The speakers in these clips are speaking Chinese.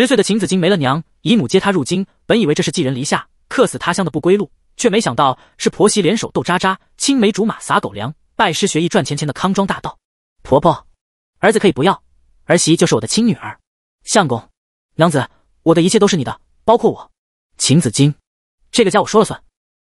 十岁的秦子衿没了娘，姨母接她入京。本以为这是寄人篱下、客死他乡的不归路，却没想到是婆媳联手斗渣渣，青梅竹马撒狗粮，拜师学艺赚钱钱的康庄大道。婆婆，儿子可以不要，儿媳就是我的亲女儿。相公，娘子，我的一切都是你的，包括我秦子衿，这个家我说了算。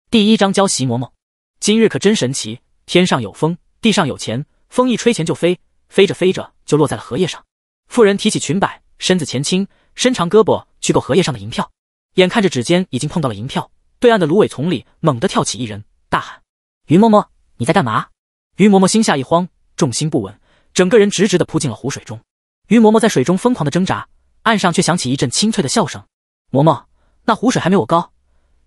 第一章教习嬷嬷，今日可真神奇，天上有风，地上有钱，风一吹钱就飞，飞着飞着就落在了荷叶上。妇人提起裙摆，身子前倾。伸长胳膊去够荷叶上的银票，眼看着指尖已经碰到了银票，对岸的芦苇丛里猛地跳起一人，大喊：“于嬷嬷，你在干嘛？”于嬷嬷心下一慌，重心不稳，整个人直直的扑进了湖水中。于嬷嬷在水中疯狂的挣扎，岸上却响起一阵清脆的笑声：“嬷嬷，那湖水还没我高，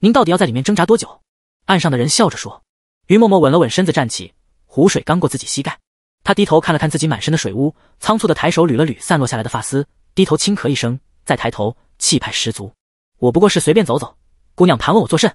您到底要在里面挣扎多久？”岸上的人笑着说。于嬷嬷稳了稳身子，站起，湖水刚过自己膝盖。她低头看了看自己满身的水污，仓促的抬手捋了捋散落下来的发丝，低头轻咳一声。再抬头，气派十足。我不过是随便走走，姑娘盘问我作甚？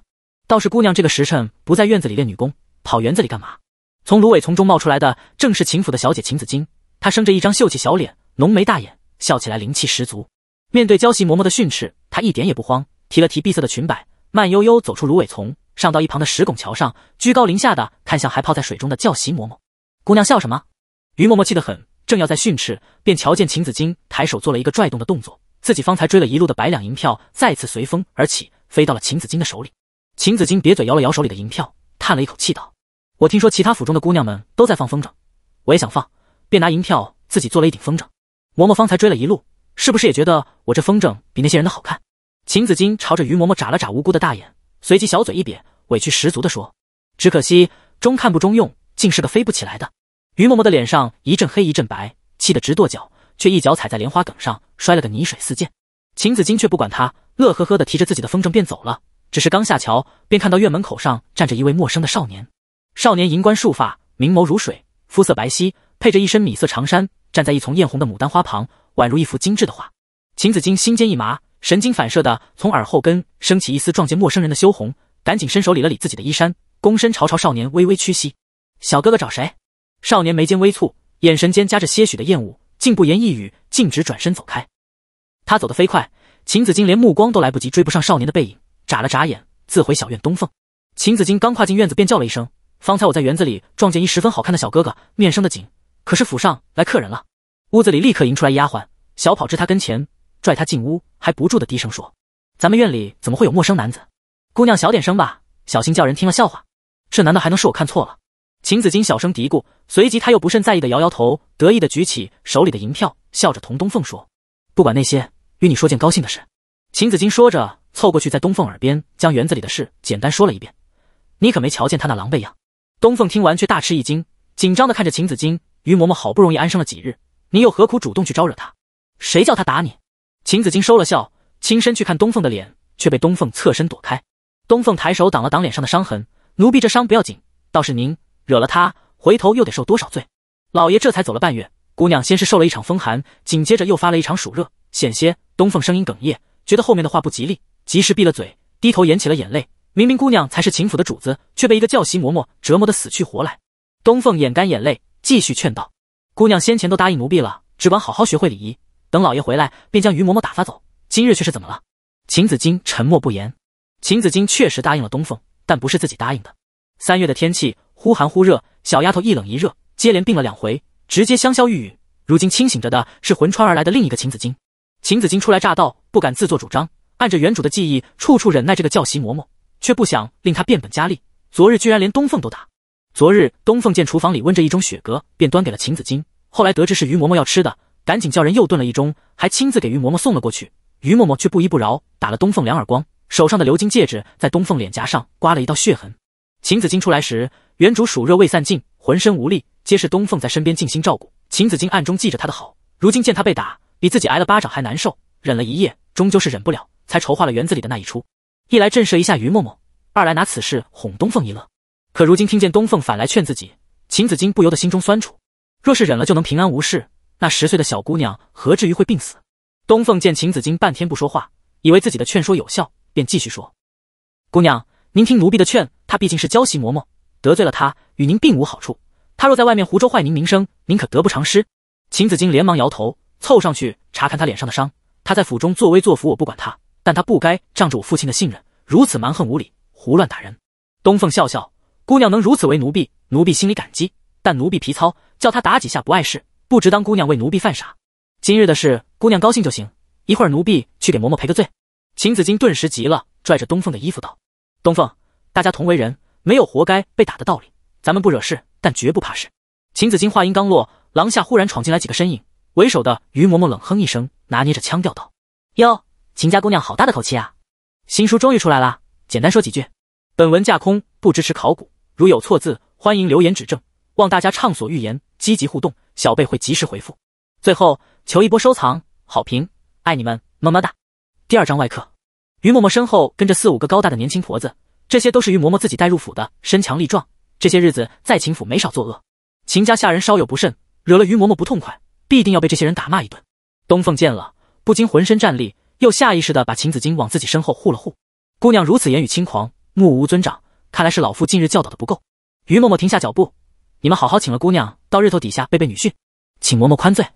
倒是姑娘这个时辰不在院子里练女工，跑园子里干嘛？从芦苇丛中冒出来的正是秦府的小姐秦子衿，她生着一张秀气小脸，浓眉大眼，笑起来灵气十足。面对娇习嬷嬷的训斥，她一点也不慌，提了提碧色的裙摆，慢悠悠走出芦苇丛，上到一旁的石拱桥上，居高临下的看向还泡在水中的教习嬷嬷。姑娘笑什么？于嬷嬷气得很，正要在训斥，便瞧见秦子衿抬手做了一个拽动的动作。自己方才追了一路的百两银票，再次随风而起，飞到了秦子金的手里。秦子金瘪嘴摇了摇手里的银票，叹了一口气道：“我听说其他府中的姑娘们都在放风筝，我也想放，便拿银票自己做了一顶风筝。嬷嬷方才追了一路，是不是也觉得我这风筝比那些人的好看？”秦子金朝着于嬷嬷眨了眨无辜的大眼，随即小嘴一瘪，委屈十足地说：“只可惜中看不中用，竟是个飞不起来的。”于嬷嬷的脸上一阵黑一阵白，气得直跺脚。却一脚踩在莲花梗上，摔了个泥水四溅。秦子金却不管他，乐呵呵的提着自己的风筝便走了。只是刚下桥，便看到院门口上站着一位陌生的少年。少年银冠束发，明眸如水，肤色白皙，配着一身米色长衫，站在一丛艳红的牡丹花旁，宛如一幅精致的画。秦子金心尖一麻，神经反射的从耳后根升起一丝撞见陌生人的羞红，赶紧伸手理了理自己的衣衫，躬身朝朝少年微微屈膝：“小哥哥找谁？”少年眉间微蹙，眼神间夹着些许的厌恶。竟不言一语，径直转身走开。他走得飞快，秦子衿连目光都来不及追不上少年的背影，眨了眨眼，自回小院东凤。秦子衿刚跨进院子，便叫了一声：“方才我在园子里撞见一十分好看的小哥哥，面生的紧。可是府上来客人了，屋子里立刻迎出来一丫鬟，小跑至他跟前，拽他进屋，还不住的低声说：咱们院里怎么会有陌生男子？姑娘小点声吧，小心叫人听了笑话。这难道还能是我看错了？”秦子金小声嘀咕，随即他又不甚在意的摇摇头，得意的举起手里的银票，笑着同东凤说：“不管那些，与你说件高兴的事。”秦子金说着，凑过去在东凤耳边将园子里的事简单说了一遍。你可没瞧见他那狼狈样。东凤听完却大吃一惊，紧张的看着秦子金。于嬷嬷好不容易安生了几日，您又何苦主动去招惹他？谁叫他打你？秦子金收了笑，轻身去看东凤的脸，却被东凤侧身躲开。东凤抬手挡了挡脸上的伤痕，奴婢这伤不要紧，倒是您。惹了他，回头又得受多少罪？老爷这才走了半月，姑娘先是受了一场风寒，紧接着又发了一场暑热，险些。东凤声音哽咽，觉得后面的话不吉利，及时闭了嘴，低头掩起了眼泪。明明姑娘才是秦府的主子，却被一个教习嬷嬷折磨得死去活来。东凤掩干眼泪，继续劝道：“姑娘先前都答应奴婢了，只管好好学会礼仪，等老爷回来便将于嬷嬷打发走。今日却是怎么了？”秦子衿沉默不言。秦子衿确实答应了东凤，但不是自己答应的。三月的天气。忽寒忽热，小丫头一冷一热，接连病了两回，直接香消玉殒。如今清醒着的是魂穿而来的另一个秦子金。秦子金初来乍到，不敢自作主张，按着原主的记忆，处处忍耐这个教习嬷嬷，却不想令她变本加厉。昨日居然连东凤都打。昨日东凤见厨房里温着一盅雪蛤，便端给了秦子金。后来得知是于嬷嬷要吃的，赶紧叫人又炖了一盅，还亲自给于嬷嬷送了过去。于嬷嬷却不依不饶，打了东凤两耳光，手上的鎏金戒指在东凤脸颊上刮了一道血痕。秦子衿出来时，原主暑热未散尽，浑身无力，皆是东凤在身边尽心照顾。秦子衿暗中记着他的好，如今见他被打，比自己挨了巴掌还难受，忍了一夜，终究是忍不了，才筹划了园子里的那一出，一来震慑一下于嬷嬷，二来拿此事哄东凤一乐。可如今听见东凤反来劝自己，秦子衿不由得心中酸楚。若是忍了，就能平安无事，那十岁的小姑娘何至于会病死？东凤见秦子衿半天不说话，以为自己的劝说有效，便继续说：“姑娘。”您听奴婢的劝，他毕竟是娇习嬷嬷，得罪了他，与您并无好处。他若在外面胡诌坏您名声，您可得不偿失。秦子衿连忙摇头，凑上去查看他脸上的伤。他在府中作威作福，我不管他，但他不该仗着我父亲的信任，如此蛮横无理，胡乱打人。东凤笑笑，姑娘能如此为奴婢，奴婢心里感激。但奴婢皮糙，叫他打几下不碍事，不值当姑娘为奴婢犯傻。今日的事，姑娘高兴就行，一会儿奴婢去给嬷嬷赔个罪。秦子衿顿时急了，拽着东凤的衣服道。东凤，大家同为人，没有活该被打的道理。咱们不惹事，但绝不怕事。秦子金话音刚落，廊下忽然闯进来几个身影，为首的于嬷嬷冷哼一声，拿捏着腔调道：“哟，秦家姑娘好大的口气啊！新书终于出来了，简单说几句。本文架空，不支持考古，如有错字，欢迎留言指正。望大家畅所欲言，积极互动，小贝会及时回复。最后求一波收藏、好评，爱你们，么么哒。第二章外客。”于嬷嬷身后跟着四五个高大的年轻婆子，这些都是于嬷嬷自己带入府的，身强力壮。这些日子在秦府没少作恶，秦家下人稍有不慎，惹了于嬷嬷不痛快，必定要被这些人打骂一顿。东凤见了，不禁浑身战栗，又下意识的把秦子衿往自己身后护了护。姑娘如此言语轻狂，目无尊长，看来是老夫近日教导的不够。于嬷嬷停下脚步，你们好好请了姑娘到日头底下背背女婿，请嬷嬷宽罪。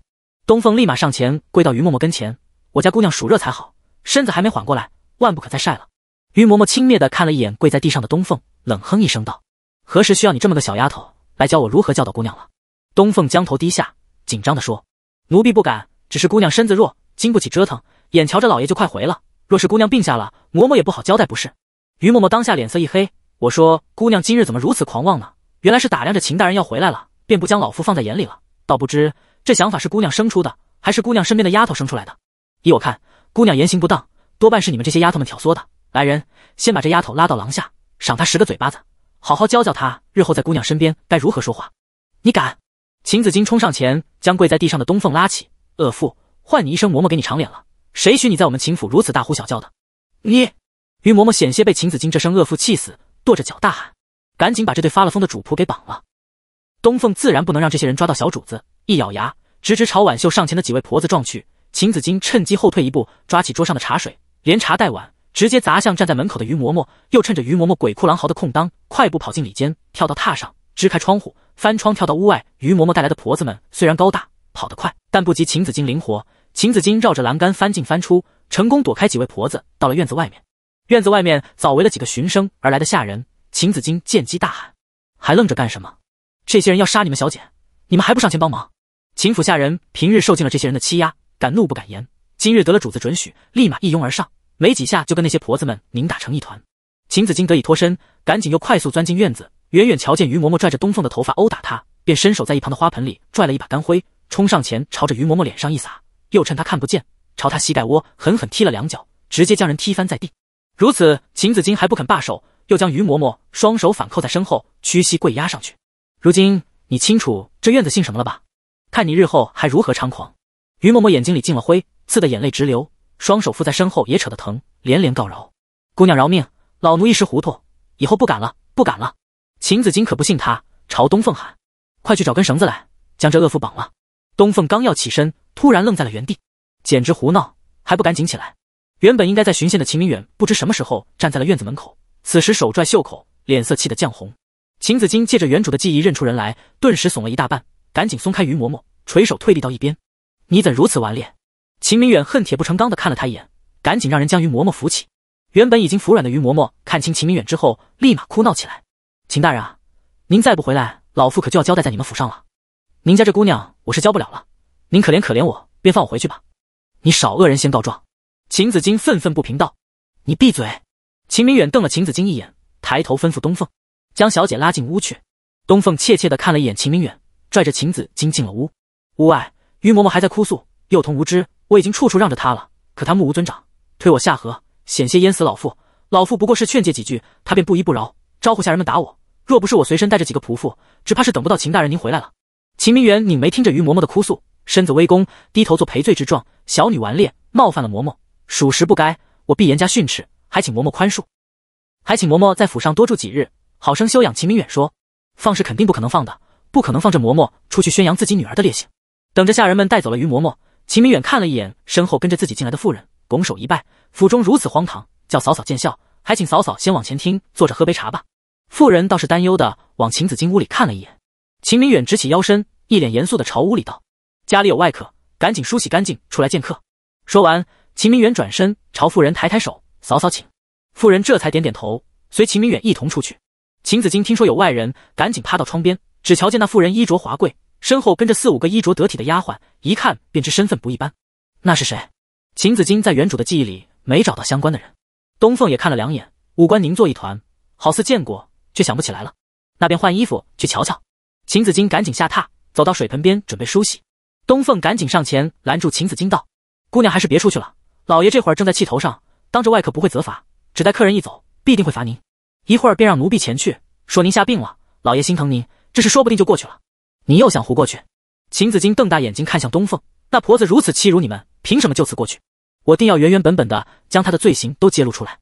东凤立马上前跪到于嬷嬷跟前，我家姑娘暑热才好，身子还没缓过来。万不可再晒了。于嬷嬷轻蔑地看了一眼跪在地上的东凤，冷哼一声道：“何时需要你这么个小丫头来教我如何教导姑娘了？”东凤将头低下，紧张地说：“奴婢不敢，只是姑娘身子弱，经不起折腾。眼瞧着老爷就快回了，若是姑娘病下了，嬷嬷也不好交代，不是？”于嬷嬷当下脸色一黑：“我说姑娘今日怎么如此狂妄呢？原来是打量着秦大人要回来了，便不将老夫放在眼里了。倒不知这想法是姑娘生出的，还是姑娘身边的丫头生出来的？依我看，姑娘言行不当。”多半是你们这些丫头们挑唆的。来人，先把这丫头拉到廊下，赏她十个嘴巴子，好好教教她日后在姑娘身边该如何说话。你敢！秦子金冲上前，将跪在地上的东凤拉起。恶妇，唤你一声嬷嬷，给你长脸了？谁许你在我们秦府如此大呼小叫的？你！于嬷嬷险些被秦子金这声恶妇气死，跺着脚大喊：“赶紧把这对发了疯的主仆给绑了！”东凤自然不能让这些人抓到小主子，一咬牙，直直朝挽袖上前的几位婆子撞去。秦子金趁机后退一步，抓起桌上的茶水。连茶带碗直接砸向站在门口的于嬷嬷，又趁着于嬷嬷鬼哭狼嚎的空当，快步跑进里间，跳到榻上，支开窗户，翻窗跳到屋外。于嬷嬷带来的婆子们虽然高大，跑得快，但不及秦子金灵活。秦子金绕着栏杆翻进翻出，成功躲开几位婆子，到了院子外面。院子外面早围了几个寻声而来的下人。秦子金见机大喊：“还愣着干什么？这些人要杀你们小姐，你们还不上前帮忙？”秦府下人平日受尽了这些人的欺压，敢怒不敢言。今日得了主子准许，立马一拥而上，没几下就跟那些婆子们拧打成一团。秦子金得以脱身，赶紧又快速钻进院子，远远瞧见于嬷嬷拽着东凤的头发殴打她，便伸手在一旁的花盆里拽了一把干灰，冲上前朝着于嬷嬷脸上一撒，又趁她看不见，朝她膝盖窝狠狠踢了两脚，直接将人踢翻在地。如此，秦子金还不肯罢手，又将于嬷嬷双手反扣在身后，屈膝跪压上去。如今你清楚这院子姓什么了吧？看你日后还如何猖狂！于嬷嬷眼睛里进了灰。刺得眼泪直流，双手附在身后也扯得疼，连连告饶：“姑娘饶命，老奴一时糊涂，以后不敢了，不敢了。”秦子衿可不信他，朝东凤喊：“快去找根绳子来，将这恶妇绑了。”东凤刚要起身，突然愣在了原地，简直胡闹，还不赶紧起来？原本应该在巡线的秦明远不知什么时候站在了院子门口，此时手拽袖口，脸色气得绛红。秦子衿借着原主的记忆认出人来，顿时怂了一大半，赶紧松开于嬷嬷，垂手退立到一边：“你怎如此顽劣？”秦明远恨铁不成钢地看了他一眼，赶紧让人将于嬷嬷扶起。原本已经服软的于嬷嬷看清秦明远之后，立马哭闹起来：“秦大人啊，您再不回来，老夫可就要交代在你们府上了。您家这姑娘我是教不了了，您可怜可怜我，便放我回去吧。”“你少恶人先告状！”秦子衿愤愤不平道。“你闭嘴！”秦明远瞪了秦子衿一眼，抬头吩咐东凤将小姐拉进屋去。东凤怯怯地看了一眼秦明远，拽着秦子衿进了屋。屋外，于嬷嬷还在哭诉：“幼童无知。”我已经处处让着他了，可他目无尊长，推我下河，险些淹死老妇。老妇不过是劝诫几句，他便不依不饶，招呼下人们打我。若不是我随身带着几个仆妇，只怕是等不到秦大人您回来了。秦明远拧眉听着于嬷嬷的哭诉，身子微躬，低头做赔罪之状：“小女顽劣，冒犯了嬷嬷，属实不该，我必严加训斥，还请嬷嬷宽恕，还请嬷嬷在府上多住几日，好生休养。”秦明远说：“放是肯定不可能放的，不可能放着嬷嬷出去宣扬自己女儿的烈性。”等着下人们带走了于嬷嬷。秦明远看了一眼身后跟着自己进来的妇人，拱手一拜。府中如此荒唐，叫嫂嫂见笑，还请嫂嫂先往前厅坐着喝杯茶吧。妇人倒是担忧的往秦子金屋里看了一眼。秦明远直起腰身，一脸严肃的朝屋里道：“家里有外客，赶紧梳洗干净出来见客。”说完，秦明远转身朝妇人抬抬手：“嫂嫂请。”妇人这才点点头，随秦明远一同出去。秦子金听说有外人，赶紧趴到窗边，只瞧见那妇人衣着华贵。身后跟着四五个衣着得体的丫鬟，一看便知身份不一般。那是谁？秦子金在原主的记忆里没找到相关的人。东凤也看了两眼，五官凝作一团，好似见过却想不起来了。那边换衣服去瞧瞧。秦子金赶紧下榻，走到水盆边准备梳洗。东凤赶紧上前拦住秦子金道：“姑娘还是别出去了，老爷这会儿正在气头上，当着外客不会责罚，只待客人一走，必定会罚您。一会儿便让奴婢前去，说您下病了，老爷心疼您，这事说不定就过去了。”你又想糊过去？秦子衿瞪大眼睛看向东凤，那婆子如此欺辱你们，凭什么就此过去？我定要原原本本的将她的罪行都揭露出来。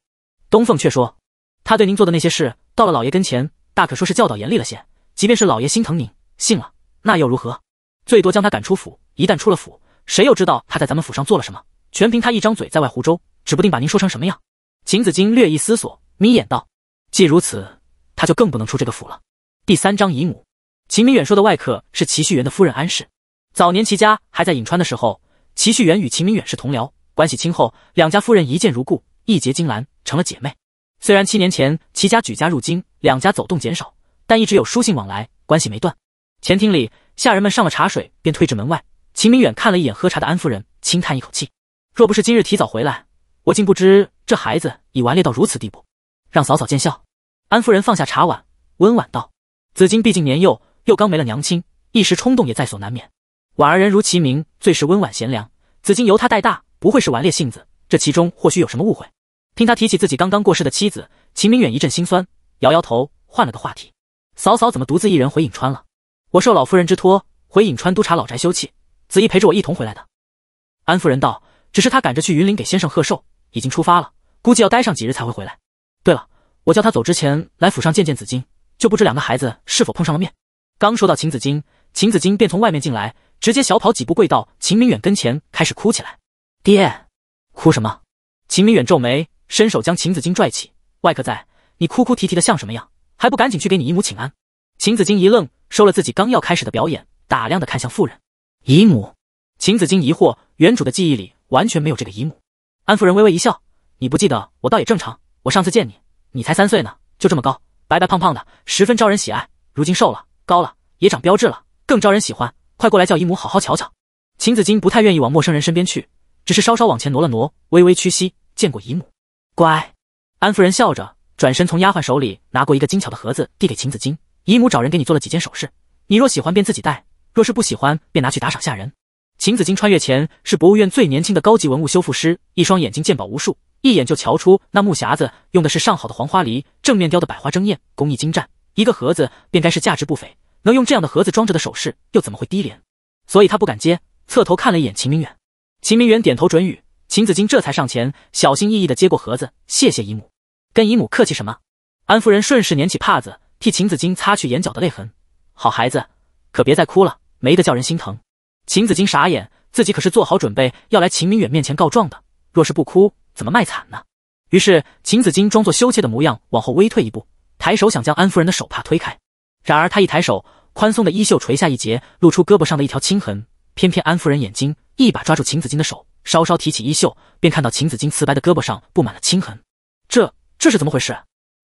东凤却说，她对您做的那些事，到了老爷跟前，大可说是教导严厉了些。即便是老爷心疼您，信了那又如何？最多将她赶出府。一旦出了府，谁又知道她在咱们府上做了什么？全凭她一张嘴在外胡诌，指不定把您说成什么样。秦子衿略一思索，眯眼道：“既如此，她就更不能出这个府了。”第三章姨母。秦明远说的外客是齐旭元的夫人安氏。早年齐家还在颍川的时候，齐旭元与秦明远是同僚，关系亲厚，两家夫人一见如故，义结金兰，成了姐妹。虽然七年前齐家举家入京，两家走动减少，但一直有书信往来，关系没断。前厅里下人们上了茶水，便退至门外。秦明远看了一眼喝茶的安夫人，轻叹一口气：“若不是今日提早回来，我竟不知这孩子已顽劣到如此地步，让嫂嫂见笑。”安夫人放下茶碗，温婉道：“子衿毕竟年幼。”又刚没了娘亲，一时冲动也在所难免。婉儿人如其名，最是温婉贤良。紫金由她带大，不会是顽劣性子。这其中或许有什么误会。听他提起自己刚刚过世的妻子，秦明远一阵心酸，摇摇头，换了个话题：“嫂嫂怎么独自一人回颍川了？我受老夫人之托，回颍川督察老宅休憩，子意陪着我一同回来的。”安夫人道：“只是他赶着去云林给先生贺寿，已经出发了，估计要待上几日才会回来。对了，我叫他走之前来府上见见紫金，就不知两个孩子是否碰上了面。”刚说到秦子金，秦子金便从外面进来，直接小跑几步跪到秦明远跟前，开始哭起来。爹，哭什么？秦明远皱眉，伸手将秦子金拽起。外客在，你哭哭啼啼的像什么样？还不赶紧去给你姨母请安？秦子金一愣，收了自己刚要开始的表演，打量的看向妇人。姨母？秦子金疑惑，原主的记忆里完全没有这个姨母。安夫人微微一笑，你不记得我倒也正常。我上次见你，你才三岁呢，就这么高，白白胖胖的，十分招人喜爱。如今瘦了。高了，也长标志了，更招人喜欢。快过来叫姨母好好瞧瞧。秦子金不太愿意往陌生人身边去，只是稍稍往前挪了挪，微微屈膝，见过姨母。乖。安夫人笑着转身，从丫鬟手里拿过一个精巧的盒子，递给秦子金。姨母找人给你做了几件首饰，你若喜欢便自己戴，若是不喜欢便拿去打赏下人。秦子金穿越前是博物院最年轻的高级文物修复师，一双眼睛鉴宝无数，一眼就瞧出那木匣子用的是上好的黄花梨，正面雕的百花争艳，工艺精湛。一个盒子便该是价值不菲，能用这样的盒子装着的首饰又怎么会低廉？所以他不敢接，侧头看了一眼秦明远。秦明远点头准语，秦子金这才上前，小心翼翼的接过盒子，谢谢姨母。跟姨母客气什么？安夫人顺势捻起帕子，替秦子金擦去眼角的泪痕。好孩子，可别再哭了，没得叫人心疼。秦子金傻眼，自己可是做好准备要来秦明远面前告状的，若是不哭，怎么卖惨呢？于是秦子金装作羞怯的模样，往后微退一步。抬手想将安夫人的手帕推开，然而他一抬手，宽松的衣袖垂下一截，露出胳膊上的一条青痕。偏偏安夫人眼睛一把抓住秦子金的手，稍稍提起衣袖，便看到秦子金瓷白的胳膊上布满了青痕。这这是怎么回事？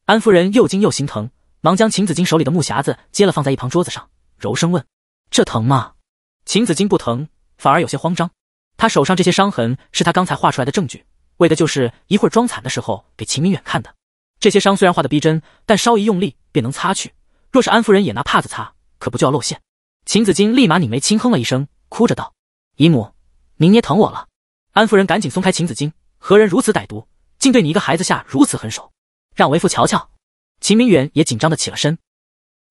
安夫人又惊又心疼，忙将秦子金手里的木匣子接了，放在一旁桌子上，柔声问：“这疼吗？”秦子金不疼，反而有些慌张。他手上这些伤痕是他刚才画出来的证据，为的就是一会儿装惨的时候给秦明远看的。这些伤虽然画的逼真，但稍一用力便能擦去。若是安夫人也拿帕子擦，可不就要露馅？秦子衿立马拧眉轻哼了一声，哭着道：“姨母，您捏疼我了。”安夫人赶紧松开秦子衿，何人如此歹毒，竟对你一个孩子下如此狠手？让为父瞧瞧。秦明远也紧张的起了身。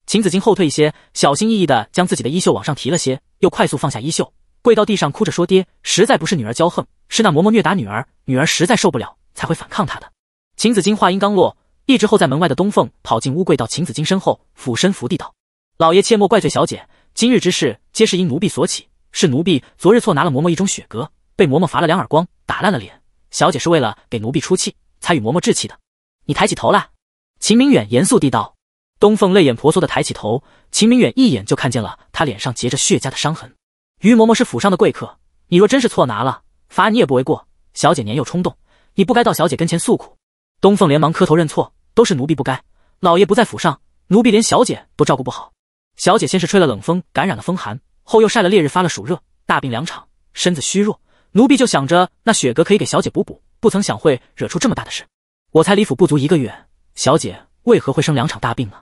秦子衿后退一些，小心翼翼的将自己的衣袖往上提了些，又快速放下衣袖，跪到地上哭着说：“爹，实在不是女儿骄横，是那嬷嬷虐打女儿，女儿实在受不了才会反抗她的。”秦子金话音刚落，一直候在门外的东凤跑进屋，跪到秦子金身后，俯身伏地道：“老爷切莫怪罪小姐，今日之事皆是因奴婢所起，是奴婢昨日错拿了嬷嬷一盅雪蛤，被嬷嬷罚了两耳光，打烂了脸。小姐是为了给奴婢出气，才与嬷嬷置气的。”你抬起头来，秦明远严肃地道。东凤泪眼婆娑地抬起头，秦明远一眼就看见了她脸上结着血痂的伤痕。于嬷嬷是府上的贵客，你若真是错拿了，罚你也不为过。小姐年幼冲动，你不该到小姐跟前诉苦。东凤连忙磕头认错，都是奴婢不该。老爷不在府上，奴婢连小姐都照顾不好。小姐先是吹了冷风，感染了风寒，后又晒了烈日，发了暑热，大病两场，身子虚弱。奴婢就想着那雪阁可以给小姐补补，不曾想会惹出这么大的事。我才离府不足一个月，小姐为何会生两场大病呢？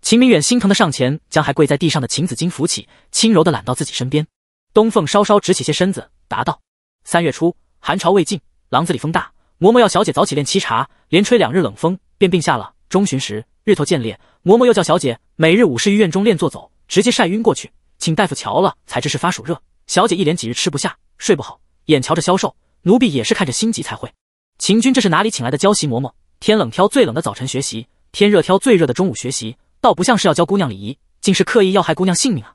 秦明远心疼的上前将还跪在地上的秦子金扶起，轻柔的揽到自己身边。东凤稍稍直起些身子，答道：“三月初，寒潮未尽，廊子里风大。”嬷嬷要小姐早起练沏茶，连吹两日冷风，便病下了。中旬时日头渐烈，嬷嬷又叫小姐每日午时于院中练坐走，直接晒晕过去，请大夫瞧了，才知是发暑热。小姐一连几日吃不下、睡不好，眼瞧着消瘦，奴婢也是看着心急才会。秦军这是哪里请来的教习嬷嬷？天冷挑最冷的早晨学习，天热挑最热的中午学习，倒不像是要教姑娘礼仪，竟是刻意要害姑娘性命啊！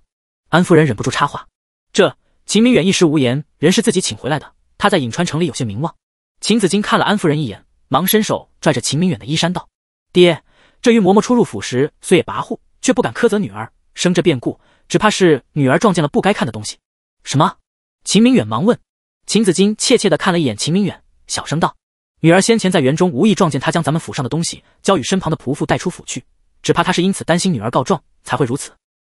安夫人忍不住插话，这秦明远一时无言。人是自己请回来的，他在颍川城里有些名望。秦子衿看了安夫人一眼，忙伸手拽着秦明远的衣衫道：“爹，这于嬷嬷初入府时虽也跋扈，却不敢苛责女儿。生这变故，只怕是女儿撞见了不该看的东西。”什么？秦明远忙问。秦子衿怯怯地看了一眼秦明远，小声道：“女儿先前在园中无意撞见他将咱们府上的东西交与身旁的仆妇带出府去，只怕他是因此担心女儿告状才会如此。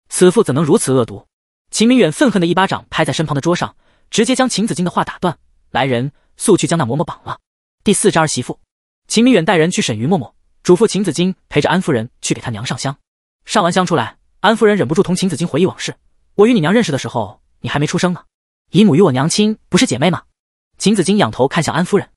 此妇怎能如此恶毒？”秦明远愤恨的一巴掌拍在身旁的桌上，直接将秦子衿的话打断。来人！速去将那嬷嬷绑了。第四只儿媳妇，秦明远带人去审于嬷嬷，嘱咐秦子金陪着安夫人去给他娘上香。上完香出来，安夫人忍不住同秦子金回忆往事：“我与你娘认识的时候，你还没出生呢。姨母与我娘亲不是姐妹吗？”秦子金仰头看向安夫人，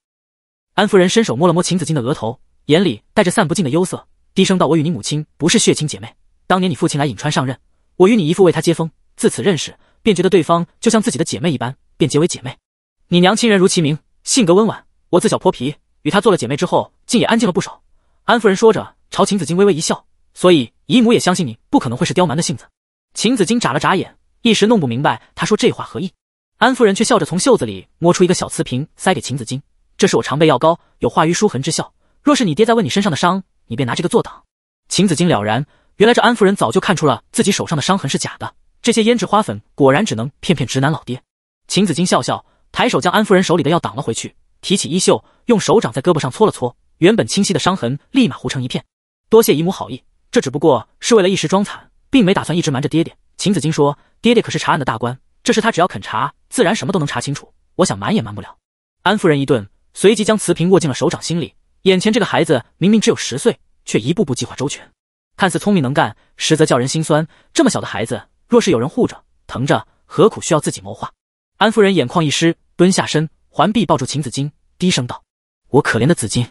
安夫人伸手摸了摸秦子金的额头，眼里带着散不尽的忧色，低声道：“我与你母亲不是血亲姐妹。当年你父亲来颍川上任，我与你姨父为他接风，自此认识，便觉得对方就像自己的姐妹一般，便结为姐妹。你娘亲人如其名。”性格温婉，我自小泼皮，与她做了姐妹之后，竟也安静了不少。安夫人说着，朝秦子衿微微一笑。所以姨母也相信你不可能会是刁蛮的性子。秦子衿眨了眨眼，一时弄不明白她说这话何意。安夫人却笑着从袖子里摸出一个小瓷瓶，塞给秦子衿：“这是我常备药膏，有化瘀舒痕之效。若是你爹再问你身上的伤，你便拿这个作挡。”秦子衿了然，原来这安夫人早就看出了自己手上的伤痕是假的。这些胭脂花粉果然只能骗骗直男老爹。秦子衿笑笑。抬手将安夫人手里的药挡了回去，提起衣袖，用手掌在胳膊上搓了搓，原本清晰的伤痕立马糊成一片。多谢姨母好意，这只不过是为了一时装惨，并没打算一直瞒着爹爹。秦子衿说，爹爹可是查案的大官，这事他只要肯查，自然什么都能查清楚。我想瞒也瞒不了。安夫人一顿，随即将瓷瓶握进了手掌心里。眼前这个孩子明明只有十岁，却一步步计划周全，看似聪明能干，实则叫人心酸。这么小的孩子，若是有人护着、疼着，何苦需要自己谋划？安夫人眼眶一湿，蹲下身，环臂抱住秦子衿，低声道：“我可怜的子衿。”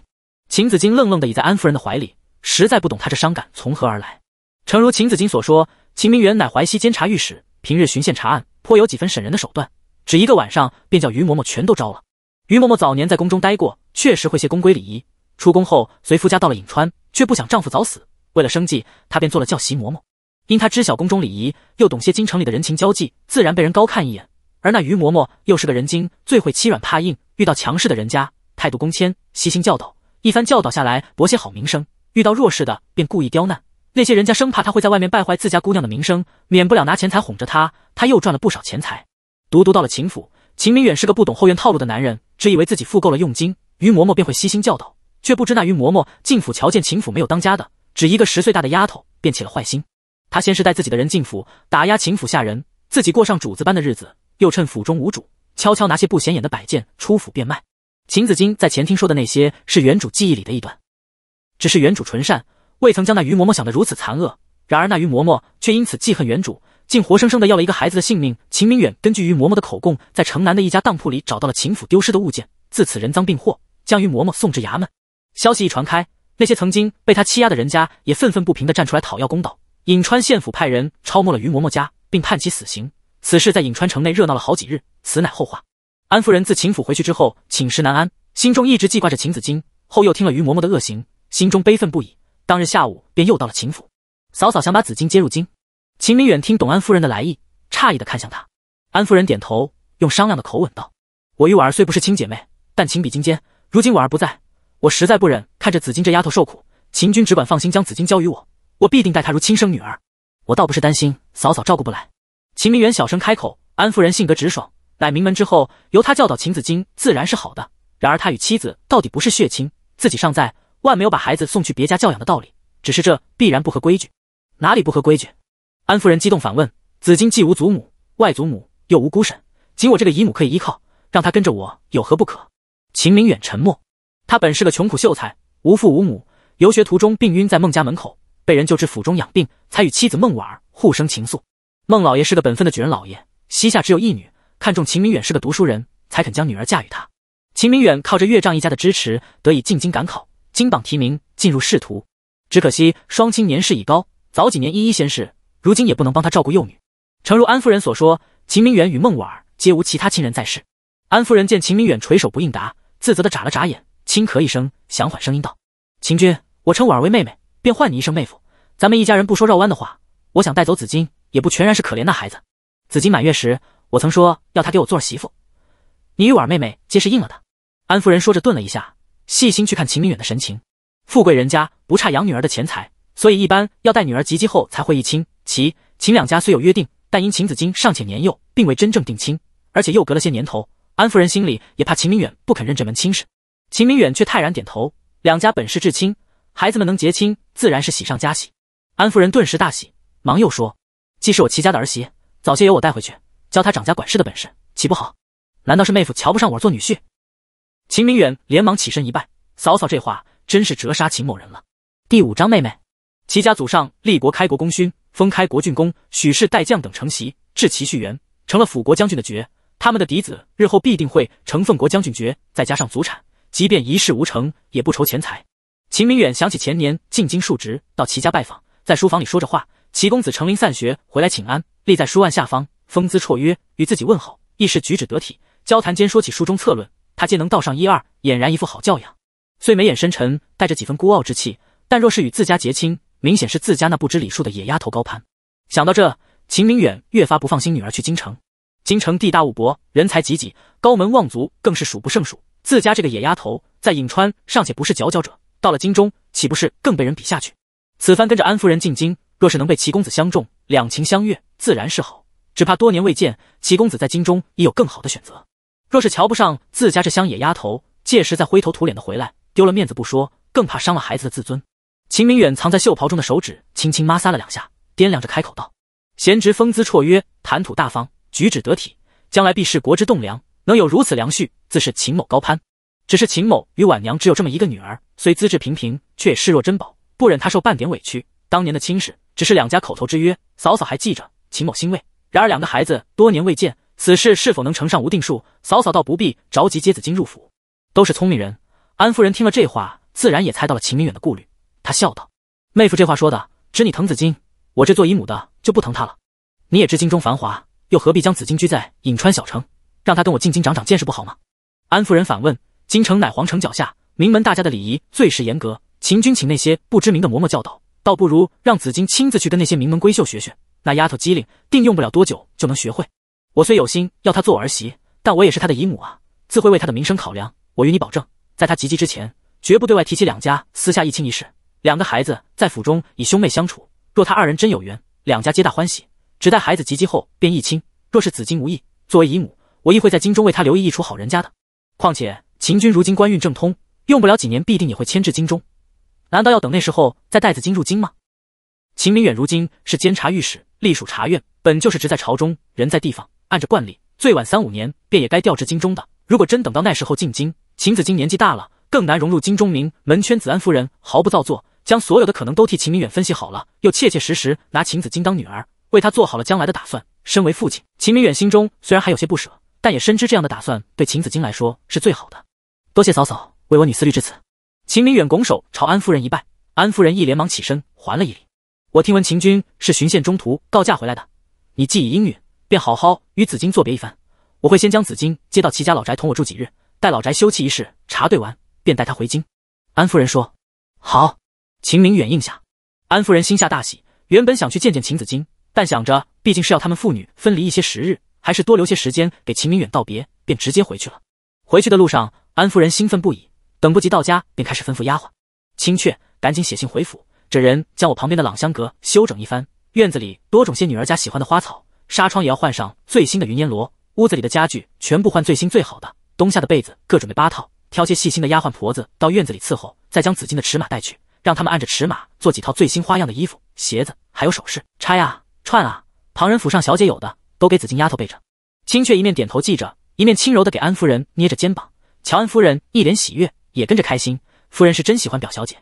秦子衿愣愣的倚在安夫人的怀里，实在不懂她这伤感从何而来。诚如秦子衿所说，秦明远乃淮西监察御史，平日巡线查案，颇有几分审人的手段。只一个晚上，便叫余嬷嬷全都招了。余嬷嬷早年在宫中待过，确实会些宫规礼仪。出宫后，随夫家到了颍川，却不想丈夫早死。为了生计，她便做了教习嬷嬷。因她知晓宫中礼仪，又懂些京城里的人情交际，自然被人高看一眼。而那于嬷嬷又是个人精，最会欺软怕硬。遇到强势的人家，态度恭谦，悉心教导；一番教导下来，博些好名声。遇到弱势的，便故意刁难。那些人家生怕他会在外面败坏自家姑娘的名声，免不了拿钱财哄着他，他又赚了不少钱财。独独到了秦府，秦明远是个不懂后院套路的男人，只以为自己付够了佣金，于嬷嬷便会悉心教导，却不知那于嬷嬷进府瞧见秦府没有当家的，只一个十岁大的丫头，便起了坏心。他先是带自己的人进府，打压秦府下人，自己过上主子般的日子。又趁府中无主，悄悄拿些不显眼的摆件出府变卖。秦子金在前厅说的那些是原主记忆里的一段，只是原主纯善，未曾将那于嬷嬷想得如此残恶。然而那于嬷嬷却因此记恨原主，竟活生生的要了一个孩子的性命。秦明远根据于嬷嬷的口供，在城南的一家当铺里找到了秦府丢失的物件，自此人赃并获，将于嬷嬷送至衙门。消息一传开，那些曾经被他欺压的人家也愤愤不平的站出来讨要公道。颍川县府派人抄没了于嬷嬷家，并判其死刑。此事在颍川城内热闹了好几日，此乃后话。安夫人自秦府回去之后，寝食难安，心中一直记挂着秦子金。后又听了于嬷嬷的恶行，心中悲愤不已。当日下午便又到了秦府。嫂嫂想把紫金接入京。秦明远听懂安夫人的来意，诧异的看向她。安夫人点头，用商量的口吻道：“我与婉儿虽不是亲姐妹，但情比金坚。如今婉儿不在，我实在不忍看着紫金这丫头受苦。秦君只管放心，将紫金交于我，我必定待她如亲生女儿。我倒不是担心嫂嫂照顾不来。”秦明远小声开口：“安夫人性格直爽，乃名门之后，由他教导秦子衿自然是好的。然而他与妻子到底不是血亲，自己尚在，万没有把孩子送去别家教养的道理。只是这必然不合规矩。”哪里不合规矩？安夫人激动反问：“子衿既无祖母、外祖母，又无姑婶，仅我这个姨母可以依靠，让他跟着我有何不可？”秦明远沉默。他本是个穷苦秀才，无父无母，游学途中病晕在孟家门口，被人救治府中养病，才与妻子孟婉儿互生情愫。孟老爷是个本分的举人老爷，膝下只有一女，看中秦明远是个读书人才，肯将女儿嫁与他。秦明远靠着岳丈一家的支持，得以进京赶考，金榜题名，进入仕途。只可惜双亲年事已高，早几年一一先逝，如今也不能帮他照顾幼女。诚如安夫人所说，秦明远与孟婉儿皆无其他亲人在世。安夫人见秦明远垂手不应答，自责地眨了眨眼，轻咳一声，想缓声音道：“秦君，我称婉儿为妹妹，便唤你一声妹夫。咱们一家人不说绕弯的话，我想带走紫金。”也不全然是可怜那孩子。子金满月时，我曾说要他给我做儿媳妇，你与婉儿妹妹皆是应了的。安夫人说着顿了一下，细心去看秦明远的神情。富贵人家不差养女儿的钱财，所以一般要待女儿及笄后才会议亲。其秦两家虽有约定，但因秦子金尚且年幼，并未真正定亲，而且又隔了些年头，安夫人心里也怕秦明远不肯认这门亲事。秦明远却泰然点头，两家本是至亲，孩子们能结亲，自然是喜上加喜。安夫人顿时大喜，忙又说。既是我齐家的儿媳，早些由我带回去，教她掌家管事的本事，岂不好？难道是妹夫瞧不上我做女婿？秦明远连忙起身一拜，嫂嫂这话真是折杀秦某人了。第五章，妹妹齐家祖上立国开国功勋，封开国郡公、许氏代将等承袭，至齐续元成了辅国将军的爵，他们的嫡子日后必定会承奉国将军爵，再加上祖产，即便一事无成，也不愁钱财。秦明远想起前年进京述职，到齐家拜访，在书房里说着话。齐公子程林散学回来请安，立在书案下方，风姿绰约，与自己问好，亦是举止得体。交谈间说起书中策论，他皆能道上一二，俨然一副好教养。虽眉眼深沉，带着几分孤傲之气，但若是与自家结亲，明显是自家那不知礼数的野丫头高攀。想到这，秦明远越发不放心女儿去京城。京城地大物博，人才济济，高门望族更是数不胜数。自家这个野丫头在颍川尚且不是佼佼者，到了京中，岂不是更被人比下去？此番跟着安夫人进京。若是能被齐公子相中，两情相悦自然是好。只怕多年未见，齐公子在京中已有更好的选择。若是瞧不上自家这乡野丫头，届时再灰头土脸的回来，丢了面子不说，更怕伤了孩子的自尊。秦明远藏在袖袍中的手指轻轻抹挲了两下，掂量着开口道：“贤侄风姿绰约，谈吐大方，举止得体，将来必是国之栋梁。能有如此良婿，自是秦某高攀。只是秦某与婉娘只有这么一个女儿，虽资质平平，却视若珍宝，不忍她受半点委屈。当年的亲事。”只是两家口头之约，嫂嫂还记着。秦某欣慰。然而两个孩子多年未见，此事是否能呈上无定数。嫂嫂倒不必着急接子金入府，都是聪明人。安夫人听了这话，自然也猜到了秦明远的顾虑。她笑道：“妹夫这话说的，指你疼子金，我这做姨母的就不疼他了。你也知京中繁华，又何必将子金拘在颍川小城，让他跟我进京长长见识不好吗？”安夫人反问：“京城乃皇城脚下，名门大家的礼仪最是严格。秦军请那些不知名的嬷嬷教导。”倒不如让紫金亲自去跟那些名门闺秀学学，那丫头机灵，定用不了多久就能学会。我虽有心要她做儿媳，但我也是她的姨母啊，自会为她的名声考量。我与你保证，在她及笄之前，绝不对外提起两家私下一亲一事。两个孩子在府中以兄妹相处，若他二人真有缘，两家皆大欢喜。只待孩子及笄后便议亲。若是紫金无意，作为姨母，我亦会在京中为她留意一处好人家的。况且秦军如今官运正通，用不了几年必定也会迁至京中。难道要等那时候再带子金入京吗？秦明远如今是监察御史，隶属察院，本就是职在朝中，人在地方。按着惯例，最晚三五年便也该调至京中的。如果真等到那时候进京，秦子金年纪大了，更难融入京中名门圈子。安夫人毫不造作，将所有的可能都替秦明远分析好了，又切切实实拿秦子金当女儿，为她做好了将来的打算。身为父亲，秦明远心中虽然还有些不舍，但也深知这样的打算对秦子金来说是最好的。多谢嫂嫂为我女思虑至此。秦明远拱手朝安夫人一拜，安夫人一连忙起身还了一礼。我听闻秦军是巡县中途告假回来的，你既已应允，便好好与紫金作别一番。我会先将紫金接到齐家老宅同我住几日，待老宅休憩一事查对完，便带他回京。安夫人说：“好。”秦明远应下。安夫人心下大喜，原本想去见见秦子金，但想着毕竟是要他们父女分离一些时日，还是多留些时间给秦明远道别，便直接回去了。回去的路上，安夫人兴奋不已。等不及到家，便开始吩咐丫鬟青雀赶紧写信回府，这人将我旁边的朗香阁修整一番，院子里多种些女儿家喜欢的花草，纱窗也要换上最新的云烟罗，屋子里的家具全部换最新最好的，冬夏的被子各准备八套，挑些细心的丫鬟婆子到院子里伺候，再将紫金的尺码带去，让他们按着尺码做几套最新花样的衣服、鞋子，还有首饰，钗啊、串啊，旁人府上小姐有的都给紫金丫头备着。青雀一面点头记着，一面轻柔的给安夫人捏着肩膀，乔安夫人一脸喜悦。也跟着开心，夫人是真喜欢表小姐。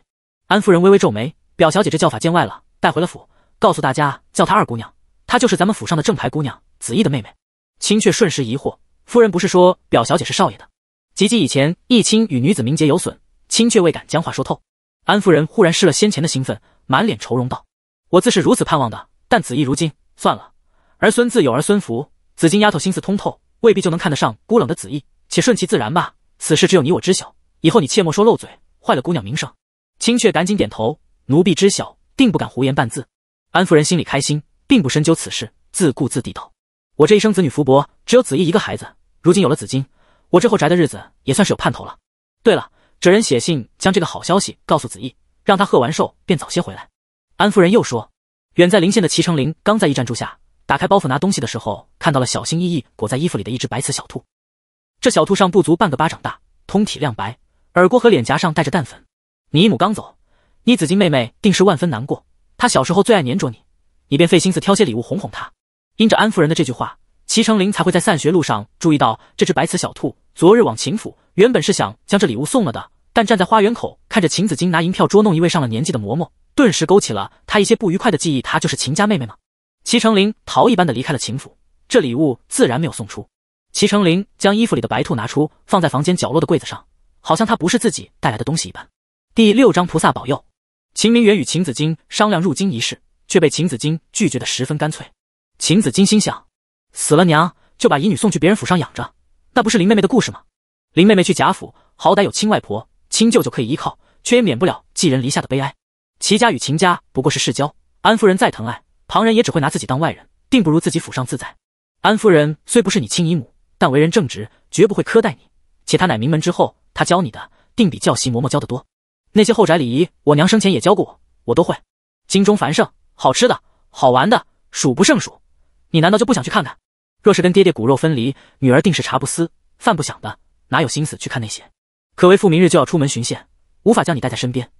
安夫人微微皱眉，表小姐这叫法见外了，带回了府，告诉大家叫她二姑娘，她就是咱们府上的正牌姑娘，子翼的妹妹。青雀瞬时疑惑，夫人不是说表小姐是少爷的？及及以前，义青与女子名节有损，青雀未敢将话说透。安夫人忽然失了先前的兴奋，满脸愁容道：“我自是如此盼望的，但子翼如今算了，儿孙自有儿孙福。紫金丫头心思通透，未必就能看得上孤冷的子翼，且顺其自然吧。此事只有你我知晓。”以后你切莫说漏嘴，坏了姑娘名声。青雀赶紧点头，奴婢知晓，定不敢胡言半字。安夫人心里开心，并不深究此事，自顾自地道：“我这一生子女福薄，只有子义一个孩子，如今有了子金，我这后宅的日子也算是有盼头了。”对了，这人写信将这个好消息告诉子义，让他贺完寿便早些回来。安夫人又说，远在临县的祁成林刚在驿站住下，打开包袱拿东西的时候，看到了小心翼翼裹在衣服里的一只白瓷小兔，这小兔上不足半个巴掌大，通体亮白。耳郭和脸颊上带着淡粉，你姨母刚走，你紫金妹妹定是万分难过。她小时候最爱黏着你，你便费心思挑些礼物哄哄她。因着安夫人的这句话，齐成林才会在散学路上注意到这只白瓷小兔。昨日往秦府，原本是想将这礼物送了的，但站在花园口看着秦子金拿银票捉弄一位上了年纪的嬷嬷，顿时勾起了他一些不愉快的记忆。她就是秦家妹妹吗？齐成林逃一般的离开了秦府，这礼物自然没有送出。齐成林将衣服里的白兔拿出，放在房间角落的柜子上。好像他不是自己带来的东西一般。第六章菩萨保佑。秦明远与秦子金商量入京一事，却被秦子金拒绝的十分干脆。秦子金心想：死了娘，就把姨女送去别人府上养着，那不是林妹妹的故事吗？林妹妹去贾府，好歹有亲外婆、亲舅舅可以依靠，却也免不了寄人篱下的悲哀。齐家与秦家不过是世交，安夫人再疼爱，旁人也只会拿自己当外人，定不如自己府上自在。安夫人虽不是你亲姨母，但为人正直，绝不会苛待你，且她乃名门之后。他教你的定比教习嬷嬷教的多，那些后宅礼仪，我娘生前也教过我，我都会。京中繁盛，好吃的好玩的数不胜数，你难道就不想去看看？若是跟爹爹骨肉分离，女儿定是茶不思饭不想的，哪有心思去看那些？可为父明日就要出门巡线，无法将你带在身边，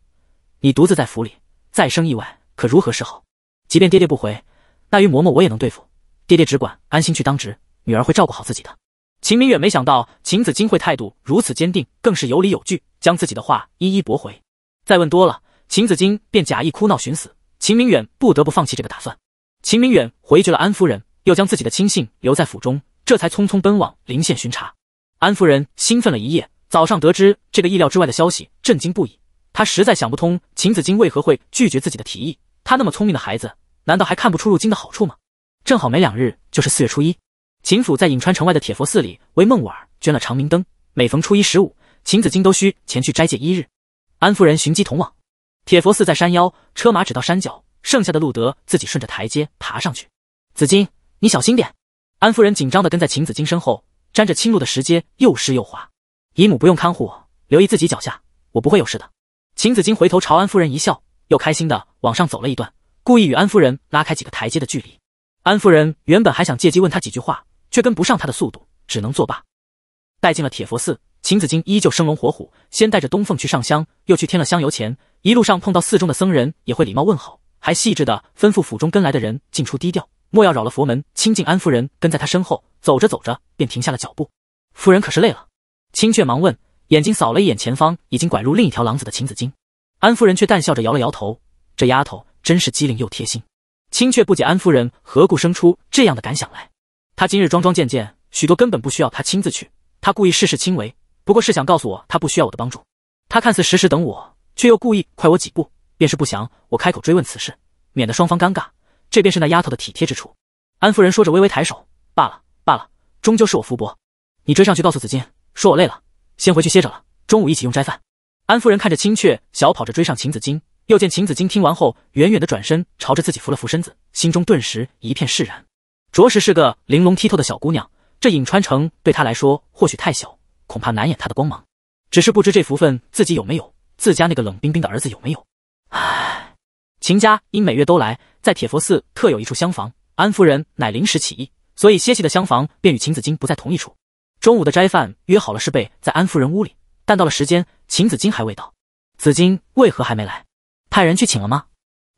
你独自在府里再生意外，可如何是好？即便爹爹不回，那于嬷嬷我也能对付，爹爹只管安心去当值，女儿会照顾好自己的。秦明远没想到秦子金会态度如此坚定，更是有理有据，将自己的话一一驳回。再问多了，秦子金便假意哭闹寻死，秦明远不得不放弃这个打算。秦明远回绝了安夫人，又将自己的亲信留在府中，这才匆匆奔往临县巡查。安夫人兴奋了一夜，早上得知这个意料之外的消息，震惊不已。她实在想不通秦子金为何会拒绝自己的提议，他那么聪明的孩子，难道还看不出入京的好处吗？正好没两日就是四月初一。秦府在颍川城外的铁佛寺里为孟婉儿捐了长明灯，每逢初一十五，秦子衿都需前去斋戒一日。安夫人寻机同往。铁佛寺在山腰，车马只到山脚，剩下的路得自己顺着台阶爬上去。子金，你小心点。安夫人紧张地跟在秦子衿身后，沾着青露的石阶又湿又滑。姨母不用看护我，留意自己脚下，我不会有事的。秦子衿回头朝安夫人一笑，又开心地往上走了一段，故意与安夫人拉开几个台阶的距离。安夫人原本还想借机问他几句话。却跟不上他的速度，只能作罢。带进了铁佛寺，秦子衿依旧生龙活虎。先带着东凤去上香，又去添了香油钱。一路上碰到寺中的僧人，也会礼貌问好，还细致的吩咐府中跟来的人进出低调，莫要扰了佛门。亲近安夫人跟在他身后，走着走着便停下了脚步。夫人可是累了？青雀忙问，眼睛扫了一眼前方已经拐入另一条廊子的秦子衿。安夫人却淡笑着摇了摇头，这丫头真是机灵又贴心。青雀不解安夫人何故生出这样的感想来。他今日桩桩件件，许多根本不需要他亲自去，他故意事事亲为，不过是想告诉我他不需要我的帮助。他看似时时等我，却又故意快我几步，便是不想我开口追问此事，免得双方尴尬。这便是那丫头的体贴之处。安夫人说着，微微抬手，罢了罢了，终究是我福薄。你追上去告诉子金，说我累了，先回去歇着了，中午一起用斋饭。安夫人看着青雀小跑着追上秦子金，又见秦子金听完后远远的转身朝着自己扶了扶身子，心中顿时一片释然。着实是个玲珑剔透的小姑娘。这颍川城对她来说或许太小，恐怕难掩她的光芒。只是不知这福分自己有没有，自家那个冷冰冰的儿子有没有。唉，秦家因每月都来，在铁佛寺特有一处厢房。安夫人乃临时起意，所以歇息的厢房便与秦子衿不在同一处。中午的斋饭约好了是备在安夫人屋里，但到了时间，秦子衿还未到。子衿为何还没来？派人去请了吗？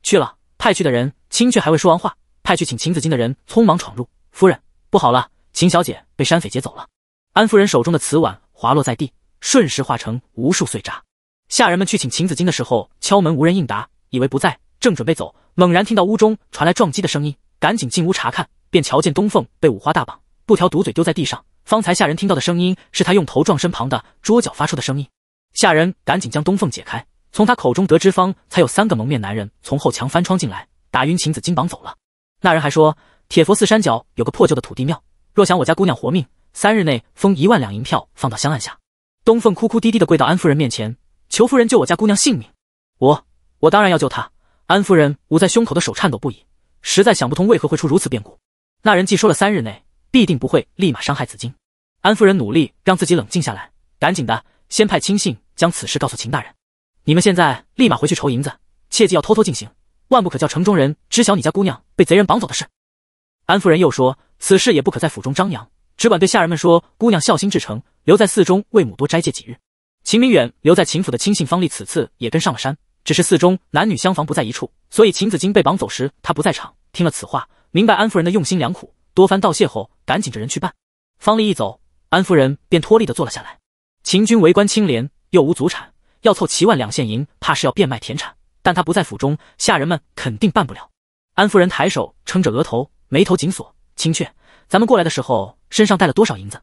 去了，派去的人，青却还未说完话。派去请秦子金的人匆忙闯入，夫人不好了，秦小姐被山匪劫走了。安夫人手中的瓷碗滑落在地，瞬时化成无数碎渣。下人们去请秦子金的时候，敲门无人应答，以为不在，正准备走，猛然听到屋中传来撞击的声音，赶紧进屋查看，便瞧见东凤被五花大绑，布条堵嘴，丢在地上。方才下人听到的声音，是他用头撞身旁的桌角发出的声音。下人赶紧将东凤解开，从他口中得知，方才有三个蒙面男人从后墙翻窗进来，打晕秦子金，绑走了。那人还说，铁佛寺山脚有个破旧的土地庙，若想我家姑娘活命，三日内封一万两银票放到香案下。东凤哭哭啼啼的跪到安夫人面前，求夫人救我家姑娘性命。我，我当然要救她。安夫人捂在胸口的手颤抖不已，实在想不通为何会出如此变故。那人既说了三日内，必定不会立马伤害紫金。安夫人努力让自己冷静下来，赶紧的，先派亲信将此事告诉秦大人。你们现在立马回去筹银子，切记要偷偷进行。万不可叫城中人知晓你家姑娘被贼人绑走的事。安夫人又说，此事也不可在府中张扬，只管对下人们说，姑娘孝心至诚，留在寺中为母多斋戒几日。秦明远留在秦府的亲信方立，此次也跟上了山。只是寺中男女厢房不在一处，所以秦子金被绑走时，他不在场。听了此话，明白安夫人的用心良苦，多番道谢后，赶紧着人去办。方立一走，安夫人便脱力的坐了下来。秦军为官清廉，又无祖产，要凑七万两现银，怕是要变卖田产。但他不在府中，下人们肯定办不了。安夫人抬手撑着额头，眉头紧锁。青雀，咱们过来的时候身上带了多少银子？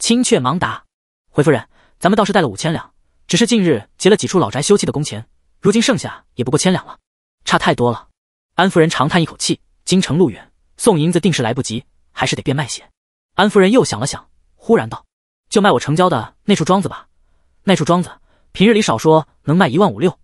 青雀忙答：“回夫人，咱们倒是带了五千两，只是近日结了几处老宅修葺的工钱，如今剩下也不过千两了，差太多了。”安夫人长叹一口气：“京城路远，送银子定是来不及，还是得变卖些。”安夫人又想了想，忽然道：“就卖我城郊的那处庄子吧，那处庄子平日里少说能卖一万五六，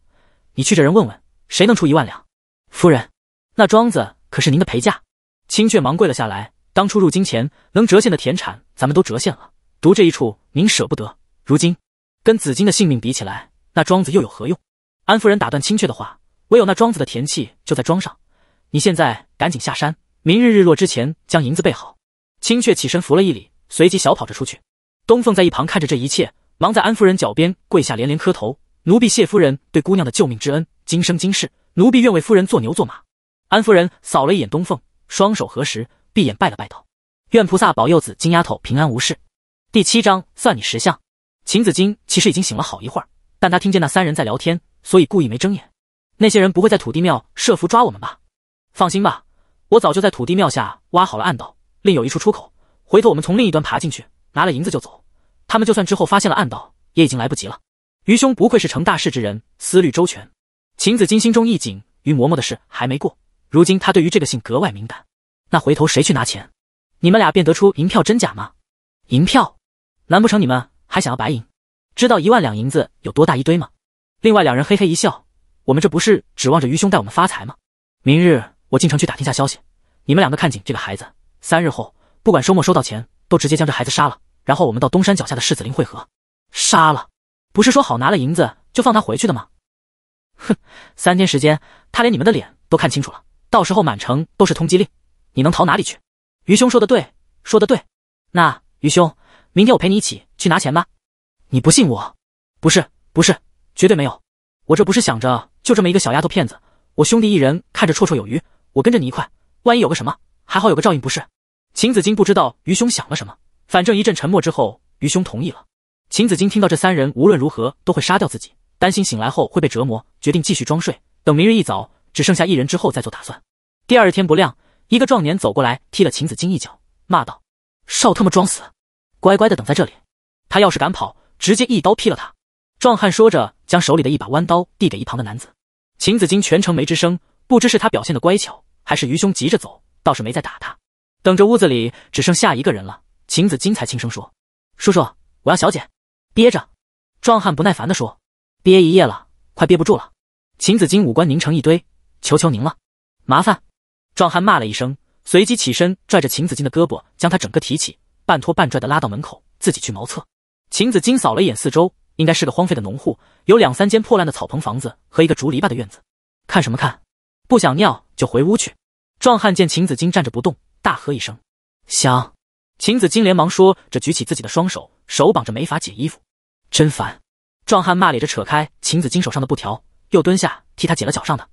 你去这人问问。”谁能出一万两？夫人，那庄子可是您的陪嫁。青雀忙跪了下来。当初入京前能折现的田产，咱们都折现了。独这一处，您舍不得。如今跟紫金的性命比起来，那庄子又有何用？安夫人打断青雀的话，唯有那庄子的田契就在庄上。你现在赶紧下山，明日日落之前将银子备好。青雀起身扶了一礼，随即小跑着出去。东凤在一旁看着这一切，忙在安夫人脚边跪下连连磕头：“奴婢谢夫人对姑娘的救命之恩。”今生今世，奴婢愿为夫人做牛做马。安夫人扫了一眼东凤，双手合十，闭眼拜了拜道：“愿菩萨保佑子金丫头平安无事。”第七章算你识相。秦子金其实已经醒了好一会儿，但他听见那三人在聊天，所以故意没睁眼。那些人不会在土地庙设伏抓我们吧？放心吧，我早就在土地庙下挖好了暗道，另有一处出口。回头我们从另一端爬进去，拿了银子就走。他们就算之后发现了暗道，也已经来不及了。愚兄不愧是成大事之人，思虑周全。秦子金心中一紧，于嬷嬷的事还没过，如今他对于这个信格外敏感。那回头谁去拿钱？你们俩便得出银票真假吗？银票？难不成你们还想要白银？知道一万两银子有多大一堆吗？另外两人嘿嘿一笑，我们这不是指望着于兄带我们发财吗？明日我进城去打听下消息，你们两个看紧这个孩子，三日后不管收没收到钱，都直接将这孩子杀了，然后我们到东山脚下的世子林会合。杀了？不是说好拿了银子就放他回去的吗？哼，三天时间，他连你们的脸都看清楚了。到时候满城都是通缉令，你能逃哪里去？愚兄说的对，说的对。那愚兄，明天我陪你一起去拿钱吧。你不信我？不是，不是，绝对没有。我这不是想着就这么一个小丫头片子，我兄弟一人看着绰绰有余。我跟着你一块，万一有个什么，还好有个照应，不是？秦子衿不知道愚兄想了什么，反正一阵沉默之后，愚兄同意了。秦子衿听到这三人无论如何都会杀掉自己。担心醒来后会被折磨，决定继续装睡，等明日一早只剩下一人之后再做打算。第二天不亮，一个壮年走过来，踢了秦子衿一脚，骂道：“少他妈装死，乖乖的等在这里。他要是敢跑，直接一刀劈了他。”壮汉说着，将手里的一把弯刀递给一旁的男子。秦子衿全程没吱声，不知是他表现的乖巧，还是愚兄急着走，倒是没再打他。等着屋子里只剩下一个人了，秦子衿才轻声说：“叔叔，我要小姐。”憋着，壮汉不耐烦地说。憋一夜了，快憋不住了！秦子金五官拧成一堆，求求您了，麻烦！壮汉骂了一声，随即起身，拽着秦子金的胳膊，将他整个提起，半拖半拽的拉到门口，自己去茅厕。秦子金扫了一眼四周，应该是个荒废的农户，有两三间破烂的草棚房子和一个竹篱笆的院子。看什么看？不想尿就回屋去！壮汉见秦子金站着不动，大喝一声：“想！”秦子金连忙说着，举起自己的双手，手绑着没法解衣服，真烦。壮汉骂咧着扯开秦子金手上的布条，又蹲下替他解了脚上的。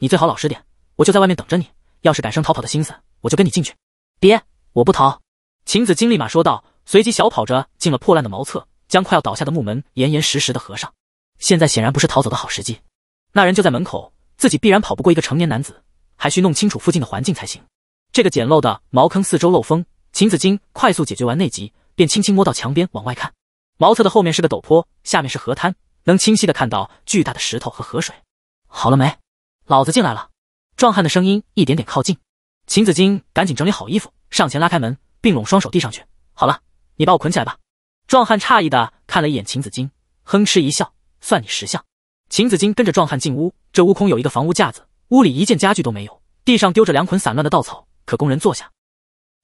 你最好老实点，我就在外面等着你。要是敢生逃跑的心思，我就跟你进去。别，我不逃。秦子金立马说道，随即小跑着进了破烂的茅厕，将快要倒下的木门严严实实的合上。现在显然不是逃走的好时机。那人就在门口，自己必然跑不过一个成年男子，还需弄清楚附近的环境才行。这个简陋的茅坑四周漏风，秦子金快速解决完内急，便轻轻摸到墙边往外看。茅厕的后面是个陡坡，下面是河滩，能清晰的看到巨大的石头和河水。好了没？老子进来了。壮汉的声音一点点靠近。秦子金赶紧整理好衣服，上前拉开门，并拢双手递上去。好了，你把我捆起来吧。壮汉诧异的看了一眼秦子金，哼哧一笑，算你识相。秦子金跟着壮汉进屋，这屋空有一个房屋架子，屋里一件家具都没有，地上丢着两捆散乱的稻草，可供人坐下。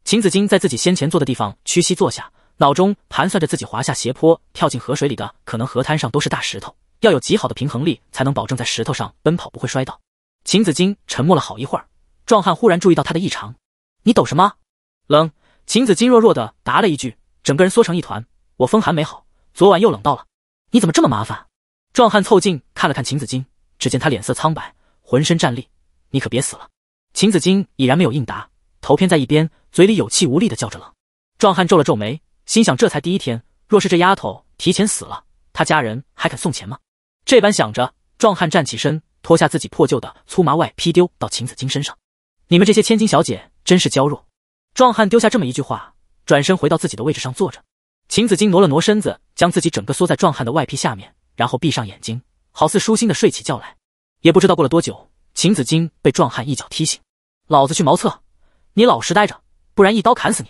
秦子金在自己先前坐的地方屈膝坐下。脑中盘算着自己滑下斜坡、跳进河水里的可能，河滩上都是大石头，要有极好的平衡力才能保证在石头上奔跑不会摔倒。秦子金沉默了好一会儿，壮汉忽然注意到他的异常：“你抖什么？冷？”秦子金弱弱的答了一句，整个人缩成一团：“我风寒没好，昨晚又冷到了。”“你怎么这么麻烦？”壮汉凑近看了看秦子金，只见他脸色苍白，浑身战栗：“你可别死了！”秦子金已然没有应答，头偏在一边，嘴里有气无力的叫着冷。壮汉皱了皱眉。心想，这才第一天，若是这丫头提前死了，她家人还肯送钱吗？这般想着，壮汉站起身，脱下自己破旧的粗麻外披，丢到秦子金身上。你们这些千金小姐真是娇弱。壮汉丢下这么一句话，转身回到自己的位置上坐着。秦子金挪了挪身子，将自己整个缩在壮汉的外披下面，然后闭上眼睛，好似舒心的睡起觉来。也不知道过了多久，秦子金被壮汉一脚踢醒：“老子去茅厕，你老实待着，不然一刀砍死你。”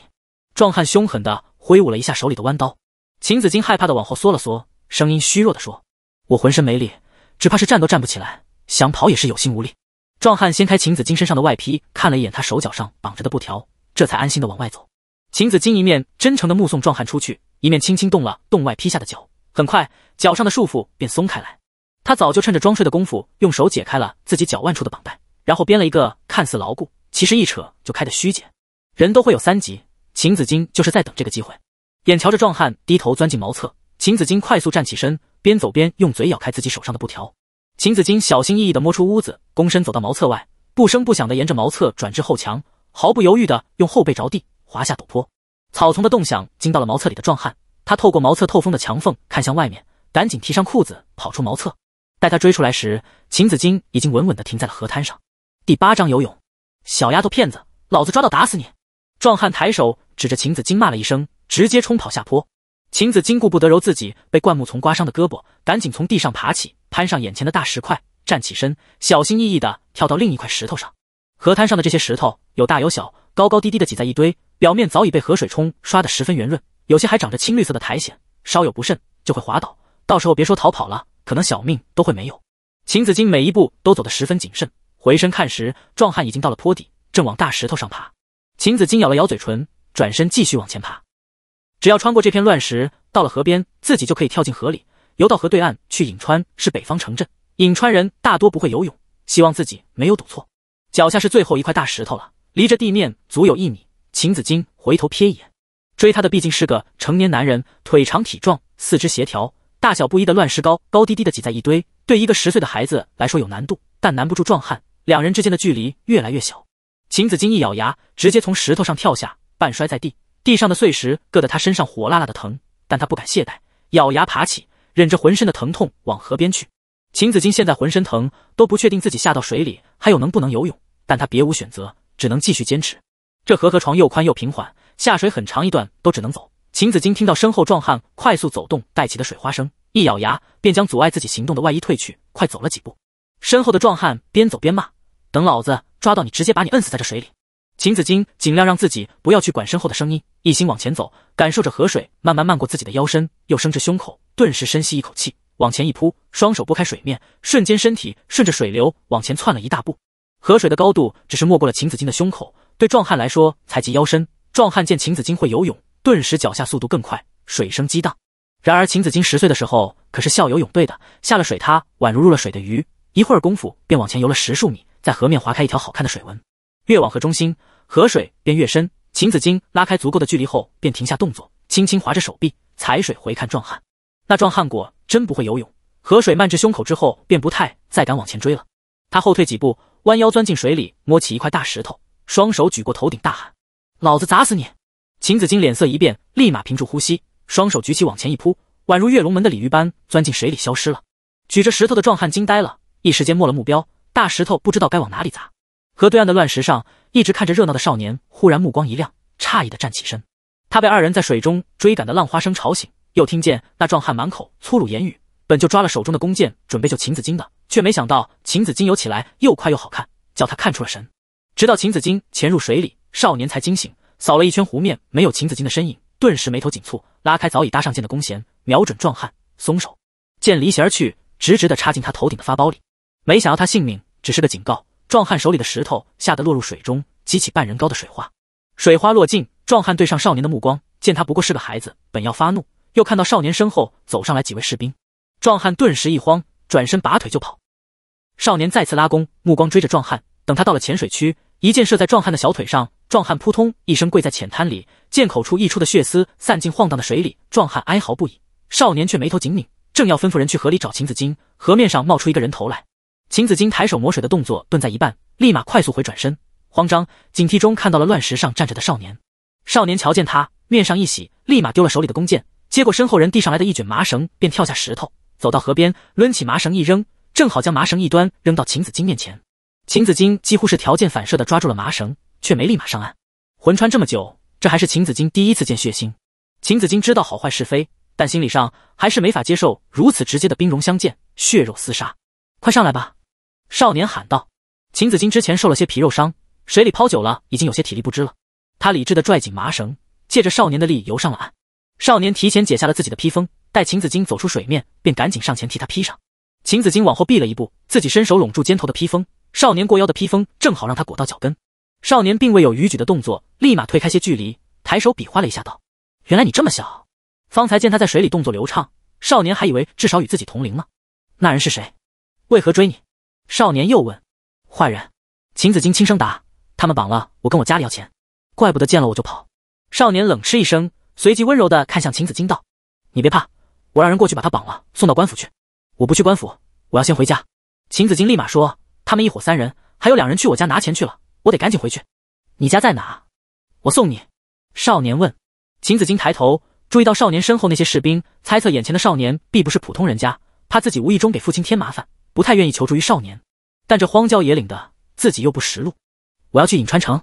壮汉凶狠地挥舞了一下手里的弯刀，秦子金害怕地往后缩了缩，声音虚弱地说：“我浑身没力，只怕是站都站不起来，想跑也是有心无力。”壮汉掀开秦子金身上的外披，看了一眼他手脚上绑着的布条，这才安心地往外走。秦子金一面真诚地目送壮汉出去，一面轻轻动了动外披下的脚，很快脚上的束缚便松开来。他早就趁着装睡的功夫，用手解开了自己脚腕处的绑带，然后编了一个看似牢固，其实一扯就开的虚结。人都会有三级。秦子金就是在等这个机会，眼瞧着壮汉低头钻进茅厕，秦子金快速站起身，边走边用嘴咬开自己手上的布条。秦子金小心翼翼地摸出屋子，躬身走到茅厕外，不声不响地沿着茅厕转至后墙，毫不犹豫地用后背着地滑下陡坡。草丛的动响惊到了茅厕里的壮汉，他透过茅厕透风的墙缝看向外面，赶紧提上裤子跑出茅厕。待他追出来时，秦子金已经稳稳地停在了河滩上。第八章游泳，小丫头片子，老子抓到打死你！壮汉抬手。指着晴子，惊骂了一声，直接冲跑下坡。晴子衿顾不得揉自己被灌木丛刮伤的胳膊，赶紧从地上爬起，攀上眼前的大石块，站起身，小心翼翼地跳到另一块石头上。河滩上的这些石头有大有小，高高低低的挤在一堆，表面早已被河水冲刷得十分圆润，有些还长着青绿色的苔藓，稍有不慎就会滑倒，到时候别说逃跑了，可能小命都会没有。秦子衿每一步都走得十分谨慎，回身看时，壮汉已经到了坡底，正往大石头上爬。秦子衿咬了咬嘴唇。转身继续往前爬，只要穿过这片乱石，到了河边，自己就可以跳进河里，游到河对岸去。颍川是北方城镇，颍川人大多不会游泳，希望自己没有赌错。脚下是最后一块大石头了，离着地面足有一米。秦子金回头瞥一眼，追他的毕竟是个成年男人，腿长体壮，四肢协调。大小不一的乱石高高低低的挤在一堆，对一个十岁的孩子来说有难度，但难不住壮汉。两人之间的距离越来越小，秦子金一咬牙，直接从石头上跳下。半摔在地，地上的碎石硌得他身上火辣辣的疼，但他不敢懈怠，咬牙爬起，忍着浑身的疼痛往河边去。秦子金现在浑身疼，都不确定自己下到水里还有能不能游泳，但他别无选择，只能继续坚持。这河河床又宽又平缓，下水很长一段都只能走。秦子金听到身后壮汉快速走动带起的水花声，一咬牙便将阻碍自己行动的外衣褪去，快走了几步。身后的壮汉边走边骂：“等老子抓到你，直接把你摁死在这水里。”秦子衿尽量让自己不要去管身后的声音，一心往前走，感受着河水慢慢漫过自己的腰身，又升至胸口，顿时深吸一口气，往前一扑，双手拨开水面，瞬间身体顺着水流往前窜了一大步。河水的高度只是没过了秦子衿的胸口，对壮汉来说才及腰身。壮汉见秦子衿会游泳，顿时脚下速度更快，水声激荡。然而秦子衿十岁的时候可是校游泳队的，下了水他宛如入了水的鱼，一会儿功夫便往前游了十数米，在河面划开一条好看的水纹。越往河中心，河水便越深。秦子金拉开足够的距离后，便停下动作，轻轻划着手臂，踩水回看壮汉。那壮汉果真不会游泳，河水漫至胸口之后，便不太再敢往前追了。他后退几步，弯腰钻进水里，摸起一块大石头，双手举过头顶大喊：“老子砸死你！”秦子金脸色一变，立马屏住呼吸，双手举起往前一扑，宛如跃龙门的鲤鱼般钻进水里消失了。举着石头的壮汉惊呆了，一时间没了目标，大石头不知道该往哪里砸。河对岸的乱石上，一直看着热闹的少年忽然目光一亮，诧异的站起身。他被二人在水中追赶的浪花声吵醒，又听见那壮汉满口粗鲁言语。本就抓了手中的弓箭，准备救秦子金的，却没想到秦子金游起来又快又好看，叫他看出了神。直到秦子金潜入水里，少年才惊醒，扫了一圈湖面，没有秦子金的身影，顿时眉头紧蹙，拉开早已搭上箭的弓弦，瞄准壮汉松手，箭离弦而去，直直的插进他头顶的发包里。没想要他性命，只是个警告。壮汉手里的石头吓得落入水中，激起半人高的水花。水花落尽，壮汉对上少年的目光，见他不过是个孩子，本要发怒，又看到少年身后走上来几位士兵，壮汉顿时一慌，转身拔腿就跑。少年再次拉弓，目光追着壮汉，等他到了浅水区，一箭射在壮汉的小腿上，壮汉扑通一声跪在浅滩里，箭口处溢出的血丝散进晃荡的水里，壮汉哀嚎不已。少年却眉头紧拧，正要吩咐人去河里找秦子金，河面上冒出一个人头来。秦子金抬手磨水的动作顿在一半，立马快速回转身，慌张警惕中看到了乱石上站着的少年。少年瞧见他，面上一喜，立马丢了手里的弓箭，接过身后人递上来的一卷麻绳，便跳下石头，走到河边，抡起麻绳一扔，正好将麻绳一端扔到秦子金面前。秦子金几乎是条件反射的抓住了麻绳，却没立马上岸。魂穿这么久，这还是秦子金第一次见血腥。秦子金知道好坏是非，但心理上还是没法接受如此直接的兵戎相见、血肉厮杀。快上来吧！少年喊道：“秦子金之前受了些皮肉伤，水里泡久了，已经有些体力不支了。他理智的拽紧麻绳，借着少年的力游上了岸。少年提前解下了自己的披风，待秦子金走出水面，便赶紧上前替他披上。秦子金往后避了一步，自己伸手拢住肩头的披风，少年过腰的披风正好让他裹到脚跟。少年并未有逾矩的动作，立马退开些距离，抬手比划了一下，道：‘原来你这么小。’方才见他在水里动作流畅，少年还以为至少与自己同龄呢。那人是谁？为何追你？”少年又问：“坏人？”秦子金轻声答：“他们绑了我，跟我家里要钱，怪不得见了我就跑。”少年冷嗤一声，随即温柔的看向秦子金道：“你别怕，我让人过去把他绑了，送到官府去。”“我不去官府，我要先回家。”秦子金立马说：“他们一伙三人，还有两人去我家拿钱去了，我得赶紧回去。”“你家在哪？”“我送你。”少年问。秦子金抬头，注意到少年身后那些士兵，猜测眼前的少年并不是普通人家，怕自己无意中给父亲添麻烦。不太愿意求助于少年，但这荒郊野岭的，自己又不识路。我要去颍川城。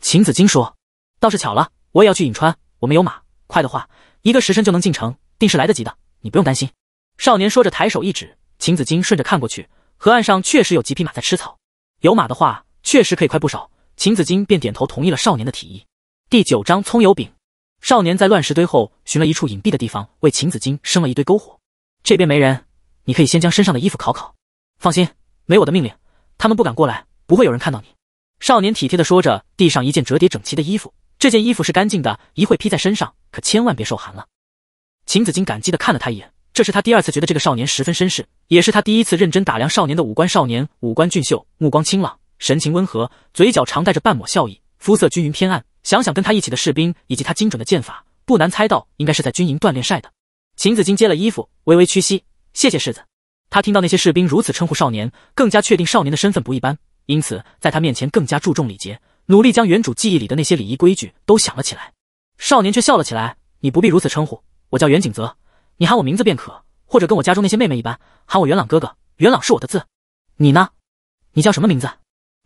秦子衿说：“倒是巧了，我也要去颍川。我们有马，快的话一个时辰就能进城，定是来得及的，你不用担心。”少年说着，抬手一指。秦子衿顺着看过去，河岸上确实有几匹马在吃草。有马的话，确实可以快不少。秦子衿便点头同意了少年的提议。第九章葱油饼。少年在乱石堆后寻了一处隐蔽的地方，为秦子衿生了一堆篝火。这边没人，你可以先将身上的衣服烤烤。放心，没我的命令，他们不敢过来，不会有人看到你。少年体贴的说着，递上一件折叠整齐的衣服。这件衣服是干净的，一会披在身上，可千万别受寒了。秦子金感激的看了他一眼，这是他第二次觉得这个少年十分绅士，也是他第一次认真打量少年的五官。少年五官俊秀，目光清朗，神情温和，嘴角常带着半抹笑意，肤色均匀偏暗。想想跟他一起的士兵，以及他精准的剑法，不难猜到应该是在军营锻炼晒的。秦子金接了衣服，微微屈膝，谢谢世子。他听到那些士兵如此称呼少年，更加确定少年的身份不一般，因此在他面前更加注重礼节，努力将原主记忆里的那些礼仪规矩都想了起来。少年却笑了起来：“你不必如此称呼，我叫袁景泽，你喊我名字便可，或者跟我家中那些妹妹一般，喊我元朗哥哥。元朗是我的字，你呢？你叫什么名字？”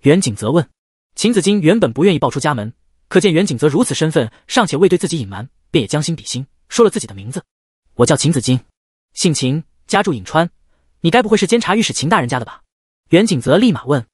袁景泽问。秦子金原本不愿意报出家门，可见袁景泽如此身份尚且未对自己隐瞒，便也将心比心，说了自己的名字：“我叫秦子金，姓秦，家住颍川。”你该不会是监察御史秦大人家的吧？袁景泽立马问。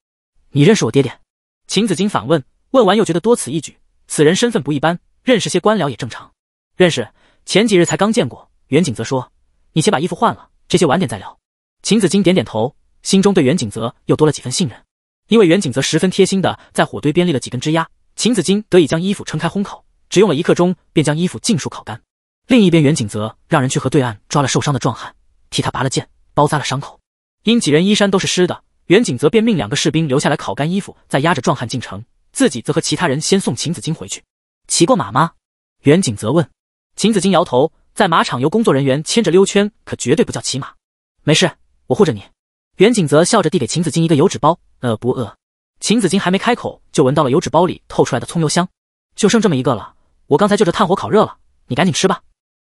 你认识我爹爹？秦子衿反问。问完又觉得多此一举。此人身份不一般，认识些官僚也正常。认识，前几日才刚见过。袁景泽说。你先把衣服换了，这些晚点再聊。秦子衿点点头，心中对袁景泽又多了几分信任。因为袁景泽十分贴心的在火堆边立了几根枝丫，秦子衿得以将衣服撑开烘烤，只用了一刻钟便将衣服尽数烤干。另一边，袁景泽让人去河对岸抓了受伤的壮汉，替他拔了剑。包扎了伤口，因几人衣衫都是湿的，袁景泽便命两个士兵留下来烤干衣服，再押着壮汉进城，自己则和其他人先送秦子衿回去。骑过马吗？袁景泽问。秦子衿摇头，在马场由工作人员牵着溜圈，可绝对不叫骑马。没事，我护着你。袁景泽笑着递给秦子衿一个油纸包。饿不饿？秦子衿还没开口，就闻到了油纸包里透出来的葱油香。就剩这么一个了，我刚才就着炭火烤热了，你赶紧吃吧。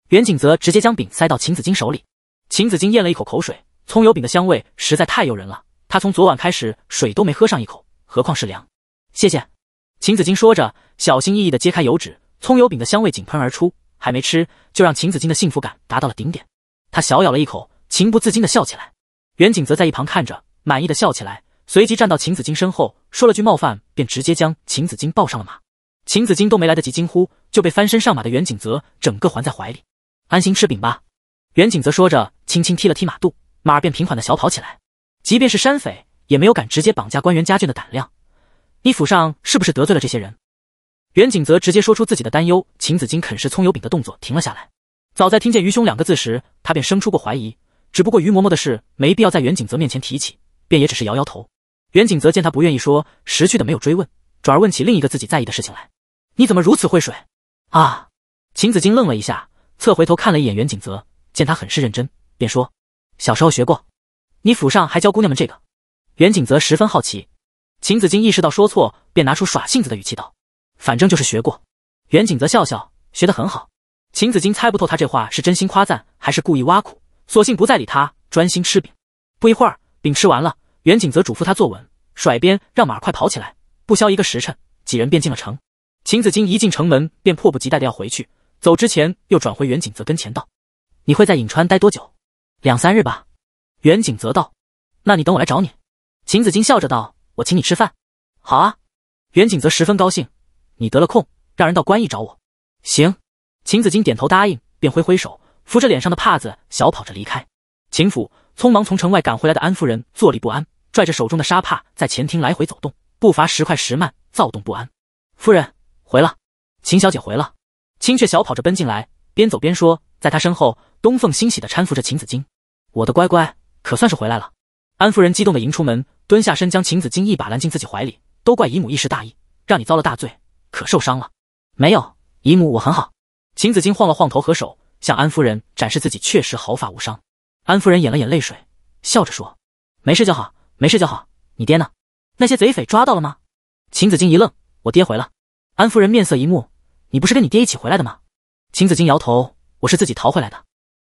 袁景泽直接将饼塞到秦子衿手里。秦子金咽了一口口水，葱油饼的香味实在太诱人了。他从昨晚开始水都没喝上一口，何况是凉。谢谢。秦子金说着，小心翼翼的揭开油纸，葱油饼的香味井喷而出，还没吃就让秦子金的幸福感达到了顶点。他小咬了一口，情不自禁的笑起来。袁景泽在一旁看着，满意的笑起来，随即站到秦子金身后，说了句冒犯，便直接将秦子金抱上了马。秦子金都没来得及惊呼，就被翻身上马的袁景泽整个环在怀里。安心吃饼吧。袁景泽说着。轻轻踢了踢马肚，马儿便平缓的小跑起来。即便是山匪，也没有敢直接绑架官员家眷的胆量。你府上是不是得罪了这些人？袁景泽直接说出自己的担忧。秦子金啃食葱油饼的动作停了下来。早在听见“愚兄”两个字时，他便生出过怀疑。只不过于嬷嬷的事没必要在袁景泽面前提起，便也只是摇摇头。袁景泽见他不愿意说，识趣的没有追问，转而问起另一个自己在意的事情来：“你怎么如此会水？”啊！秦子金愣了一下，侧回头看了一眼袁景泽，见他很是认真。便说，小时候学过，你府上还教姑娘们这个。袁景泽十分好奇，秦子衿意识到说错，便拿出耍性子的语气道：“反正就是学过。”袁景泽笑笑，学得很好。秦子衿猜不透他这话是真心夸赞还是故意挖苦，索性不再理他，专心吃饼。不一会儿，饼吃完了，袁景泽嘱咐他坐稳，甩鞭让马快跑起来。不消一个时辰，几人便进了城。秦子衿一进城门，便迫不及待的要回去。走之前，又转回袁景泽跟前道：“你会在颍川待多久？”两三日吧，袁景则道。那你等我来找你。秦子衿笑着道：“我请你吃饭。”好啊，袁景则十分高兴。你得了空，让人到关驿找我。行。秦子衿点头答应，便挥挥手，扶着脸上的帕子，小跑着离开秦府。匆忙从城外赶回来的安夫人坐立不安，拽着手中的纱帕在前厅来回走动，步伐时快时慢，躁动不安。夫人回了，秦小姐回了。青雀小跑着奔进来，边走边说。在她身后，东凤欣喜地搀扶着秦子衿。我的乖乖，可算是回来了！安夫人激动地迎出门，蹲下身将秦子衿一把揽进自己怀里。都怪姨母一时大意，让你遭了大罪，可受伤了没有？姨母，我很好。秦子衿晃了晃头和手，向安夫人展示自己确实毫发无伤。安夫人掩了眼泪水，笑着说：“没事就好，没事就好。你爹呢？那些贼匪抓到了吗？”秦子衿一愣：“我爹回了。”安夫人面色一木：“你不是跟你爹一起回来的吗？”秦子衿摇头：“我是自己逃回来的，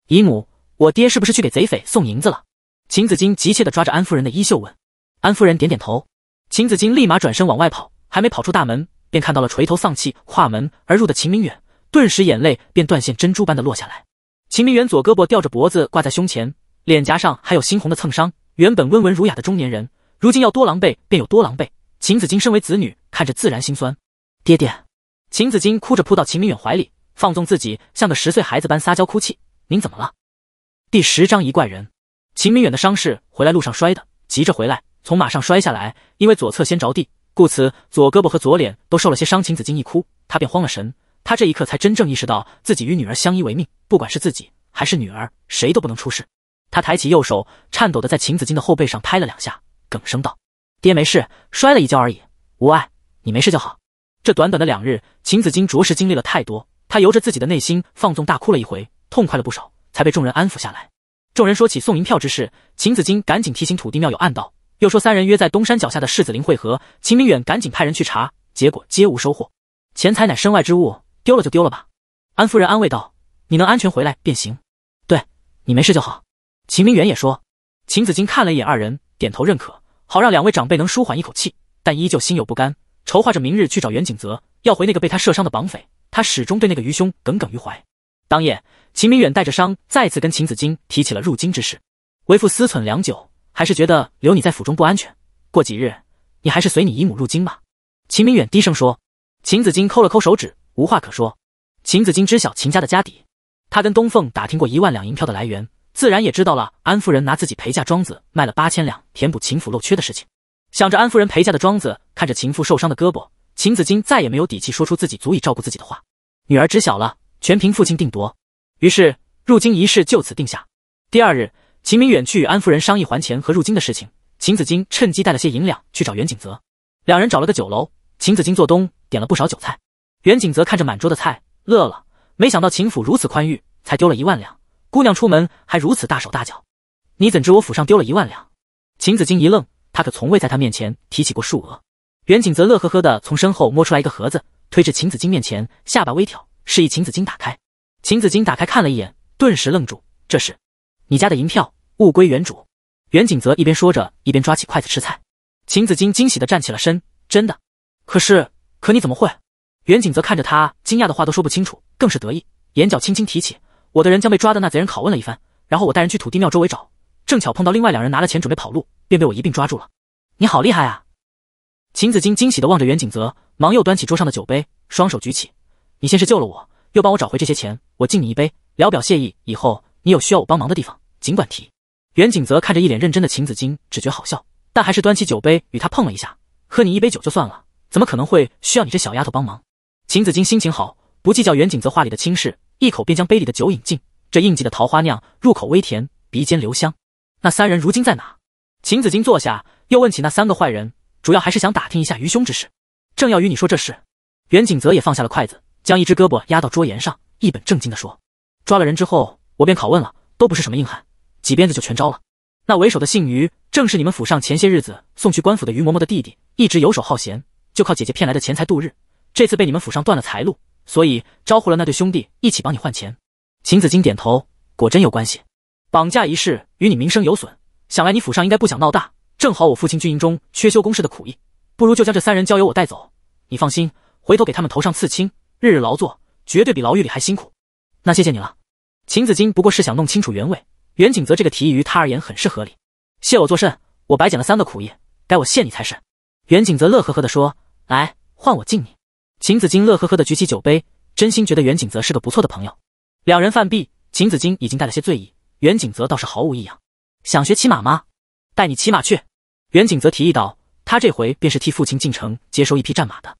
姨母。”我爹是不是去给贼匪送银子了？秦子金急切地抓着安夫人的衣袖问。安夫人点点头，秦子金立马转身往外跑，还没跑出大门，便看到了垂头丧气跨门而入的秦明远，顿时眼泪便断线珍珠般的落下来。秦明远左胳膊吊着脖子挂在胸前，脸颊上还有猩红的蹭伤，原本温文儒雅的中年人，如今要多狼狈便有多狼狈。秦子金身为子女，看着自然心酸。爹爹，秦子金哭着扑到秦明远怀里，放纵自己像个十岁孩子般撒娇哭泣。您怎么了？第十章一怪人。秦明远的伤势，回来路上摔的，急着回来，从马上摔下来，因为左侧先着地，故此左胳膊和左脸都受了些伤。秦子金一哭，他便慌了神。他这一刻才真正意识到，自己与女儿相依为命，不管是自己还是女儿，谁都不能出事。他抬起右手，颤抖的在秦子金的后背上拍了两下，哽声道：“爹没事，摔了一跤而已，无碍。你没事就好。”这短短的两日，秦子金着实经历了太多。他由着自己的内心放纵大哭了一回，痛快了不少。才被众人安抚下来。众人说起送银票之事，秦子金赶紧提醒土地庙有暗道，又说三人约在东山脚下的世子林会合。秦明远赶紧派人去查，结果皆无收获。钱财乃身外之物，丢了就丢了吧。安夫人安慰道：“你能安全回来便行，对你没事就好。”秦明远也说。秦子金看了一眼二人，点头认可，好让两位长辈能舒缓一口气，但依旧心有不甘，筹划着明日去找袁景泽要回那个被他射伤的绑匪。他始终对那个愚兄耿耿于怀。当夜，秦明远带着伤再次跟秦子衿提起了入京之事。为父思忖良久，还是觉得留你在府中不安全。过几日，你还是随你姨母入京吧。秦明远低声说。秦子衿抠了抠手指，无话可说。秦子衿知晓秦家的家底，他跟东凤打听过一万两银票的来源，自然也知道了安夫人拿自己陪嫁庄子卖了八千两，填补秦府漏缺的事情。想着安夫人陪嫁的庄子，看着秦父受伤的胳膊，秦子衿再也没有底气说出自己足以照顾自己的话。女儿知晓了。全凭父亲定夺。于是入京一事就此定下。第二日，秦明远去与安夫人商议还钱和入京的事情。秦子衿趁机带了些银两去找袁景泽。两人找了个酒楼，秦子衿坐东，点了不少酒菜。袁景泽看着满桌的菜，乐了。没想到秦府如此宽裕，才丢了一万两。姑娘出门还如此大手大脚，你怎知我府上丢了一万两？秦子衿一愣，他可从未在他面前提起过数额。袁景泽乐呵呵的从身后摸出来一个盒子，推至秦子衿面前，下巴微挑。示意秦子金打开，秦子金打开看了一眼，顿时愣住。这是你家的银票，物归原主。袁景泽一边说着，一边抓起筷子吃菜。秦子金惊喜地站起了身，真的？可是，可你怎么会？袁景泽看着他，惊讶的话都说不清楚，更是得意，眼角轻轻提起。我的人将被抓的那贼人拷问了一番，然后我带人去土地庙周围找，正巧碰到另外两人拿了钱准备跑路，便被我一并抓住了。你好厉害啊！秦子金惊喜地望着袁景泽，忙又端起桌上的酒杯，双手举起。你先是救了我，又帮我找回这些钱，我敬你一杯，聊表谢意。以后你有需要我帮忙的地方，尽管提。袁景泽看着一脸认真的秦子金，只觉好笑，但还是端起酒杯与他碰了一下。喝你一杯酒就算了，怎么可能会需要你这小丫头帮忙？秦子金心情好，不计较袁景泽话里的轻视，一口便将杯里的酒饮尽。这应季的桃花酿入口微甜，鼻尖留香。那三人如今在哪？秦子金坐下，又问起那三个坏人，主要还是想打听一下余兄之事。正要与你说这事，袁景泽也放下了筷子。将一只胳膊压到桌沿上，一本正经地说：“抓了人之后，我便拷问了，都不是什么硬汉，几鞭子就全招了。那为首的姓于，正是你们府上前些日子送去官府的于嬷嬷的弟弟，一直游手好闲，就靠姐姐骗来的钱财度日。这次被你们府上断了财路，所以招呼了那对兄弟一起帮你换钱。”秦子衿点头，果真有关系。绑架一事与你名声有损，想来你府上应该不想闹大。正好我父亲军营中缺修工事的苦役，不如就将这三人交由我带走。你放心，回头给他们头上刺青。日日劳作，绝对比牢狱里还辛苦。那谢谢你了，秦子金。不过是想弄清楚原委。袁景泽这个提议于他而言很是合理。谢我作甚？我白捡了三个苦役，该我谢你才是。袁景泽乐呵呵地说：“来，换我敬你。”秦子金乐呵呵地举起酒杯，真心觉得袁景泽是个不错的朋友。两人犯毕，秦子金已经带了些醉意，袁景泽倒是毫无异样。想学骑马吗？带你骑马去。袁景泽提议道：“他这回便是替父亲进城接收一匹战马的。”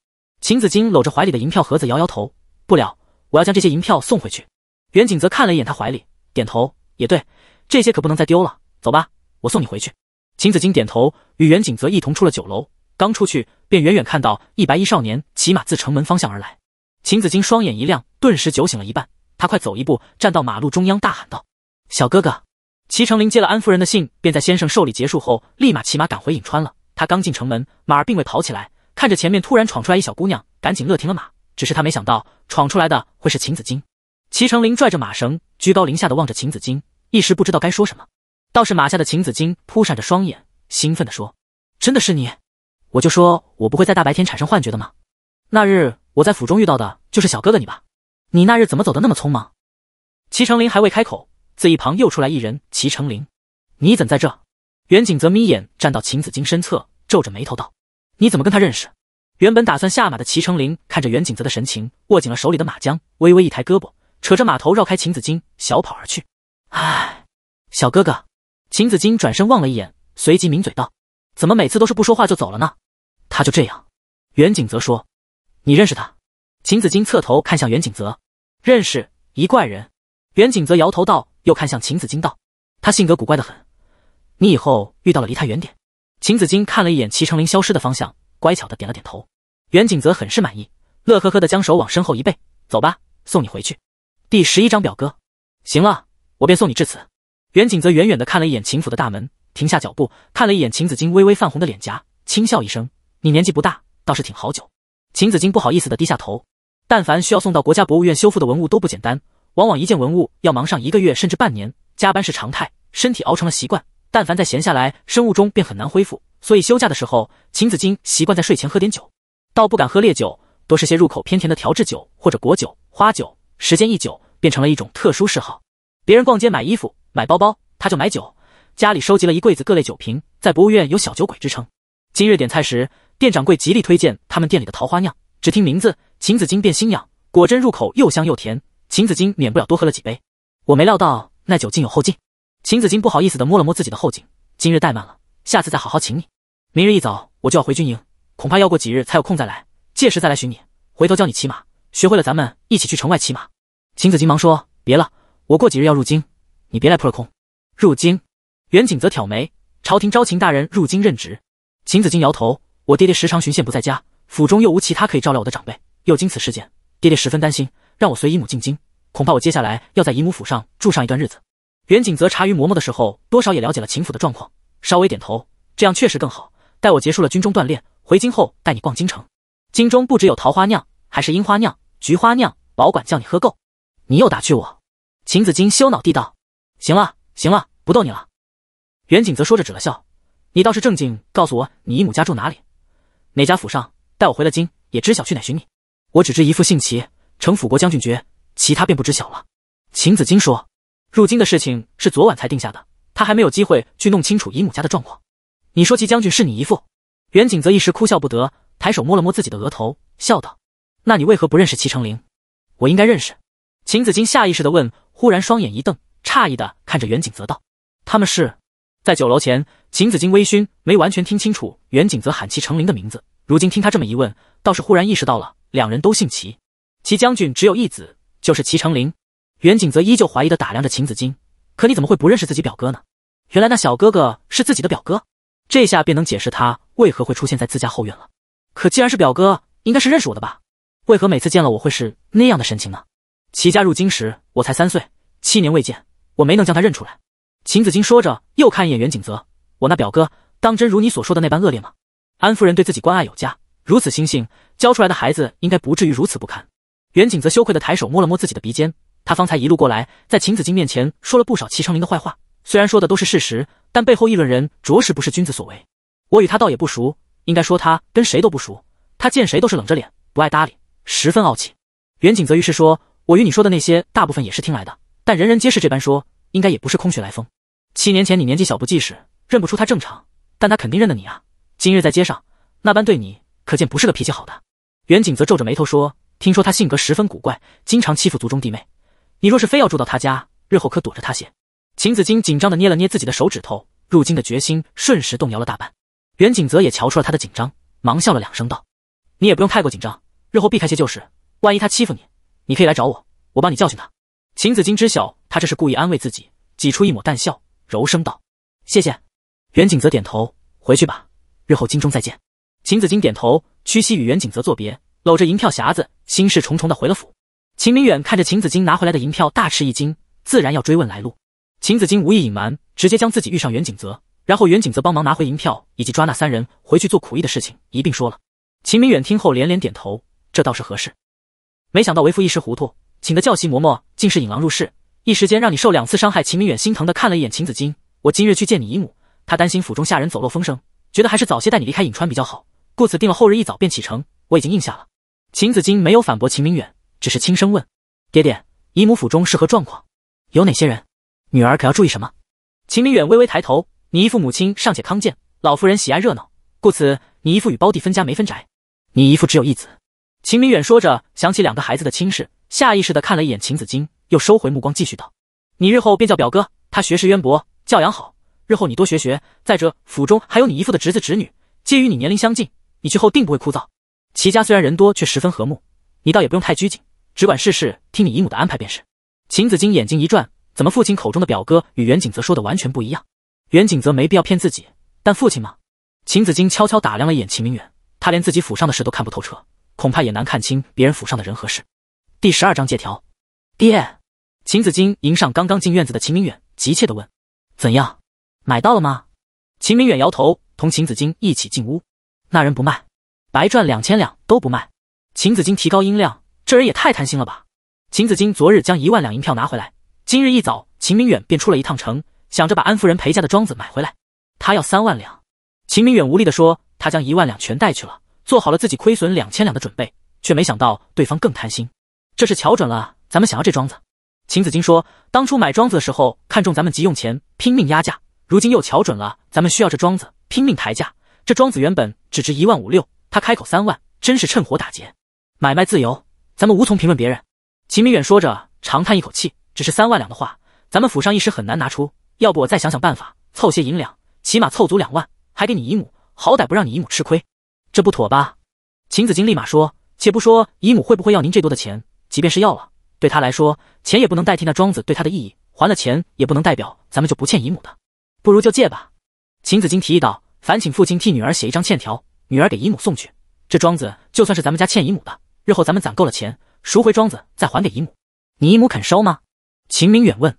秦子金搂着怀里的银票盒子，摇摇头：“不了，我要将这些银票送回去。”袁景泽看了一眼他怀里，点头：“也对，这些可不能再丢了。”走吧，我送你回去。”秦子金点头，与袁景泽一同出了酒楼。刚出去，便远远看到一白衣少年骑马自城门方向而来。秦子金双眼一亮，顿时酒醒了一半。他快走一步，站到马路中央，大喊道：“小哥哥！”齐成林接了安夫人的信，便在先生寿礼结束后，立马骑马赶回颍川了。他刚进城门，马儿并未跑起来。看着前面突然闯出来一小姑娘，赶紧勒停了马。只是他没想到，闯出来的会是秦子衿。齐成林拽着马绳，居高临下的望着秦子衿，一时不知道该说什么。倒是马下的秦子衿扑闪着双眼，兴奋的说：“真的是你，我就说我不会在大白天产生幻觉的吗？那日我在府中遇到的就是小哥哥你吧？你那日怎么走的那么匆忙？”齐成林还未开口，自一旁又出来一人。齐成林，你怎在这？袁景则眯眼站到秦子衿身侧，皱着眉头道。你怎么跟他认识？原本打算下马的齐成林看着袁景泽的神情，握紧了手里的马缰，微微一抬胳膊，扯着马头绕开秦子金，小跑而去。唉，小哥哥。秦子金转身望了一眼，随即抿嘴道：“怎么每次都是不说话就走了呢？”他就这样。袁景泽说：“你认识他？”秦子金侧头看向袁景泽：“认识，一怪人。”袁景泽摇头道，又看向秦子金道：“他性格古怪的很，你以后遇到了离他远点。”秦子金看了一眼齐成林消失的方向，乖巧的点了点头。袁景泽很是满意，乐呵呵的将手往身后一背：“走吧，送你回去。”第十一章表哥，行了，我便送你至此。袁景泽远远的看了一眼秦府的大门，停下脚步，看了一眼秦子金微微泛红的脸颊，轻笑一声：“你年纪不大，倒是挺好酒。”秦子金不好意思的低下头。但凡需要送到国家博物院修复的文物都不简单，往往一件文物要忙上一个月甚至半年，加班是常态，身体熬成了习惯。但凡再闲下来，生物钟便很难恢复，所以休假的时候，秦子金习惯在睡前喝点酒，倒不敢喝烈酒，多是些入口偏甜的调制酒或者果酒、花酒。时间一久，变成了一种特殊嗜好。别人逛街买衣服、买包包，他就买酒。家里收集了一柜子各类酒瓶，在博物院有“小酒鬼”之称。今日点菜时，店掌柜极力推荐他们店里的桃花酿，只听名字，秦子金便心痒，果真入口又香又甜。秦子金免不了多喝了几杯。我没料到那酒竟有后劲。秦子衿不好意思地摸了摸自己的后颈，今日怠慢了，下次再好好请你。明日一早我就要回军营，恐怕要过几日才有空再来，届时再来寻你。回头教你骑马，学会了咱们一起去城外骑马。秦子衿忙说：“别了，我过几日要入京，你别来扑了空。”入京，袁景则挑眉：“朝廷招秦大人入京任职。”秦子衿摇头：“我爹爹时常巡线不在家，府中又无其他可以照料我的长辈，又经此事件，爹爹十分担心，让我随姨母进京，恐怕我接下来要在姨母府上住上一段日子。”袁景泽查余嬷嬷的时候，多少也了解了秦府的状况，稍微点头，这样确实更好。待我结束了军中锻炼，回京后带你逛京城，京中不只有桃花酿，还是樱花酿、菊花酿，保管叫你喝够。你又打趣我，秦子衿羞恼地道：“行了，行了，不逗你了。”袁景泽说着指了笑：“你倒是正经，告诉我你姨母家住哪里，哪家府上？待我回了京，也知晓去哪寻你。我只知一副姓齐，城府国将军爵，其他便不知晓了。”秦子衿说。入京的事情是昨晚才定下的，他还没有机会去弄清楚姨母家的状况。你说齐将军是你姨父？袁景泽一时哭笑不得，抬手摸了摸自己的额头，笑道：“那你为何不认识齐成林？”我应该认识。秦子衿下意识地问，忽然双眼一瞪，诧异地看着袁景泽道：“他们是在酒楼前？”秦子衿微醺，没完全听清楚袁景泽喊齐成林的名字，如今听他这么一问，倒是忽然意识到了，两人都姓齐，齐将军只有一子，就是齐成林。袁景泽依旧怀疑的打量着秦子金，可你怎么会不认识自己表哥呢？原来那小哥哥是自己的表哥，这下便能解释他为何会出现在自家后院了。可既然是表哥，应该是认识我的吧？为何每次见了我会是那样的神情呢？齐家入京时我才三岁，七年未见，我没能将他认出来。秦子金说着，又看一眼袁景泽，我那表哥当真如你所说的那般恶劣吗？安夫人对自己关爱有加，如此心性教出来的孩子应该不至于如此不堪。袁景泽羞愧的抬手摸了摸自己的鼻尖。他方才一路过来，在秦子衿面前说了不少齐成林的坏话。虽然说的都是事实，但背后议论人，着实不是君子所为。我与他倒也不熟，应该说他跟谁都不熟。他见谁都是冷着脸，不爱搭理，十分傲气。袁景泽于是说：“我与你说的那些，大部分也是听来的。但人人皆是这般说，应该也不是空穴来风。七年前你年纪小不记事，认不出他正常，但他肯定认得你啊。今日在街上那般对你，可见不是个脾气好的。”袁景泽皱着眉头说：“听说他性格十分古怪，经常欺负族中弟妹。”你若是非要住到他家，日后可躲着他些。秦子衿紧张的捏了捏自己的手指头，入京的决心瞬时动摇了大半。袁景泽也瞧出了他的紧张，忙笑了两声，道：“你也不用太过紧张，日后避开些就是。万一他欺负你，你可以来找我，我帮你教训他。”秦子衿知晓他这是故意安慰自己，挤出一抹淡笑，柔声道：“谢谢。”袁景泽点头，回去吧，日后京中再见。秦子衿点头，屈膝与袁景泽作别，搂着银票匣子，心事重重的回了府。秦明远看着秦子衿拿回来的银票，大吃一惊，自然要追问来路。秦子衿无意隐瞒，直接将自己遇上袁景泽，然后袁景泽帮忙拿回银票以及抓那三人回去做苦役的事情一并说了。秦明远听后连连点头，这倒是合适。没想到为父一时糊涂，请的教习嬷嬷竟是引狼入室，一时间让你受两次伤害。秦明远心疼的看了一眼秦子衿，我今日去见你姨母，他担心府中下人走漏风声，觉得还是早些带你离开颍川比较好，故此定了后日一早便启程，我已经应下了。秦子衿没有反驳秦明远。只是轻声问：“爹爹，姨母府中是何状况？有哪些人？女儿可要注意什么？”秦明远微微抬头：“你姨父母亲尚且康健，老夫人喜爱热闹，故此你姨父与胞弟分家没分宅。你姨父只有一子。”秦明远说着，想起两个孩子的亲事，下意识地看了一眼秦子衿，又收回目光，继续道：“你日后便叫表哥，他学识渊博，教养好，日后你多学学。再者，府中还有你姨父的侄子侄女，皆与你年龄相近，你去后定不会枯燥。齐家虽然人多，却十分和睦，你倒也不用太拘谨。”只管试试，听你姨母的安排便是。秦子衿眼睛一转，怎么父亲口中的表哥与袁景泽说的完全不一样？袁景泽没必要骗自己，但父亲吗？秦子衿悄悄打量了一眼秦明远，他连自己府上的事都看不透彻，恐怕也难看清别人府上的人和事。第十二章借条。爹，秦子衿迎上刚刚进院子的秦明远，急切地问：“怎样？买到了吗？”秦明远摇头，同秦子衿一起进屋。那人不卖，白赚两千两都不卖。秦子衿提高音量。这人也太贪心了吧！秦子金昨日将一万两银票拿回来，今日一早，秦明远便出了一趟城，想着把安夫人陪嫁的庄子买回来。他要三万两。秦明远无力地说：“他将一万两全带去了，做好了自己亏损两千两的准备，却没想到对方更贪心。这是瞧准了咱们想要这庄子。”秦子金说：“当初买庄子的时候，看中咱们急用钱，拼命压价；如今又瞧准了咱们需要这庄子，拼命抬价。这庄子原本只值一万五六，他开口三万，真是趁火打劫。买卖自由。”咱们无从评论别人。秦明远说着，长叹一口气。只是三万两的话，咱们府上一时很难拿出。要不我再想想办法，凑些银两，起码凑足两万，还给你姨母，好歹不让你姨母吃亏。这不妥吧？秦子衿立马说：“且不说姨母会不会要您这多的钱，即便是要了，对他来说，钱也不能代替那庄子对他的意义。还了钱，也不能代表咱们就不欠姨母的。不如就借吧。”秦子衿提议道：“烦请父亲替女儿写一张欠条，女儿给姨母送去。这庄子就算是咱们家欠姨母的。”日后咱们攒够了钱，赎回庄子再还给姨母。你姨母肯收吗？秦明远问。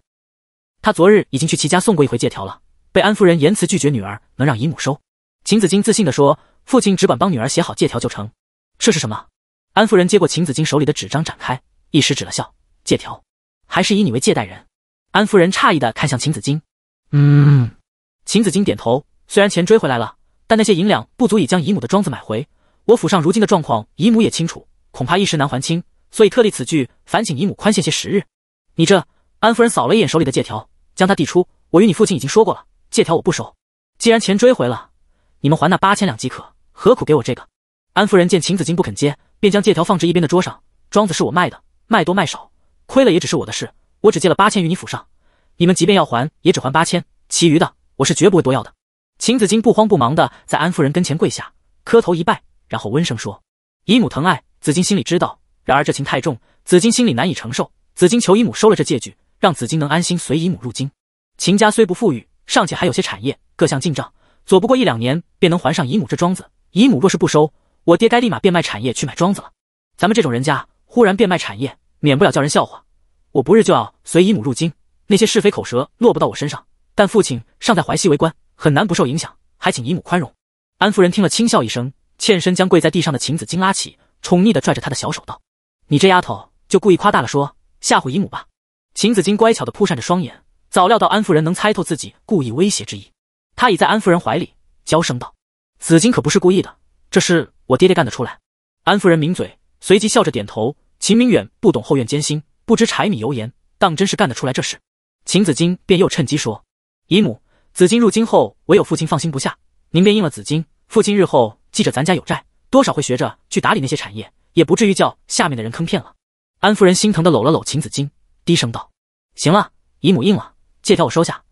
他昨日已经去齐家送过一回借条了，被安夫人严辞拒绝。女儿能让姨母收？秦子金自信地说：“父亲只管帮女儿写好借条就成。”这是什么？安夫人接过秦子金手里的纸张，展开，一时指了笑。借条，还是以你为借贷人？安夫人诧异地看向秦子金。嗯。秦子金点头。虽然钱追回来了，但那些银两不足以将姨母的庄子买回。我府上如今的状况，姨母也清楚。恐怕一时难还清，所以特立此句，烦请姨母宽限些时日。你这安夫人扫了一眼手里的借条，将它递出。我与你父亲已经说过了，借条我不收。既然钱追回了，你们还那八千两即可，何苦给我这个？安夫人见秦子金不肯接，便将借条放置一边的桌上。庄子是我卖的，卖多卖少，亏了也只是我的事。我只借了八千与你府上，你们即便要还，也只还八千，其余的我是绝不会多要的。秦子金不慌不忙的在安夫人跟前跪下，磕头一拜，然后温声说：“姨母疼爱。”紫金心里知道，然而这情太重，紫金心里难以承受。紫金求姨母收了这借据，让紫金能安心随姨母入京。秦家虽不富裕，尚且还有些产业，各项进账，左不过一两年便能还上姨母这庄子。姨母若是不收，我爹该立马变卖产业去买庄子了。咱们这种人家忽然变卖产业，免不了叫人笑话。我不日就要随姨母入京，那些是非口舌落不到我身上。但父亲尚在淮西为官，很难不受影响，还请姨母宽容。安夫人听了，轻笑一声，欠身将跪在地上的秦子金拉起。宠溺的拽着他的小手道：“你这丫头，就故意夸大了，说吓唬姨母吧。”秦子金乖巧的扑扇着双眼，早料到安夫人能猜透自己故意威胁之意，他倚在安夫人怀里，娇声道：“子金可不是故意的，这事我爹爹干得出来。”安夫人抿嘴，随即笑着点头。秦明远不懂后院艰辛，不知柴米油盐，当真是干得出来这事。秦子金便又趁机说：“姨母，子金入京后，唯有父亲放心不下，您便应了子金，父亲日后记着咱家有债。”多少会学着去打理那些产业，也不至于叫下面的人坑骗了。安夫人心疼的搂了搂秦子衿，低声道：“行了，姨母应了，借条我收下。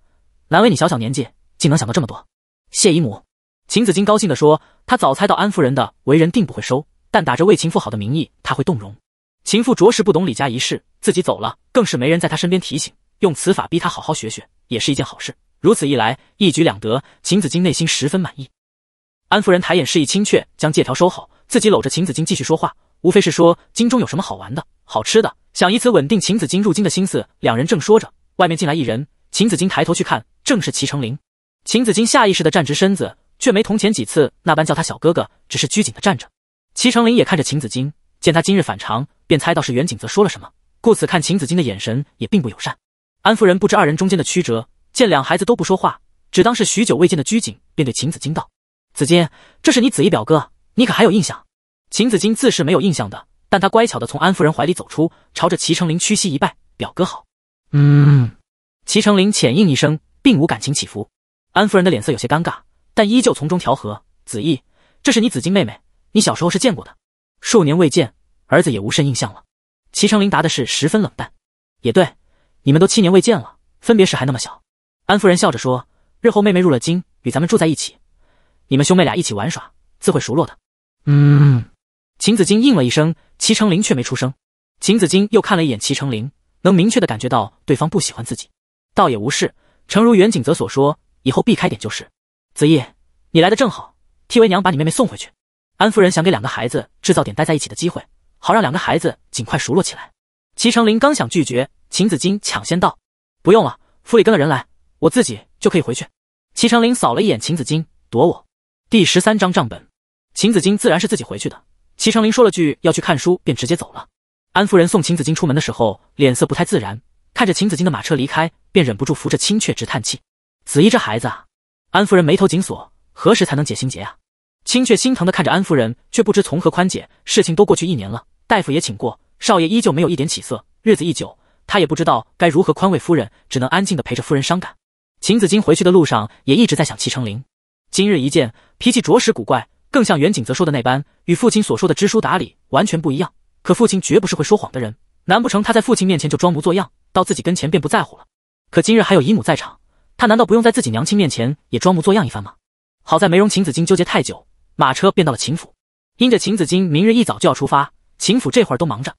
难为你小小年纪竟能想到这么多。”谢姨母，秦子衿高兴的说：“他早猜到安夫人的为人定不会收，但打着为情妇好的名义，他会动容。秦父着实不懂李家一式，自己走了更是没人在他身边提醒，用此法逼他好好学学，也是一件好事。如此一来，一举两得。”秦子衿内心十分满意。安夫人抬眼示意青雀将借条收好，自己搂着秦子金继续说话，无非是说京中有什么好玩的、好吃的，想以此稳定秦子金入京的心思。两人正说着，外面进来一人，秦子金抬头去看，正是齐成林。秦子金下意识的站直身子，却没同前几次那般叫他小哥哥，只是拘谨的站着。齐成林也看着秦子金，见他今日反常，便猜到是袁景泽说了什么，故此看秦子金的眼神也并不友善。安夫人不知二人中间的曲折，见两孩子都不说话，只当是许久未见的拘谨，便对秦子金道。子金，这是你子义表哥，你可还有印象？秦子金自是没有印象的，但他乖巧的从安夫人怀里走出，朝着齐成林屈膝一拜：“表哥好。”嗯，齐成林浅应一声，并无感情起伏。安夫人的脸色有些尴尬，但依旧从中调和：“子怡，这是你子金妹妹，你小时候是见过的，数年未见，儿子也无甚印象了。”齐成林答的是十分冷淡。也对，你们都七年未见了，分别时还那么小。安夫人笑着说：“日后妹妹入了京，与咱们住在一起。”你们兄妹俩一起玩耍，自会熟络的。嗯，秦子金应了一声，齐成林却没出声。秦子金又看了一眼齐成林，能明确的感觉到对方不喜欢自己，倒也无事。诚如袁景泽所说，以后避开点就是。子毅，你来的正好，替为娘把你妹妹送回去。安夫人想给两个孩子制造点待在一起的机会，好让两个孩子尽快熟络起来。齐成林刚想拒绝，秦子金抢先道：“不用了，府里跟了人来，我自己就可以回去。”齐成林扫了一眼秦子金，躲我。第十三章账本，秦子金自然是自己回去的。齐成林说了句要去看书，便直接走了。安夫人送秦子金出门的时候，脸色不太自然，看着秦子金的马车离开，便忍不住扶着青雀直叹气。子衣这孩子啊，安夫人眉头紧锁，何时才能解心结啊？青雀心疼的看着安夫人，却不知从何宽解。事情都过去一年了，大夫也请过，少爷依旧没有一点起色，日子一久，他也不知道该如何宽慰夫人，只能安静的陪着夫人伤感。秦子金回去的路上也一直在想齐成林。今日一见，脾气着实古怪，更像袁景泽说的那般，与父亲所说的知书达理完全不一样。可父亲绝不是会说谎的人，难不成他在父亲面前就装模作样，到自己跟前便不在乎了？可今日还有姨母在场，他难道不用在自己娘亲面前也装模作样一番吗？好在梅容秦子金纠结太久，马车便到了秦府。因着秦子金明日一早就要出发，秦府这会儿都忙着。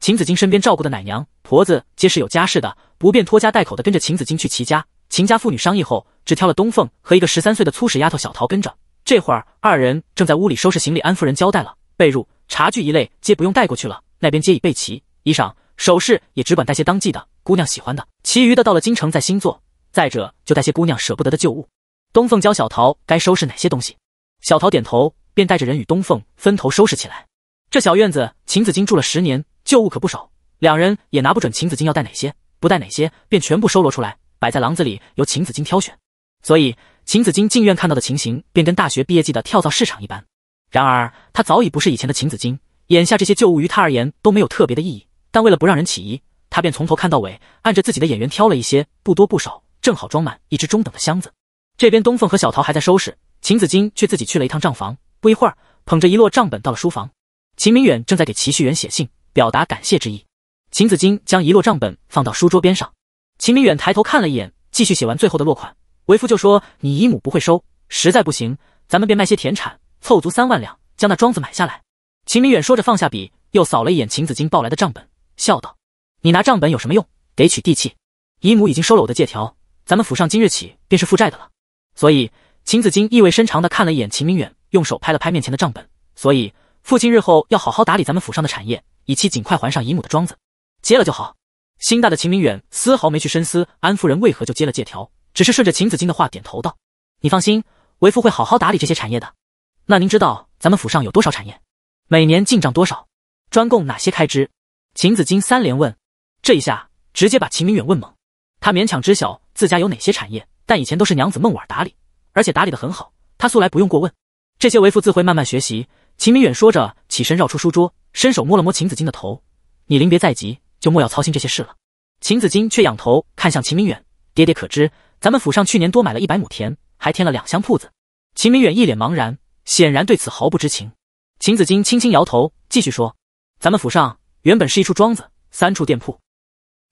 秦子金身边照顾的奶娘婆子皆是有家室的，不便拖家带口的跟着秦子金去齐家。秦家父女商议后，只挑了东凤和一个十三岁的粗使丫头小桃跟着。这会儿，二人正在屋里收拾行李。安夫人交代了，被褥、茶具一类皆不用带过去了，那边皆已备齐。衣裳、首饰也只管带些当季的姑娘喜欢的，其余的到了京城再新做。再者，就带些姑娘舍不得的旧物。东凤教小桃该收拾哪些东西，小桃点头，便带着人与东凤分头收拾起来。这小院子秦子金住了十年，旧物可不少，两人也拿不准秦子金要带哪些，不带哪些，便全部收罗出来。摆在廊子里由秦子衿挑选，所以秦子衿进院看到的情形便跟大学毕业季的跳蚤市场一般。然而他早已不是以前的秦子衿，眼下这些旧物于他而言都没有特别的意义。但为了不让人起疑，他便从头看到尾，按着自己的演员挑了一些，不多不少，正好装满一只中等的箱子。这边东凤和小桃还在收拾，秦子衿却自己去了一趟账房，不一会儿捧着一摞账本到了书房。秦明远正在给齐旭元写信，表达感谢之意。秦子衿将一摞账本放到书桌边上。秦明远抬头看了一眼，继续写完最后的落款，为夫就说：“你姨母不会收，实在不行，咱们便卖些田产，凑足三万两，将那庄子买下来。”秦明远说着放下笔，又扫了一眼秦子金抱来的账本，笑道：“你拿账本有什么用？得取地契。姨母已经收了我的借条，咱们府上今日起便是负债的了。”所以，秦子金意味深长地看了一眼秦明远，用手拍了拍面前的账本，所以父亲日后要好好打理咱们府上的产业，以期尽快还上姨母的庄子。接了就好。心大的秦明远丝毫没去深思安夫人为何就接了借条，只是顺着秦子金的话点头道：“你放心，为父会好好打理这些产业的。”那您知道咱们府上有多少产业，每年进账多少，专供哪些开支？秦子金三连问，这一下直接把秦明远问懵。他勉强知晓自家有哪些产业，但以前都是娘子孟婉儿打理，而且打理的很好，他素来不用过问，这些为父自会慢慢学习。秦明远说着起身绕出书桌，伸手摸了摸秦子金的头：“你临别在即。”就莫要操心这些事了。秦子金却仰头看向秦明远：“爹爹可知，咱们府上去年多买了一百亩田，还添了两箱铺子？”秦明远一脸茫然，显然对此毫不知情。秦子金轻轻摇头，继续说：“咱们府上原本是一处庄子，三处店铺，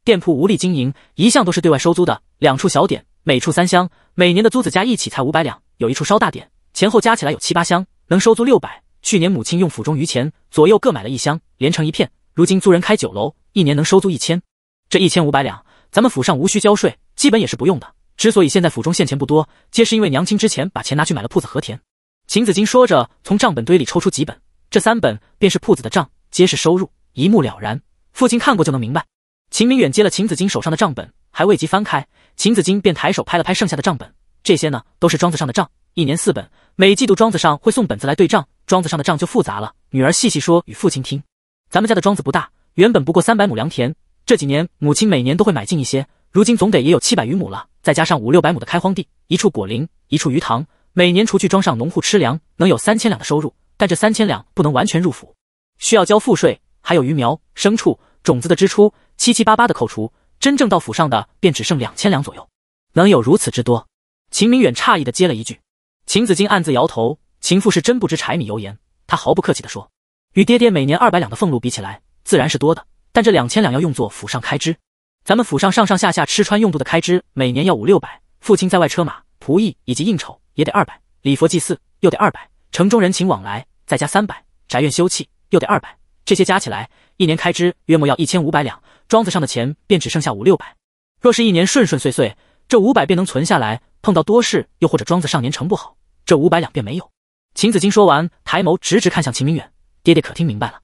店铺无力经营，一向都是对外收租的。两处小点，每处三箱，每年的租子加一起才五百两。有一处稍大点，前后加起来有七八箱，能收租六百。去年母亲用府中余钱，左右各买了一箱，连成一片。如今租人开酒楼。”一年能收租一千，这一千五百两，咱们府上无需交税，基本也是不用的。之所以现在府中现钱不多，皆是因为娘亲之前把钱拿去买了铺子和田。秦子金说着，从账本堆里抽出几本，这三本便是铺子的账，皆是收入，一目了然。父亲看过就能明白。秦明远接了秦子金手上的账本，还未及翻开，秦子金便抬手拍了拍剩下的账本，这些呢都是庄子上的账，一年四本，每季度庄子上会送本子来对账，庄子上的账就复杂了，女儿细细说与父亲听。咱们家的庄子不大。原本不过三百亩良田，这几年母亲每年都会买进一些，如今总得也有七百余亩了。再加上五六百亩的开荒地，一处果林，一处鱼塘，每年除去装上农户吃粮，能有三千两的收入。但这三千两不能完全入府，需要交赋税，还有鱼苗、牲畜、种子的支出，七七八八的扣除，真正到府上的便只剩两千两左右。能有如此之多，秦明远诧异的接了一句。秦子敬暗自摇头，秦父是真不知柴米油盐。他毫不客气的说：“与爹爹每年二百两的俸禄比起来。”自然是多的，但这两千两要用作府上开支。咱们府上上上下下吃穿用度的开支，每年要五六百。父亲在外车马、仆役以及应酬也得二百，礼佛祭祀又得二百，城中人情往来再加三百，宅院休憩又得二百，这些加起来，一年开支约莫要一千五百两。庄子上的钱便只剩下五六百。若是一年顺顺遂遂，这五百便能存下来；碰到多事，又或者庄子上年成不好，这五百两便没有。秦子衿说完，抬眸直直看向秦明远：“爹爹可听明白了？”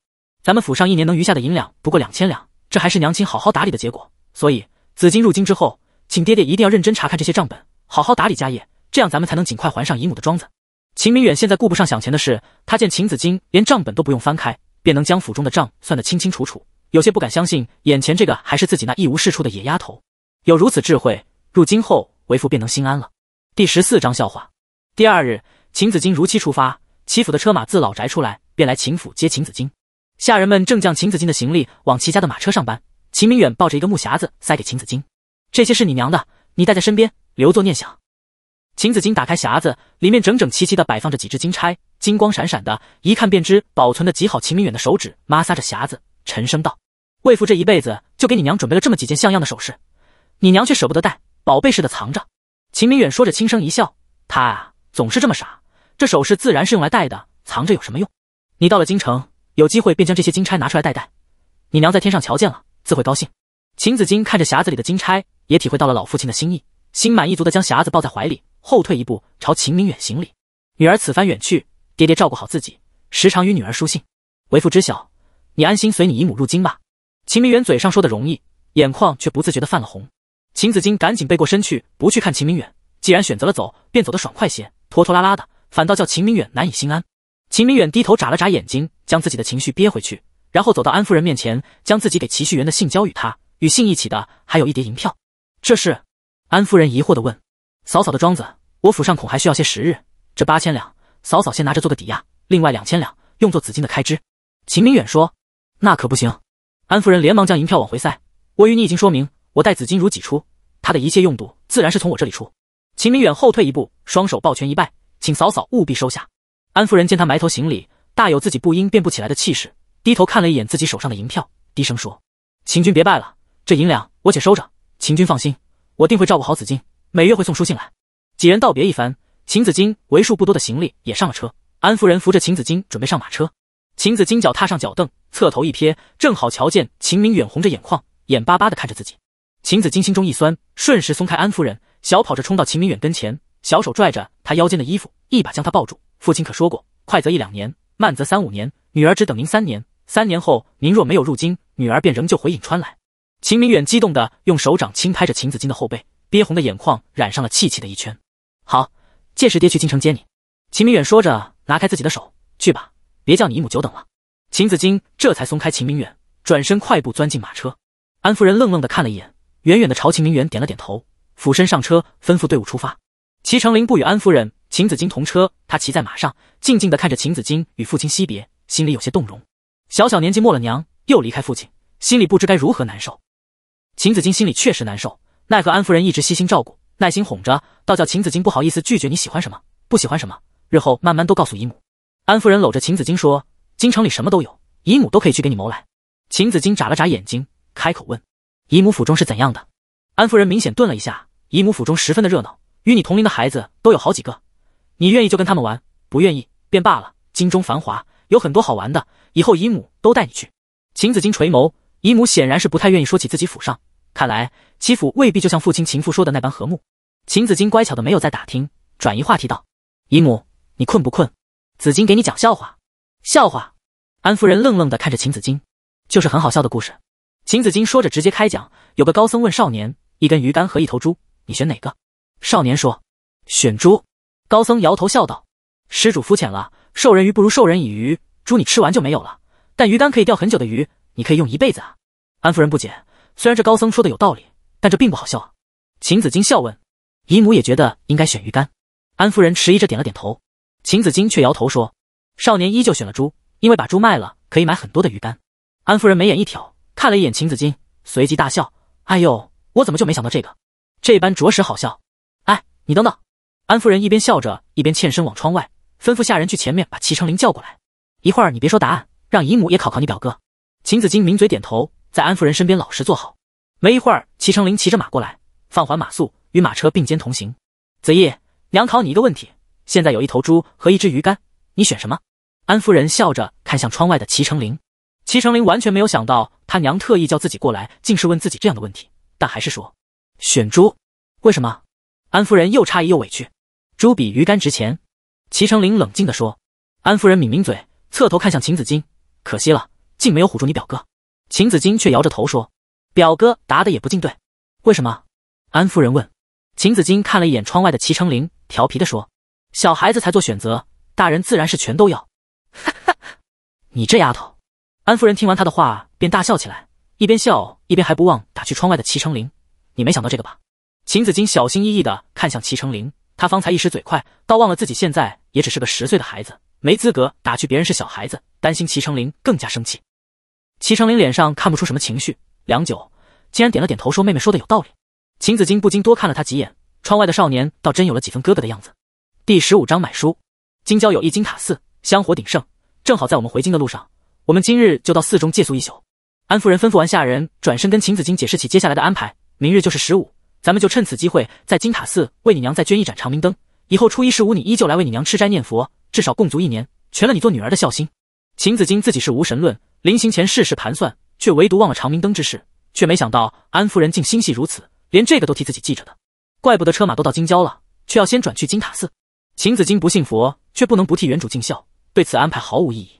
咱们府上一年能余下的银两不过两千两，这还是娘亲好好打理的结果。所以子金入京之后，请爹爹一定要认真查看这些账本，好好打理家业，这样咱们才能尽快还上姨母的庄子。秦明远现在顾不上想钱的事，他见秦子金连账本都不用翻开，便能将府中的账算得清清楚楚，有些不敢相信眼前这个还是自己那一无是处的野丫头，有如此智慧，入京后为父便能心安了。第十四章笑话。第二日，秦子金如期出发，齐府的车马自老宅出来，便来秦府接秦子金。下人们正将秦子金的行李往齐家的马车上搬，秦明远抱着一个木匣子塞给秦子金：“这些是你娘的，你带在身边，留作念想。”秦子金打开匣子，里面整整齐齐的摆放着几只金钗，金光闪闪的，一看便知保存的极好。秦明远的手指摩挲着匣子，沉声道：“为父这一辈子就给你娘准备了这么几件像样的首饰，你娘却舍不得戴，宝贝似的藏着。”秦明远说着轻声一笑：“他啊，总是这么傻。这首饰自然是用来戴的，藏着有什么用？你到了京城。”有机会便将这些金钗拿出来戴戴，你娘在天上瞧见了，自会高兴。秦子金看着匣子里的金钗，也体会到了老父亲的心意，心满意足的将匣子抱在怀里，后退一步朝秦明远行礼。女儿此番远去，爹爹照顾好自己，时常与女儿书信。为父知晓，你安心随你姨母入京吧。秦明远嘴上说的容易，眼眶却不自觉的泛了红。秦子金赶紧背过身去，不去看秦明远。既然选择了走，便走得爽快些，拖拖拉拉的，反倒叫秦明远难以心安。秦明远低头眨了眨眼睛，将自己的情绪憋回去，然后走到安夫人面前，将自己给齐旭元的信交与他。与信一起的还有一叠银票。这是安夫人疑惑的问：“嫂嫂的庄子，我府上恐还需要些时日。这八千两，嫂嫂先拿着做个抵押，另外两千两用作紫金的开支。”秦明远说：“那可不行。”安夫人连忙将银票往回塞：“我与你已经说明，我待紫金如己出，他的一切用度自然是从我这里出。”秦明远后退一步，双手抱拳一拜：“请嫂嫂务必收下。”安夫人见他埋头行礼，大有自己不应变不起来的气势。低头看了一眼自己手上的银票，低声说：“秦军别拜了，这银两我且收着。秦军放心，我定会照顾好紫金，每月会送书信来。”几人道别一番，秦子金为数不多的行李也上了车。安夫人扶着秦子金准备上马车，秦子金脚踏上脚凳，侧头一瞥，正好瞧见秦明远红着眼眶，眼巴巴的看着自己。秦子金心中一酸，瞬时松开安夫人，小跑着冲到秦明远跟前，小手拽着他腰间的衣服，一把将他抱住。父亲可说过，快则一两年，慢则三五年。女儿只等您三年，三年后您若没有入京，女儿便仍旧回颍川来。秦明远激动地用手掌轻拍着秦子衿的后背，憋红的眼眶染上了气气的一圈。好，届时爹去京城接你。秦明远说着，拿开自己的手，去吧，别叫你姨母久等了。秦子衿这才松开秦明远，转身快步钻进马车。安夫人愣愣地看了一眼，远远地朝秦明远点了点头，俯身上车，吩咐队伍出发。齐成林不与安夫人。秦子金同车，他骑在马上，静静地看着秦子金与父亲惜别，心里有些动容。小小年纪没了娘，又离开父亲，心里不知该如何难受。秦子金心里确实难受，奈何安夫人一直细心照顾，耐心哄着，倒叫秦子金不好意思拒绝。你喜欢什么，不喜欢什么，日后慢慢都告诉姨母。安夫人搂着秦子金说：“京城里什么都有，姨母都可以去给你谋来。”秦子金眨了眨眼睛，开口问：“姨母府中是怎样的？”安夫人明显顿了一下：“姨母府中十分的热闹，与你同龄的孩子都有好几个。”你愿意就跟他们玩，不愿意便罢了。京中繁华，有很多好玩的，以后姨母都带你去。秦子金垂眸，姨母显然是不太愿意说起自己府上，看来其府未必就像父亲秦父说的那般和睦。秦子金乖巧的没有再打听，转移话题道：“姨母，你困不困？子金给你讲笑话。”笑话。安夫人愣愣的看着秦子金，就是很好笑的故事。秦子金说着直接开讲：“有个高僧问少年，一根鱼竿和一头猪，你选哪个？”少年说：“选猪。”高僧摇头笑道：“施主肤浅了，授人鱼不如授人以渔。猪你吃完就没有了，但鱼竿可以钓很久的鱼，你可以用一辈子啊。”安夫人不解，虽然这高僧说的有道理，但这并不好笑啊。秦子衿笑问：“姨母也觉得应该选鱼竿？”安夫人迟疑着点了点头。秦子衿却摇头说：“少年依旧选了猪，因为把猪卖了可以买很多的鱼竿。”安夫人眉眼一挑，看了一眼秦子衿，随即大笑：“哎呦，我怎么就没想到这个？这般着实好笑。哎，你等等。”安夫人一边笑着，一边欠身往窗外，吩咐下人去前面把齐成林叫过来。一会儿你别说答案，让姨母也考考你表哥。秦子衿抿嘴点头，在安夫人身边老实坐好。没一会儿，齐成林骑着马过来，放缓马速，与马车并肩同行。子义，娘考你一个问题：现在有一头猪和一只鱼竿，你选什么？安夫人笑着看向窗外的齐成林。齐成林完全没有想到他娘特意叫自己过来，竟是问自己这样的问题，但还是说：选猪。为什么？安夫人又诧异又委屈。猪比鱼竿值钱，齐成林冷静地说。安夫人抿抿嘴，侧头看向秦子金，可惜了，竟没有唬住你表哥。秦子金却摇着头说：“表哥答的也不尽对。”为什么？安夫人问。秦子金看了一眼窗外的齐成林，调皮地说：“小孩子才做选择，大人自然是全都要。”哈哈，你这丫头！安夫人听完他的话便大笑起来，一边笑一边还不忘打去窗外的齐成林：“你没想到这个吧？”秦子金小心翼翼地看向齐成林。他方才一时嘴快，倒忘了自己现在也只是个十岁的孩子，没资格打趣别人是小孩子。担心齐成林更加生气，齐成林脸上看不出什么情绪，良久，竟然点了点头，说：“妹妹说的有道理。”秦子衿不禁多看了他几眼，窗外的少年倒真有了几分哥哥的样子。第十五章买书。京郊有一金塔寺，香火鼎盛，正好在我们回京的路上，我们今日就到寺中借宿一宿。安夫人吩咐完下人，转身跟秦子衿解释起接下来的安排。明日就是十五。咱们就趁此机会，在金塔寺为你娘再捐一盏长明灯。以后初一十五，你依旧来为你娘吃斋念佛，至少供足一年，全了你做女儿的孝心。秦子衿自己是无神论，临行前事事盘算，却唯独忘了长明灯之事，却没想到安夫人竟心细如此，连这个都替自己记着的。怪不得车马都到京郊了，却要先转去金塔寺。秦子衿不信佛，却不能不替原主尽孝，对此安排毫无异议。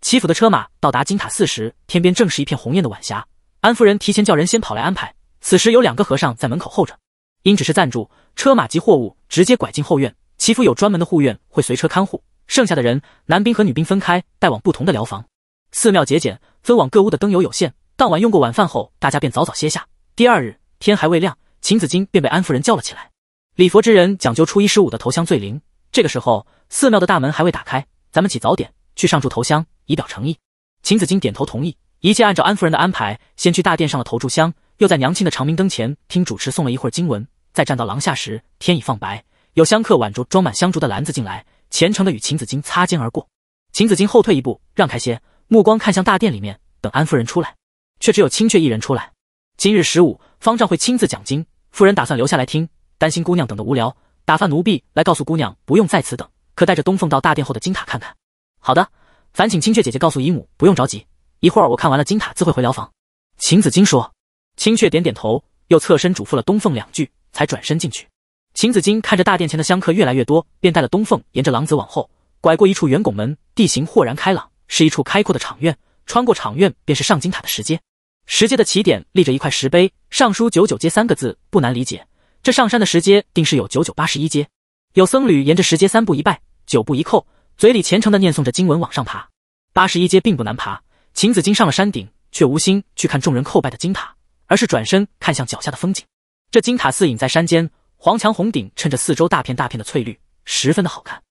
祈福的车马到达金塔寺时，天边正是一片红艳的晚霞。安夫人提前叫人先跑来安排。此时有两个和尚在门口候着，因只是暂住，车马及货物直接拐进后院。祈福有专门的护院会随车看护，剩下的人男兵和女兵分开，带往不同的疗房。寺庙节俭，分往各屋的灯油有限。当晚用过晚饭后，大家便早早歇下。第二日天还未亮，秦子金便被安夫人叫了起来。礼佛之人讲究初一十五的头香最灵，这个时候寺庙的大门还未打开，咱们起早点去上柱头香，以表诚意。秦子金点头同意，一切按照安夫人的安排，先去大殿上了头柱香。又在娘亲的长明灯前听主持诵了一会儿经文，再站到廊下时，天已放白。有香客挽着装满香烛的篮子进来，虔诚的与秦子衿擦肩而过。秦子衿后退一步，让开些，目光看向大殿里面，等安夫人出来，却只有青雀一人出来。今日十五，方丈会亲自讲经，夫人打算留下来听，担心姑娘等得无聊，打发奴婢来告诉姑娘，不用在此等，可带着东凤到大殿后的金塔看看。好的，烦请青雀姐姐告诉姨母，不用着急，一会儿我看完了金塔，自会回疗房。秦子衿说。青雀点点头，又侧身嘱咐了东凤两句，才转身进去。秦子衿看着大殿前的香客越来越多，便带了东凤沿着廊子往后拐过一处圆拱门，地形豁然开朗，是一处开阔的场院。穿过场院，便是上金塔的石阶。石阶的起点立着一块石碑，上书“九九阶”三个字，不难理解，这上山的石阶定是有九九八十一阶。有僧侣沿着石阶三步一拜，九步一叩，嘴里虔诚的念诵着经文往上爬。八十一阶并不难爬，秦子衿上了山顶，却无心去看众人叩拜的金塔。而是转身看向脚下的风景，这金塔寺隐在山间，黄墙红顶，衬着四周大片大片的翠绿，十分的好看。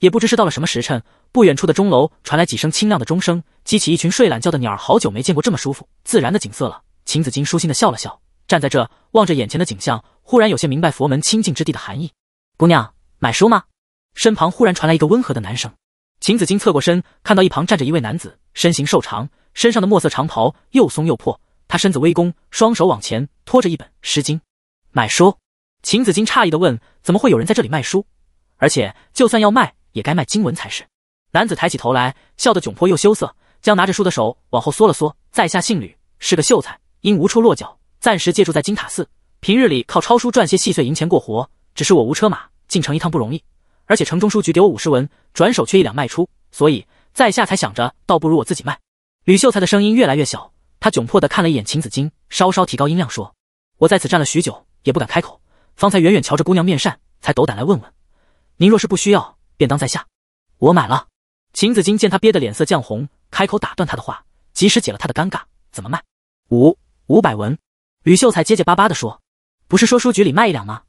也不知是到了什么时辰，不远处的钟楼传来几声清亮的钟声，激起一群睡懒觉的鸟儿。好久没见过这么舒服自然的景色了。秦子金舒心的笑了笑，站在这望着眼前的景象，忽然有些明白佛门清净之地的含义。姑娘买书吗？身旁忽然传来一个温和的男声。秦子金侧过身，看到一旁站着一位男子，身形瘦长，身上的墨色长袍又松又破。他身子微躬，双手往前托着一本《诗经》，买书？秦子衿诧异的问：“怎么会有人在这里卖书？而且就算要卖，也该卖经文才是。”男子抬起头来，笑得窘迫又羞涩，将拿着书的手往后缩了缩。“在下姓吕，是个秀才，因无处落脚，暂时借住在金塔寺，平日里靠抄书赚些细碎银钱过活。只是我无车马，进城一趟不容易，而且城中书局给我五十文，转手却一两卖出，所以在下才想着，倒不如我自己卖。”吕秀才的声音越来越小。他窘迫地看了一眼秦子衿，稍稍提高音量说：“我在此站了许久，也不敢开口。方才远远瞧着姑娘面善，才斗胆来问问。您若是不需要，便当在下。我买了。”秦子衿见他憋得脸色绛红，开口打断他的话，及时解了他的尴尬。怎么卖？五五百文。吕秀才结结巴巴地说：“不是说书局里卖一两吗？”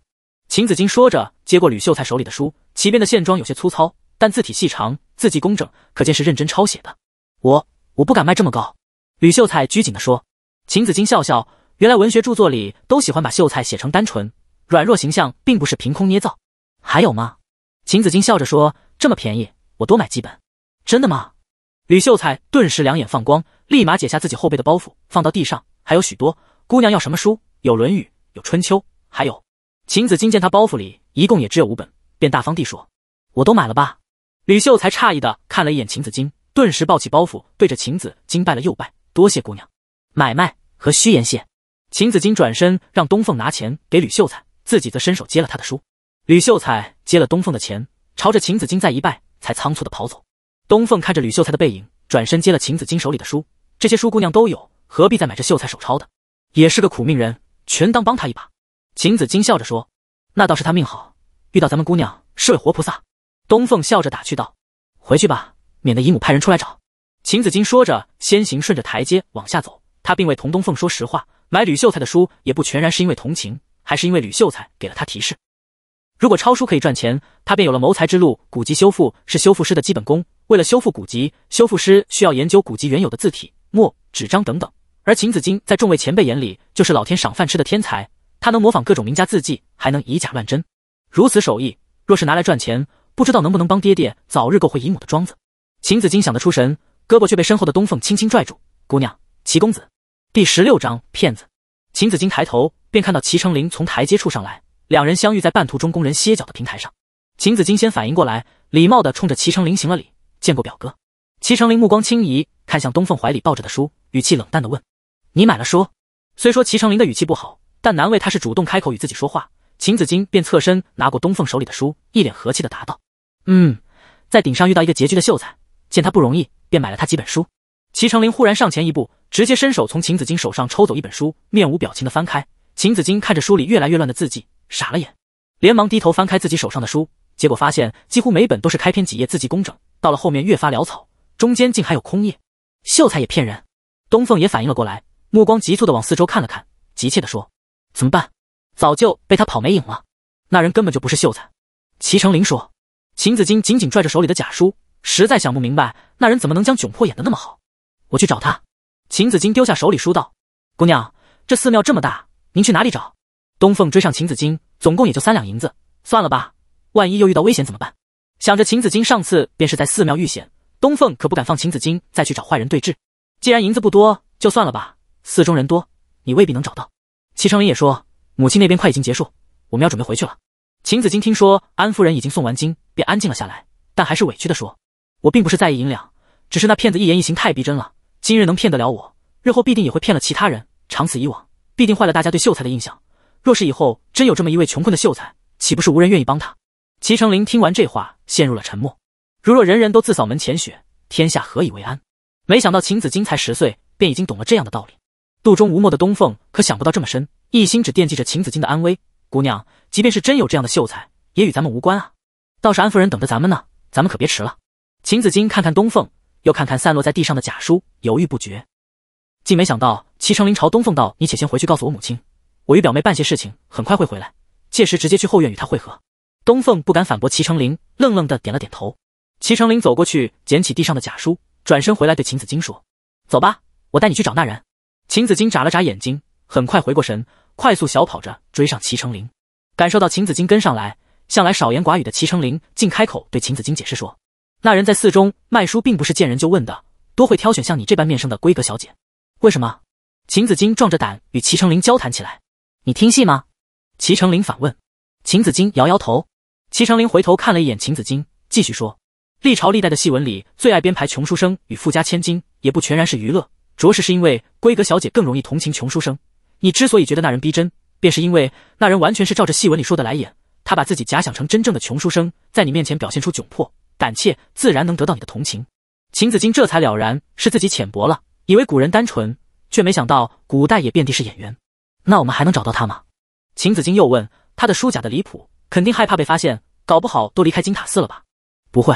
秦子衿说着接过吕秀才手里的书，其边的线装有些粗糙，但字体细长，字迹工整，可见是认真抄写的。我我不敢卖这么高。吕秀才拘谨地说：“秦子衿笑笑，原来文学著作里都喜欢把秀才写成单纯、软弱形象，并不是凭空捏造。还有吗？”秦子衿笑着说：“这么便宜，我多买几本。”“真的吗？”吕秀才顿时两眼放光，立马解下自己后背的包袱放到地上，还有许多。姑娘要什么书？有《论语》，有《春秋》，还有……秦子衿见他包袱里一共也只有五本，便大方地说：“我都买了吧。”吕秀才诧异地看了一眼秦子衿，顿时抱起包袱，对着秦子衿拜了又拜。多谢姑娘，买卖和虚言谢。秦子金转身让东凤拿钱给吕秀才，自己则伸手接了他的书。吕秀才接了东凤的钱，朝着秦子金再一拜，才仓促的跑走。东凤看着吕秀才的背影，转身接了秦子金手里的书。这些书姑娘都有，何必再买这秀才手抄的？也是个苦命人，全当帮他一把。秦子金笑着说：“那倒是他命好，遇到咱们姑娘是位活菩萨。”东凤笑着打趣道：“回去吧，免得姨母派人出来找。”秦子金说着，先行顺着台阶往下走。他并未同东凤说实话，买吕秀才的书也不全然是因为同情，还是因为吕秀才给了他提示。如果抄书可以赚钱，他便有了谋财之路。古籍修复是修复师的基本功，为了修复古籍，修复师需要研究古籍原有的字体、墨、纸张等等。而秦子金在众位前辈眼里，就是老天赏饭吃的天才。他能模仿各种名家字迹，还能以假乱真。如此手艺，若是拿来赚钱，不知道能不能帮爹爹早日购回姨母的庄子。秦子金想得出神。胳膊却被身后的东凤轻轻拽住。姑娘，齐公子。第十六章骗子。秦子衿抬头便看到齐成林从台阶处上来，两人相遇在半途中工人歇脚的平台上。秦子衿先反应过来，礼貌的冲着齐成林行了礼，见过表哥。齐成林目光轻移，看向东凤怀里抱着的书，语气冷淡的问：“你买了书？”虽说齐成林的语气不好，但难为他是主动开口与自己说话。秦子衿便侧身拿过东凤手里的书，一脸和气的答道：“嗯，在顶上遇到一个拮据的秀才，见他不容易。”便买了他几本书。齐成林忽然上前一步，直接伸手从秦子金手上抽走一本书，面无表情的翻开。秦子金看着书里越来越乱的字迹，傻了眼，连忙低头翻开自己手上的书，结果发现几乎每本都是开篇几页字迹工整，到了后面越发潦草，中间竟还有空页。秀才也骗人！东凤也反应了过来，目光急促的往四周看了看，急切的说：“怎么办？早就被他跑没影了。那人根本就不是秀才。”齐成林说。秦子金紧紧拽着手里的假书。实在想不明白，那人怎么能将窘迫演得那么好？我去找他。秦子金丢下手里书道：“姑娘，这寺庙这么大，您去哪里找？”东凤追上秦子金，总共也就三两银子，算了吧。万一又遇到危险怎么办？想着秦子金上次便是在寺庙遇险，东凤可不敢放秦子金再去找坏人对峙。既然银子不多，就算了吧。寺中人多，你未必能找到。齐成林也说：“母亲那边快已经结束，我们要准备回去了。”秦子金听说安夫人已经送完经，便安静了下来，但还是委屈地说。我并不是在意银两，只是那骗子一言一行太逼真了。今日能骗得了我，日后必定也会骗了其他人。长此以往，必定坏了大家对秀才的印象。若是以后真有这么一位穷困的秀才，岂不是无人愿意帮他？齐成林听完这话，陷入了沉默。如若人人都自扫门前雪，天下何以为安？没想到秦子衿才十岁，便已经懂了这样的道理。肚中无墨的东凤可想不到这么深，一心只惦记着秦子衿的安危。姑娘，即便是真有这样的秀才，也与咱们无关啊。倒是安夫人等着咱们呢，咱们可别迟了。秦子金看看东凤，又看看散落在地上的假书，犹豫不决。竟没想到，齐成林朝东凤道：“你且先回去告诉我母亲，我与表妹办些事情，很快会回来。届时直接去后院与她会合。”东凤不敢反驳齐成林，愣愣的点了点头。齐成林走过去捡起地上的假书，转身回来对秦子金说：“走吧，我带你去找那人。”秦子金眨了眨眼睛，很快回过神，快速小跑着追上齐成林。感受到秦子金跟上来，向来少言寡语的齐成林竟开口对秦子金解释说。那人在寺中卖书，并不是见人就问的，多会挑选像你这般面生的闺阁小姐。为什么？秦子金壮着胆与齐成林交谈起来。你听戏吗？齐成林反问。秦子金摇摇头。齐成林回头看了一眼秦子金，继续说：历朝历代的戏文里最爱编排穷书生与富家千金，也不全然是娱乐，着实是因为闺阁小姐更容易同情穷书生。你之所以觉得那人逼真，便是因为那人完全是照着戏文里说的来演。他把自己假想成真正的穷书生，在你面前表现出窘迫。胆怯，自然能得到你的同情。秦子衿这才了然，是自己浅薄了，以为古人单纯，却没想到古代也遍地是演员。那我们还能找到他吗？秦子衿又问。他的书假的离谱，肯定害怕被发现，搞不好都离开金塔寺了吧？不会，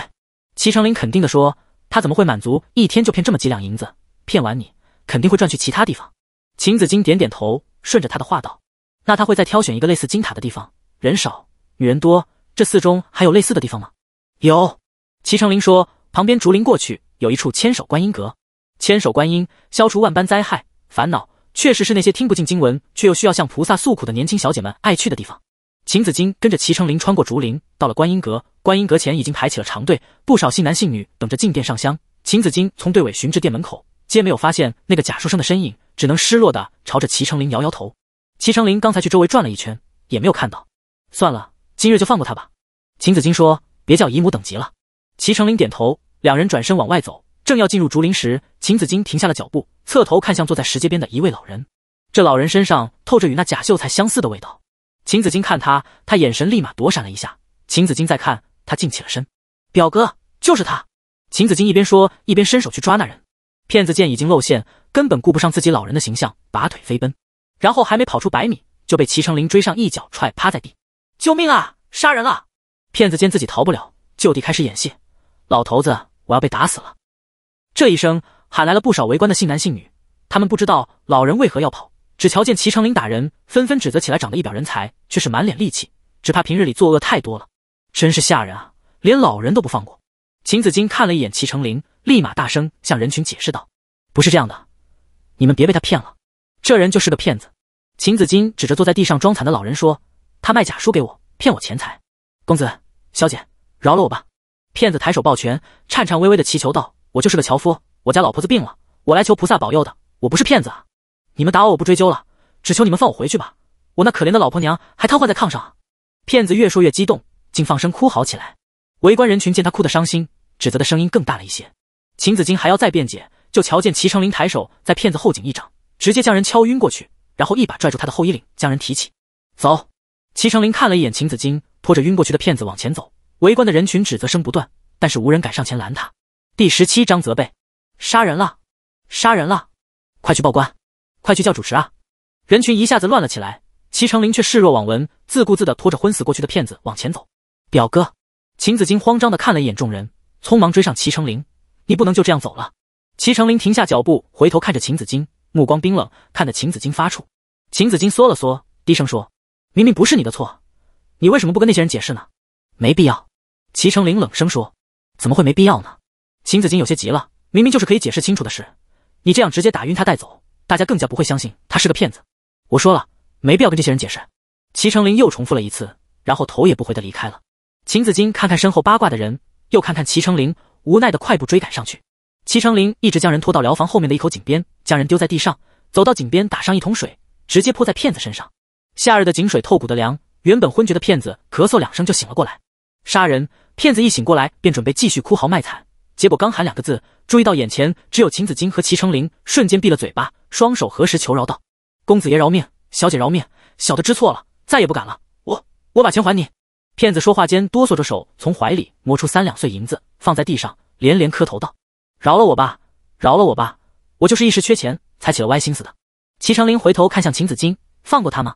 齐成林肯定的说。他怎么会满足一天就骗这么几两银子？骗完你，肯定会赚去其他地方。秦子衿点点头，顺着他的话道：“那他会再挑选一个类似金塔的地方，人少，女人多。这寺中还有类似的地方吗？”有。齐成林说：“旁边竹林过去有一处千手观音阁，千手观音消除万般灾害烦恼，确实是那些听不进经文却又需要向菩萨诉苦的年轻小姐们爱去的地方。”秦子金跟着齐成林穿过竹林，到了观音阁。观音阁前已经排起了长队，不少信男信女等着进殿上香。秦子金从队尾寻至殿门口，皆没有发现那个假书生的身影，只能失落的朝着齐成林摇摇头。齐成林刚才去周围转了一圈，也没有看到。算了，今日就放过他吧。秦子金说：“别叫姨母等急了。”齐成林点头，两人转身往外走，正要进入竹林时，秦子金停下了脚步，侧头看向坐在石阶边的一位老人。这老人身上透着与那假秀才相似的味道。秦子金看他，他眼神立马躲闪了一下。秦子金再看，他竟起了身。表哥，就是他！秦子金一边说，一边伸手去抓那人。骗子见已经露馅，根本顾不上自己老人的形象，拔腿飞奔。然后还没跑出百米，就被齐成林追上，一脚踹趴在地。救命啊！杀人了！骗子见自己逃不了，就地开始演戏。老头子，我要被打死了！这一声喊来了不少围观的姓男姓女，他们不知道老人为何要跑，只瞧见齐成林打人，纷纷指责起来。长得一表人才，却是满脸戾气，只怕平日里作恶太多了，真是吓人啊！连老人都不放过。秦子金看了一眼齐成林，立马大声向人群解释道：“不是这样的，你们别被他骗了，这人就是个骗子。”秦子金指着坐在地上装惨的老人说：“他卖假书给我，骗我钱财。公子、小姐，饶了我吧。”骗子抬手抱拳，颤颤巍巍的祈求道：“我就是个樵夫，我家老婆子病了，我来求菩萨保佑的。我不是骗子啊！你们打我，我不追究了，只求你们放我回去吧。我那可怜的老婆娘还瘫痪在炕上。”骗子越说越激动，竟放声哭嚎起来。围观人群见他哭得伤心，指责的声音更大了一些。秦子衿还要再辩解，就瞧见齐成林抬手在骗子后颈一掌，直接将人敲晕过去，然后一把拽住他的后衣领，将人提起走。齐成林看了一眼秦子衿，拖着晕过去的骗子往前走。围观的人群指责声不断，但是无人敢上前拦他。第十七章责备，杀人了，杀人了，快去报官，快去叫主持啊！人群一下子乱了起来。齐成林却视若罔闻，自顾自地拖着昏死过去的骗子往前走。表哥，秦子金慌张地看了一眼众人，匆忙追上齐成林：“你不能就这样走了。”齐成林停下脚步，回头看着秦子金，目光冰冷，看得秦子金发怵。秦子金缩了缩，低声说：“明明不是你的错，你为什么不跟那些人解释呢？没必要。”齐成林冷声说：“怎么会没必要呢？”秦子金有些急了，明明就是可以解释清楚的事，你这样直接打晕他带走，大家更加不会相信他是个骗子。我说了，没必要跟这些人解释。齐成林又重复了一次，然后头也不回的离开了。秦子金看看身后八卦的人，又看看齐成林，无奈的快步追赶上去。齐成林一直将人拖到疗房后面的一口井边，将人丢在地上，走到井边打上一桶水，直接泼在骗子身上。夏日的井水透骨的凉，原本昏厥的骗子咳嗽两声就醒了过来。杀人骗子一醒过来，便准备继续哭嚎卖惨，结果刚喊两个字，注意到眼前只有秦子金和齐成林，瞬间闭了嘴巴，双手合十求饶道：“公子爷饶命，小姐饶命，小的知错了，再也不敢了。我我把钱还你。”骗子说话间哆嗦着手，从怀里摸出三两碎银子，放在地上，连连磕头道：“饶了我吧，饶了我吧，我就是一时缺钱，才起了歪心思的。”齐成林回头看向秦子金，放过他吗？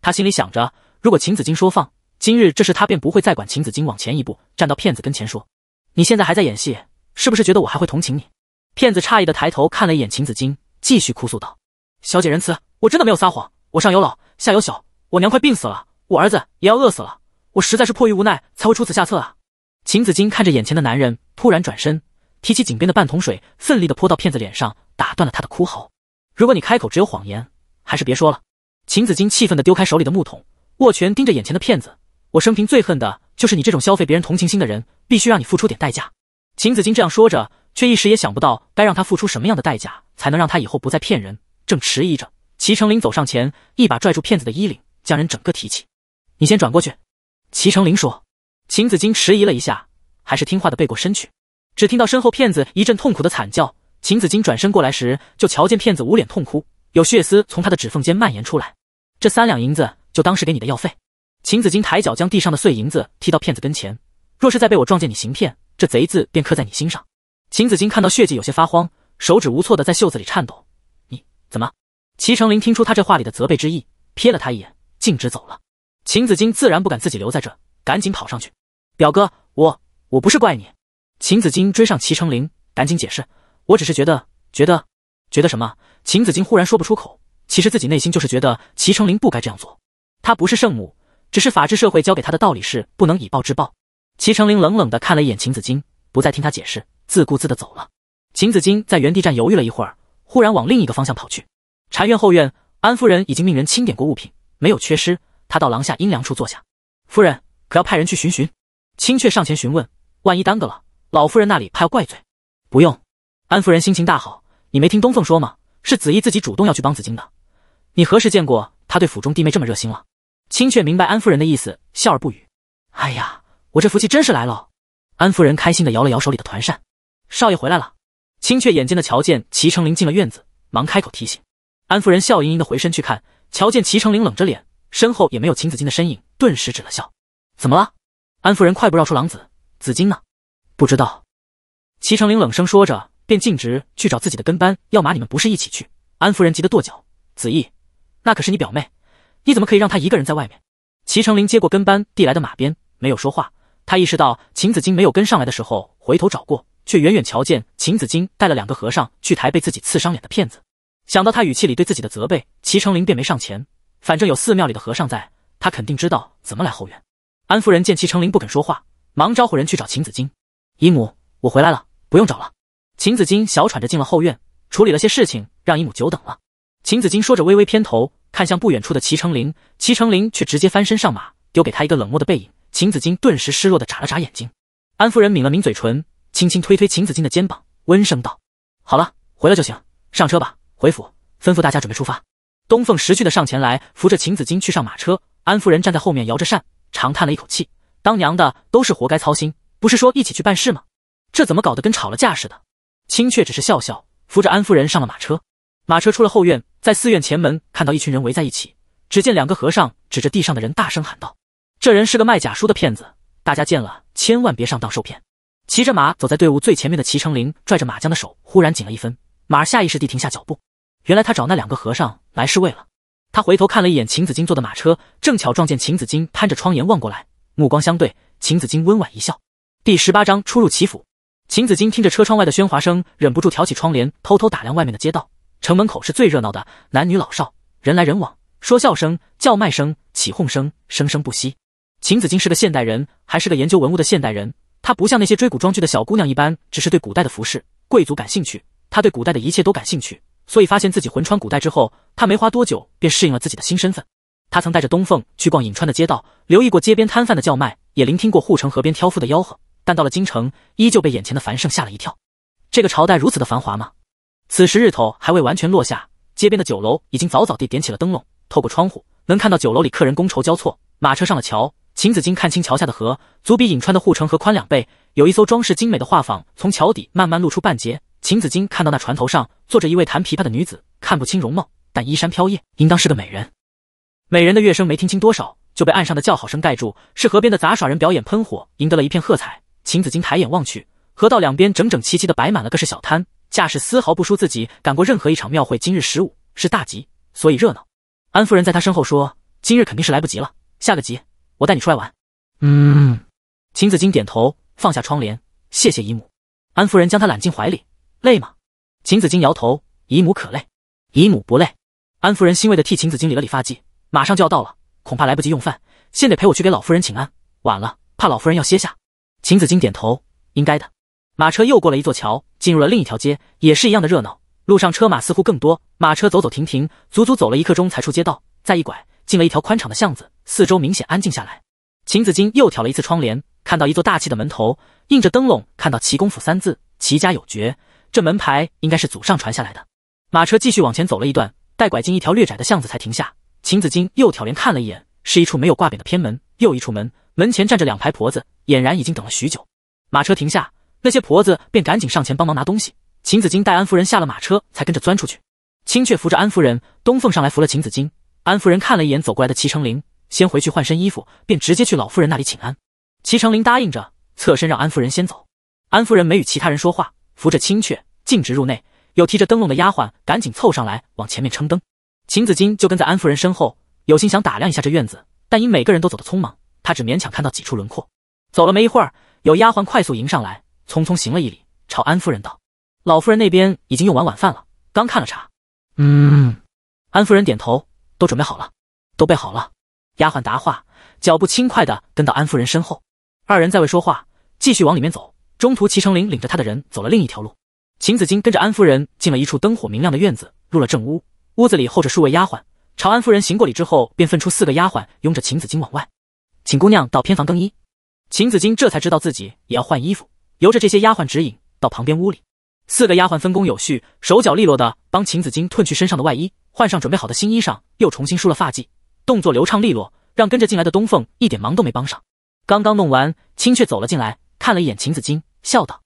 他心里想着，如果秦子金说放。今日这事他便不会再管秦子金。往前一步，站到骗子跟前，说：“你现在还在演戏，是不是觉得我还会同情你？”骗子诧异的抬头看了一眼秦子金，继续哭诉道：“小姐仁慈，我真的没有撒谎，我上有老，下有小，我娘快病死了，我儿子也要饿死了，我实在是迫于无奈才会出此下策啊！”秦子金看着眼前的男人，突然转身，提起井边的半桶水，奋力的泼到骗子脸上，打断了他的哭嚎。如果你开口只有谎言，还是别说了。秦子金气愤的丢开手里的木桶，握拳盯着眼前的骗子。我生平最恨的就是你这种消费别人同情心的人，必须让你付出点代价。秦子金这样说着，却一时也想不到该让他付出什么样的代价，才能让他以后不再骗人。正迟疑着，齐成林走上前，一把拽住骗子的衣领，将人整个提起。你先转过去。齐成林说。秦子金迟疑了一下，还是听话的背过身去。只听到身后骗子一阵痛苦的惨叫。秦子金转身过来时，就瞧见骗子捂脸痛哭，有血丝从他的指缝间蔓延出来。这三两银子，就当是给你的药费。秦子金抬脚将地上的碎银子踢到骗子跟前，若是再被我撞见你行骗，这贼字便刻在你心上。秦子金看到血迹有些发慌，手指无措的在袖子里颤抖。你怎么？齐成林听出他这话里的责备之意，瞥了他一眼，径直走了。秦子金自然不敢自己留在这，赶紧跑上去。表哥，我我不是怪你。秦子金追上齐成林，赶紧解释，我只是觉得觉得觉得什么？秦子金忽然说不出口，其实自己内心就是觉得齐成林不该这样做，他不是圣母。只是法治社会教给他的道理是不能以暴制暴。齐成林冷冷地看了一眼秦子金，不再听他解释，自顾自地走了。秦子金在原地站，犹豫了一会儿，忽然往另一个方向跑去。禅院后院，安夫人已经命人清点过物品，没有缺失。她到廊下阴凉处坐下。夫人，可要派人去寻寻？青雀上前询问，万一耽搁了，老夫人那里怕要怪罪。不用。安夫人心情大好，你没听东凤说吗？是子怡自己主动要去帮子金的。你何时见过他对府中弟妹这么热心了？青雀明白安夫人的意思，笑而不语。哎呀，我这福气真是来了！安夫人开心的摇了摇手里的团扇。少爷回来了。青雀眼尖的瞧见齐成林进了院子，忙开口提醒。安夫人笑盈盈的回身去看，瞧见齐成林冷着脸，身后也没有秦子金的身影，顿时止了笑。怎么了？安夫人快步绕出廊子。子金呢？不知道。齐成林冷声说着，便径直去找自己的跟班。要马你们不是一起去？安夫人急得跺脚。子义，那可是你表妹。你怎么可以让他一个人在外面？齐成林接过跟班递来的马鞭，没有说话。他意识到秦子金没有跟上来的时候，回头找过，却远远瞧见秦子金带了两个和尚去抬被自己刺伤脸的骗子。想到他语气里对自己的责备，齐成林便没上前。反正有寺庙里的和尚在，他肯定知道怎么来后院。安夫人见齐成林不肯说话，忙招呼人去找秦子金。姨母，我回来了，不用找了。秦子金小喘着进了后院，处理了些事情，让姨母久等了。秦子金说着，微微偏头。看向不远处的齐成林，齐成林却直接翻身上马，丢给他一个冷漠的背影。秦子衿顿时失落的眨了眨眼睛。安夫人抿了抿嘴唇，轻轻推推秦子衿的肩膀，温声道：“好了，回来就行。上车吧，回府，吩咐大家准备出发。”东凤识趣的上前来扶着秦子衿去上马车。安夫人站在后面摇着扇，长叹了一口气：“当娘的都是活该操心，不是说一起去办事吗？这怎么搞得跟吵了架似的？”青雀只是笑笑，扶着安夫人上了马车。马车出了后院。在寺院前门看到一群人围在一起，只见两个和尚指着地上的人大声喊道：“这人是个卖假书的骗子，大家见了千万别上当受骗。”骑着马走在队伍最前面的齐成林拽着马缰的手忽然紧了一分，马下意识地停下脚步。原来他找那两个和尚来是为了他回头看了一眼秦子金坐的马车，正巧撞见秦子金攀着窗沿望过来，目光相对。秦子金温婉一笑。第十八章出入齐府。秦子金听着车窗外的喧哗声，忍不住挑起窗帘，偷偷打量外面的街道。城门口是最热闹的，男女老少人来人往，说笑声、叫卖声、起哄声，生生不息。秦子衿是个现代人，还是个研究文物的现代人。他不像那些追古装剧的小姑娘一般，只是对古代的服饰、贵族感兴趣。他对古代的一切都感兴趣，所以发现自己魂穿古代之后，他没花多久便适应了自己的新身份。他曾带着东凤去逛颍川的街道，留意过街边摊贩的叫卖，也聆听过护城河边挑夫的吆喝。但到了京城，依旧被眼前的繁盛吓了一跳。这个朝代如此的繁华吗？此时日头还未完全落下，街边的酒楼已经早早地点起了灯笼。透过窗户，能看到酒楼里客人觥筹交错。马车上了桥，秦子衿看清桥下的河，足比颍川的护城河宽两倍。有一艘装饰精美的画舫从桥底慢慢露出半截。秦子衿看到那船头上坐着一位弹琵琶的女子，看不清容貌，但衣衫飘曳，应当是个美人。美人的乐声没听清多少，就被岸上的叫好声盖住。是河边的杂耍人表演喷火，赢得了一片喝彩。秦子衿抬眼望去，河道两边整整齐齐地摆满了各式小摊。架势丝毫不输自己赶过任何一场庙会。今日十五是大吉，所以热闹。安夫人在她身后说：“今日肯定是来不及了，下个集我带你出来玩。”嗯。秦子金点头，放下窗帘，谢谢姨母。安夫人将她揽进怀里：“累吗？”秦子金摇头：“姨母可累，姨母不累。”安夫人欣慰的替秦子金理了理发髻。马上就要到了，恐怕来不及用饭，先得陪我去给老夫人请安。晚了，怕老夫人要歇下。秦子金点头：“应该的。”马车又过了一座桥。进入了另一条街，也是一样的热闹。路上车马似乎更多，马车走走停停，足足走了一刻钟才出街道。再一拐，进了一条宽敞的巷子，四周明显安静下来。秦子衿又挑了一次窗帘，看到一座大气的门头，映着灯笼，看到“齐公府”三字。齐家有绝，这门牌应该是祖上传下来的。马车继续往前走了一段，待拐进一条略窄的巷子才停下。秦子衿又挑帘看了一眼，是一处没有挂匾的偏门。又一处门，门前站着两排婆子，俨然已经等了许久。马车停下。那些婆子便赶紧上前帮忙拿东西。秦子金带安夫人下了马车，才跟着钻出去。青雀扶着安夫人，东凤上来扶了秦子金。安夫人看了一眼走过来的齐成林，先回去换身衣服，便直接去老夫人那里请安。齐成林答应着，侧身让安夫人先走。安夫人没与其他人说话，扶着青雀径直入内。有提着灯笼的丫鬟赶紧凑上来往前面撑灯。秦子金就跟在安夫人身后，有心想打量一下这院子，但因每个人都走得匆忙，他只勉强看到几处轮廓。走了没一会儿，有丫鬟快速迎上来。匆匆行了一礼，朝安夫人道：“老夫人那边已经用完晚饭了，刚看了茶。”嗯，安夫人点头：“都准备好了。”“都备好了。”丫鬟答话，脚步轻快地跟到安夫人身后。二人再未说话，继续往里面走。中途，齐成林领着他的人走了另一条路。秦子衿跟着安夫人进了一处灯火明亮的院子，入了正屋。屋子里候着数位丫鬟，朝安夫人行过礼之后，便分出四个丫鬟拥着秦子衿往外，请姑娘到偏房更衣。秦子衿这才知道自己也要换衣服。由着这些丫鬟指引到旁边屋里，四个丫鬟分工有序，手脚利落的帮秦子金褪去身上的外衣，换上准备好的新衣裳，又重新梳了发髻，动作流畅利落，让跟着进来的东凤一点忙都没帮上。刚刚弄完，青雀走了进来，看了一眼秦子金，笑道：“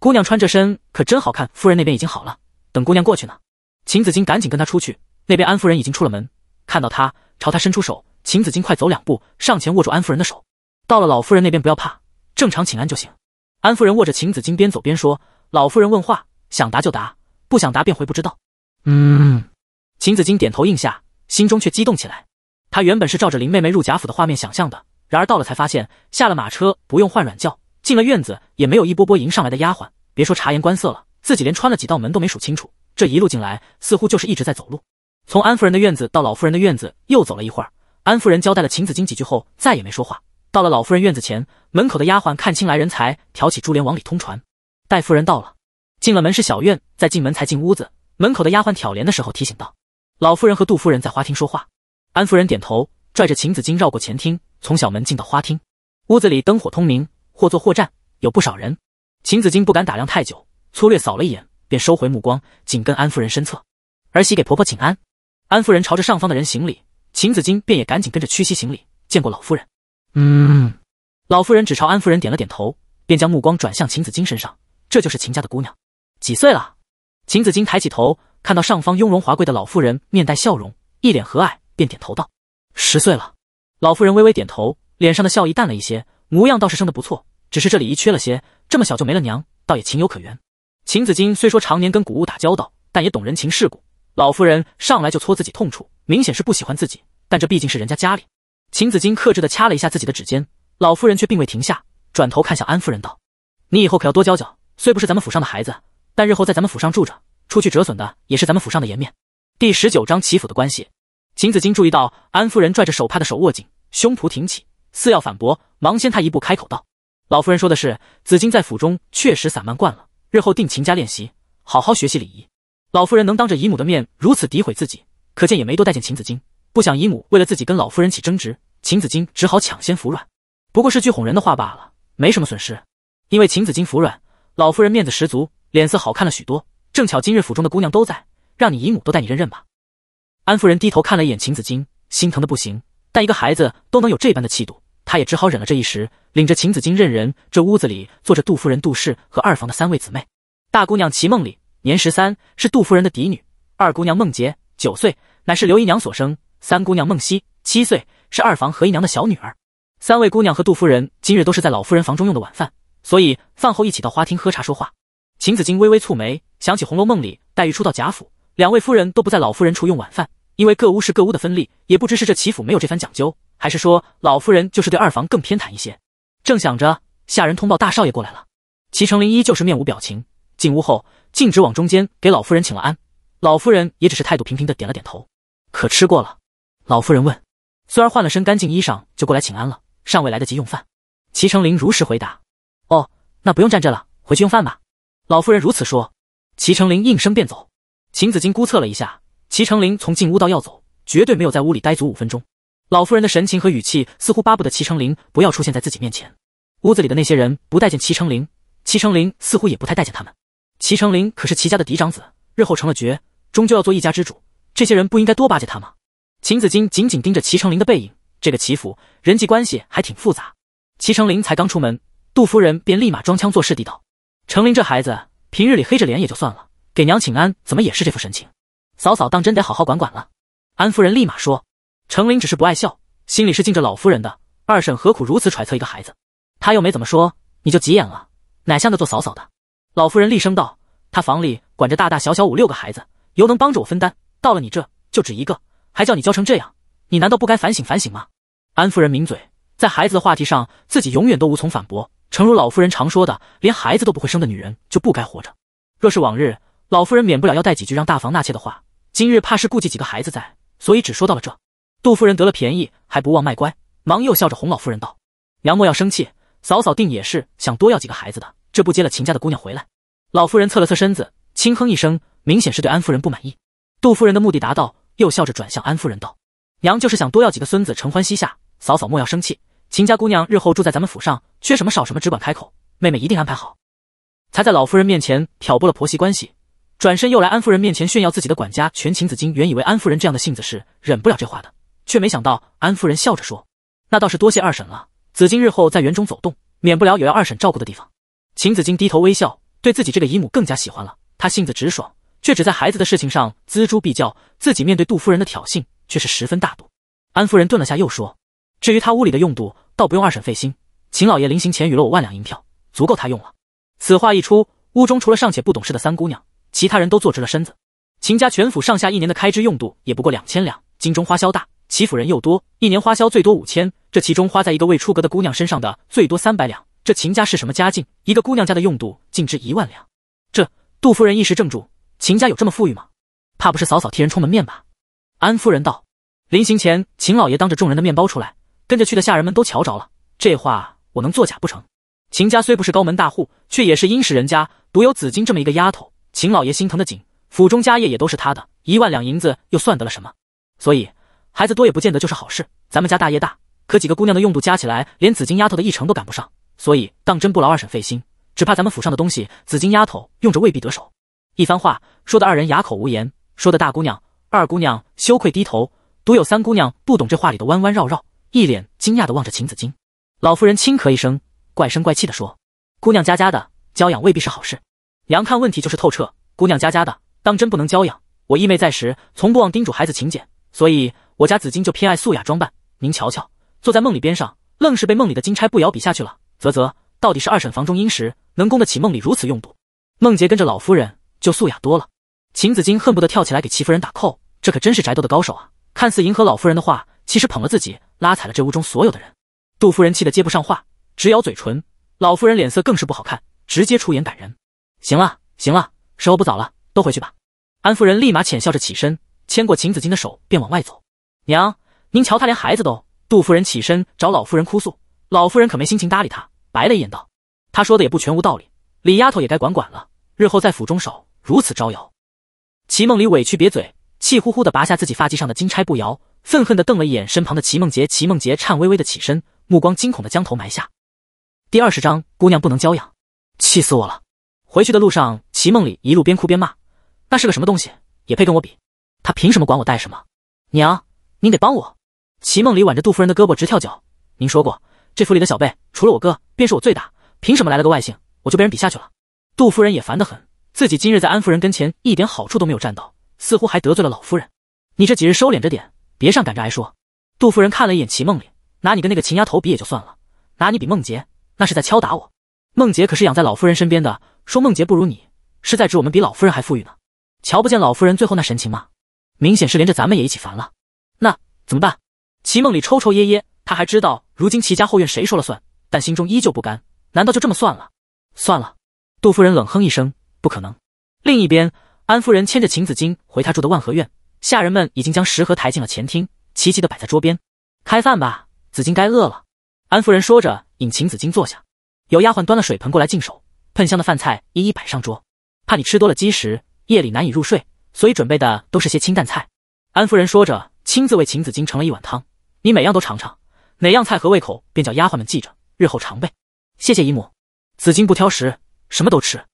姑娘穿这身可真好看，夫人那边已经好了，等姑娘过去呢。”秦子金赶紧跟她出去，那边安夫人已经出了门，看到她，朝她伸出手，秦子金快走两步上前握住安夫人的手，到了老夫人那边不要怕，正常请安就行。安夫人握着秦子衿边走边说：“老夫人问话，想答就答，不想答便回不知道。”嗯，秦子衿点头应下，心中却激动起来。他原本是照着林妹妹入贾府的画面想象的，然而到了才发现，下了马车不用换软轿，进了院子也没有一波波迎上来的丫鬟，别说察言观色了，自己连穿了几道门都没数清楚。这一路进来，似乎就是一直在走路。从安夫人的院子到老夫人的院子，又走了一会儿，安夫人交代了秦子衿几句后，再也没说话。到了老夫人院子前，门口的丫鬟看清来人，才挑起珠帘往里通传。戴夫人到了，进了门是小院，再进门才进屋子。门口的丫鬟挑帘的时候提醒道：“老夫人和杜夫人在花厅说话。”安夫人点头，拽着秦子衿绕过前厅，从小门进到花厅。屋子里灯火通明，或坐或站，有不少人。秦子衿不敢打量太久，粗略扫了一眼，便收回目光，紧跟安夫人身侧。儿媳给婆婆请安。安夫人朝着上方的人行礼，秦子衿便也赶紧跟着屈膝行礼，见过老夫人。嗯，老夫人只朝安夫人点了点头，便将目光转向秦子衿身上。这就是秦家的姑娘，几岁了？秦子衿抬起头，看到上方雍容华贵的老妇人，面带笑容，一脸和蔼，便点头道：“十岁了。”老夫人微微点头，脸上的笑意淡了一些，模样倒是生得不错，只是这礼仪缺了些。这么小就没了娘，倒也情有可原。秦子衿虽说常年跟古物打交道，但也懂人情世故。老夫人上来就戳自己痛处，明显是不喜欢自己，但这毕竟是人家家里。秦子衿克制地掐了一下自己的指尖，老夫人却并未停下，转头看向安夫人道：“你以后可要多教教，虽不是咱们府上的孩子，但日后在咱们府上住着，出去折损的也是咱们府上的颜面。”第十九章祈府的关系。秦子衿注意到安夫人拽着手帕的手握紧，胸脯挺起，似要反驳，忙先他一步开口道：“老夫人说的是，子金在府中确实散漫惯了，日后定勤加练习，好好学习礼仪。”老夫人能当着姨母的面如此诋毁自己，可见也没多待见秦子衿。不想姨母为了自己跟老夫人起争执。秦子衿只好抢先服软，不过是句哄人的话罢了，没什么损失。因为秦子衿服软，老夫人面子十足，脸色好看了许多。正巧今日府中的姑娘都在，让你姨母都带你认认吧。安夫人低头看了一眼秦子衿，心疼的不行，但一个孩子都能有这般的气度，她也只好忍了这一时，领着秦子衿认人。这屋子里坐着杜夫人、杜氏和二房的三位姊妹：大姑娘齐梦里，年十三，是杜夫人的嫡女；二姑娘梦洁，九岁，乃是刘姨娘所生；三姑娘梦熙，七岁。是二房何姨娘的小女儿。三位姑娘和杜夫人今日都是在老夫人房中用的晚饭，所以饭后一起到花厅喝茶说话。秦子衿微微蹙眉，想起《红楼梦》里黛玉初到贾府，两位夫人都不在老夫人处用晚饭，因为各屋是各屋的分例。也不知是这齐府没有这番讲究，还是说老夫人就是对二房更偏袒一些。正想着，下人通报大少爷过来了。祁成林依旧是面无表情，进屋后径直往中间给老夫人请了安。老夫人也只是态度平平的点了点头。可吃过了？老夫人问。孙儿换了身干净衣裳，就过来请安了，尚未来得及用饭。齐成林如实回答。哦，那不用站这了，回去用饭吧。老夫人如此说，齐成林应声便走。秦子金估测了一下，齐成林从进屋到要走，绝对没有在屋里待足五分钟。老夫人的神情和语气，似乎巴不得齐成林不要出现在自己面前。屋子里的那些人不待见齐成林，齐成林似乎也不太待见他们。齐成林可是齐家的嫡长子，日后成了爵，终究要做一家之主，这些人不应该多巴结他吗？秦子金紧紧盯着齐成林的背影，这个齐府人际关系还挺复杂。齐成林才刚出门，杜夫人便立马装腔作势地道：“成林这孩子，平日里黑着脸也就算了，给娘请安怎么也是这副神情？嫂嫂当真得好好管管了。”安夫人立马说：“成林只是不爱笑，心里是敬着老夫人的。二婶何苦如此揣测一个孩子？他又没怎么说，你就急眼了，哪像个做嫂嫂的？”老夫人厉声道：“他房里管着大大小小五六个孩子，尤能帮着我分担。到了你这，就只一个。”还叫你教成这样，你难道不该反省反省吗？安夫人抿嘴，在孩子的话题上，自己永远都无从反驳。诚如老夫人常说的，连孩子都不会生的女人就不该活着。若是往日，老夫人免不了要带几句让大房纳妾的话，今日怕是顾忌几个孩子在，所以只说到了这。杜夫人得了便宜还不忘卖乖，忙又笑着哄老夫人道：“娘莫要生气，嫂嫂定也是想多要几个孩子的。这不接了秦家的姑娘回来。”老夫人侧了侧身子，轻哼一声，明显是对安夫人不满意。杜夫人的目的达到。又笑着转向安夫人道：“娘就是想多要几个孙子，承欢膝下。嫂嫂莫要生气，秦家姑娘日后住在咱们府上，缺什么少什么，只管开口，妹妹一定安排好。”才在老夫人面前挑拨了婆媳关系，转身又来安夫人面前炫耀自己的管家全秦子衿。原以为安夫人这样的性子是忍不了这话的，却没想到安夫人笑着说：“那倒是多谢二婶了。子衿日后在园中走动，免不了有要二婶照顾的地方。”秦子衿低头微笑，对自己这个姨母更加喜欢了。她性子直爽。却只在孩子的事情上锱铢必较，自己面对杜夫人的挑衅却是十分大度。安夫人顿了下，又说：“至于他屋里的用度，倒不用二婶费心。秦老爷临行前予了我万两银票，足够他用了。”此话一出，屋中除了尚且不懂事的三姑娘，其他人都坐直了身子。秦家全府上下一年的开支用度也不过两千两，京中花销大，齐府人又多，一年花销最多五千，这其中花在一个未出阁的姑娘身上的最多三百两。这秦家是什么家境？一个姑娘家的用度竟值一万两？这杜夫人一时怔住。秦家有这么富裕吗？怕不是嫂嫂替人充门面吧？安夫人道。临行前，秦老爷当着众人的面包出来，跟着去的下人们都瞧着了。这话我能作假不成？秦家虽不是高门大户，却也是殷实人家，独有紫金这么一个丫头，秦老爷心疼的紧。府中家业也都是他的，一万两银子又算得了什么？所以孩子多也不见得就是好事。咱们家大业大，可几个姑娘的用度加起来，连紫金丫头的一成都赶不上。所以当真不劳二婶费心，只怕咱们府上的东西，紫金丫头用着未必得手。一番话说的二人哑口无言，说的大姑娘、二姑娘羞愧低头，独有三姑娘不懂这话里的弯弯绕绕，一脸惊讶的望着秦子衿。老夫人轻咳一声，怪声怪气的说：“姑娘家家的娇养未必是好事，娘看问题就是透彻。姑娘家家的当真不能娇养。我义妹在时，从不忘叮嘱孩子勤俭，所以我家子金就偏爱素雅装扮。您瞧瞧，坐在梦里边上，愣是被梦里的金钗步摇比下去了。啧啧，到底是二婶房中殷实，能供得起梦里如此用度。梦洁跟着老夫人。”就素雅多了。秦子衿恨不得跳起来给齐夫人打扣，这可真是宅斗的高手啊！看似迎合老夫人的话，其实捧了自己，拉踩了这屋中所有的人。杜夫人气得接不上话，直咬嘴唇。老夫人脸色更是不好看，直接出言赶人：“行了，行了，时候不早了，都回去吧。”安夫人立马浅笑着起身，牵过秦子衿的手便往外走。“娘，您瞧他连孩子都……”杜夫人起身找老夫人哭诉，老夫人可没心情搭理她，白了一眼道：“她说的也不全无道理，李丫头也该管管了，日后再府中守如此招摇，齐梦里委屈瘪嘴，气呼呼的拔下自己发髻上的金钗步摇，愤恨的瞪了一眼身旁的齐梦杰。齐梦杰颤巍巍的起身，目光惊恐的将头埋下。第二十章，姑娘不能娇养，气死我了！回去的路上，齐梦里一路边哭边骂：“那是个什么东西，也配跟我比？他凭什么管我带什么？娘，您得帮我！”齐梦里挽着杜夫人的胳膊直跳脚：“您说过，这府里的小辈，除了我哥，便是我最大，凭什么来了个外姓，我就被人比下去了？”杜夫人也烦得很。自己今日在安夫人跟前一点好处都没有占到，似乎还得罪了老夫人。你这几日收敛着点，别上赶着挨说。杜夫人看了一眼齐梦里，拿你跟那个秦丫头比也就算了，拿你比孟洁，那是在敲打我。孟洁可是养在老夫人身边的，说孟洁不如你，是在指我们比老夫人还富裕呢。瞧不见老夫人最后那神情吗？明显是连着咱们也一起烦了。那怎么办？齐梦里抽抽噎噎，他还知道如今齐家后院谁说了算，但心中依旧不甘。难道就这么算了？算了。杜夫人冷哼一声。不可能。另一边，安夫人牵着秦子衿回她住的万和院，下人们已经将食盒抬进了前厅，齐齐的摆在桌边。开饭吧，子衿该饿了。安夫人说着，引秦子衿坐下。有丫鬟端了水盆过来净手，喷香的饭菜一一摆上桌。怕你吃多了积食，夜里难以入睡，所以准备的都是些清淡菜。安夫人说着，亲自为秦子衿盛了一碗汤。你每样都尝尝，哪样菜合胃口，便叫丫鬟们记着，日后常备。谢谢姨母。子衿不挑食，什么都吃。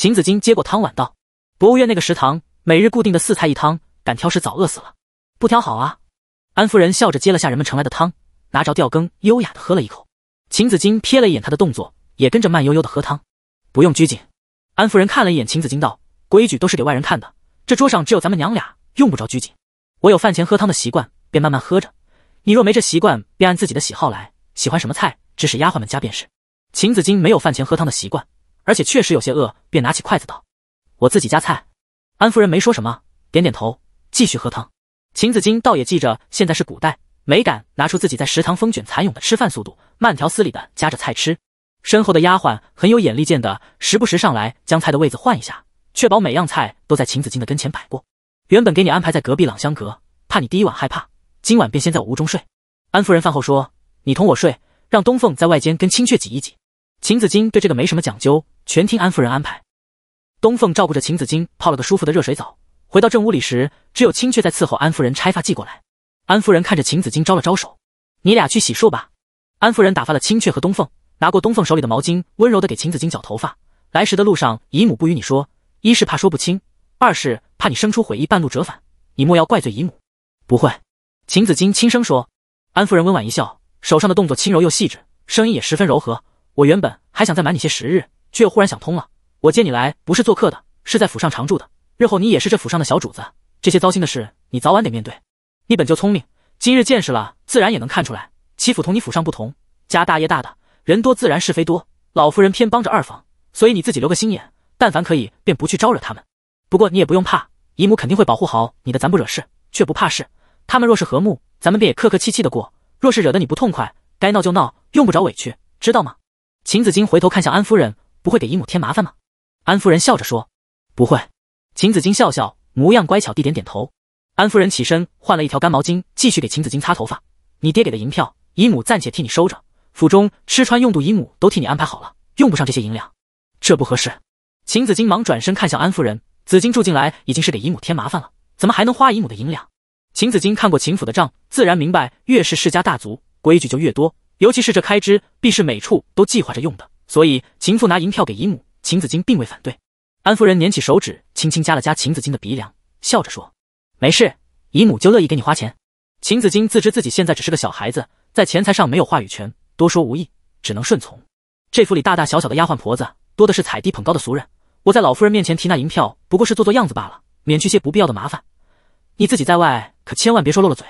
秦子金接过汤碗道：“博物院那个食堂每日固定的四菜一汤，敢挑食早饿死了。不挑好啊。”安夫人笑着接了下人们盛来的汤，拿着吊羹优雅的喝了一口。秦子金瞥了一眼他的动作，也跟着慢悠悠的喝汤。不用拘谨。安夫人看了一眼秦子金道：“规矩都是给外人看的，这桌上只有咱们娘俩，用不着拘谨。我有饭前喝汤的习惯，便慢慢喝着。你若没这习惯，便按自己的喜好来，喜欢什么菜，指使丫鬟们加便是。”秦子金没有饭前喝汤的习惯。而且确实有些饿，便拿起筷子道：“我自己夹菜。”安夫人没说什么，点点头，继续喝汤。秦子衿倒也记着，现在是古代，没敢拿出自己在食堂风卷残云的吃饭速度，慢条斯理的夹着菜吃。身后的丫鬟很有眼力见的，时不时上来将菜的位子换一下，确保每样菜都在秦子衿的跟前摆过。原本给你安排在隔壁朗香阁，怕你第一晚害怕，今晚便先在我屋中睡。安夫人饭后说：“你同我睡，让东凤在外间跟青雀挤一挤。”秦子衿对这个没什么讲究。全听安夫人安排。东凤照顾着秦子衿泡了个舒服的热水澡，回到正屋里时，只有青雀在伺候安夫人拆发寄过来。安夫人看着秦子衿招了招手：“你俩去洗漱吧。”安夫人打发了青雀和东凤，拿过东凤手里的毛巾，温柔的给秦子衿绞头发。来时的路上，姨母不与你说，一是怕说不清，二是怕你生出悔意，半路折返，你莫要怪罪姨母。不会，秦子衿轻声说。安夫人温婉一笑，手上的动作轻柔又细致，声音也十分柔和。我原本还想再瞒你些时日。却又忽然想通了，我接你来不是做客的，是在府上常住的。日后你也是这府上的小主子，这些糟心的事你早晚得面对。你本就聪明，今日见识了，自然也能看出来。齐府同你府上不同，家大业大的人多，自然是非多。老夫人偏帮着二房，所以你自己留个心眼，但凡可以便不去招惹他们。不过你也不用怕，姨母肯定会保护好你的。咱不惹事，却不怕事。他们若是和睦，咱们便也客客气气的过；若是惹得你不痛快，该闹就闹，用不着委屈，知道吗？秦子衿回头看向安夫人。不会给姨母添麻烦吗？安夫人笑着说：“不会。”秦子衿笑笑，模样乖巧地点点头。安夫人起身换了一条干毛巾，继续给秦子衿擦头发。你爹给的银票，姨母暂且替你收着。府中吃穿用度，姨母都替你安排好了，用不上这些银两。这不合适。秦子衿忙转身看向安夫人。子衿住进来已经是给姨母添麻烦了，怎么还能花姨母的银两？秦子衿看过秦府的账，自然明白，越是世家大族，规矩就越多，尤其是这开支，必是每处都计划着用的。所以，秦父拿银票给姨母，秦子金并未反对。安夫人捻起手指，轻轻夹了夹秦子金的鼻梁，笑着说：“没事，姨母就乐意给你花钱。”秦子金自知自己现在只是个小孩子，在钱财上没有话语权，多说无益，只能顺从。这府里大大小小的丫鬟婆子，多的是踩低捧高的俗人。我在老夫人面前提那银票，不过是做做样子罢了，免去些不必要的麻烦。你自己在外可千万别说漏了嘴。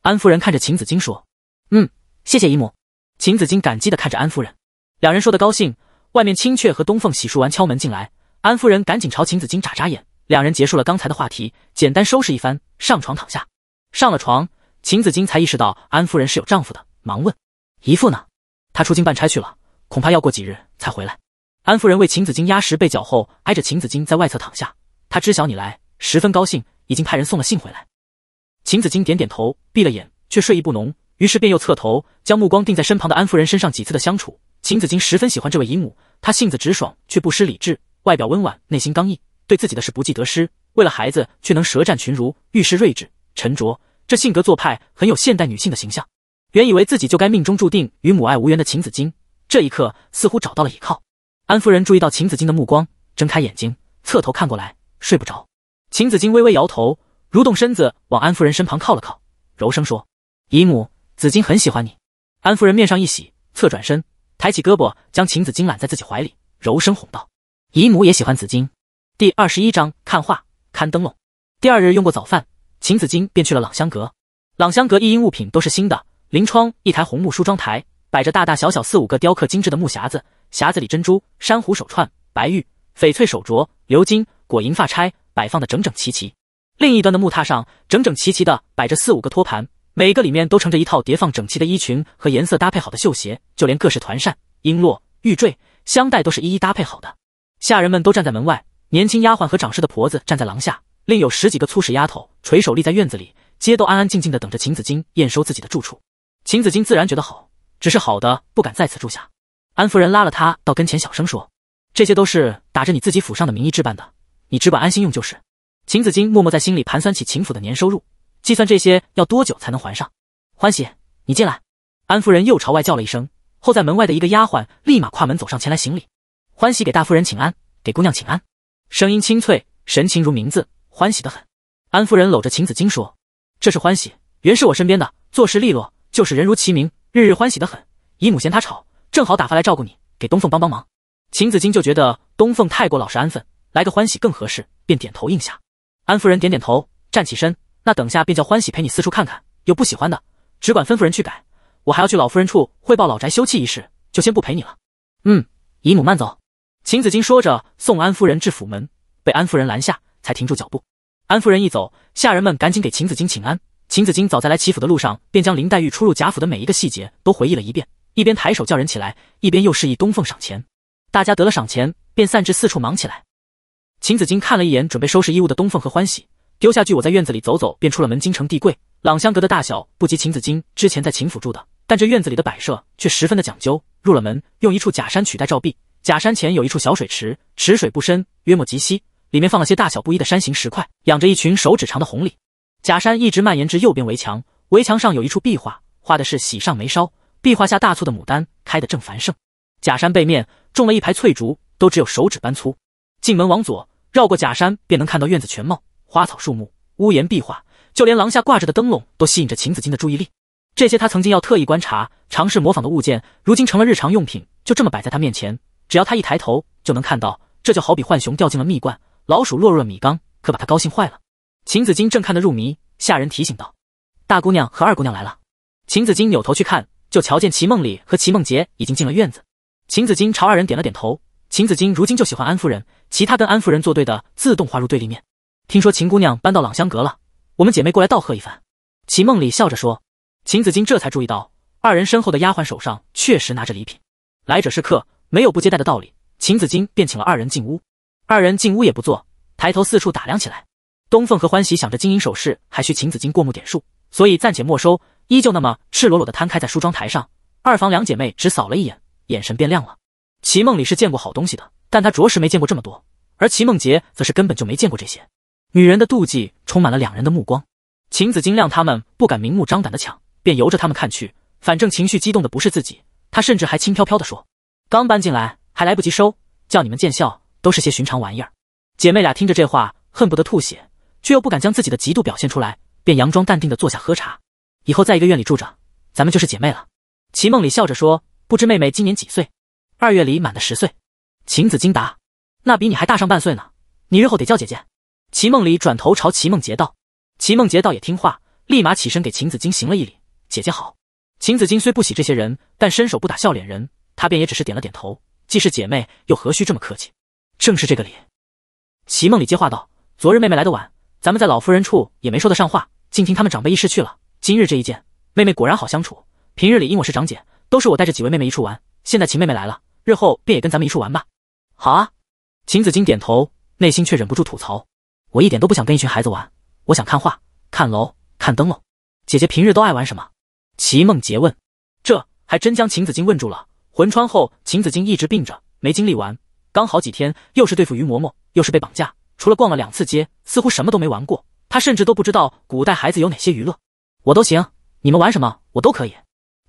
安夫人看着秦子金说：“嗯，谢谢姨母。”秦子金感激地看着安夫人。两人说的高兴，外面青雀和东凤洗漱完敲门进来，安夫人赶紧朝秦子衿眨眨眼，两人结束了刚才的话题，简单收拾一番，上床躺下。上了床，秦子衿才意识到安夫人是有丈夫的，忙问：“姨父呢？他出京办差去了，恐怕要过几日才回来。”安夫人为秦子衿压实被脚后，挨着秦子衿在外侧躺下。她知晓你来，十分高兴，已经派人送了信回来。秦子衿点点头，闭了眼，却睡意不浓，于是便又侧头，将目光定在身旁的安夫人身上。几次的相处。秦子衿十分喜欢这位姨母，她性子直爽却不失理智，外表温婉内心刚毅，对自己的事不计得失，为了孩子却能舌战群儒，遇事睿智沉着，这性格做派很有现代女性的形象。原以为自己就该命中注定与母爱无缘的秦子衿，这一刻似乎找到了依靠。安夫人注意到秦子衿的目光，睁开眼睛，侧头看过来，睡不着。秦子衿微微摇头，蠕动身子往安夫人身旁靠了靠，柔声说：“姨母，子衿很喜欢你。”安夫人面上一喜，侧转身。抬起胳膊，将秦子金揽在自己怀里，柔声哄道：“姨母也喜欢紫金。”第二十一章看画看灯笼。第二日用过早饭，秦子金便去了朗香阁。朗香阁一应物品都是新的。临窗一台红木梳妆台，摆着大大小小四五个雕刻精致的木匣子，匣子里珍珠、珊瑚手串、白玉、翡翠手镯、鎏金果银发钗，摆放的整整齐齐。另一端的木榻上，整整齐齐的摆着四五个托盘。每个里面都盛着一套叠放整齐的衣裙和颜色搭配好的绣鞋，就连各式团扇、璎珞、玉坠、香袋都是一一搭配好的。下人们都站在门外，年轻丫鬟和掌事的婆子站在廊下，另有十几个粗使丫头垂手立在院子里，皆都安安静静的等着秦子衿验收自己的住处。秦子衿自然觉得好，只是好的不敢在此住下。安夫人拉了他到跟前，小声说：“这些都是打着你自己府上的名义置办的，你只管安心用就是。”秦子衿默默在心里盘算起秦府的年收入。计算这些要多久才能还上？欢喜，你进来。安夫人又朝外叫了一声，候在门外的一个丫鬟立马跨门走上前来行礼。欢喜给大夫人请安，给姑娘请安，声音清脆，神情如名字欢喜的很。安夫人搂着秦子衿说：“这是欢喜，原是我身边的，做事利落，就是人如其名，日日欢喜的很。姨母嫌她吵，正好打发来照顾你，给东凤帮帮忙。”秦子衿就觉得东凤太过老实安分，来个欢喜更合适，便点头应下。安夫人点点头，站起身。那等下便叫欢喜陪你四处看看，有不喜欢的，只管吩咐人去改。我还要去老夫人处汇报老宅修葺一事，就先不陪你了。嗯，姨母慢走。秦子衿说着，送安夫人至府门，被安夫人拦下，才停住脚步。安夫人一走，下人们赶紧给秦子衿请安。秦子衿早在来齐府的路上，便将林黛玉出入贾府的每一个细节都回忆了一遍，一边抬手叫人起来，一边又示意东凤赏钱。大家得了赏钱，便散至四处忙起来。秦子衿看了一眼准备收拾衣物的东凤和欢喜。丢下句，我在院子里走走，便出了门。京城地贵，朗香阁的大小不及秦子衿之前在秦府住的，但这院子里的摆设却十分的讲究。入了门，用一处假山取代照壁，假山前有一处小水池，池水不深，约莫及膝，里面放了些大小不一的山形石块，养着一群手指长的红鲤。假山一直蔓延至右边围墙，围墙上有一处壁画，画的是喜上眉梢，壁画下大簇的牡丹开得正繁盛。假山背面种了一排翠竹，都只有手指般粗。进门往左，绕过假山，便能看到院子全貌。花草树木、屋檐壁画，就连廊下挂着的灯笼都吸引着秦子金的注意力。这些他曾经要特意观察、尝试模仿的物件，如今成了日常用品，就这么摆在他面前。只要他一抬头，就能看到。这就好比浣熊掉进了蜜罐，老鼠落入了米缸，可把他高兴坏了。秦子金正看得入迷，下人提醒道：“大姑娘和二姑娘来了。”秦子金扭头去看，就瞧见齐梦礼和齐梦洁已经进了院子。秦子金朝二人点了点头。秦子金如今就喜欢安夫人，其他跟安夫人作对的，自动划入对立面。听说秦姑娘搬到朗香阁了，我们姐妹过来道贺一番。齐梦里笑着说。秦子衿这才注意到，二人身后的丫鬟手上确实拿着礼品。来者是客，没有不接待的道理。秦子衿便请了二人进屋。二人进屋也不坐，抬头四处打量起来。东凤和欢喜想着金银首饰还需秦子衿过目点数，所以暂且没收，依旧那么赤裸裸的摊开在梳妆台上。二房两姐妹只扫了一眼，眼神变亮了。齐梦里是见过好东西的，但她着实没见过这么多。而齐梦洁则是根本就没见过这些。女人的妒忌充满了两人的目光，秦子金谅他们不敢明目张胆的抢，便由着他们看去。反正情绪激动的不是自己，她甚至还轻飘飘的说：“刚搬进来还来不及收，叫你们见笑，都是些寻常玩意儿。”姐妹俩听着这话，恨不得吐血，却又不敢将自己的嫉妒表现出来，便佯装淡定的坐下喝茶。以后在一个院里住着，咱们就是姐妹了。齐梦里笑着说：“不知妹妹今年几岁？二月里满的十岁。”秦子金答：“那比你还大上半岁呢，你日后得叫姐姐。”齐梦里转头朝齐梦洁道：“齐梦洁倒也听话，立马起身给秦子金行了一礼，姐姐好。”秦子金虽不喜这些人，但伸手不打笑脸人，她便也只是点了点头。既是姐妹，又何须这么客气？正是这个理。齐梦里接话道：“昨日妹妹来的晚，咱们在老夫人处也没说得上话，竟听他们长辈议事去了。今日这一见，妹妹果然好相处。平日里因我是长姐，都是我带着几位妹妹一处玩。现在秦妹妹来了，日后便也跟咱们一处玩吧。”好啊。秦子金点头，内心却忍不住吐槽。我一点都不想跟一群孩子玩，我想看画，看楼，看灯笼。姐姐平日都爱玩什么？齐梦洁问。这还真将秦子衿问住了。魂穿后，秦子衿一直病着，没精力玩。刚好几天又是对付于嬷嬷，又是被绑架，除了逛了两次街，似乎什么都没玩过。她甚至都不知道古代孩子有哪些娱乐。我都行，你们玩什么我都可以。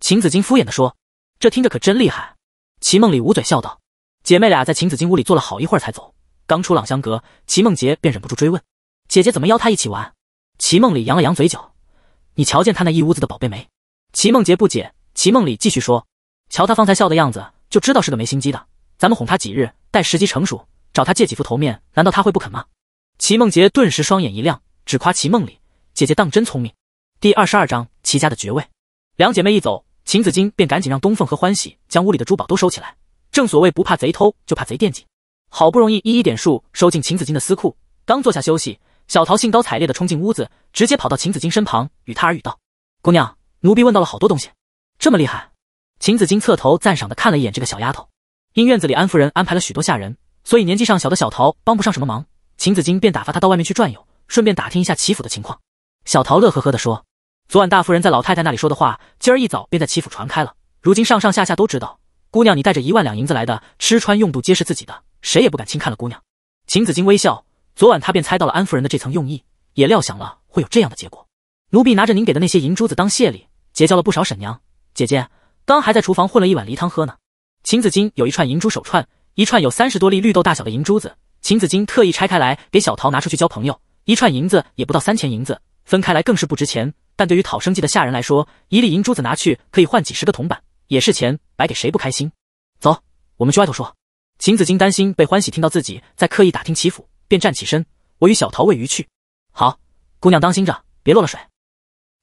秦子衿敷衍的说。这听着可真厉害。齐梦里捂嘴笑道。姐妹俩在秦子衿屋里坐了好一会儿才走。刚出朗香阁，齐梦洁便忍不住追问：“姐姐怎么邀他一起玩？”齐梦里扬了扬嘴角：“你瞧见他那一屋子的宝贝没？”齐梦洁不解，齐梦里继续说：“瞧他方才笑的样子，就知道是个没心机的。咱们哄他几日，待时机成熟，找他借几副头面，难道他会不肯吗？”齐梦洁顿时双眼一亮，只夸齐梦里：“姐姐当真聪明。”第二十二章齐家的爵位。两姐妹一走，秦子衿便赶紧让东凤和欢喜将屋里的珠宝都收起来。正所谓不怕贼偷，就怕贼惦记。好不容易一一点数收进秦子金的私库，刚坐下休息，小桃兴高采烈地冲进屋子，直接跑到秦子金身旁，与他耳语道：“姑娘，奴婢问到了好多东西，这么厉害！”秦子金侧头赞赏地看了一眼这个小丫头。因院子里安夫人安排了许多下人，所以年纪尚小的小桃帮不上什么忙，秦子金便打发她到外面去转悠，顺便打听一下齐府的情况。小桃乐呵呵地说：“昨晚大夫人在老太太那里说的话，今儿一早便在齐府传开了，如今上上下下都知道。姑娘，你带着一万两银子来的，吃穿用度皆是自己的。”谁也不敢轻看了姑娘。秦子衿微笑，昨晚他便猜到了安夫人的这层用意，也料想了会有这样的结果。奴婢拿着您给的那些银珠子当谢礼，结交了不少婶娘。姐姐刚还在厨房混了一碗梨汤喝呢。秦子衿有一串银珠手串，一串有三十多粒绿豆大小的银珠子。秦子衿特意拆开来给小桃拿出去交朋友。一串银子也不到三钱银子，分开来更是不值钱。但对于讨生计的下人来说，一粒银珠子拿去可以换几十个铜板，也是钱，白给谁不开心？走，我们去外头说。秦子金担心被欢喜听到自己在刻意打听齐府，便站起身：“我与小桃喂鱼去。”好，姑娘当心着，别落了水。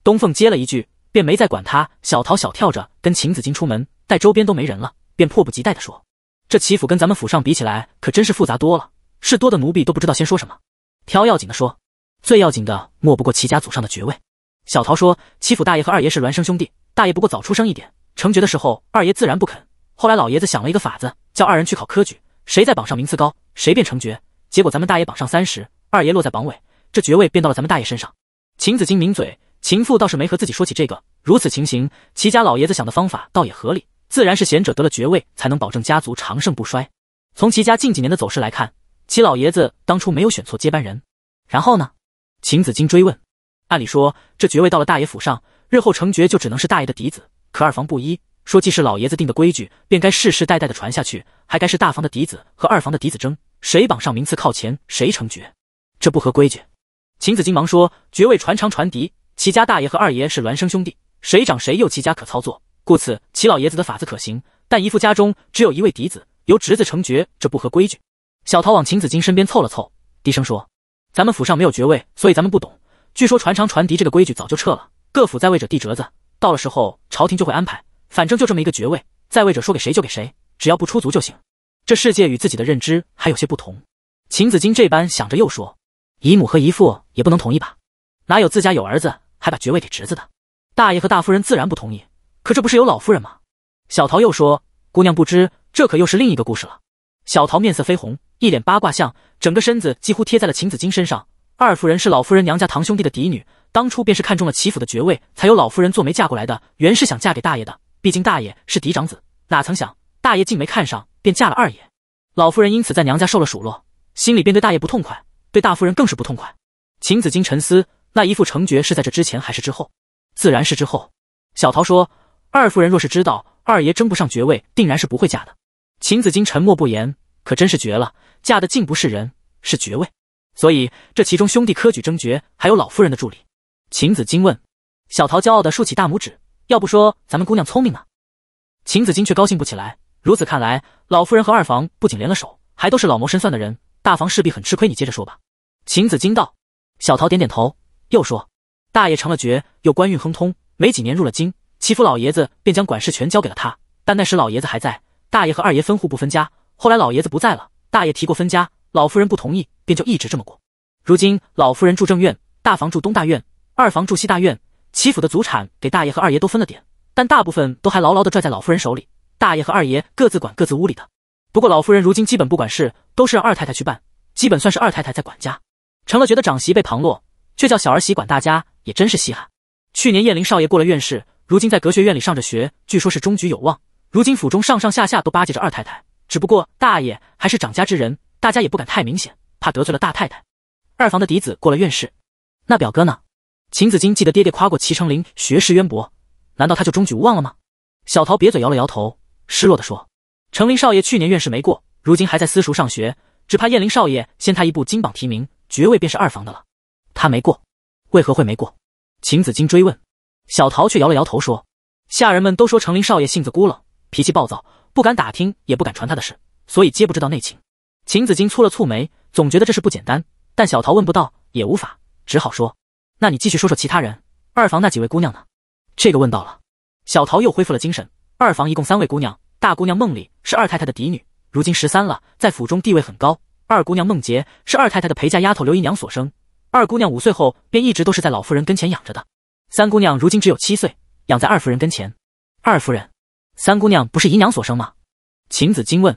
东凤接了一句，便没再管他。小桃小跳着跟秦子金出门，待周边都没人了，便迫不及待地说：“这齐府跟咱们府上比起来，可真是复杂多了，事多的奴婢都不知道先说什么。挑要紧的说，最要紧的莫不过齐家祖上的爵位。”小桃说：“齐府大爷和二爷是孪生兄弟，大爷不过早出生一点，成爵的时候二爷自然不肯。后来老爷子想了一个法子。”叫二人去考科举，谁在榜上名次高，谁便成爵。结果咱们大爷榜上三十，二爷落在榜尾，这爵位便到了咱们大爷身上。秦子金抿嘴，秦父倒是没和自己说起这个。如此情形，齐家老爷子想的方法倒也合理，自然是贤者得了爵位，才能保证家族长盛不衰。从齐家近几年的走势来看，齐老爷子当初没有选错接班人。然后呢？秦子金追问。按理说，这爵位到了大爷府上，日后成爵就只能是大爷的嫡子，可二房不依。说，既是老爷子定的规矩，便该世世代代的传下去，还该是大房的嫡子和二房的嫡子争，谁榜上名次靠前，谁成爵，这不合规矩。秦子金忙说：“爵位传长传嫡，齐家大爷和二爷是孪生兄弟，谁长谁幼，齐家可操作，故此齐老爷子的法子可行。但姨父家中只有一位嫡子，由侄子成爵，这不合规矩。”小桃往秦子金身边凑了凑，低声说：“咱们府上没有爵位，所以咱们不懂。据说传长传嫡这个规矩早就撤了，各府在位者递折子，到了时候朝廷就会安排。”反正就这么一个爵位，在位者说给谁就给谁，只要不出族就行。这世界与自己的认知还有些不同。秦子金这般想着，又说：“姨母和姨父也不能同意吧？哪有自家有儿子还把爵位给侄子的？大爷和大夫人自然不同意，可这不是有老夫人吗？”小桃又说：“姑娘不知，这可又是另一个故事了。”小桃面色绯红，一脸八卦相，整个身子几乎贴在了秦子金身上。二夫人是老夫人娘家堂兄弟的嫡女，当初便是看中了齐府的爵位，才有老夫人做媒嫁过来的。原是想嫁给大爷的。毕竟大爷是嫡长子，哪曾想大爷竟没看上，便嫁了二爷。老夫人因此在娘家受了数落，心里便对大爷不痛快，对大夫人更是不痛快。秦子金沉思，那一副成爵是在这之前还是之后？自然是之后。小桃说，二夫人若是知道二爷争不上爵位，定然是不会嫁的。秦子金沉默不言，可真是绝了，嫁的竟不是人，是爵位。所以这其中兄弟科举争爵，还有老夫人的助力。秦子金问，小桃骄傲的竖起大拇指。要不说咱们姑娘聪明呢，秦子金却高兴不起来。如此看来，老夫人和二房不仅连了手，还都是老谋深算的人，大房势必很吃亏。你接着说吧。秦子金道。小桃点点头，又说：“大爷成了爵，又官运亨通，没几年入了京，齐府老爷子便将管事权交给了他。但那时老爷子还在，大爷和二爷分户不分家。后来老爷子不在了，大爷提过分家，老夫人不同意，便就一直这么过。如今老夫人住正院，大房住东大院，二房住西大院。”齐府的祖产给大爷和二爷都分了点，但大部分都还牢牢地拽在老夫人手里。大爷和二爷各自管各自屋里的，不过老夫人如今基本不管事，都是让二太太去办，基本算是二太太在管家。成了觉得长媳被旁落，却叫小儿媳管大家，也真是稀罕。去年燕林少爷过了院试，如今在隔学院里上着学，据说是中举有望。如今府中上上下下都巴结着二太太，只不过大爷还是掌家之人，大家也不敢太明显，怕得罪了大太太。二房的嫡子过了院试，那表哥呢？秦子衿记得爹爹夸过齐成林学识渊博，难道他就中举无望了吗？小桃瘪嘴摇了摇头，失落地说：“成林少爷去年院试没过，如今还在私塾上学，只怕燕林少爷先他一步金榜题名，爵位便是二房的了。”他没过，为何会没过？秦子衿追问，小桃却摇了摇头说：“下人们都说成林少爷性子孤冷，脾气暴躁，不敢打听，也不敢传他的事，所以皆不知道内情。”秦子衿蹙了蹙眉，总觉得这事不简单，但小桃问不到，也无法，只好说。那你继续说说其他人，二房那几位姑娘呢？这个问到了，小桃又恢复了精神。二房一共三位姑娘，大姑娘梦里是二太太的嫡女，如今十三了，在府中地位很高。二姑娘梦洁是二太太的陪嫁丫头刘姨娘所生，二姑娘五岁后便一直都是在老夫人跟前养着的。三姑娘如今只有七岁，养在二夫人跟前。二夫人，三姑娘不是姨娘所生吗？秦子惊问。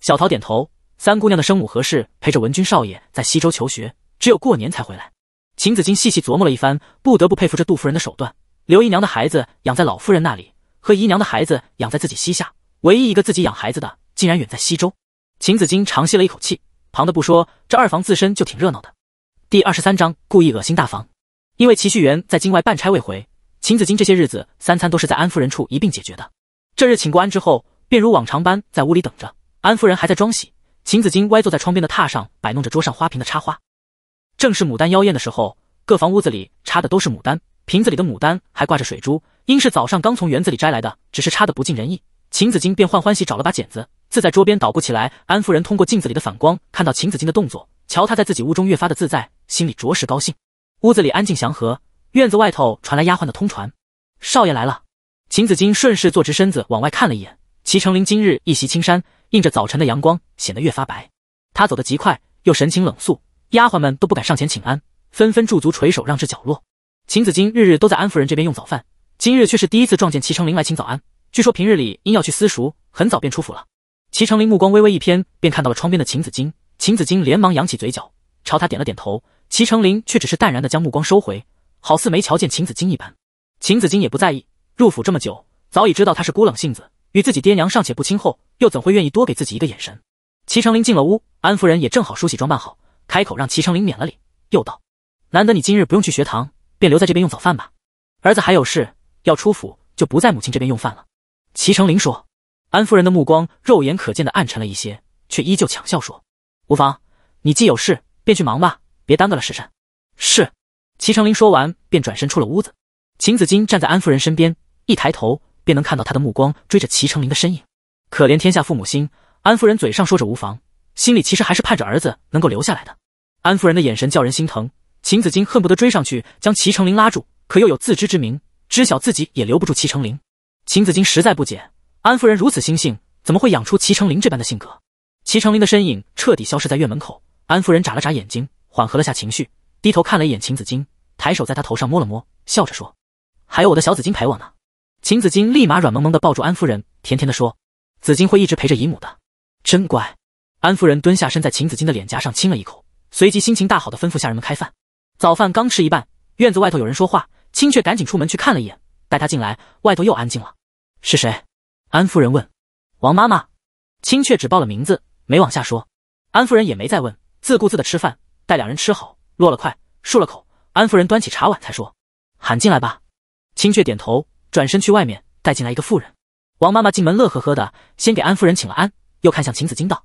小桃点头。三姑娘的生母何氏陪着文君少爷在西周求学，只有过年才回来。秦子衿细细琢磨了一番，不得不佩服这杜夫人的手段。刘姨娘的孩子养在老夫人那里，和姨娘的孩子养在自己膝下，唯一一个自己养孩子的，竟然远在西周。秦子衿长吸了一口气，旁的不说，这二房自身就挺热闹的。第二十三章故意恶心大房。因为齐旭元在京外办差未回，秦子衿这些日子三餐都是在安夫人处一并解决的。这日请过安之后，便如往常般在屋里等着。安夫人还在装喜，秦子衿歪坐在窗边的榻上，摆弄着桌上花瓶的插花。正是牡丹妖艳的时候，各房屋子里插的都是牡丹，瓶子里的牡丹还挂着水珠，应是早上刚从园子里摘来的，只是插的不尽人意。秦子衿便换欢喜找了把剪子，自在桌边捣鼓起来。安夫人通过镜子里的反光看到秦子衿的动作，瞧他在自己屋中越发的自在，心里着实高兴。屋子里安静祥和，院子外头传来丫鬟的通传，少爷来了。秦子衿顺势坐直身子往外看了一眼，齐成林今日一袭青衫，映着早晨的阳光，显得越发白。他走得极快，又神情冷肃。丫鬟们都不敢上前请安，纷纷驻足垂手，让至角落。秦子衿日日都在安夫人这边用早饭，今日却是第一次撞见齐成林来请早安。据说平日里因要去私塾，很早便出府了。齐成林目光微微一偏，便看到了窗边的秦子金。秦子金连忙扬起嘴角，朝他点了点头。齐成林却只是淡然的将目光收回，好似没瞧见秦子金一般。秦子金也不在意，入府这么久，早已知道他是孤冷性子，与自己爹娘尚且不亲厚，又怎会愿意多给自己一个眼神？齐成林进了屋，安夫人也正好梳洗装扮好。开口让齐成林免了礼，又道：“难得你今日不用去学堂，便留在这边用早饭吧。儿子还有事要出府，就不在母亲这边用饭了。”齐成林说，安夫人的目光肉眼可见的暗沉了一些，却依旧强笑说：“无妨，你既有事，便去忙吧，别耽搁了时辰。”是。齐成林说完，便转身出了屋子。秦子金站在安夫人身边，一抬头便能看到她的目光追着齐成林的身影。可怜天下父母心，安夫人嘴上说着无妨。心里其实还是盼着儿子能够留下来的。安夫人的眼神叫人心疼，秦子衿恨不得追上去将齐成林拉住，可又有自知之明，知晓自己也留不住齐成林。秦子衿实在不解，安夫人如此心性，怎么会养出齐成林这般的性格？齐成林的身影彻底消失在院门口，安夫人眨了眨眼睛，缓和了下情绪，低头看了一眼秦子衿，抬手在他头上摸了摸，笑着说：“还有我的小紫衿陪我呢。”秦子衿立马软萌萌的抱住安夫人，甜甜的说：“紫衿会一直陪着姨母的，真乖。”安夫人蹲下身，在秦子金的脸颊上亲了一口，随即心情大好的吩咐下人们开饭。早饭刚吃一半，院子外头有人说话，青雀赶紧出门去看了一眼，带他进来，外头又安静了。是谁？安夫人问。王妈妈。青雀只报了名字，没往下说。安夫人也没再问，自顾自的吃饭。待两人吃好，落了筷，漱了口，安夫人端起茶碗才说：“喊进来吧。”青雀点头，转身去外面，带进来一个妇人。王妈妈进门乐呵呵的，先给安夫人请了安，又看向秦子金道。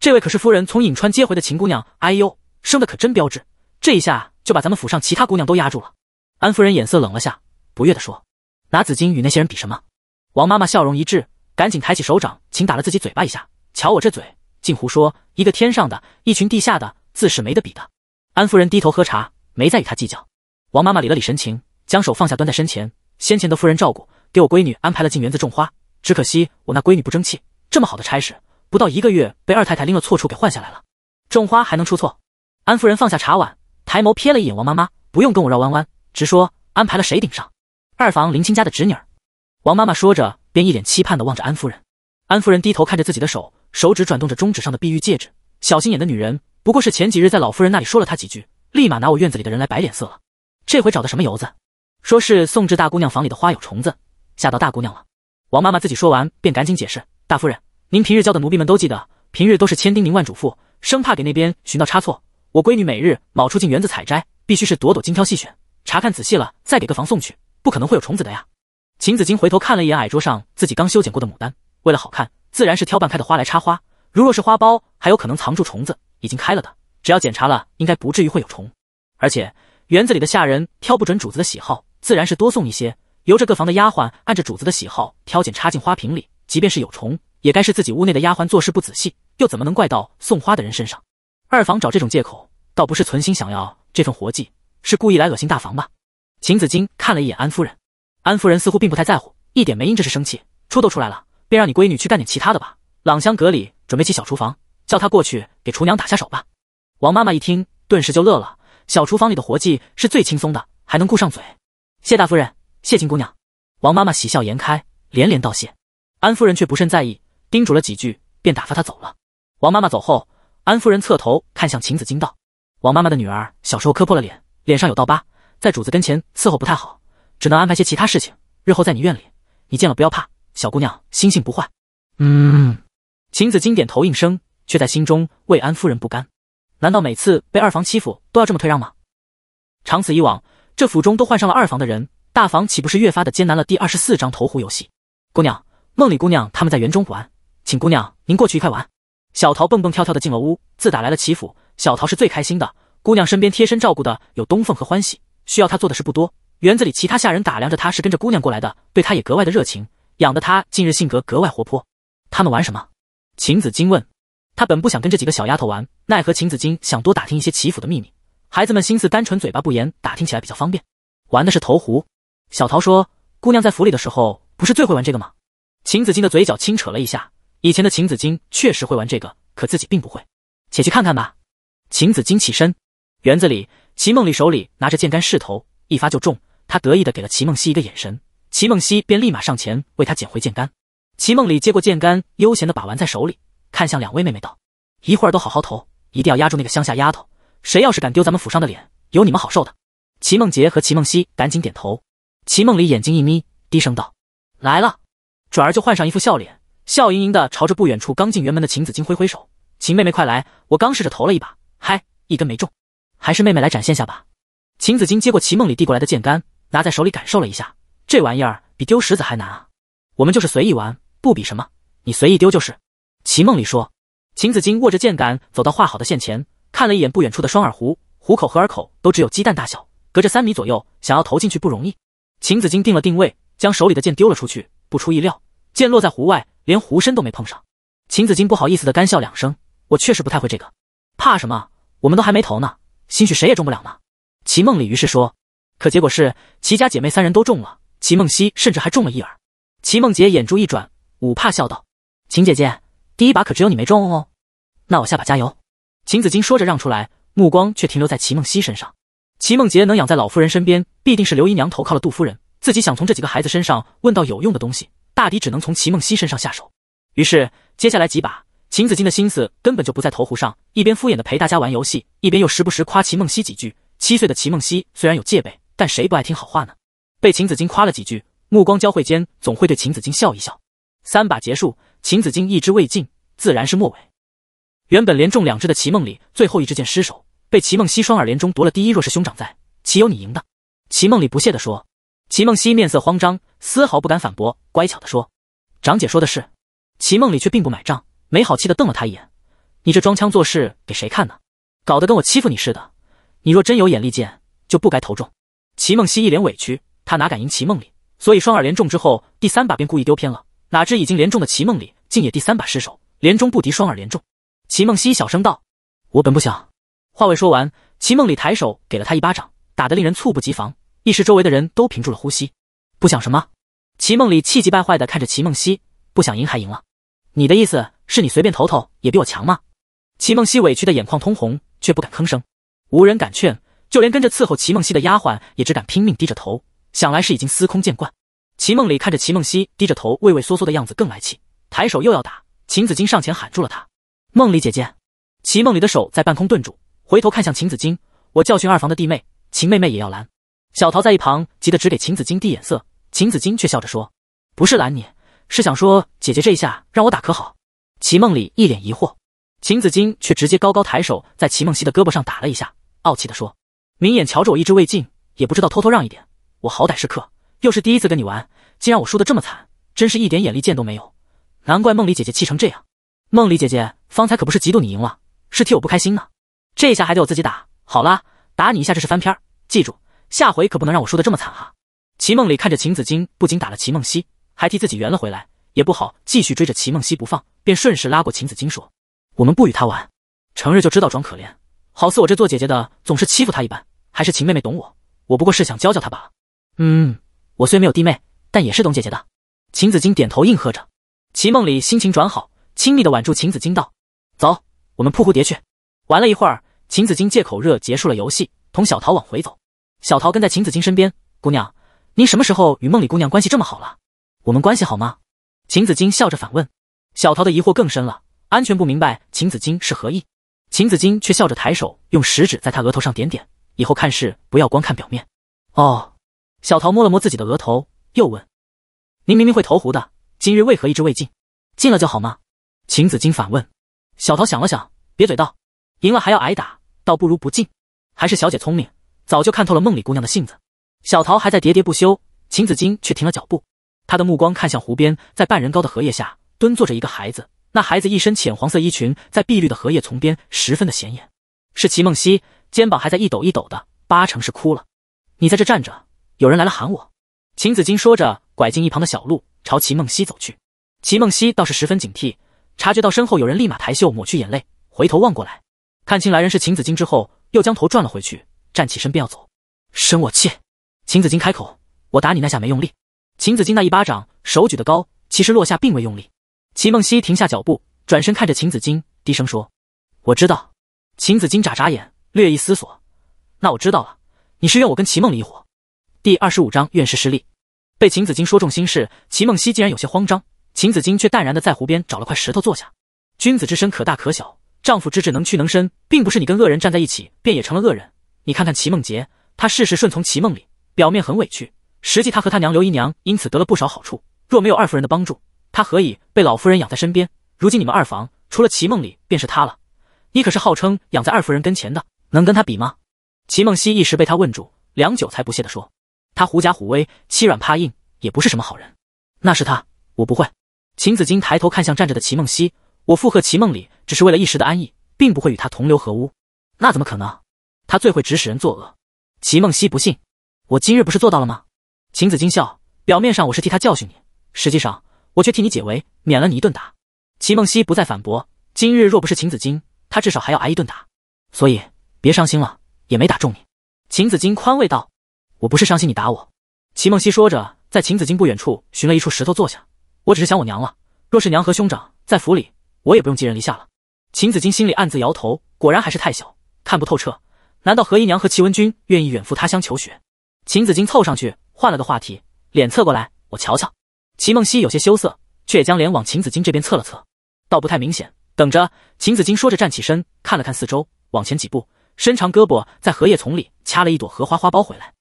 这位可是夫人从颍川接回的秦姑娘，哎呦，生的可真标致，这一下就把咱们府上其他姑娘都压住了。安夫人眼色冷了下，不悦地说：“拿紫金与那些人比什么？”王妈妈笑容一滞，赶紧抬起手掌，请打了自己嘴巴一下，瞧我这嘴，竟胡说，一个天上的，一群地下的，自是没得比的。安夫人低头喝茶，没再与她计较。王妈妈理了理神情，将手放下，端在身前。先前的夫人照顾，给我闺女安排了进园子种花，只可惜我那闺女不争气，这么好的差事。不到一个月，被二太太拎了错处给换下来了。种花还能出错？安夫人放下茶碗，抬眸瞥了一眼王妈妈，不用跟我绕弯弯，直说安排了谁顶上？二房林青家的侄女儿。王妈妈说着，便一脸期盼的望着安夫人。安夫人低头看着自己的手，手指转动着中指上的碧玉戒指。小心眼的女人，不过是前几日在老夫人那里说了她几句，立马拿我院子里的人来摆脸色了。这回找的什么油子？说是宋至大姑娘房里的花有虫子，吓到大姑娘了。王妈妈自己说完，便赶紧解释，大夫人。您平日教的奴婢们都记得，平日都是千叮咛万嘱咐，生怕给那边寻到差错。我闺女每日卯出进园子采摘，必须是朵朵精挑细选，查看仔细了再给各房送去，不可能会有虫子的呀。秦子衿回头看了一眼矮桌上自己刚修剪过的牡丹，为了好看，自然是挑半开的花来插花。如若是花苞，还有可能藏住虫子；已经开了的，只要检查了，应该不至于会有虫。而且园子里的下人挑不准主子的喜好，自然是多送一些，由着各房的丫鬟按着主子的喜好挑拣插进花瓶里。即便是有虫，也该是自己屋内的丫鬟做事不仔细，又怎么能怪到送花的人身上？二房找这种借口，倒不是存心想要这份活计，是故意来恶心大房吧？秦子衿看了一眼安夫人，安夫人似乎并不太在乎，一点没因这是生气。出都出来了，便让你闺女去干点其他的吧。朗香阁里准备起小厨房，叫她过去给厨娘打下手吧。王妈妈一听，顿时就乐了。小厨房里的活计是最轻松的，还能顾上嘴。谢大夫人，谢秦姑娘。王妈妈喜笑颜开，连连道谢。安夫人却不甚在意。叮嘱了几句，便打发她走了。王妈妈走后，安夫人侧头看向秦子金道：“王妈妈的女儿小时候磕破了脸，脸上有道疤，在主子跟前伺候不太好，只能安排些其他事情。日后在你院里，你见了不要怕，小姑娘心性不坏。”嗯。秦子金点头应声，却在心中为安夫人不甘：难道每次被二房欺负都要这么退让吗？长此以往，这府中都换上了二房的人，大房岂不是越发的艰难了？第二十四章投壶游戏，姑娘，梦里姑娘他们在园中玩。请姑娘，您过去一块玩。小桃蹦蹦跳跳的进了屋。自打来了齐府，小桃是最开心的。姑娘身边贴身照顾的有东凤和欢喜，需要她做的事不多。园子里其他下人打量着她是跟着姑娘过来的，对她也格外的热情，养得她近日性格格外活泼。他们玩什么？秦子金问。他本不想跟这几个小丫头玩，奈何秦子金想多打听一些齐府的秘密。孩子们心思单纯，嘴巴不严，打听起来比较方便。玩的是投壶。小桃说：“姑娘在府里的时候，不是最会玩这个吗？”秦子金的嘴角轻扯了一下。以前的秦子衿确实会玩这个，可自己并不会，且去看看吧。秦子衿起身，园子里，齐梦里手里拿着箭杆，势头一发就中，他得意的给了齐梦溪一个眼神，齐梦溪便立马上前为他捡回箭杆。齐梦里接过箭杆，悠闲的把玩在手里，看向两位妹妹道：“一会儿都好好投，一定要压住那个乡下丫头，谁要是敢丢咱们府上的脸，有你们好受的。”齐梦洁和齐梦溪赶紧点头。齐梦里眼睛一眯，低声道：“来了。”转而就换上一副笑脸。笑盈盈的朝着不远处刚进园门的秦子衿挥挥手：“秦妹妹，快来！我刚试着投了一把，嗨，一根没中，还是妹妹来展现下吧。”秦子衿接过齐梦里递过来的箭杆，拿在手里感受了一下，这玩意儿比丢石子还难啊！我们就是随意玩，不比什么，你随意丢就是。齐梦里说。秦子衿握着箭杆走到画好的线前，看了一眼不远处的双耳壶，壶口和耳口都只有鸡蛋大小，隔着三米左右，想要投进去不容易。秦子衿定了定位，将手里的剑丢了出去，不出意料。箭落在壶外，连壶身都没碰上。秦子金不好意思的干笑两声：“我确实不太会这个，怕什么？我们都还没投呢，兴许谁也中不了呢。”齐梦里于是说：“可结果是，齐家姐妹三人都中了，齐梦溪甚至还中了一耳。”齐梦洁眼珠一转，五怕笑道：“秦姐姐，第一把可只有你没中哦，那我下把加油。”秦子金说着让出来，目光却停留在齐梦溪身上。齐梦洁能养在老夫人身边，必定是刘姨娘投靠了杜夫人，自己想从这几个孩子身上问到有用的东西。大抵只能从齐梦溪身上下手，于是接下来几把，秦子金的心思根本就不在投壶上，一边敷衍的陪大家玩游戏，一边又时不时夸齐梦溪几句。七岁的齐梦溪虽然有戒备，但谁不爱听好话呢？被秦子金夸了几句，目光交汇间，总会对秦子金笑一笑。三把结束，秦子金一支未进，自然是末尾。原本连中两支的齐梦礼，最后一支箭失手，被齐梦溪双耳连中夺了第一。若是兄长在，岂有你赢的？齐梦礼不屑的说。齐梦溪面色慌张，丝毫不敢反驳，乖巧地说：“长姐说的是。”齐梦里却并不买账，没好气地瞪了他一眼：“你这装腔作势给谁看呢？搞得跟我欺负你似的。你若真有眼力见，就不该投中。”齐梦溪一脸委屈，他哪敢赢齐梦里，所以双耳连中之后，第三把便故意丢偏了。哪知已经连中的齐梦里，竟也第三把失手，连中不敌双耳连中。齐梦溪小声道：“我本不想。”话未说完，齐梦里抬手给了他一巴掌，打得令人猝不及防。一时，周围的人都屏住了呼吸。不想什么？齐梦里气急败坏的看着齐梦溪，不想赢还赢了？你的意思是你随便投投也比我强吗？齐梦溪委屈的眼眶通红，却不敢吭声。无人敢劝，就连跟着伺候齐梦溪的丫鬟也只敢拼命低着头。想来是已经司空见惯。齐梦里看着齐梦溪低着头畏畏缩缩的样子更来气，抬手又要打。秦子金上前喊住了他：“梦里姐姐。”齐梦里的手在半空顿住，回头看向秦子金：“我教训二房的弟妹，秦妹妹也要拦。”小桃在一旁急得只给秦子金递眼色，秦子金却笑着说：“不是拦你，是想说姐姐这一下让我打可好？”齐梦里一脸疑惑，秦子金却直接高高抬手，在齐梦溪的胳膊上打了一下，傲气地说：“明眼瞧着我一只未进，也不知道偷偷让一点，我好歹是客，又是第一次跟你玩，竟让我输的这么惨，真是一点眼力见都没有，难怪梦里姐姐气成这样。梦里姐姐方才可不是嫉妒你赢了，是替我不开心呢。这下还得我自己打，好啦，打你一下，这是翻篇，记住。”下回可不能让我输的这么惨哈！齐梦里看着秦子衿不仅打了齐梦溪，还替自己圆了回来，也不好继续追着齐梦溪不放，便顺势拉过秦子衿说：“我们不与他玩，成日就知道装可怜，好似我这做姐姐的总是欺负他一般。还是秦妹妹懂我，我不过是想教教他罢了。”嗯，我虽没有弟妹，但也是懂姐姐的。秦子衿点头应和着，齐梦里心情转好，亲密的挽住秦子衿道：“走，我们扑蝴蝶去。”玩了一会儿，秦子衿借口热结束了游戏，同小桃往回走。小桃跟在秦子金身边，姑娘，您什么时候与梦里姑娘关系这么好了？我们关系好吗？秦子金笑着反问，小桃的疑惑更深了，完全不明白秦子金是何意。秦子金却笑着抬手，用食指在她额头上点点，以后看事不要光看表面。哦，小桃摸了摸自己的额头，又问，您明明会投壶的，今日为何一直未进？进了就好吗？秦子金反问，小桃想了想，瘪嘴道，赢了还要挨打，倒不如不进，还是小姐聪明。早就看透了梦里姑娘的性子，小桃还在喋喋不休，秦子金却停了脚步。他的目光看向湖边，在半人高的荷叶下蹲坐着一个孩子，那孩子一身浅黄色衣裙，在碧绿的荷叶丛边十分的显眼。是齐梦溪，肩膀还在一抖一抖的，八成是哭了。你在这站着，有人来了喊我。秦子金说着，拐进一旁的小路，朝齐梦溪走去。齐梦溪倒是十分警惕，察觉到身后有人，立马抬袖抹去眼泪，回头望过来，看清来人是秦子金之后，又将头转了回去。站起身便要走，生我气？秦子金开口：“我打你那下没用力。”秦子金那一巴掌手举得高，其实落下并未用力。齐梦溪停下脚步，转身看着秦子金，低声说：“我知道。”秦子金眨眨眼，略一思索：“那我知道了，你是怨我跟齐梦离火。伙。”第二十五章，怨士失利，被秦子金说中心事，齐梦溪竟然有些慌张。秦子金却淡然的在湖边找了块石头坐下。君子之身可大可小，丈夫之志能屈能伸，并不是你跟恶人站在一起便也成了恶人。你看看齐梦洁，她事事顺从齐梦里，表面很委屈，实际她和她娘刘姨娘因此得了不少好处。若没有二夫人的帮助，她何以被老夫人养在身边？如今你们二房除了齐梦里便是她了。你可是号称养在二夫人跟前的，能跟她比吗？齐梦溪一时被他问住，良久才不屑地说：“她狐假虎威，欺软怕硬，也不是什么好人。”那是他，我不会。秦子金抬头看向站着的齐梦溪：“我附和齐梦里，只是为了一时的安逸，并不会与她同流合污。”那怎么可能？他最会指使人作恶，齐梦溪不信，我今日不是做到了吗？秦子金笑，表面上我是替他教训你，实际上我却替你解围，免了你一顿打。齐梦溪不再反驳，今日若不是秦子金，他至少还要挨一顿打。所以别伤心了，也没打中你。秦子金宽慰道：“我不是伤心你打我。”齐梦溪说着，在秦子金不远处寻了一处石头坐下，我只是想我娘了。若是娘和兄长在府里，我也不用寄人篱下了。秦子金心里暗自摇头，果然还是太小，看不透彻。难道何姨娘和齐文君愿意远赴他乡求学？秦子衿凑上去换了个话题，脸侧过来，我瞧瞧。齐梦溪有些羞涩，却也将脸往秦子衿这边侧了侧，倒不太明显。等着。秦子衿说着站起身，看了看四周，往前几步，伸长胳膊在荷叶丛里掐了一朵荷花花苞回来，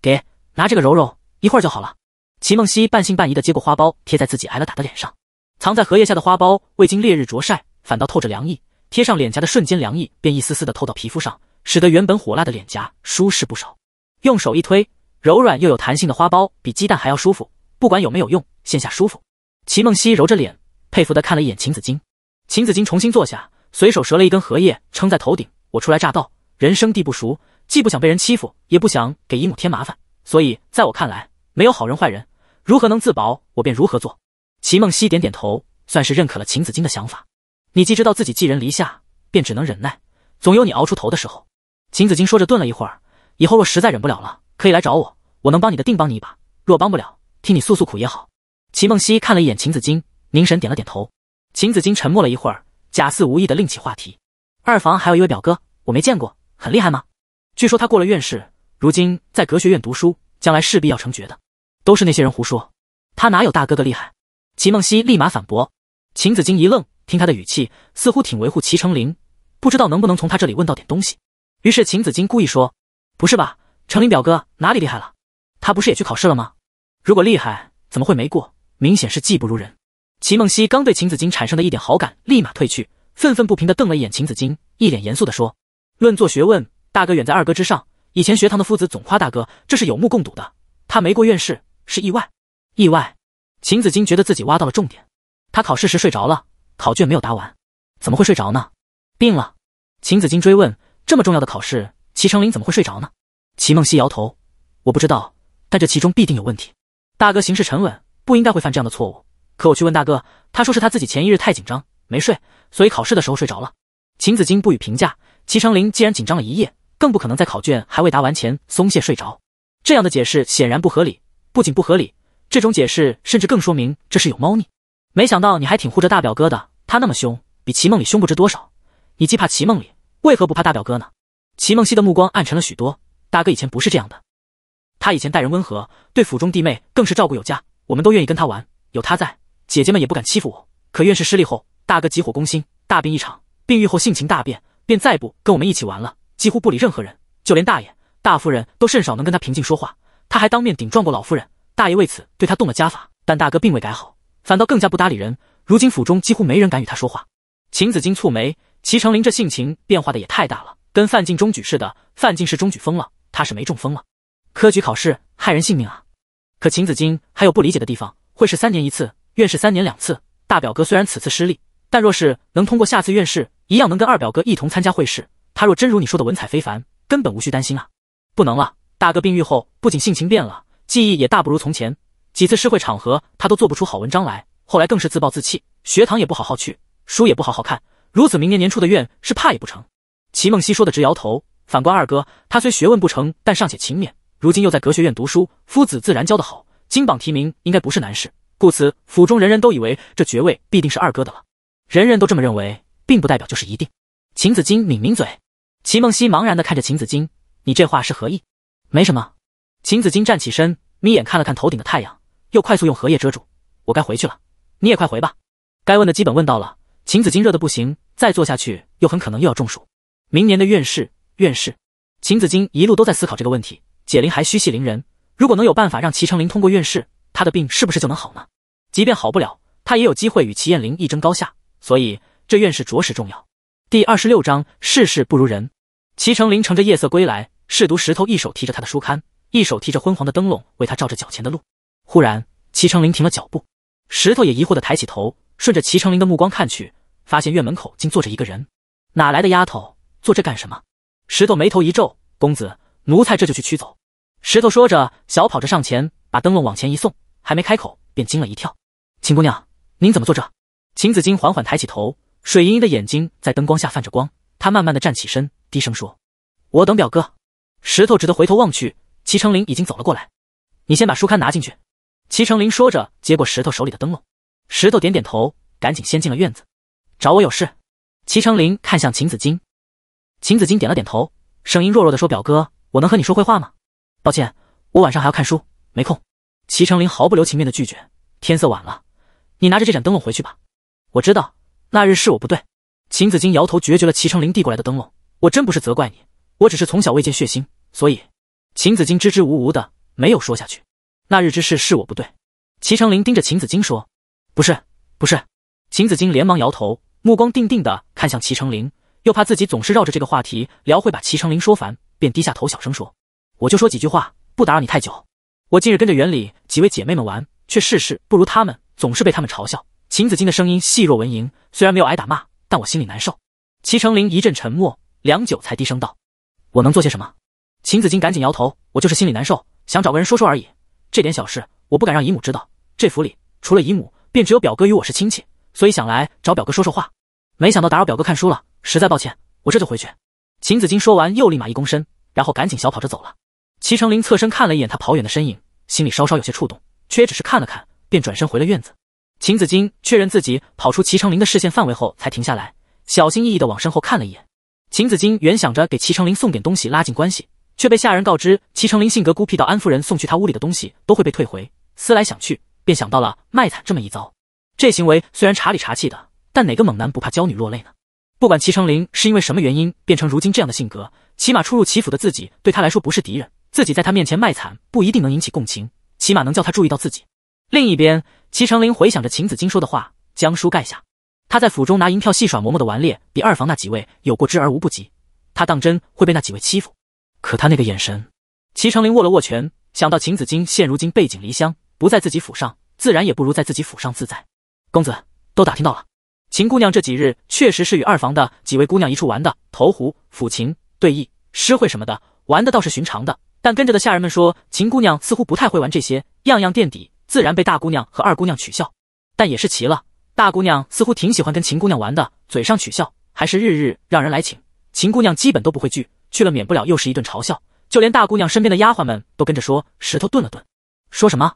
给拿这个揉揉，一会儿就好了。齐梦溪半信半疑的接过花苞，贴在自己挨了打的脸上，藏在荷叶下的花苞未经烈日灼晒，反倒透着凉意，贴上脸颊的瞬间凉意便一丝丝的透到皮肤上。使得原本火辣的脸颊舒适不少，用手一推，柔软又有弹性的花苞比鸡蛋还要舒服。不管有没有用，线下舒服。齐梦溪揉着脸，佩服的看了一眼秦子金。秦子金重新坐下，随手折了一根荷叶撑在头顶。我初来乍到，人生地不熟，既不想被人欺负，也不想给姨母添麻烦，所以在我看来，没有好人坏人，如何能自保，我便如何做。齐梦溪点点头，算是认可了秦子金的想法。你既知道自己寄人篱下，便只能忍耐，总有你熬出头的时候。秦子衿说着，顿了一会儿。以后若实在忍不了了，可以来找我，我能帮你的定帮你一把。若帮不了，听你诉诉苦也好。齐梦溪看了一眼秦子金，凝神点了点头。秦子金沉默了一会儿，假似无意的另起话题：“二房还有一位表哥，我没见过，很厉害吗？据说他过了院士，如今在阁学院读书，将来势必要成绝的。都是那些人胡说，他哪有大哥哥厉害？”齐梦溪立马反驳。秦子金一愣，听他的语气，似乎挺维护齐成林，不知道能不能从他这里问到点东西。于是秦子金故意说：“不是吧，程林表哥哪里厉害了？他不是也去考试了吗？如果厉害，怎么会没过？明显是技不如人。”齐梦溪刚对秦子金产生的一点好感立马褪去，愤愤不平地瞪了一眼秦子金，一脸严肃地说：“论做学问，大哥远在二哥之上。以前学堂的夫子总夸大哥，这是有目共睹的。他没过院士是意外，意外。”秦子金觉得自己挖到了重点。他考试时睡着了，考卷没有答完，怎么会睡着呢？病了？秦子金追问。这么重要的考试，齐成林怎么会睡着呢？齐梦溪摇头，我不知道，但这其中必定有问题。大哥行事沉稳，不应该会犯这样的错误。可我去问大哥，他说是他自己前一日太紧张，没睡，所以考试的时候睡着了。秦子衿不予评价。齐成林既然紧张了一夜，更不可能在考卷还未答完前松懈睡着。这样的解释显然不合理，不仅不合理，这种解释甚至更说明这是有猫腻。没想到你还挺护着大表哥的，他那么凶，比齐梦里凶不知多少。你既怕齐梦里。为何不怕大表哥呢？齐梦溪的目光暗沉了许多。大哥以前不是这样的，他以前待人温和，对府中弟妹更是照顾有加，我们都愿意跟他玩。有他在，姐姐们也不敢欺负我。可院士失利后，大哥急火攻心，大病一场，病愈后性情大变，便再不跟我们一起玩了，几乎不理任何人，就连大爷、大夫人都甚少能跟他平静说话。他还当面顶撞过老夫人，大爷为此对他动了家法，但大哥并未改好，反倒更加不搭理人。如今府中几乎没人敢与他说话。秦子衿蹙眉。齐成林这性情变化的也太大了，跟范进中举似的。范进是中举疯了，他是没中风了。科举考试害人性命啊！可秦子衿还有不理解的地方。会试三年一次，院试三年两次。大表哥虽然此次失利，但若是能通过下次院试，一样能跟二表哥一同参加会试。他若真如你说的文采非凡，根本无需担心啊！不能了，大哥病愈后不仅性情变了，记忆也大不如从前。几次诗会场合他都做不出好文章来，后来更是自暴自弃，学堂也不好好去，书也不好好看。如此，明年年初的愿是怕也不成。齐梦溪说的直摇头。反观二哥，他虽学问不成，但尚且勤勉，如今又在阁学院读书，夫子自然教得好，金榜题名应该不是难事。故此，府中人人都以为这爵位必定是二哥的了。人人都这么认为，并不代表就是一定。秦子金抿抿嘴，齐梦溪茫然地看着秦子金：“你这话是何意？”“没什么。”秦子金站起身，眯眼看了看头顶的太阳，又快速用荷叶遮住。“我该回去了，你也快回吧。该问的基本问到了。”秦子衿热的不行，再坐下去又很可能又要中暑。明年的院士，院士，秦子衿一路都在思考这个问题。解铃还须系铃人，如果能有办法让齐成林通过院士，他的病是不是就能好呢？即便好不了，他也有机会与齐燕林一争高下。所以这院士着实重要。第二十六章，事事不如人。齐成林乘着夜色归来，试读石头一手提着他的书刊，一手提着昏黄的灯笼为他照着脚前的路。忽然，齐成林停了脚步，石头也疑惑地抬起头，顺着齐成林的目光看去。发现院门口竟坐着一个人，哪来的丫头坐这干什么？石头眉头一皱：“公子，奴才这就去驱走。”石头说着，小跑着上前，把灯笼往前一送，还没开口，便惊了一跳：“秦姑娘，您怎么坐这？”秦子衿缓缓抬起头，水盈盈的眼睛在灯光下泛着光。他慢慢的站起身，低声说：“我等表哥。”石头只得回头望去，齐成林已经走了过来：“你先把书刊拿进去。”齐成林说着，接过石头手里的灯笼。石头点点头，赶紧先进了院子。找我有事？齐成林看向秦子金，秦子金点了点头，声音弱弱的说：“表哥，我能和你说会话吗？抱歉，我晚上还要看书，没空。”齐成林毫不留情面的拒绝。天色晚了，你拿着这盏灯笼回去吧。我知道那日是我不对。秦子金摇头决绝了齐成林递过来的灯笼。我真不是责怪你，我只是从小未见血腥，所以……秦子金支支吾吾的没有说下去。那日之事是我不对。齐成林盯着秦子金说：“不是，不是。”秦子金连忙摇头。目光定定的看向齐成林，又怕自己总是绕着这个话题聊会把齐成林说烦，便低下头小声说：“我就说几句话，不打扰你太久。我近日跟着园里几位姐妹们玩，却事事不如她们，总是被她们嘲笑。”秦子金的声音细若蚊蝇，虽然没有挨打骂，但我心里难受。齐成林一阵沉默，良久才低声道：“我能做些什么？”秦子金赶紧摇头：“我就是心里难受，想找个人说说而已。这点小事，我不敢让姨母知道。这府里除了姨母，便只有表哥与我是亲戚。”所以想来找表哥说说话，没想到打扰表哥看书了，实在抱歉，我这就回去。秦子金说完，又立马一躬身，然后赶紧小跑着走了。齐成林侧身看了一眼他跑远的身影，心里稍稍有些触动，却也只是看了看，便转身回了院子。秦子金确认自己跑出齐成林的视线范围后，才停下来，小心翼翼的往身后看了一眼。秦子金原想着给齐成林送点东西拉近关系，却被下人告知齐成林性格孤僻，到安夫人送去他屋里的东西都会被退回。思来想去，便想到了卖惨这么一遭。这行为虽然查理查气的，但哪个猛男不怕娇女落泪呢？不管齐成林是因为什么原因变成如今这样的性格，起码初入齐府的自己对他来说不是敌人。自己在他面前卖惨不一定能引起共情，起码能叫他注意到自己。另一边，齐成林回想着秦子金说的话：“江叔盖下，他在府中拿银票戏耍嬷嬷的顽劣，比二房那几位有过之而无不及。他当真会被那几位欺负？可他那个眼神……”齐成林握了握拳，想到秦子金现如今背井离乡，不在自己府上，自然也不如在自己府上自在。公子都打听到了，秦姑娘这几日确实是与二房的几位姑娘一处玩的，投壶、抚琴、对弈、诗会什么的，玩的倒是寻常的。但跟着的下人们说，秦姑娘似乎不太会玩这些，样样垫底，自然被大姑娘和二姑娘取笑。但也是奇了，大姑娘似乎挺喜欢跟秦姑娘玩的，嘴上取笑，还是日日让人来请秦姑娘，基本都不会拒，去了免不了又是一顿嘲笑。就连大姑娘身边的丫鬟们都跟着说。石头顿了顿，说什么？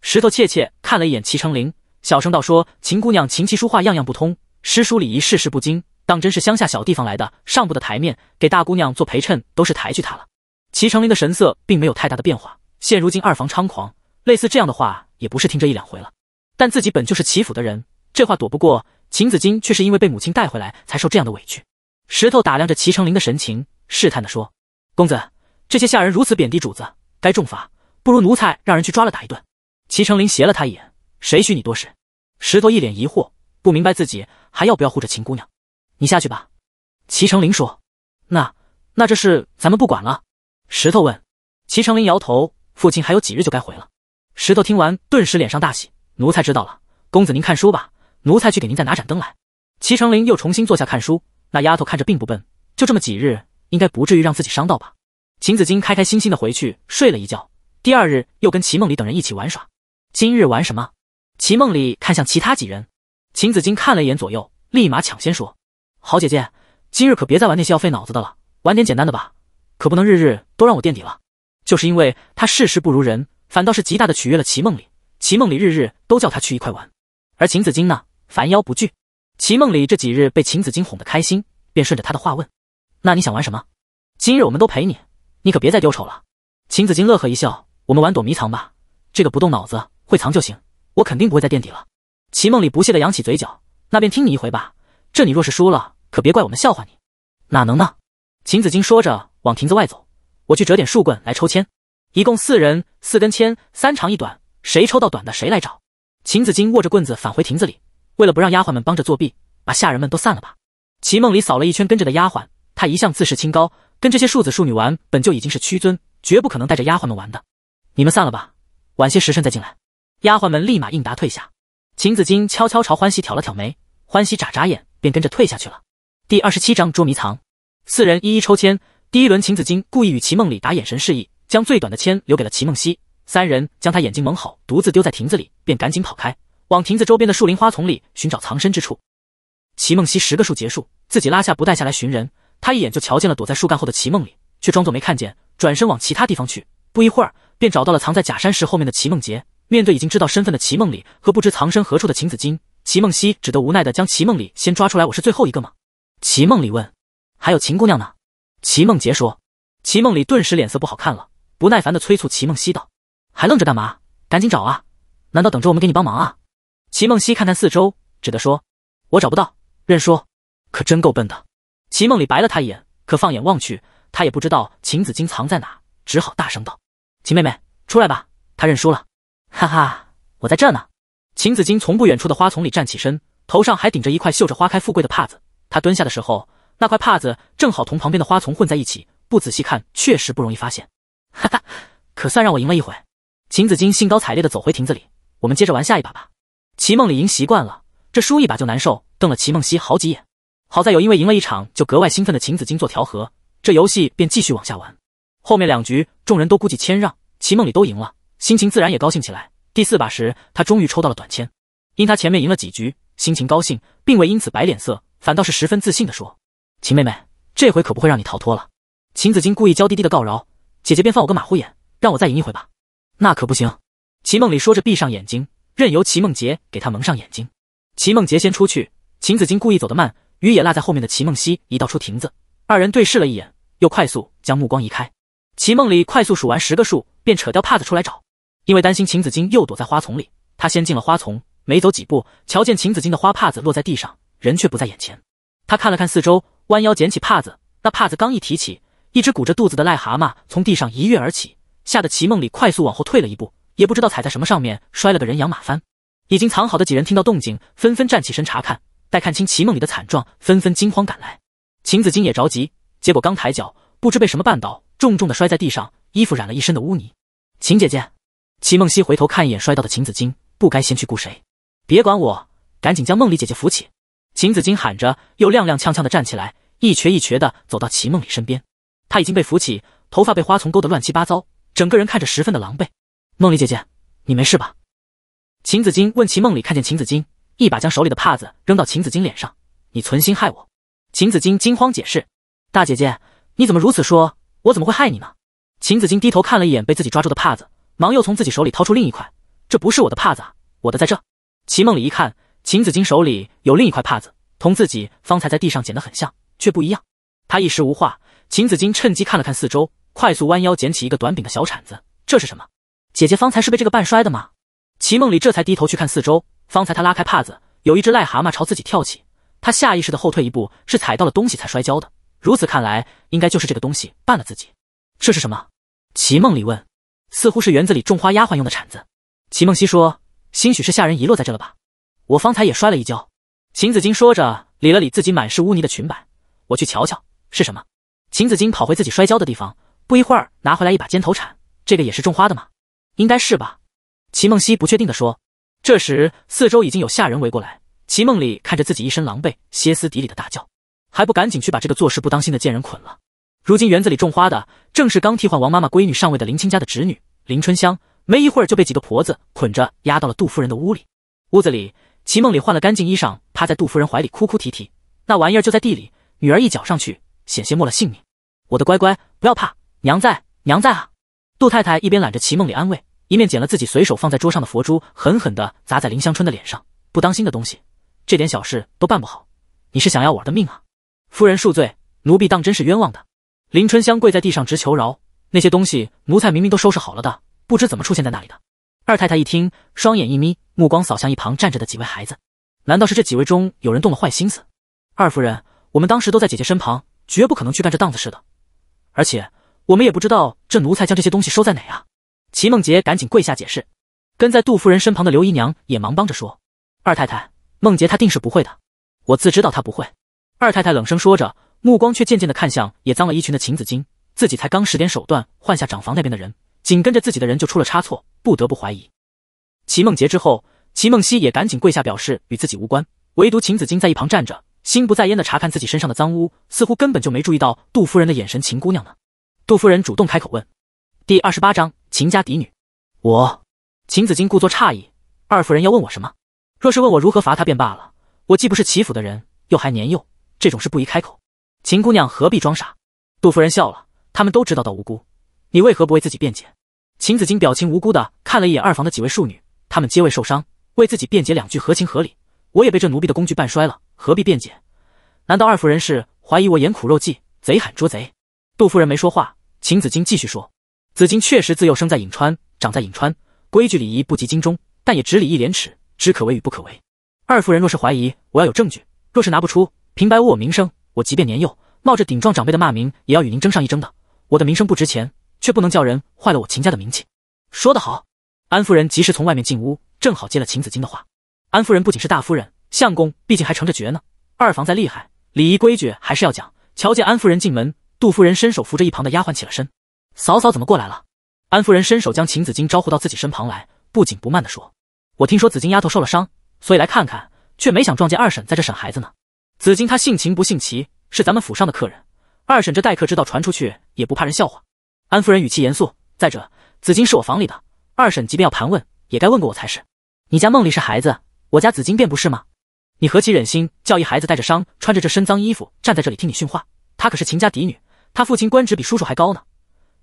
石头怯怯看了一眼齐成林。小声道说：“秦姑娘琴棋书画样样不通，诗书礼仪事事不精，当真是乡下小地方来的，上不得台面。给大姑娘做陪衬，都是抬举她了。”齐成林的神色并没有太大的变化。现如今二房猖狂，类似这样的话也不是听这一两回了。但自己本就是齐府的人，这话躲不过。秦子金却是因为被母亲带回来才受这样的委屈。石头打量着齐成林的神情，试探的说：“公子，这些下人如此贬低主子，该重罚。不如奴才让人去抓了打一顿。”齐成林斜了他一眼。谁许你多事？石头一脸疑惑，不明白自己还要不要护着秦姑娘。你下去吧。齐成林说。那那这事咱们不管了。石头问。齐成林摇头。父亲还有几日就该回了。石头听完，顿时脸上大喜。奴才知道了，公子您看书吧，奴才去给您再拿盏灯来。齐成林又重新坐下看书。那丫头看着并不笨，就这么几日，应该不至于让自己伤到吧。秦子金开开心心的回去睡了一觉。第二日又跟齐梦里等人一起玩耍。今日玩什么？齐梦里看向其他几人，秦子金看了一眼左右，立马抢先说：“好姐姐，今日可别再玩那些要费脑子的了，玩点简单的吧，可不能日日都让我垫底了。”就是因为他事事不如人，反倒是极大的取悦了齐梦里。齐梦里日日都叫他去一块玩，而秦子金呢，烦妖不惧。齐梦里这几日被秦子金哄得开心，便顺着他的话问：“那你想玩什么？今日我们都陪你，你可别再丢丑了。”秦子金乐呵一笑：“我们玩躲迷藏吧，这个不动脑子会藏就行。”我肯定不会再垫底了。齐梦里不屑地扬起嘴角，那便听你一回吧。这你若是输了，可别怪我们笑话你。哪能呢？秦子金说着往亭子外走。我去折点树棍来抽签，一共四人，四根签，三长一短，谁抽到短的，谁来找。秦子金握着棍子返回亭子里。为了不让丫鬟们帮着作弊，把下人们都散了吧。齐梦里扫了一圈跟着的丫鬟，她一向自视清高，跟这些庶子庶女玩本就已经是屈尊，绝不可能带着丫鬟们玩的。你们散了吧，晚些时辰再进来。丫鬟们立马应答，退下。秦子衿悄悄朝欢喜挑了挑眉，欢喜眨眨眼，便跟着退下去了。第二十七章捉迷藏。四人一一抽签，第一轮，秦子衿故意与齐梦里打眼神示意，将最短的签留给了齐梦溪。三人将他眼睛蒙好，独自丢在亭子里，便赶紧跑开，往亭子周边的树林花丛里寻找藏身之处。齐梦溪十个数结束，自己拉下不带下来寻人。他一眼就瞧见了躲在树干后的齐梦里，却装作没看见，转身往其他地方去。不一会儿，便找到了藏在假山石后面的齐梦洁。面对已经知道身份的齐梦里和不知藏身何处的秦子金，齐梦溪只得无奈的将齐梦里先抓出来。我是最后一个吗？齐梦里问。还有秦姑娘呢？齐梦洁说。齐梦里顿时脸色不好看了，不耐烦的催促齐梦溪道：“还愣着干嘛？赶紧找啊！难道等着我们给你帮忙啊？”齐梦溪看看四周，只得说：“我找不到，认输。”可真够笨的。齐梦里白了他一眼，可放眼望去，他也不知道秦子金藏在哪，只好大声道：“秦妹妹，出来吧！她认输了。”哈哈，我在这呢。秦子金从不远处的花丛里站起身，头上还顶着一块绣着“花开富贵”的帕子。他蹲下的时候，那块帕子正好同旁边的花丛混在一起，不仔细看确实不容易发现。哈哈，可算让我赢了一回。秦子金兴高采烈的走回亭子里，我们接着玩下一把吧。齐梦里赢习惯了，这输一把就难受，瞪了齐梦溪好几眼。好在有因为赢了一场就格外兴奋的秦子金做调和，这游戏便继续往下玩。后面两局，众人都估计谦让，齐梦里都赢了。心情自然也高兴起来。第四把时，他终于抽到了短签。因他前面赢了几局，心情高兴，并未因此摆脸色，反倒是十分自信地说：“秦妹妹，这回可不会让你逃脱了。”秦子金故意娇滴滴的告饶：“姐姐便放我个马虎眼，让我再赢一回吧。”那可不行。齐梦里说着，闭上眼睛，任由齐梦洁给他蒙上眼睛。齐梦洁先出去，秦子金故意走得慢，雨也落在后面的齐梦溪一道出亭子，二人对视了一眼，又快速将目光移开。齐梦里快速数完十个数，便扯掉帕子出来找。因为担心秦子金又躲在花丛里，他先进了花丛，没走几步，瞧见秦子金的花帕子落在地上，人却不在眼前。他看了看四周，弯腰捡起帕子，那帕子刚一提起，一只鼓着肚子的癞蛤蟆从地上一跃而起，吓得齐梦里快速往后退了一步，也不知道踩在什么上面，摔了个人仰马翻。已经藏好的几人听到动静，纷纷站起身查看，待看清齐梦里的惨状，纷纷惊慌赶来。秦子金也着急，结果刚抬脚，不知被什么绊倒，重重的摔在地上，衣服染了一身的污泥。秦姐姐。齐梦溪回头看一眼摔倒的秦子衿，不该先去顾谁？别管我，赶紧将梦里姐姐扶起！秦子衿喊着，又踉踉跄跄地站起来，一瘸一瘸地走到齐梦里身边。她已经被扶起，头发被花丛勾得乱七八糟，整个人看着十分的狼狈。梦里姐姐，你没事吧？秦子衿问。齐梦里看见秦子衿，一把将手里的帕子扔到秦子衿脸上：“你存心害我！”秦子衿惊慌解释：“大姐姐，你怎么如此说？我怎么会害你呢？”秦子衿低头看了一眼被自己抓住的帕子。忙又从自己手里掏出另一块，这不是我的帕子，啊，我的在这。齐梦里一看，秦子金手里有另一块帕子，同自己方才在地上捡的很像，却不一样。他一时无话。秦子金趁机看了看四周，快速弯腰捡起一个短柄的小铲子。这是什么？姐姐方才是被这个绊摔的吗？齐梦里这才低头去看四周。方才他拉开帕子，有一只癞蛤蟆朝自己跳起，他下意识的后退一步，是踩到了东西才摔跤的。如此看来，应该就是这个东西绊了自己。这是什么？齐梦里问。似乎是园子里种花丫鬟用的铲子，齐梦溪说：“兴许是下人遗落在这了吧？”我方才也摔了一跤。”秦子金说着，理了理自己满是污泥的裙摆。“我去瞧瞧是什么。”秦子金跑回自己摔跤的地方，不一会儿拿回来一把尖头铲。这个也是种花的吗？应该是吧。”齐梦溪不确定的说。这时，四周已经有下人围过来。齐梦里看着自己一身狼狈，歇斯底里的大叫：“还不赶紧去把这个做事不当心的贱人捆了！如今园子里种花的，正是刚替换王妈妈闺女上位的林青家的侄女。”林春香没一会儿就被几个婆子捆着押到了杜夫人的屋里。屋子里，齐梦里换了干净衣裳，趴在杜夫人怀里哭哭啼啼。那玩意儿就在地里，女儿一脚上去，险些没了性命。我的乖乖，不要怕，娘在，娘在啊！杜太太一边揽着齐梦里安慰，一面捡了自己随手放在桌上的佛珠，狠狠的砸在林香春的脸上。不当心的东西，这点小事都办不好，你是想要我的命啊？夫人恕罪，奴婢当真是冤枉的。林春香跪在地上直求饶。那些东西，奴才明明都收拾好了的，不知怎么出现在那里的。二太太一听，双眼一眯，目光扫向一旁站着的几位孩子，难道是这几位中有人动了坏心思？二夫人，我们当时都在姐姐身旁，绝不可能去干这档子事的。而且我们也不知道这奴才将这些东西收在哪啊！齐梦洁赶紧跪下解释，跟在杜夫人身旁的刘姨娘也忙帮着说：“二太太，梦洁她定是不会的，我自知道她不会。”二太太冷声说着，目光却渐渐的看向也脏了一群的秦子京，自己才刚使点手段换下长房那边的人，紧跟着自己的人就出了差错，不得不怀疑。齐梦洁之后，齐梦溪也赶紧跪下表示与自己无关，唯独秦子衿在一旁站着，心不在焉的查看自己身上的脏污，似乎根本就没注意到杜夫人的眼神。秦姑娘呢？杜夫人主动开口问。第二十八章，秦家嫡女。我，秦子衿故作诧异。二夫人要问我什么？若是问我如何罚他便罢了，我既不是齐府的人，又还年幼，这种事不宜开口。秦姑娘何必装傻？杜夫人笑了。他们都知道到无辜，你为何不为自己辩解？秦子金表情无辜的看了一眼二房的几位庶女，他们皆未受伤，为自己辩解两句合情合理。我也被这奴婢的工具绊摔了，何必辩解？难道二夫人是怀疑我演苦肉计，贼喊捉贼？杜夫人没说话，秦子金继续说：“子金确实自幼生在颍川，长在颍川，规矩礼仪不及京中，但也只礼义廉耻，知可为与不可为。二夫人若是怀疑，我要有证据；若是拿不出，平白无我名声，我即便年幼，冒着顶撞长辈的骂名，也要与您争上一争的。”我的名声不值钱，却不能叫人坏了我秦家的名气。说得好，安夫人及时从外面进屋，正好接了秦子金的话。安夫人不仅是大夫人，相公毕竟还成着爵呢。二房再厉害，礼仪规矩还是要讲。瞧见安夫人进门，杜夫人伸手扶着一旁的丫鬟起了身。嫂嫂怎么过来了？安夫人伸手将秦子金招呼到自己身旁来，不紧不慢地说：“我听说子金丫头受了伤，所以来看看，却没想撞见二婶在这审孩子呢。子金她姓秦，不姓齐，是咱们府上的客人。”二婶这待客之道传出去也不怕人笑话。安夫人语气严肃。再者，紫金是我房里的，二婶即便要盘问，也该问过我才是。你家梦里是孩子，我家紫金便不是吗？你何其忍心叫一孩子带着伤，穿着这身脏衣服站在这里听你训话？她可是秦家嫡女，她父亲官职比叔叔还高呢。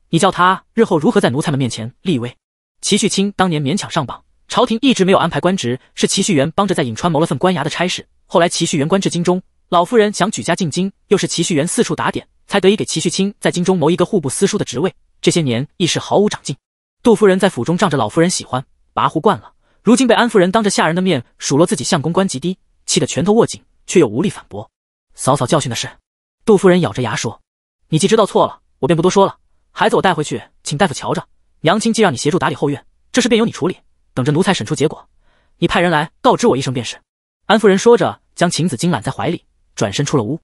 你叫她日后如何在奴才们面前立威？齐旭清当年勉强上榜，朝廷一直没有安排官职，是齐旭元帮着在颍川谋了份官衙的差事。后来齐旭元官至京中，老夫人想举家进京，又是齐旭元四处打点。才得以给齐绪清在京中谋一个户部司书的职位，这些年亦是毫无长进。杜夫人在府中仗着老夫人喜欢，跋扈惯了，如今被安夫人当着下人的面数落自己相公官级低，气得拳头握紧，却又无力反驳。嫂嫂教训的是。杜夫人咬着牙说：“你既知道错了，我便不多说了。孩子，我带回去，请大夫瞧着。娘亲既让你协助打理后院，这事便由你处理。等着奴才审出结果，你派人来告知我一声便是。”安夫人说着，将秦子衿揽在怀里，转身出了屋。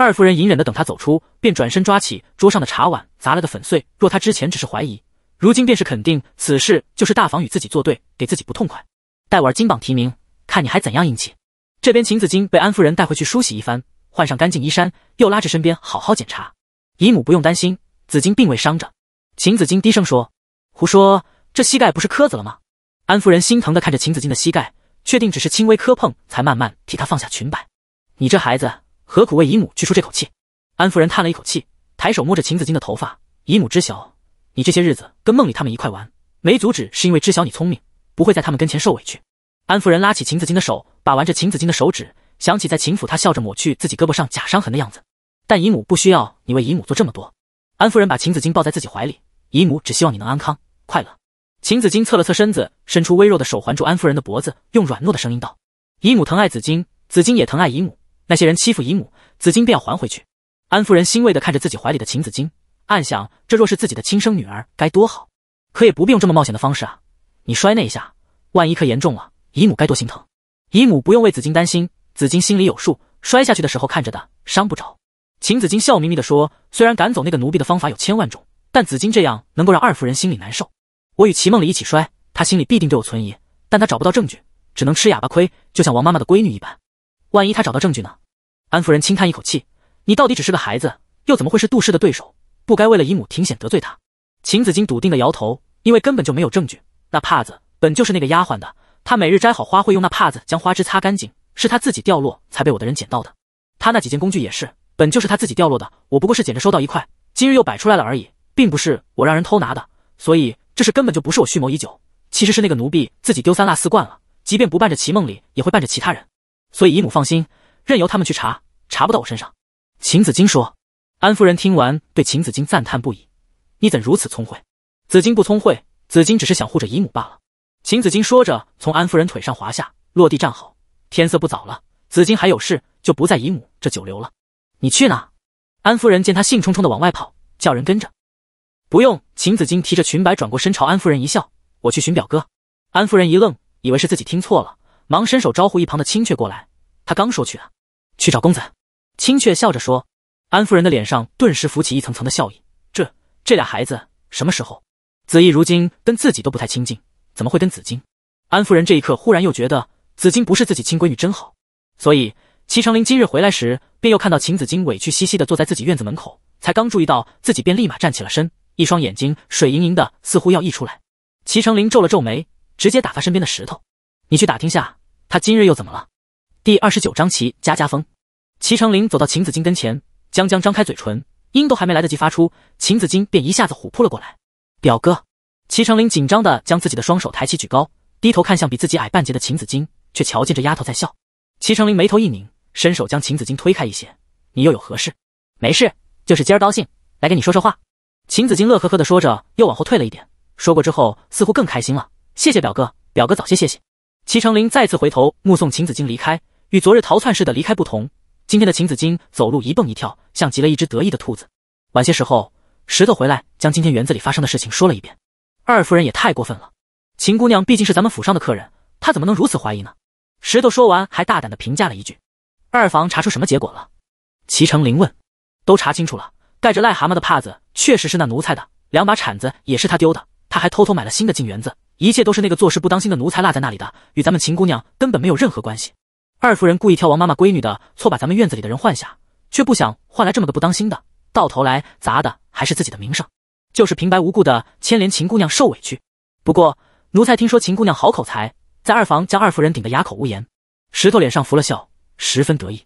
二夫人隐忍的等他走出，便转身抓起桌上的茶碗砸了个粉碎。若他之前只是怀疑，如今便是肯定此事就是大房与自己作对，给自己不痛快。待我儿金榜题名，看你还怎样硬气！这边秦子金被安夫人带回去梳洗一番，换上干净衣衫，又拉着身边好好检查。姨母不用担心，子金并未伤着。秦子金低声说：“胡说，这膝盖不是磕子了吗？”安夫人心疼的看着秦子金的膝盖，确定只是轻微磕碰，才慢慢替他放下裙摆。你这孩子。何苦为姨母去出这口气？安夫人叹了一口气，抬手摸着秦子金的头发。姨母知晓你这些日子跟梦里他们一块玩，没阻止是因为知晓你聪明，不会在他们跟前受委屈。安夫人拉起秦子金的手，把玩着秦子金的手指，想起在秦府她笑着抹去自己胳膊上假伤痕的样子。但姨母不需要你为姨母做这么多。安夫人把秦子金抱在自己怀里，姨母只希望你能安康快乐。秦子金侧了侧身子，伸出微弱的手环住安夫人的脖子，用软糯的声音道：“姨母疼爱子金，子金也疼爱姨母。”那些人欺负姨母，紫金便要还回去。安夫人欣慰地看着自己怀里的秦紫金，暗想：这若是自己的亲生女儿，该多好。可也不必用这么冒险的方式啊！你摔那一下，万一磕严重了，姨母该多心疼。姨母不用为紫金担心，紫金心里有数。摔下去的时候看着的，伤不着。秦紫金笑眯眯地说：“虽然赶走那个奴婢的方法有千万种，但紫金这样能够让二夫人心里难受。我与齐梦里一起摔，她心里必定对我存疑，但她找不到证据，只能吃哑巴亏，就像王妈妈的闺女一般。”万一他找到证据呢？安夫人轻叹一口气：“你到底只是个孩子，又怎么会是杜氏的对手？不该为了姨母庭险得罪他。”秦子衿笃定的摇头：“因为根本就没有证据。那帕子本就是那个丫鬟的，她每日摘好花卉，用那帕子将花枝擦干净，是她自己掉落才被我的人捡到的。她那几件工具也是，本就是她自己掉落的，我不过是捡着收到一块，今日又摆出来了而已，并不是我让人偷拿的。所以这事根本就不是我蓄谋已久，其实是那个奴婢自己丢三落四惯了，即便不伴着齐梦里，也会伴着其他人。”所以姨母放心，任由他们去查，查不到我身上。秦子衿说。安夫人听完，对秦子衿赞叹不已：“你怎如此聪慧？”子衿不聪慧，子衿只是想护着姨母罢了。秦子衿说着，从安夫人腿上滑下，落地站好。天色不早了，子衿还有事，就不在姨母这久留了。你去哪？安夫人见他兴冲冲的往外跑，叫人跟着。不用。秦子衿提着裙摆，转过身朝安夫人一笑：“我去寻表哥。”安夫人一愣，以为是自己听错了。忙伸手招呼一旁的青雀过来，他刚说去啊，去找公子。青雀笑着说，安夫人的脸上顿时浮起一层层的笑意。这这俩孩子什么时候？子翼如今跟自己都不太亲近，怎么会跟子金？安夫人这一刻忽然又觉得子金不是自己亲闺女真好。所以齐成林今日回来时，便又看到秦子金委屈兮兮的坐在自己院子门口，才刚注意到自己，便立马站起了身，一双眼睛水盈盈的，似乎要溢出来。齐成林皱了皱眉，直接打发身边的石头。你去打听下，他今日又怎么了？第二十九章齐家家风。齐成林走到秦子金跟前，将将张开嘴唇，音都还没来得及发出，秦子金便一下子虎扑了过来。表哥，齐成林紧张的将自己的双手抬起举高，低头看向比自己矮半截的秦子金，却瞧见这丫头在笑。齐成林眉头一拧，伸手将秦子金推开一些。你又有何事？没事，就是今儿高兴，来跟你说说话。秦子金乐呵呵的说着，又往后退了一点。说过之后，似乎更开心了。谢谢表哥，表哥早些歇息。齐成林再次回头目送秦子衿离开，与昨日逃窜似的离开不同，今天的秦子衿走路一蹦一跳，像极了一只得意的兔子。晚些时候，石头回来将今天园子里发生的事情说了一遍。二夫人也太过分了，秦姑娘毕竟是咱们府上的客人，她怎么能如此怀疑呢？石头说完，还大胆的评价了一句：“二房查出什么结果了？”齐成林问。都查清楚了，盖着癞蛤蟆的帕子确实是那奴才的，两把铲子也是他丢的，他还偷偷买了新的进园子。一切都是那个做事不当心的奴才落在那里的，与咱们秦姑娘根本没有任何关系。二夫人故意挑王妈妈闺女的错，把咱们院子里的人换下，却不想换来这么个不当心的，到头来砸的还是自己的名声，就是平白无故的牵连秦姑娘受委屈。不过奴才听说秦姑娘好口才，在二房将二夫人顶得哑口无言。石头脸上浮了笑，十分得意。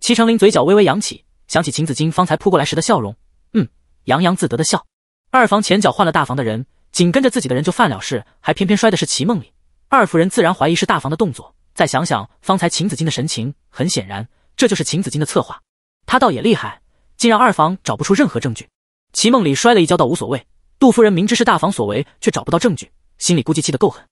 齐成林嘴角微微扬起，想起秦子金方才扑过来时的笑容，嗯，洋洋自得的笑。二房前脚换了大房的人。紧跟着自己的人就犯了事，还偏偏摔的是齐梦里二夫人，自然怀疑是大房的动作。再想想方才秦子金的神情，很显然这就是秦子金的策划。他倒也厉害，竟让二房找不出任何证据。齐梦里摔了一跤倒无所谓，杜夫人明知是大房所为，却找不到证据，心里估计气得够狠。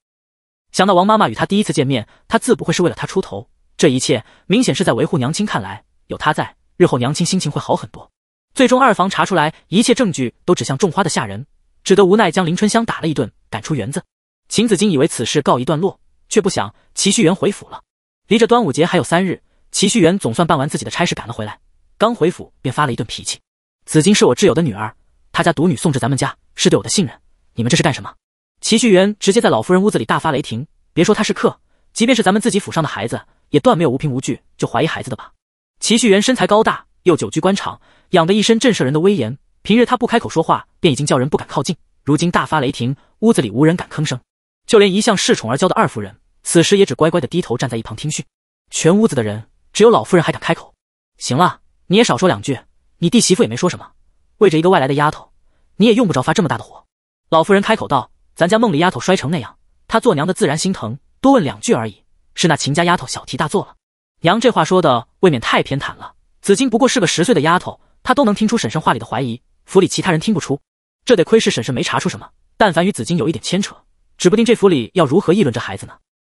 想到王妈妈与他第一次见面，她自不会是为了她出头，这一切明显是在维护娘亲。看来有她在，日后娘亲心情会好很多。最终二房查出来，一切证据都指向种花的下人。只得无奈将林春香打了一顿，赶出园子。秦子金以为此事告一段落，却不想齐旭元回府了。离着端午节还有三日，齐旭元总算办完自己的差事赶了回来。刚回府便发了一顿脾气。子金是我挚友的女儿，她家独女送至咱们家，是对我的信任。你们这是干什么？齐旭元直接在老夫人屋子里大发雷霆。别说他是客，即便是咱们自己府上的孩子，也断没有无凭无据就怀疑孩子的吧。齐旭元身材高大，又久居官场，养得一身震慑人的威严。平日他不开口说话，便已经叫人不敢靠近。如今大发雷霆，屋子里无人敢吭声，就连一向恃宠而骄的二夫人，此时也只乖乖的低头站在一旁听训。全屋子的人，只有老夫人还敢开口。行了，你也少说两句。你弟媳妇也没说什么，为着一个外来的丫头，你也用不着发这么大的火。老夫人开口道：“咱家梦里丫头摔成那样，她做娘的自然心疼，多问两句而已。是那秦家丫头小题大做了。”娘这话说的未免太偏袒了。紫金不过是个十岁的丫头，她都能听出婶婶话里的怀疑。府里其他人听不出，这得亏是婶婶没查出什么。但凡与紫金有一点牵扯，指不定这府里要如何议论这孩子呢？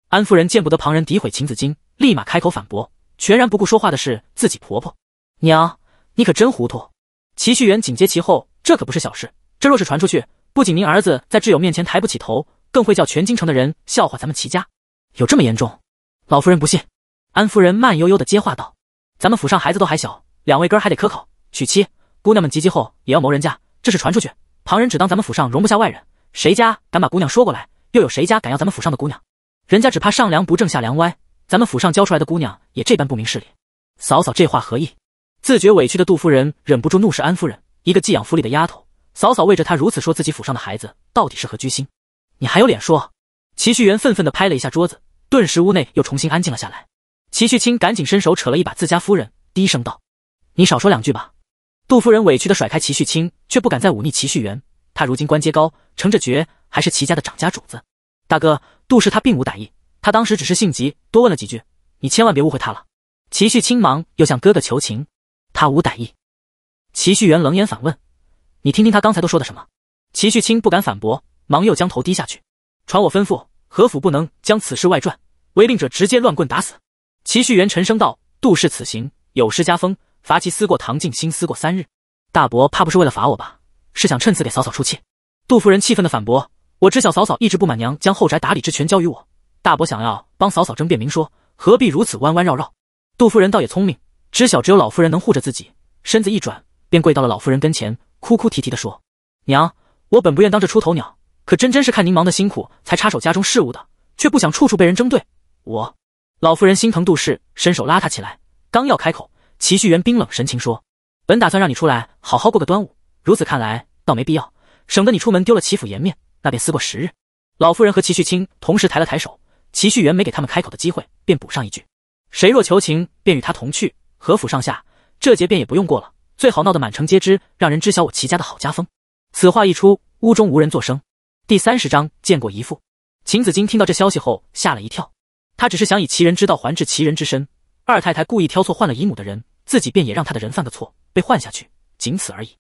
安夫人见不得旁人诋毁秦子金，立马开口反驳，全然不顾说话的是自己婆婆。娘，你可真糊涂！齐旭元紧接其后，这可不是小事。这若是传出去，不仅您儿子在挚友面前抬不起头，更会叫全京城的人笑话咱们齐家。有这么严重？老夫人不信。安夫人慢悠悠的接话道：“咱们府上孩子都还小，两位哥还得科考娶妻。”姑娘们急急后也要谋人家，这事传出去，旁人只当咱们府上容不下外人。谁家敢把姑娘说过来？又有谁家敢要咱们府上的姑娘？人家只怕上梁不正下梁歪，咱们府上教出来的姑娘也这般不明事理。嫂嫂这话何意？自觉委屈的杜夫人忍不住怒视安夫人，一个寄养府里的丫头，嫂嫂为着她如此说自己府上的孩子，到底是何居心？你还有脸说？齐旭元愤愤地拍了一下桌子，顿时屋内又重新安静了下来。齐旭清赶紧伸手扯了一把自家夫人，低声道：“你少说两句吧。”杜夫人委屈地甩开齐绪清，却不敢再忤逆齐绪元。他如今官阶高，成着爵，还是齐家的掌家主子。大哥，杜氏他并无歹意，他当时只是性急，多问了几句。你千万别误会他了。齐绪清忙又向哥哥求情，他无歹意。齐旭元冷眼反问：“你听听他刚才都说的什么？”齐绪清不敢反驳，忙又将头低下去。传我吩咐，何府不能将此事外传，违令者直接乱棍打死。齐旭元沉声道：“杜氏此行有失家风。”罚其思过，唐静心思过三日。大伯怕不是为了罚我吧？是想趁此给嫂嫂出气。杜夫人气愤地反驳：“我知晓嫂嫂一直不满娘将后宅打理之权交于我，大伯想要帮嫂嫂争辩，明说何必如此弯弯绕绕？”杜夫人倒也聪明，知晓只有老夫人能护着自己，身子一转便跪到了老夫人跟前，哭哭啼啼地说：“娘，我本不愿当这出头鸟，可真真是看您忙得辛苦才插手家中事务的，却不想处处被人针对。”我老夫人心疼杜氏，伸手拉她起来，刚要开口。齐旭元冰冷神情说：“本打算让你出来好好过个端午，如此看来倒没必要，省得你出门丢了齐府颜面。那便思过十日。”老夫人和齐旭清同时抬了抬手，齐旭元没给他们开口的机会，便补上一句：“谁若求情，便与他同去。何府上下这节便也不用过了，最好闹得满城皆知，让人知晓我齐家的好家风。”此话一出，屋中无人作声。第三十章见过姨父。秦子衿听到这消息后吓了一跳，他只是想以其人之道还治其人之身。二太太故意挑错换了姨母的人，自己便也让她的人犯个错，被换下去，仅此而已。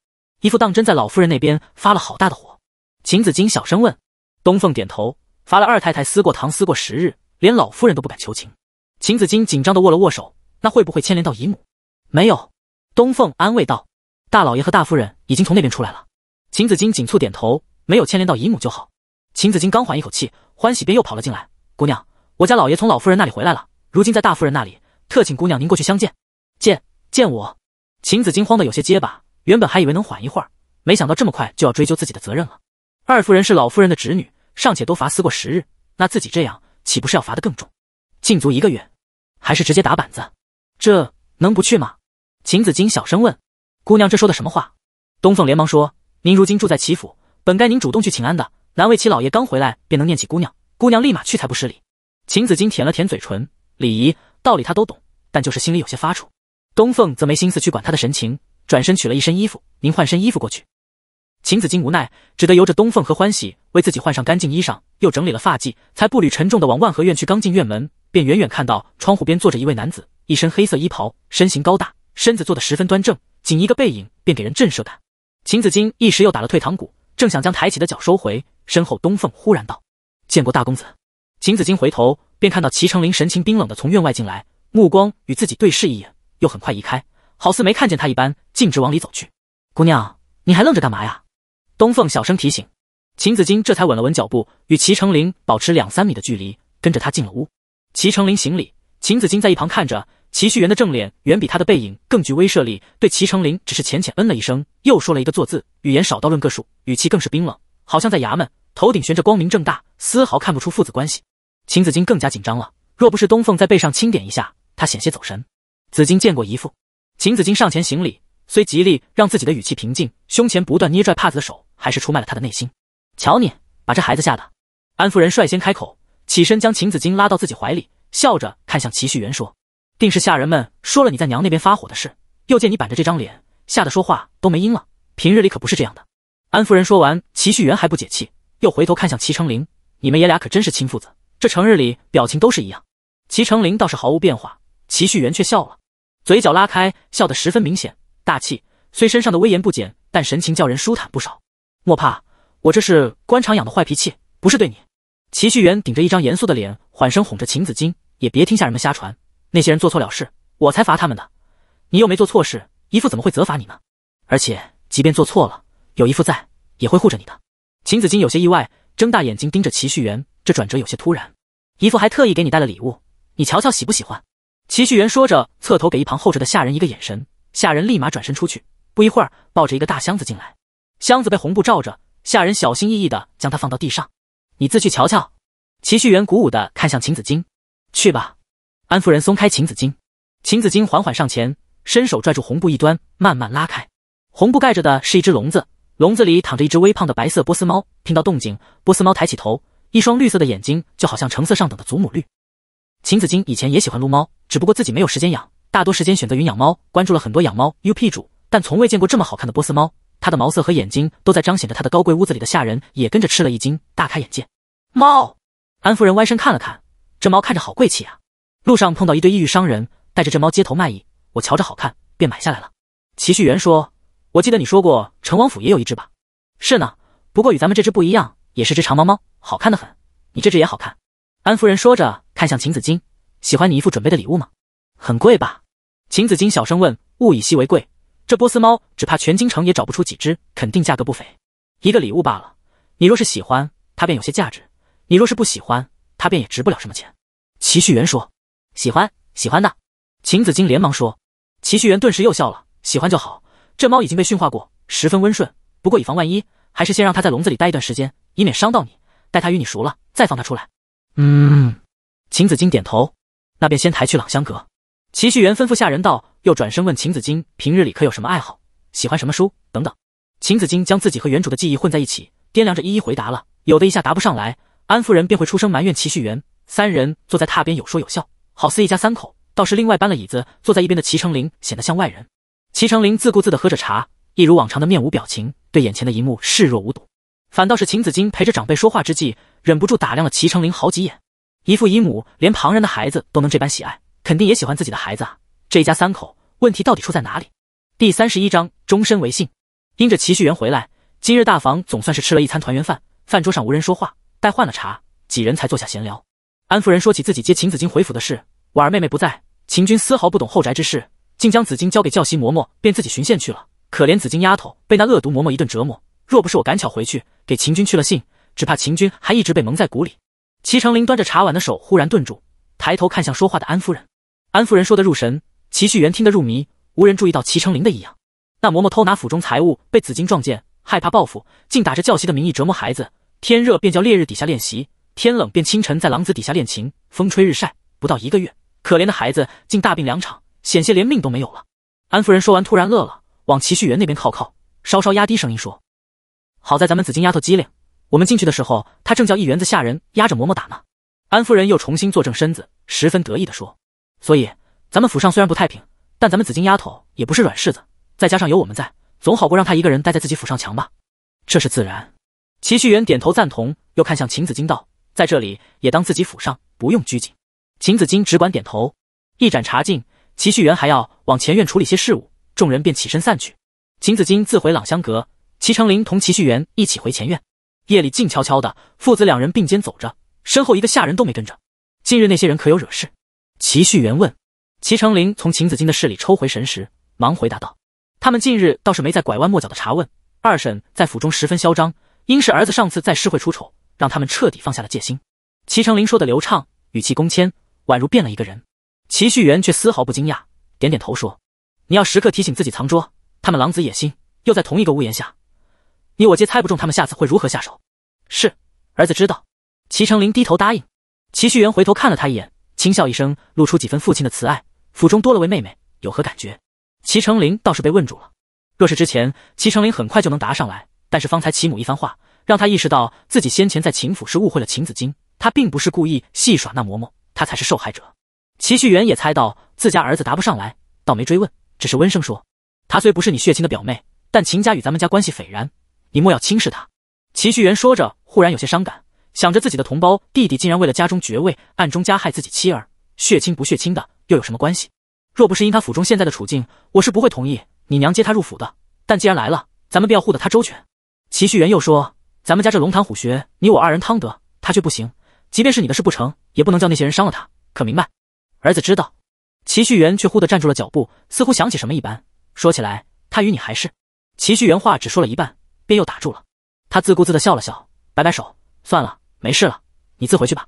一副当真在老夫人那边发了好大的火。秦子衿小声问：“东凤，点头，罚了二太太思过堂，思过十日，连老夫人都不敢求情。”秦子衿紧张的握了握手：“那会不会牵连到姨母？”“没有。”东凤安慰道：“大老爷和大夫人已经从那边出来了。”秦子衿紧蹙点头：“没有牵连到姨母就好。”秦子衿刚缓一口气，欢喜便又跑了进来：“姑娘，我家老爷从老夫人那里回来了，如今在大夫人那里。”特请姑娘您过去相见，见见我。秦子衿慌得有些结巴，原本还以为能缓一会儿，没想到这么快就要追究自己的责任了。二夫人是老夫人的侄女，尚且都罚司过十日，那自己这样岂不是要罚得更重？禁足一个月，还是直接打板子？这能不去吗？秦子衿小声问：“姑娘这说的什么话？”东凤连忙说：“您如今住在齐府，本该您主动去请安的，难为齐老爷刚回来便能念起姑娘，姑娘立马去才不失礼。”秦子衿舔了舔嘴唇。礼仪道理他都懂，但就是心里有些发怵。东凤则没心思去管他的神情，转身取了一身衣服，您换身衣服过去。秦子衿无奈，只得由着东凤和欢喜为自己换上干净衣裳，又整理了发髻，才步履沉重的往万和院去。刚进院门，便远远看到窗户边坐着一位男子，一身黑色衣袍，身形高大，身子坐得十分端正，仅一个背影便给人震慑感。秦子衿一时又打了退堂鼓，正想将抬起的脚收回，身后东凤忽然道：“见过大公子。”秦子衿回头。便看到齐成林神情冰冷的从院外进来，目光与自己对视一眼，又很快移开，好似没看见他一般，径直往里走去。姑娘，你还愣着干嘛呀？东凤小声提醒。秦子金这才稳了稳脚步，与齐成林保持两三米的距离，跟着他进了屋。齐成林行礼，秦子金在一旁看着，齐旭元的正脸远比他的背影更具威慑力，对齐成林只是浅浅嗯了一声，又说了一个坐字，语言少到论个数，语气更是冰冷，好像在衙门，头顶悬着光明正大，丝毫看不出父子关系。秦子衿更加紧张了，若不是东凤在背上轻点一下，他险些走神。子衿见过姨父。秦子衿上前行礼，虽极力让自己的语气平静，胸前不断捏拽帕子的手，还是出卖了他的内心。瞧你把这孩子吓的！安夫人率先开口，起身将秦子衿拉到自己怀里，笑着看向齐旭元说：“定是下人们说了你在娘那边发火的事，又见你板着这张脸，吓得说话都没音了。平日里可不是这样的。”安夫人说完，齐旭元还不解气，又回头看向齐成林：“你们爷俩可真是亲父子。”这成日里表情都是一样，齐成林倒是毫无变化，齐旭元却笑了，嘴角拉开，笑得十分明显，大气。虽身上的威严不减，但神情叫人舒坦不少。莫怕，我这是官场养的坏脾气，不是对你。齐旭元顶着一张严肃的脸，缓声哄着秦子金：“也别听下人们瞎传，那些人做错了事，我才罚他们的。你又没做错事，姨父怎么会责罚你呢？而且即便做错了，有姨父在，也会护着你的。”秦子金有些意外，睁大眼睛盯着齐旭元。这转折有些突然，姨父还特意给你带了礼物，你瞧瞧喜不喜欢？祁旭元说着，侧头给一旁候着的下人一个眼神，下人立马转身出去。不一会儿，抱着一个大箱子进来，箱子被红布罩着，下人小心翼翼的将它放到地上，你自去瞧瞧。祁旭元鼓舞的看向秦子衿，去吧。安夫人松开秦子衿，秦子衿缓缓上前，伸手拽住红布一端，慢慢拉开。红布盖着的是一只笼子，笼子里躺着一只微胖的白色波斯猫，听到动静，波斯猫抬起头。一双绿色的眼睛，就好像橙色上等的祖母绿。秦子金以前也喜欢撸猫，只不过自己没有时间养，大多时间选择云养猫，关注了很多养猫 UP 主，但从未见过这么好看的波斯猫。它的毛色和眼睛都在彰显着它的高贵。屋子里的下人也跟着吃了一惊，大开眼界。猫，安夫人歪身看了看，这猫看着好贵气呀。路上碰到一对异域商人，带着这猫街头卖艺，我瞧着好看，便买下来了。齐旭元说：“我记得你说过，成王府也有一只吧？”“是呢，不过与咱们这只不一样。”也是只长毛猫，好看的很。你这只也好看。安夫人说着，看向秦子金，喜欢你一副准备的礼物吗？很贵吧？秦子金小声问。物以稀为贵，这波斯猫只怕全京城也找不出几只，肯定价格不菲。一个礼物罢了，你若是喜欢，它便有些价值；你若是不喜欢，它便也值不了什么钱。祁旭元说。喜欢，喜欢的。秦子金连忙说。祁旭元顿时又笑了。喜欢就好。这猫已经被驯化过，十分温顺。不过以防万一。还是先让他在笼子里待一段时间，以免伤到你。待他与你熟了，再放他出来。嗯，秦子衿点头。那便先抬去朗香阁。齐旭元吩咐下人道，又转身问秦子衿平日里可有什么爱好？喜欢什么书？等等。秦子衿将自己和原主的记忆混在一起，掂量着一一回答了。有的一下答不上来，安夫人便会出声埋怨齐旭元。三人坐在榻边有说有笑，好似一家三口。倒是另外搬了椅子坐在一边的齐成林显得像外人。齐成林自顾自的喝着茶，一如往常的面无表情。对眼前的一幕视若无睹，反倒是秦子金陪着长辈说话之际，忍不住打量了齐成林好几眼。姨父姨母连旁人的孩子都能这般喜爱，肯定也喜欢自己的孩子啊！这一家三口问题到底出在哪里？第三十一章终身为信。因着齐旭元回来，今日大房总算是吃了一餐团圆饭。饭桌上无人说话，待换了茶，几人才坐下闲聊。安夫人说起自己接秦子金回府的事，婉儿妹妹不在，秦军丝毫不懂后宅之事，竟将子金交给教习嬷嬷，便自己巡线去了。可怜紫金丫头被那恶毒嬷嬷一顿折磨，若不是我赶巧回去给秦军去了信，只怕秦军还一直被蒙在鼓里。齐成林端着茶碗的手忽然顿住，抬头看向说话的安夫人。安夫人说的入神，齐旭元听得入迷，无人注意到齐成林的异样。那嬷嬷偷拿府中财物被紫金撞见，害怕报复，竟打着教习的名义折磨孩子。天热便叫烈日底下练习，天冷便清晨在廊子底下练琴，风吹日晒，不到一个月，可怜的孩子竟大病两场，险些连命都没有了。安夫人说完，突然乐了。往齐旭元那边靠靠，稍稍压低声音说：“好在咱们紫金丫头机灵，我们进去的时候，她正叫一园子下人压着嬷嬷打呢。”安夫人又重新坐正身子，十分得意地说：“所以咱们府上虽然不太平，但咱们紫金丫头也不是软柿子，再加上有我们在，总好过让她一个人待在自己府上强吧？”这是自然。齐旭元点头赞同，又看向秦子金道：“在这里也当自己府上，不用拘谨。”秦子金只管点头。一盏茶尽，齐旭元还要往前院处理些事务。众人便起身散去，秦子衿自回朗香阁，齐成林同齐旭元一起回前院。夜里静悄悄的，父子两人并肩走着，身后一个下人都没跟着。近日那些人可有惹事？齐旭元问。齐成林从秦子衿的室里抽回神时，忙回答道：“他们近日倒是没再拐弯抹角的查问。二婶在府中十分嚣张，因是儿子上次在诗会出丑，让他们彻底放下了戒心。”齐成林说的流畅，语气恭谦，宛如变了一个人。齐旭元却丝毫不惊讶，点点头说。你要时刻提醒自己藏拙，他们狼子野心，又在同一个屋檐下，你我皆猜不中他们下次会如何下手。是，儿子知道。齐成林低头答应。齐旭元回头看了他一眼，轻笑一声，露出几分父亲的慈爱。府中多了位妹妹，有何感觉？齐成林倒是被问住了。若是之前，齐成林很快就能答上来，但是方才齐母一番话，让他意识到自己先前在秦府是误会了秦子衿，他并不是故意戏耍那嬷嬷，他才是受害者。齐旭元也猜到自家儿子答不上来，倒没追问。只是温声说：“她虽不是你血亲的表妹，但秦家与咱们家关系斐然，你莫要轻视她。”齐旭元说着，忽然有些伤感，想着自己的同胞弟弟竟然为了家中爵位，暗中加害自己妻儿，血亲不血亲的又有什么关系？若不是因他府中现在的处境，我是不会同意你娘接他入府的。但既然来了，咱们便要护得他周全。齐旭元又说：“咱们家这龙潭虎穴，你我二人汤得，他却不行。即便是你的事不成，也不能叫那些人伤了他，可明白？”儿子知道。齐旭元却忽地站住了脚步，似乎想起什么一般。说起来，他与你还是……齐旭元话只说了一半，便又打住了。他自顾自地笑了笑，摆摆手，算了，没事了，你自回去吧。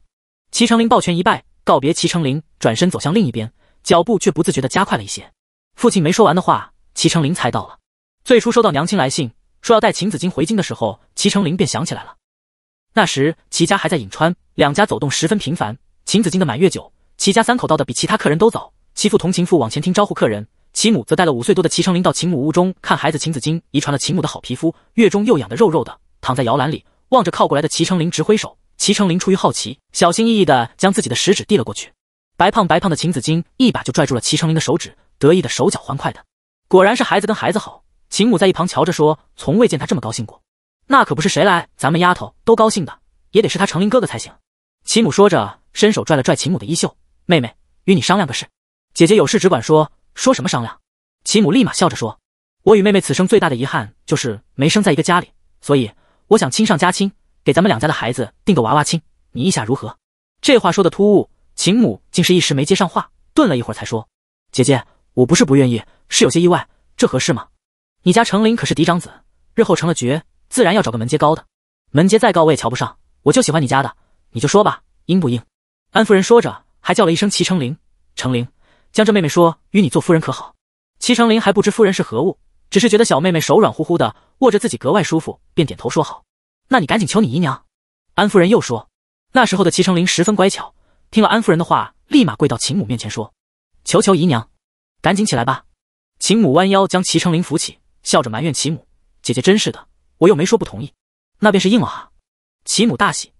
齐成林抱拳一拜，告别齐成林，转身走向另一边，脚步却不自觉地加快了一些。父亲没说完的话，齐成林猜到了。最初收到娘亲来信，说要带秦子衿回京的时候，齐成林便想起来了。那时齐家还在颍川，两家走动十分频繁。秦子衿的满月酒，齐家三口到的比其他客人都早。其父同秦父往前厅招呼客人，其母则带了五岁多的齐成林到秦母屋中看孩子。秦子金遗传了秦母的好皮肤，月中又养的肉肉的，躺在摇篮里，望着靠过来的齐成林直挥手。齐成林出于好奇，小心翼翼的将自己的食指递了过去。白胖白胖的秦子金一把就拽住了齐成林的手指，得意的手脚欢快的。果然是孩子跟孩子好。秦母在一旁瞧着说：“从未见他这么高兴过，那可不是谁来咱们丫头都高兴的，也得是他成林哥哥才行。”秦母说着，伸手拽了拽秦母的衣袖：“妹妹，与你商量个事。”姐姐有事只管说，说什么商量？齐母立马笑着说：“我与妹妹此生最大的遗憾就是没生在一个家里，所以我想亲上加亲，给咱们两家的孩子定个娃娃亲，你意下如何？”这话说的突兀，秦母竟是一时没接上话，顿了一会儿才说：“姐姐，我不是不愿意，是有些意外，这合适吗？你家程林可是嫡长子，日后成了爵，自然要找个门阶高的，门阶再高我也瞧不上，我就喜欢你家的，你就说吧，应不应？”安夫人说着还叫了一声齐成林，程林。将这妹妹说与你做夫人可好？齐成林还不知夫人是何物，只是觉得小妹妹手软乎乎的，握着自己格外舒服，便点头说好。那你赶紧求你姨娘。安夫人又说，那时候的齐成林十分乖巧，听了安夫人的话，立马跪到秦母面前说：“求求姨娘，赶紧起来吧。”秦母弯腰将齐成林扶起，笑着埋怨齐母：“姐姐真是的，我又没说不同意，那便是应了啊。”齐母大喜，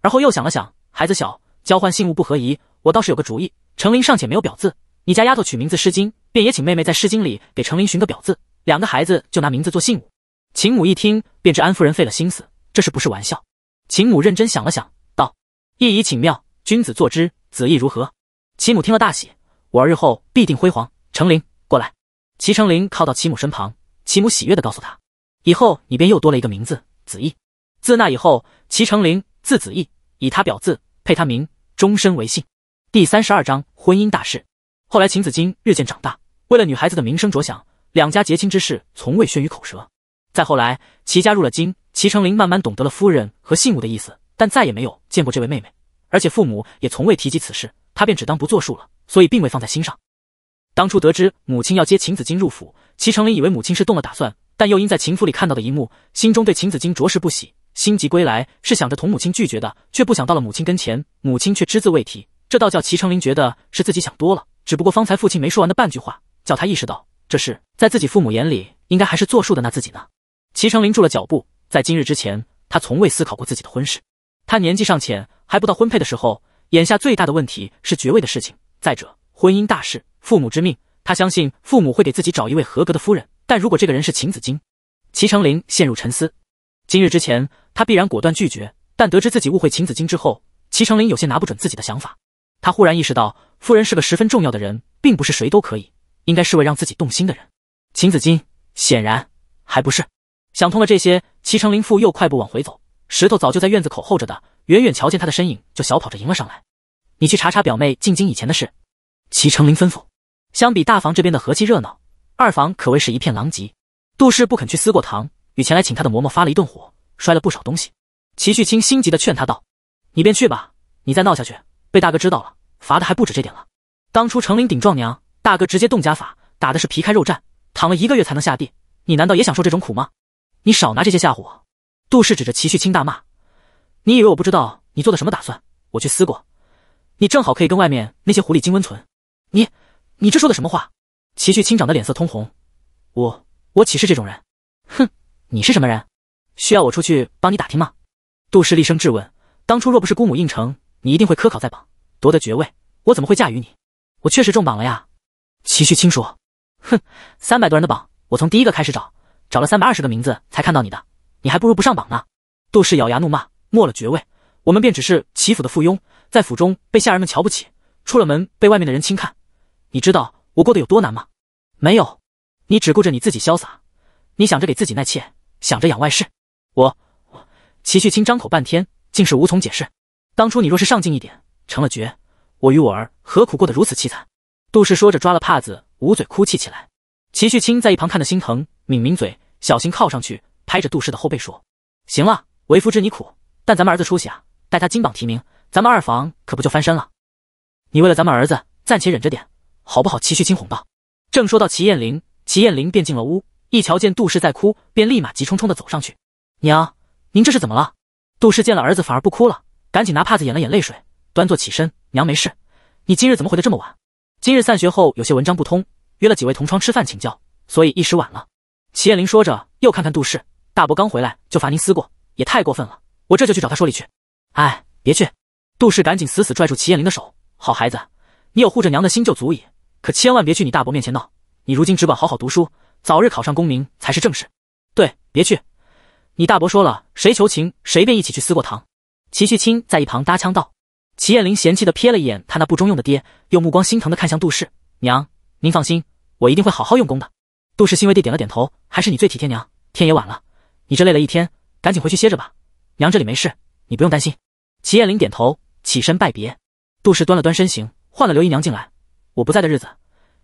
而后又想了想，孩子小，交换信物不合宜，我倒是有个主意。成林尚且没有表字。你家丫头取名字《诗经》，便也请妹妹在《诗经》里给程琳寻个表字，两个孩子就拿名字做信物。秦母一听，便知安夫人费了心思，这是不是玩笑。秦母认真想了想，道：“意已请妙，君子作之，子意如何？”其母听了大喜，我儿日后必定辉煌。程琳，过来。齐成林靠到齐母身旁，齐母喜悦地告诉他：“以后你便又多了一个名字，子意。”自那以后，齐成林字子意，以他表字配他名，终身为姓。第三十二章婚姻大事。后来，秦子衿日渐长大，为了女孩子的名声着想，两家结亲之事从未宣于口舌。再后来，齐家入了京，齐成林慢慢懂得了夫人和信物的意思，但再也没有见过这位妹妹，而且父母也从未提及此事，他便只当不作数了，所以并未放在心上。当初得知母亲要接秦子衿入府，齐成林以为母亲是动了打算，但又因在秦府里看到的一幕，心中对秦子衿着实不喜。心急归来，是想着同母亲拒绝的，却不想到了母亲跟前，母亲却只字未提，这倒叫齐成林觉得是自己想多了。只不过方才父亲没说完的半句话，叫他意识到这事在自己父母眼里应该还是作数的。那自己呢？齐成林住了脚步，在今日之前，他从未思考过自己的婚事。他年纪尚浅，还不到婚配的时候。眼下最大的问题是爵位的事情。再者，婚姻大事，父母之命，他相信父母会给自己找一位合格的夫人。但如果这个人是秦子衿。齐成林陷入沉思。今日之前，他必然果断拒绝。但得知自己误会秦子衿之后，齐成林有些拿不准自己的想法。他忽然意识到，夫人是个十分重要的人，并不是谁都可以，应该是位让自己动心的人。秦子金显然还不是想通了这些，齐成林父又快步往回走。石头早就在院子口候着的，远远瞧见他的身影，就小跑着迎了上来。你去查查表妹进京以前的事，齐成林吩咐。相比大房这边的和气热闹，二房可谓是一片狼藉。杜氏不肯去思过堂，与前来请他的嬷嬷发了一顿火，摔了不少东西。齐旭清心急的劝他道：“你便去吧，你再闹下去。”被大哥知道了，罚的还不止这点了。当初成林顶撞娘，大哥直接动家法，打的是皮开肉绽，躺了一个月才能下地。你难道也想受这种苦吗？你少拿这些吓唬我！杜氏指着齐旭清大骂：“你以为我不知道你做的什么打算？我去思过，你正好可以跟外面那些狐狸精温存。”你你这说的什么话？齐旭清涨的脸色通红：“我我岂是这种人？哼，你是什么人？需要我出去帮你打听吗？”杜氏厉声质问：“当初若不是姑母应承……”你一定会科考再榜，夺得爵位，我怎么会嫁与你？我确实中榜了呀！齐旭清说：“哼，三百多人的榜，我从第一个开始找，找了三百二十个名字才看到你的，你还不如不上榜呢！”杜氏咬牙怒骂：“没了爵位，我们便只是齐府的附庸，在府中被下人们瞧不起，出了门被外面的人轻看，你知道我过得有多难吗？”“没有，你只顾着你自己潇洒，你想着给自己纳妾，想着养外室，我……”我齐旭清张口半天，竟是无从解释。当初你若是上进一点，成了绝，我与我儿何苦过得如此凄惨？杜氏说着，抓了帕子捂嘴哭泣起来。齐旭清在一旁看得心疼，抿抿嘴，小心靠上去，拍着杜氏的后背说：“行了，为夫知你苦，但咱们儿子出息啊，待他金榜题名，咱们二房可不就翻身了？你为了咱们儿子，暂且忍着点，好不好？”齐旭清哄道。正说到齐燕霖，齐燕霖便进了屋，一瞧见杜氏在哭，便立马急冲冲的走上去：“娘，您这是怎么了？”杜氏见了儿子反而不哭了。赶紧拿帕子掩了眼泪水，端坐起身。娘没事，你今日怎么回的这么晚？今日散学后有些文章不通，约了几位同窗吃饭请教，所以一时晚了。齐彦林说着，又看看杜氏大伯刚回来就罚您思过，也太过分了。我这就去找他说理去。哎，别去！杜氏赶紧死死拽住齐彦林的手。好孩子，你有护着娘的心就足矣，可千万别去你大伯面前闹。你如今只管好好读书，早日考上功名才是正事。对，别去。你大伯说了，谁求情谁便一起去思过堂。齐续清在一旁搭腔道，齐燕玲嫌弃的瞥了一眼他那不中用的爹，又目光心疼的看向杜氏：“娘，您放心，我一定会好好用功的。”杜氏欣慰地点了点头：“还是你最体贴娘。天也晚了，你这累了一天，赶紧回去歇着吧。娘这里没事，你不用担心。”齐燕玲点头，起身拜别。杜氏端了端身形，换了刘姨娘进来：“我不在的日子，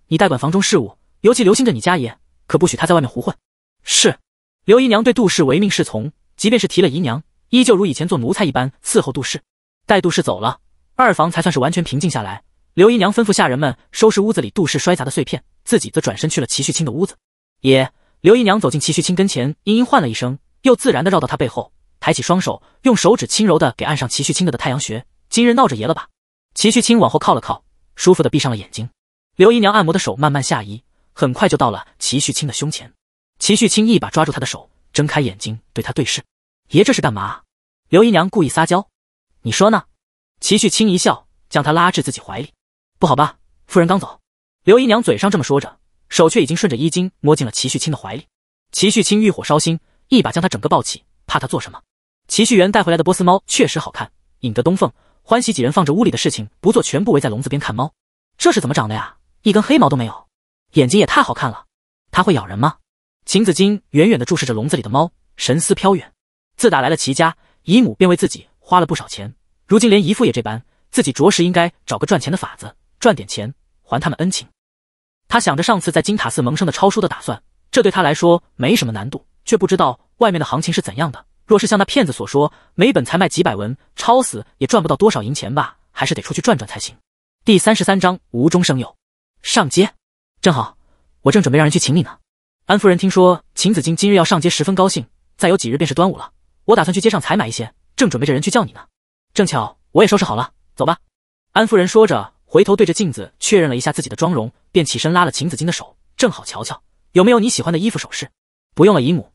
你代管房中事务，尤其留心着你家爷，可不许他在外面胡混。”是。刘姨娘对杜氏唯命是从，即便是提了姨娘。依旧如以前做奴才一般伺候杜氏。待杜氏走了，二房才算是完全平静下来。刘姨娘吩咐下人们收拾屋子里杜氏摔砸的碎片，自己则转身去了齐旭清的屋子。爷，刘姨娘走进齐旭清跟前，嘤嘤唤了一声，又自然的绕到他背后，抬起双手，用手指轻柔的给按上齐旭清的太阳穴。今日闹着爷了吧？齐旭清往后靠了靠，舒服的闭上了眼睛。刘姨娘按摩的手慢慢下移，很快就到了齐旭清的胸前。齐旭清一把抓住她的手，睁开眼睛，对他对视。爷这是干嘛？刘姨娘故意撒娇，你说呢？齐旭清一笑，将她拉至自己怀里。不好吧，夫人刚走。刘姨娘嘴上这么说着，手却已经顺着衣襟摸进了齐旭清的怀里。齐旭清欲火烧心，一把将她整个抱起，怕她做什么？齐旭元带回来的波斯猫确实好看，引得东凤欢喜几人放着屋里的事情不做，全部围在笼子边看猫。这是怎么长的呀？一根黑毛都没有，眼睛也太好看了。它会咬人吗？秦子衿远远地注视着笼子里的猫，神思飘远。自打来了齐家，姨母便为自己花了不少钱，如今连姨父也这般，自己着实应该找个赚钱的法子，赚点钱还他们恩情。他想着上次在金塔寺萌生的抄书的打算，这对他来说没什么难度，却不知道外面的行情是怎样的。若是像那骗子所说，每本才卖几百文，抄死也赚不到多少银钱吧？还是得出去转转才行。第三十三章无中生有。上街，正好我正准备让人去请你呢。安夫人听说秦子衿今日要上街，十分高兴。再有几日便是端午了。我打算去街上采买一些，正准备着人去叫你呢，正巧我也收拾好了，走吧。安夫人说着，回头对着镜子确认了一下自己的妆容，便起身拉了秦子金的手，正好瞧瞧有没有你喜欢的衣服首饰。不用了，姨母，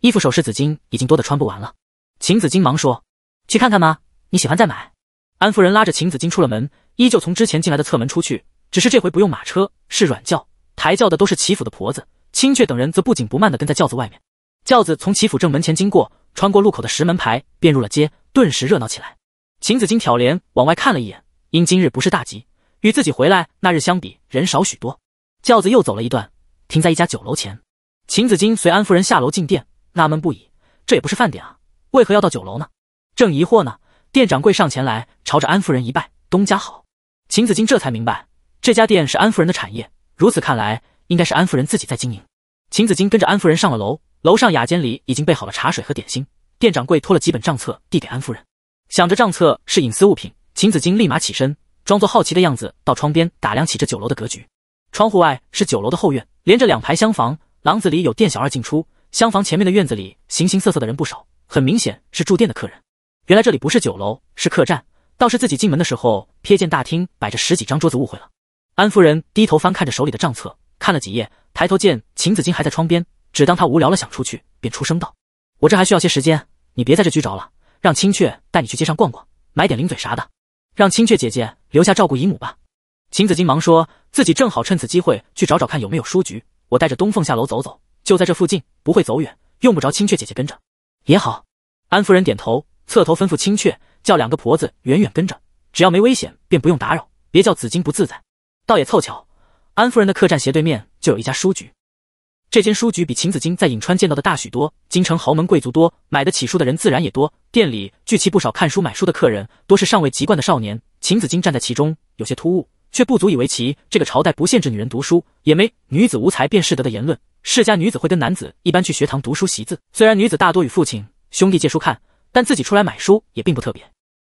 衣服首饰子金已经多的穿不完了。秦子金忙说，去看看吗？你喜欢再买。安夫人拉着秦子金出了门，依旧从之前进来的侧门出去，只是这回不用马车，是软轿，抬轿的都是齐府的婆子，青雀等人则不紧不慢地跟在轿子外面。轿子从齐府正门前经过，穿过路口的石门牌，便入了街，顿时热闹起来。秦子金挑帘往外看了一眼，因今日不是大吉，与自己回来那日相比，人少许多。轿子又走了一段，停在一家酒楼前。秦子金随安夫人下楼进店，纳闷不已：这也不是饭点啊，为何要到酒楼呢？正疑惑呢，店掌柜上前来，朝着安夫人一拜：“东家好。”秦子金这才明白，这家店是安夫人的产业。如此看来，应该是安夫人自己在经营。秦子金跟着安夫人上了楼。楼上雅间里已经备好了茶水和点心，店掌柜拖了几本账册递给安夫人。想着账册是隐私物品，秦子衿立马起身，装作好奇的样子到窗边打量起这酒楼的格局。窗户外是酒楼的后院，连着两排厢房，廊子里有店小二进出。厢房前面的院子里，形形色色的人不少，很明显是住店的客人。原来这里不是酒楼，是客栈。倒是自己进门的时候瞥见大厅摆着十几张桌子，误会了。安夫人低头翻看着手里的账册，看了几页，抬头见秦子衿还在窗边。只当他无聊了，想出去，便出声道：“我这还需要些时间，你别在这拘着了，让青雀带你去街上逛逛，买点零嘴啥的。让青雀姐姐留下照顾姨母吧。”秦子金忙说自己正好趁此机会去找找看有没有书局，我带着东凤下楼走走，就在这附近，不会走远，用不着青雀姐姐跟着。也好，安夫人点头，侧头吩咐青雀叫两个婆子远远跟着，只要没危险便不用打扰，别叫紫金不自在。倒也凑巧，安夫人的客栈斜对面就有一家书局。这间书局比秦子衿在颍川见到的大许多，京城豪门贵族多，买得起书的人自然也多。店里聚齐不少看书买书的客人，多是尚未籍贯的少年。秦子衿站在其中，有些突兀，却不足以为奇。这个朝代不限制女人读书，也没“女子无才便是德”的言论，世家女子会跟男子一般去学堂读书习字。虽然女子大多与父亲、兄弟借书看，但自己出来买书也并不特别。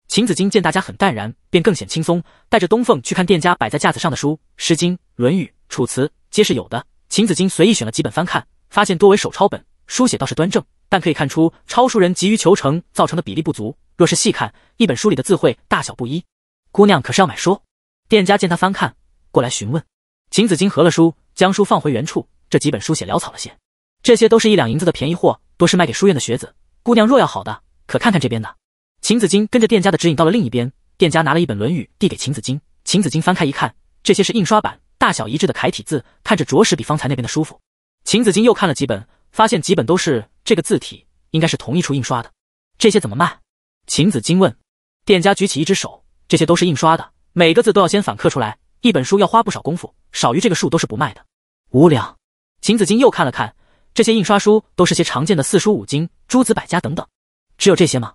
秦子衿见大家很淡然，便更显轻松，带着东凤去看店家摆在架子上的书，《诗经》《论语》《楚辞》皆是有的。秦子衿随意选了几本翻看，发现多为手抄本，书写倒是端正，但可以看出抄书人急于求成造成的比例不足。若是细看，一本书里的字会大小不一。姑娘可是要买书？店家见他翻看，过来询问。秦子衿合了书，将书放回原处。这几本书写潦草了些，这些都是一两银子的便宜货，多是卖给书院的学子。姑娘若要好的，可看看这边的。秦子衿跟着店家的指引到了另一边，店家拿了一本《论语》递给秦子衿，秦子衿翻开一看，这些是印刷版。大小一致的楷体字，看着着实比方才那边的舒服。秦子金又看了几本，发现几本都是这个字体，应该是同一处印刷的。这些怎么卖？秦子金问。店家举起一只手，这些都是印刷的，每个字都要先反刻出来，一本书要花不少功夫，少于这个数都是不卖的。五两。秦子金又看了看，这些印刷书都是些常见的四书五经、诸子百家等等。只有这些吗？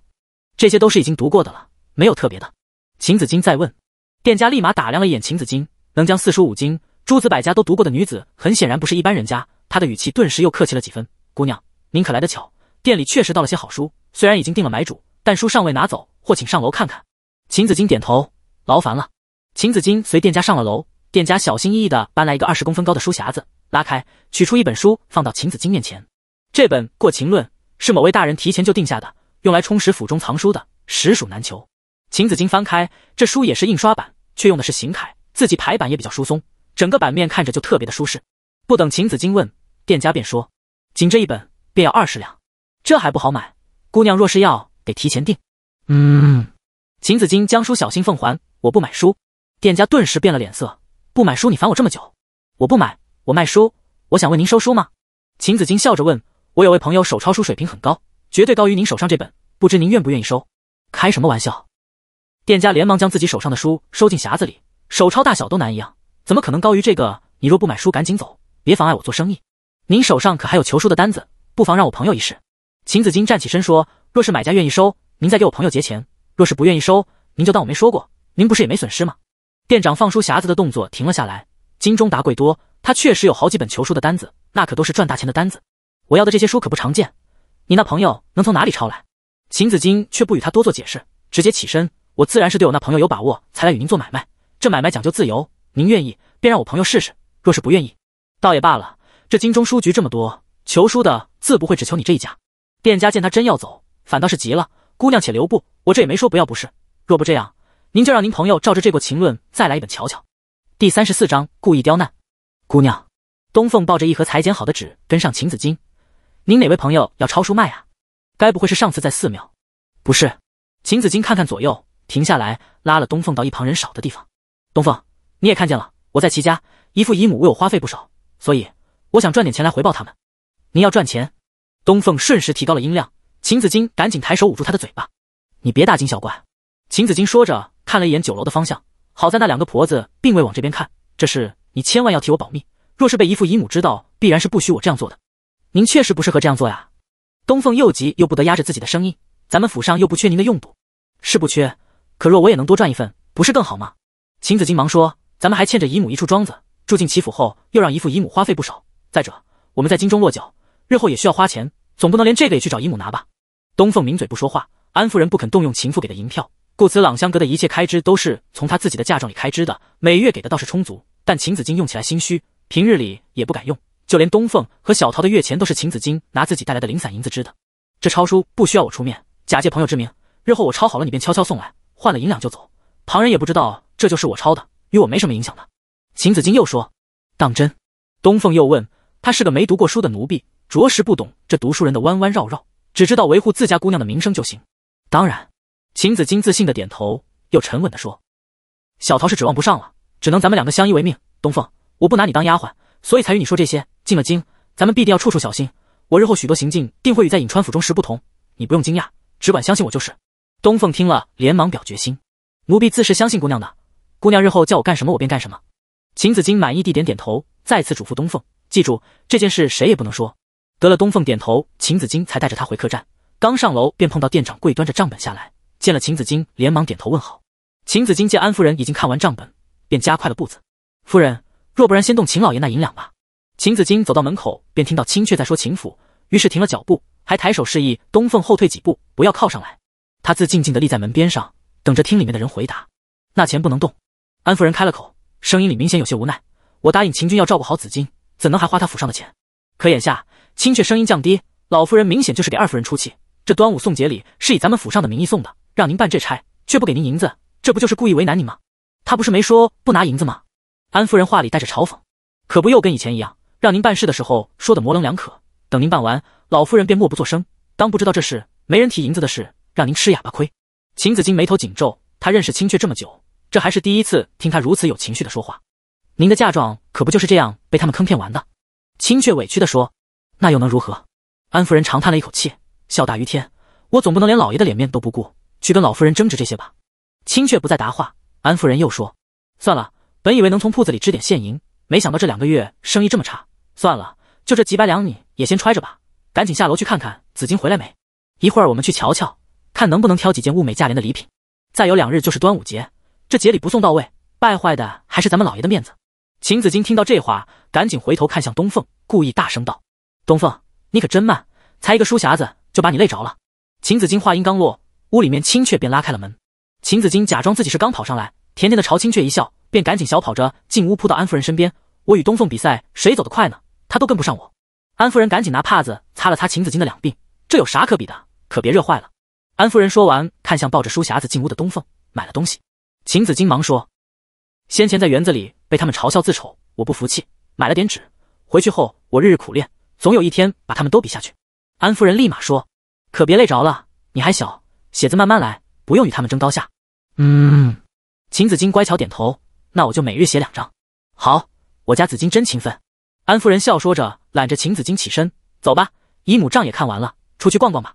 这些都是已经读过的了，没有特别的。秦子金再问，店家立马打量了一眼秦子金。能将四书五经、诸子百家都读过的女子，很显然不是一般人家。她的语气顿时又客气了几分：“姑娘，您可来得巧，店里确实到了些好书。虽然已经定了买主，但书尚未拿走，或请上楼看看。”秦子金点头：“劳烦了。”秦子金随店家上了楼，店家小心翼翼地搬来一个二十公分高的书匣子，拉开，取出一本书，放到秦子金面前。这本《过秦论》是某位大人提前就定下的，用来充实府中藏书的，实属难求。秦子金翻开这书，也是印刷版，却用的是行楷。自己排版也比较疏松，整个版面看着就特别的舒适。不等秦子金问，店家便说：“仅这一本便要二十两，这还不好买。姑娘若是要，得提前订。”嗯，秦子金将书小心奉还，我不买书。店家顿时变了脸色，不买书你烦我这么久，我不买，我卖书，我想问您收书吗？秦子金笑着问：“我有位朋友手抄书水平很高，绝对高于您手上这本，不知您愿不愿意收？”开什么玩笑！店家连忙将自己手上的书收进匣子里。手抄大小都难一样，怎么可能高于这个？你若不买书，赶紧走，别妨碍我做生意。您手上可还有求书的单子，不妨让我朋友一试。秦子金站起身说：“若是买家愿意收，您再给我朋友结钱；若是不愿意收，您就当我没说过。您不是也没损失吗？”店长放书匣子的动作停了下来。金中达贵多，他确实有好几本求书的单子，那可都是赚大钱的单子。我要的这些书可不常见，你那朋友能从哪里抄来？秦子金却不与他多做解释，直接起身。我自然是对我那朋友有把握，才来与您做买卖。这买卖讲究自由，您愿意便让我朋友试试。若是不愿意，倒也罢了。这京中书局这么多求书的，自不会只求你这一家。店家见他真要走，反倒是急了。姑娘且留步，我这也没说不要，不是。若不这样，您就让您朋友照着这过秦论再来一本瞧瞧。第三十四章故意刁难。姑娘，东凤抱着一盒裁剪好的纸，跟上秦子衿：“您哪位朋友要抄书卖啊？该不会是上次在寺庙？不是。秦子衿看看左右，停下来，拉了东凤到一旁人少的地方。东凤，你也看见了，我在齐家，姨父姨母为我花费不少，所以我想赚点钱来回报他们。您要赚钱，东凤瞬时提高了音量。秦子金赶紧抬手捂住他的嘴巴：“你别大惊小怪。”秦子金说着看了一眼酒楼的方向，好在那两个婆子并未往这边看。这事你千万要替我保密，若是被姨父姨母知道，必然是不许我这样做的。您确实不适合这样做呀。东凤又急又不得压着自己的声音：“咱们府上又不缺您的用度，是不缺，可若我也能多赚一份，不是更好吗？”秦子金忙说：“咱们还欠着姨母一处庄子，住进齐府后，又让姨父姨母花费不少。再者，我们在京中落脚，日后也需要花钱，总不能连这个也去找姨母拿吧？”东凤抿嘴不说话。安夫人不肯动用秦父给的银票，故此朗香阁的一切开支都是从他自己的嫁妆里开支的。每月给的倒是充足，但秦子金用起来心虚，平日里也不敢用，就连东凤和小桃的月钱都是秦子金拿自己带来的零散银子支的。这抄书不需要我出面，假借朋友之名，日后我抄好了，你便悄悄送来，换了银两就走，旁人也不知道。这就是我抄的，与我没什么影响的。秦子衿又说：“当真？”东凤又问。她是个没读过书的奴婢，着实不懂这读书人的弯弯绕绕，只知道维护自家姑娘的名声就行。当然，秦子衿自信的点头，又沉稳的说：“小桃是指望不上了，只能咱们两个相依为命。东凤，我不拿你当丫鬟，所以才与你说这些。进了京，咱们必定要处处小心。我日后许多行径，定会与在颍川府中时不同，你不用惊讶，只管相信我就是。”东凤听了，连忙表决心：“奴婢自是相信姑娘的。”姑娘日后叫我干什么，我便干什么。秦子金满意地点点头，再次嘱咐东凤：“记住这件事，谁也不能说。”得了，东凤点头，秦子金才带着他回客栈。刚上楼，便碰到店掌柜端着账本下来，见了秦子金，连忙点头问好。秦子金见安夫人已经看完账本，便加快了步子：“夫人，若不然，先动秦老爷那银两吧。”秦子金走到门口，便听到青雀在说秦府，于是停了脚步，还抬手示意东凤后退几步，不要靠上来。他自静静的立在门边上，等着厅里面的人回答。那钱不能动。安夫人开了口，声音里明显有些无奈。我答应秦军要照顾好紫金，怎能还花他府上的钱？可眼下，青雀声音降低，老夫人明显就是给二夫人出气。这端午送节礼是以咱们府上的名义送的，让您办这差，却不给您银子，这不就是故意为难你吗？他不是没说不拿银子吗？安夫人话里带着嘲讽，可不又跟以前一样，让您办事的时候说的模棱两可，等您办完，老夫人便默不作声，当不知道这事，没人提银子的事，让您吃哑巴亏。秦子金眉头紧皱，他认识青雀这么久。这还是第一次听他如此有情绪的说话，您的嫁妆可不就是这样被他们坑骗完的？青雀委屈的说。那又能如何？安夫人长叹了一口气，笑大于天，我总不能连老爷的脸面都不顾，去跟老夫人争执这些吧。青雀不再答话，安夫人又说，算了，本以为能从铺子里支点现银，没想到这两个月生意这么差，算了，就这几百两你也先揣着吧。赶紧下楼去看看紫金回来没，一会儿我们去瞧瞧，看能不能挑几件物美价廉的礼品。再有两日就是端午节。这节礼不送到位，败坏的还是咱们老爷的面子。秦子衿听到这话，赶紧回头看向东凤，故意大声道：“东凤，你可真慢，才一个书匣子就把你累着了。”秦子衿话音刚落，屋里面青雀便拉开了门。秦子衿假装自己是刚跑上来，甜甜的朝青雀一笑，便赶紧小跑着进屋扑到安夫人身边。我与东凤比赛谁走得快呢？她都跟不上我。安夫人赶紧拿帕子擦了擦秦子衿的两鬓，这有啥可比的？可别热坏了。安夫人说完，看向抱着书匣子进屋的东凤，买了东西。秦子衿忙说：“先前在园子里被他们嘲笑自丑，我不服气，买了点纸，回去后我日日苦练，总有一天把他们都比下去。”安夫人立马说：“可别累着了，你还小，写字慢慢来，不用与他们争高下。”嗯，秦子衿乖巧点头：“那我就每日写两张。”好，我家子衿真勤奋。”安夫人笑说着，揽着秦子衿起身：“走吧，姨母账也看完了，出去逛逛吧。”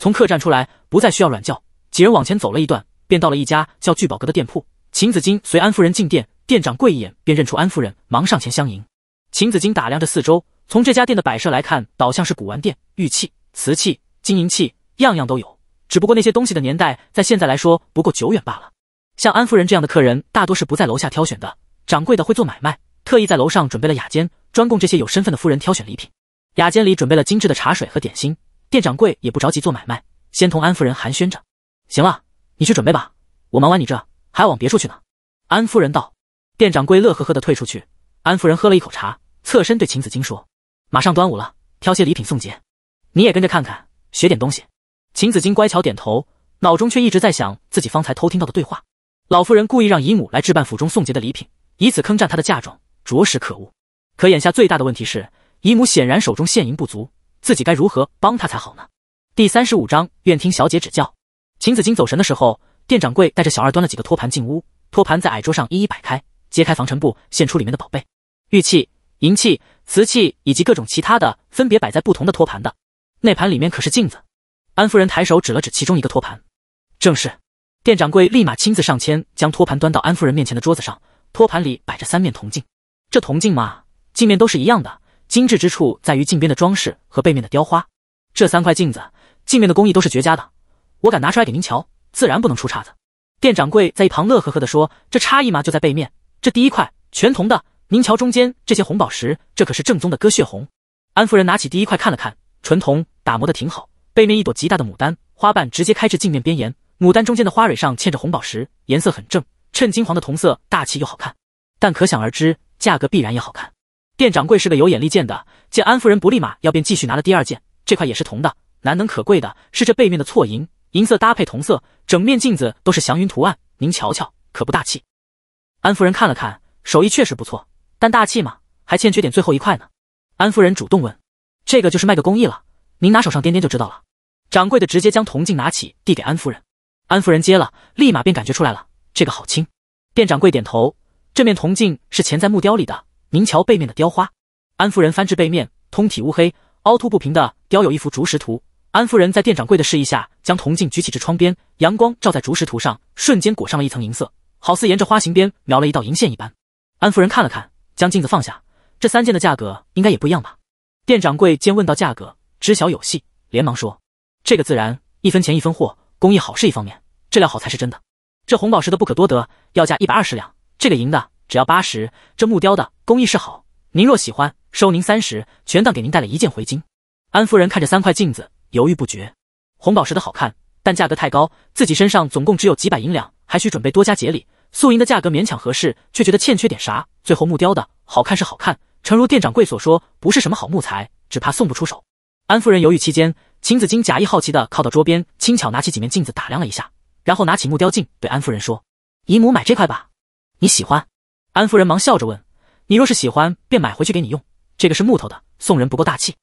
从客栈出来，不再需要软轿，几人往前走了一段。便到了一家叫聚宝阁的店铺，秦子衿随安夫人进店，店掌柜一眼便认出安夫人，忙上前相迎。秦子衿打量着四周，从这家店的摆设来看，倒像是古玩店，玉器、瓷器、金银器，样样都有，只不过那些东西的年代在现在来说不够久远罢了。像安夫人这样的客人，大多是不在楼下挑选的，掌柜的会做买卖，特意在楼上准备了雅间，专供这些有身份的夫人挑选礼品。雅间里准备了精致的茶水和点心，店掌柜也不着急做买卖，先同安夫人寒暄着。行了。你去准备吧，我忙完你这还要往别处去呢。安夫人道。店掌柜乐呵呵的退出去。安夫人喝了一口茶，侧身对秦子衿说：“马上端午了，挑些礼品送节，你也跟着看看，学点东西。”秦子衿乖巧点头，脑中却一直在想自己方才偷听到的对话：老夫人故意让姨母来置办府中送节的礼品，以此坑占她的嫁妆，着实可恶。可眼下最大的问题是，姨母显然手中现银不足，自己该如何帮她才好呢？第三十五章，愿听小姐指教。秦子金走神的时候，店掌柜带着小二端了几个托盘进屋，托盘在矮桌上一一摆开，揭开防尘布，现出里面的宝贝：玉器、银器、瓷器以及各种其他的，分别摆在不同的托盘的。那盘里面可是镜子。安夫人抬手指了指其中一个托盘，正是。店掌柜立马亲自上前，将托盘端到安夫人面前的桌子上。托盘里摆着三面铜镜，这铜镜嘛，镜面都是一样的，精致之处在于镜边的装饰和背面的雕花。这三块镜子，镜面的工艺都是绝佳的。我敢拿出来给您瞧，自然不能出岔子。店掌柜在一旁乐呵呵地说：“这差异嘛，就在背面。这第一块全铜的，您瞧中间这些红宝石，这可是正宗的鸽血红。”安夫人拿起第一块看了看，纯铜打磨的挺好，背面一朵极大的牡丹，花瓣直接开至镜面边沿。牡丹中间的花蕊上嵌着红宝石，颜色很正，衬金黄的铜色，大气又好看。但可想而知，价格必然也好看。店掌柜是个有眼力见的，见安夫人不立马要，便继续拿了第二件，这块也是铜的，难能可贵的是这背面的错银。银色搭配铜色，整面镜子都是祥云图案，您瞧瞧，可不大气。安夫人看了看，手艺确实不错，但大气嘛，还欠缺点最后一块呢。安夫人主动问，这个就是卖个工艺了，您拿手上掂掂就知道了。掌柜的直接将铜镜拿起，递给安夫人。安夫人接了，立马便感觉出来了，这个好轻。店掌柜点头，这面铜镜是嵌在木雕里的，您瞧背面的雕花。安夫人翻至背面，通体乌黑，凹凸不平的雕有一幅竹石图。安夫人在店掌柜的示意下，将铜镜举起至窗边，阳光照在竹石图上，瞬间裹上了一层银色，好似沿着花形边描了一道银线一般。安夫人看了看，将镜子放下。这三件的价格应该也不一样吧？店掌柜见问到价格，知晓有戏，连忙说：“这个自然，一分钱一分货，工艺好是一方面，质量好才是真的。这红宝石的不可多得，要价一百二十两；这个银的只要八十；这木雕的工艺是好，您若喜欢，收您三十，全当给您带了一件回京。”安夫人看着三块镜子。犹豫不决，红宝石的好看，但价格太高，自己身上总共只有几百银两，还需准备多加节礼。素银的价格勉强合适，却觉得欠缺点啥。最后木雕的好看是好看，诚如店掌柜所说，不是什么好木材，只怕送不出手。安夫人犹豫期间，秦子金假意好奇的靠到桌边，轻巧拿起几面镜子打量了一下，然后拿起木雕镜对安夫人说：“姨母买这块吧，你喜欢。”安夫人忙笑着问：“你若是喜欢，便买回去给你用。这个是木头的，送人不够大气。”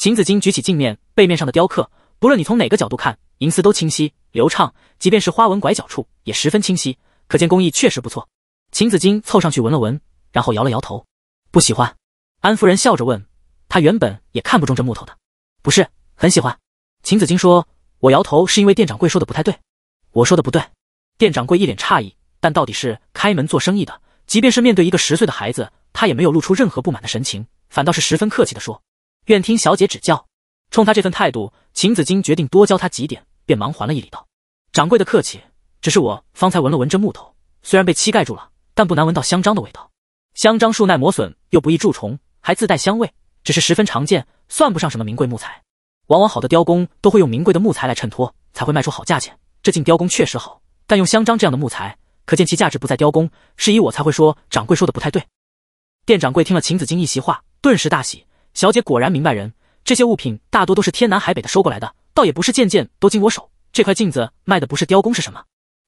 秦子衿举起镜面，背面上的雕刻，不论你从哪个角度看，银丝都清晰流畅，即便是花纹拐角处也十分清晰，可见工艺确实不错。秦子衿凑上去闻了闻，然后摇了摇头，不喜欢。安夫人笑着问：“她原本也看不中这木头的，不是很喜欢。”秦子衿说：“我摇头是因为店掌柜说的不太对，我说的不对。”店掌柜一脸诧异，但到底是开门做生意的，即便是面对一个十岁的孩子，他也没有露出任何不满的神情，反倒是十分客气的说。愿听小姐指教。冲他这份态度，秦子衿决定多教他几点，便忙还了一礼道：“掌柜的客气。只是我方才闻了闻这木头，虽然被漆盖住了，但不难闻到香樟的味道。香樟树耐磨损，又不易蛀虫，还自带香味，只是十分常见，算不上什么名贵木材。往往好的雕工都会用名贵的木材来衬托，才会卖出好价钱。这进雕工确实好，但用香樟这样的木材，可见其价值不在雕工，是以我才会说掌柜说的不太对。”店掌柜听了秦子衿一席话，顿时大喜。小姐果然明白人，这些物品大多都是天南海北的收过来的，倒也不是件件都经我手。这块镜子卖的不是雕工是什么？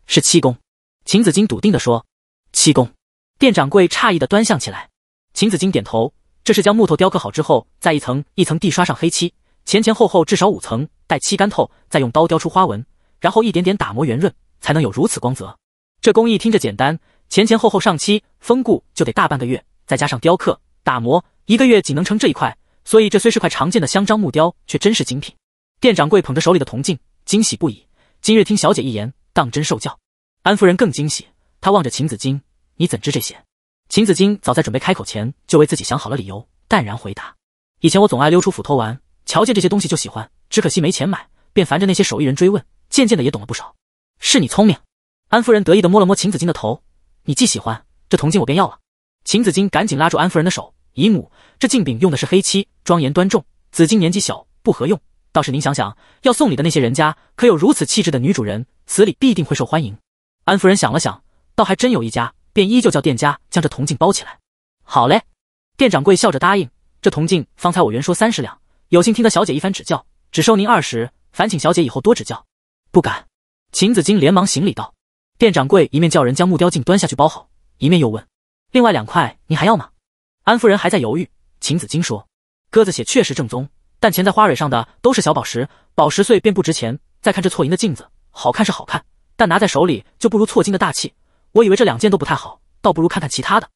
是漆工。秦子金笃定地说。漆工。店掌柜诧异的端详起来。秦子金点头，这是将木头雕刻好之后，再一层一层地刷上黑漆，前前后后至少五层，待漆干透，再用刀雕出花纹，然后一点点打磨圆润，才能有如此光泽。这工艺听着简单，前前后后上漆、封固就得大半个月，再加上雕刻、打磨。一个月仅能撑这一块，所以这虽是块常见的香樟木雕，却真是精品。店掌柜捧着手里的铜镜，惊喜不已。今日听小姐一言，当真受教。安夫人更惊喜，她望着秦子衿：“你怎知这些？”秦子衿早在准备开口前，就为自己想好了理由，淡然回答：“以前我总爱溜出斧头玩，瞧见这些东西就喜欢，只可惜没钱买，便烦着那些手艺人追问，渐渐的也懂了不少。是你聪明。”安夫人得意的摸了摸秦子衿的头：“你既喜欢这铜镜，我便要了。”秦子衿赶紧拉住安夫人的手。姨母，这镜柄用的是黑漆，庄严端重。紫金年纪小，不合用。倒是您想想，要送礼的那些人家，可有如此气质的女主人？此礼必定会受欢迎。安夫人想了想，倒还真有一家，便依旧叫店家将这铜镜包起来。好嘞，店掌柜笑着答应。这铜镜方才我原说三十两，有幸听得小姐一番指教，只收您二十。烦请小姐以后多指教，不敢。秦子金连忙行礼道。店掌柜一面叫人将木雕镜端下去包好，一面又问：“另外两块您还要吗？”安夫人还在犹豫，秦子衿说：“鸽子血确实正宗，但钱在花蕊上的都是小宝石，宝石碎便不值钱。再看这错银的镜子，好看是好看，但拿在手里就不如错金的大气。我以为这两件都不太好，倒不如看看其他的。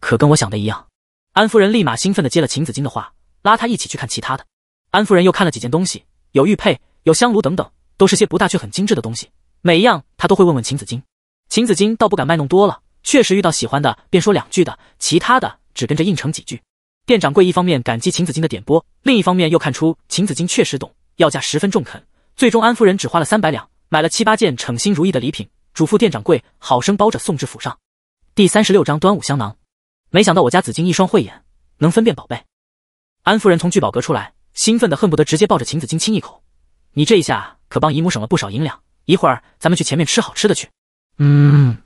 可跟我想的一样。”安夫人立马兴奋的接了秦子衿的话，拉他一起去看其他的。安夫人又看了几件东西，有玉佩，有香炉等等，都是些不大却很精致的东西。每一样她都会问问秦子衿。秦子衿倒不敢卖弄多了，确实遇到喜欢的便说两句的，其他的。只跟着应承几句。店掌柜一方面感激秦子金的点拨，另一方面又看出秦子金确实懂，要价十分中肯。最终安夫人只花了三百两，买了七八件称心如意的礼品，嘱咐店掌柜好生包着送至府上。第三十六章端午香囊。没想到我家子金一双慧眼，能分辨宝贝。安夫人从聚宝阁出来，兴奋的恨不得直接抱着秦子金亲一口。你这一下可帮姨母省了不少银两。一会儿咱们去前面吃好吃的去。嗯。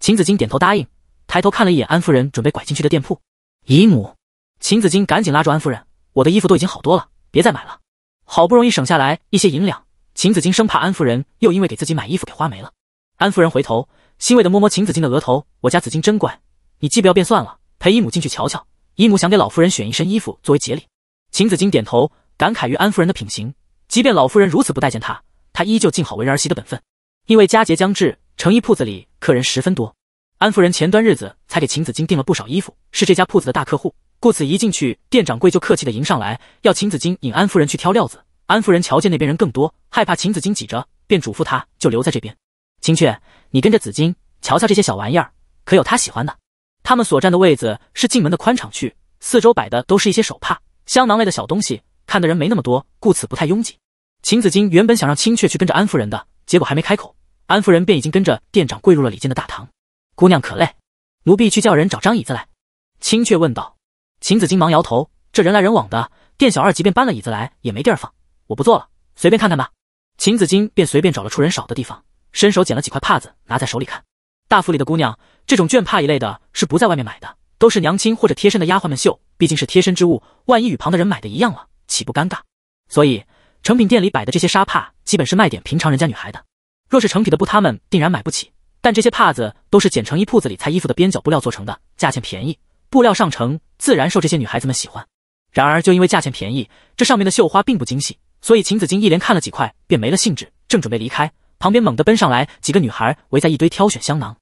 秦子金点头答应，抬头看了一眼安夫人准备拐进去的店铺。姨母，秦子衿赶紧拉住安夫人，我的衣服都已经好多了，别再买了。好不容易省下来一些银两，秦子衿生怕安夫人又因为给自己买衣服给花没了。安夫人回头欣慰的摸摸秦子衿的额头，我家子衿真乖，你既不要便算了。陪姨母进去瞧瞧，姨母想给老夫人选一身衣服作为节礼。秦子衿点头，感慨于安夫人的品行，即便老夫人如此不待见她，她依旧尽好为人儿媳的本分。因为佳节将至，成衣铺子里客人十分多。安夫人前段日子才给秦子金订了不少衣服，是这家铺子的大客户，故此一进去，店掌柜就客气的迎上来，要秦子金引安夫人去挑料子。安夫人瞧见那边人更多，害怕秦子金挤着，便嘱咐他就留在这边。青雀，你跟着子金，瞧瞧这些小玩意儿，可有他喜欢的。他们所站的位子是进门的宽敞区，四周摆的都是一些手帕、香囊类的小东西，看的人没那么多，故此不太拥挤。秦子金原本想让青雀去跟着安夫人的，结果还没开口，安夫人便已经跟着店长跪入了里间的大堂。姑娘可累，奴婢去叫人找张椅子来。青雀问道，秦子衿忙摇头，这人来人往的，店小二即便搬了椅子来也没地儿放。我不坐了，随便看看吧。秦子衿便随便找了处人少的地方，伸手捡了几块帕子拿在手里看。大府里的姑娘，这种绢帕一类的是不在外面买的，都是娘亲或者贴身的丫鬟们绣，毕竟是贴身之物，万一与旁的人买的一样了，岂不尴尬？所以成品店里摆的这些纱帕，基本是卖点平常人家女孩的，若是成品的布，他们定然买不起。但这些帕子都是剪成衣铺子里裁衣服的边角布料做成的，价钱便宜，布料上乘，自然受这些女孩子们喜欢。然而，就因为价钱便宜，这上面的绣花并不精细，所以秦子衿一连看了几块，便没了兴致，正准备离开，旁边猛地奔上来几个女孩，围在一堆挑选香囊。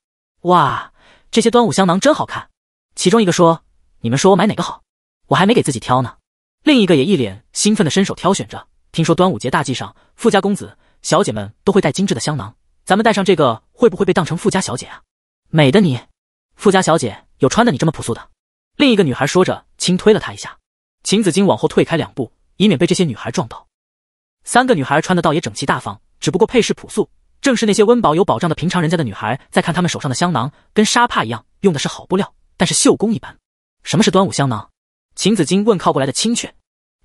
哇，这些端午香囊真好看！其中一个说：“你们说我买哪个好？我还没给自己挑呢。”另一个也一脸兴奋地伸手挑选着。听说端午节大祭上，富家公子小姐们都会带精致的香囊。咱们带上这个会不会被当成富家小姐啊？美的你，富家小姐有穿的你这么朴素的？另一个女孩说着，轻推了她一下。秦子衿往后退开两步，以免被这些女孩撞到。三个女孩穿的倒也整齐大方，只不过配饰朴素，正是那些温饱有保障的平常人家的女孩。在看她们手上的香囊，跟纱帕一样，用的是好布料，但是绣工一般。什么是端午香囊？秦子衿问靠过来的青雀。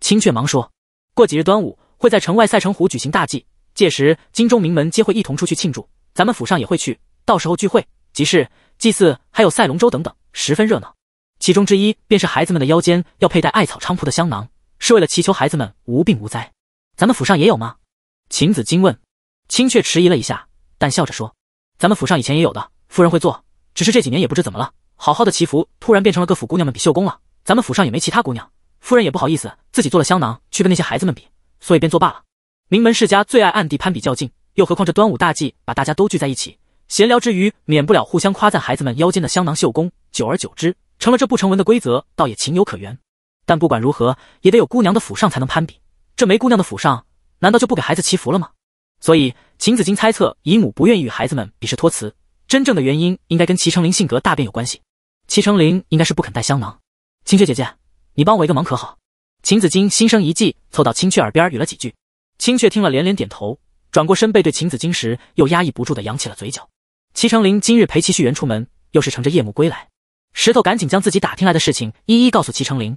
青雀忙说，过几日端午会在城外赛城湖举行大祭。届时，京中名门皆会一同出去庆祝，咱们府上也会去。到时候聚会、集市、祭祀，还有赛龙舟等等，十分热闹。其中之一便是孩子们的腰间要佩戴艾草菖蒲的香囊，是为了祈求孩子们无病无灾。咱们府上也有吗？秦子衿问。青雀迟疑了一下，但笑着说：“咱们府上以前也有的，夫人会做。只是这几年也不知怎么了，好好的祈福突然变成了各府姑娘们比绣工了。咱们府上也没其他姑娘，夫人也不好意思自己做了香囊去跟那些孩子们比，所以便作罢了。”名门世家最爱暗地攀比较劲，又何况这端午大祭把大家都聚在一起，闲聊之余免不了互相夸赞孩子们腰间的香囊绣工，久而久之成了这不成文的规则，倒也情有可原。但不管如何，也得有姑娘的府上才能攀比，这没姑娘的府上，难道就不给孩子祈福了吗？所以秦子衿猜测姨母不愿意与孩子们比试托辞，真正的原因应该跟齐成林性格大变有关系。齐成林应该是不肯带香囊。青雀姐姐，你帮我一个忙可好？秦子衿心生一计，凑到青雀耳边语了几句。青雀听了连连点头，转过身背对秦子金时，又压抑不住的扬起了嘴角。齐成林今日陪齐旭元出门，又是乘着夜幕归来。石头赶紧将自己打听来的事情一一告诉齐成林。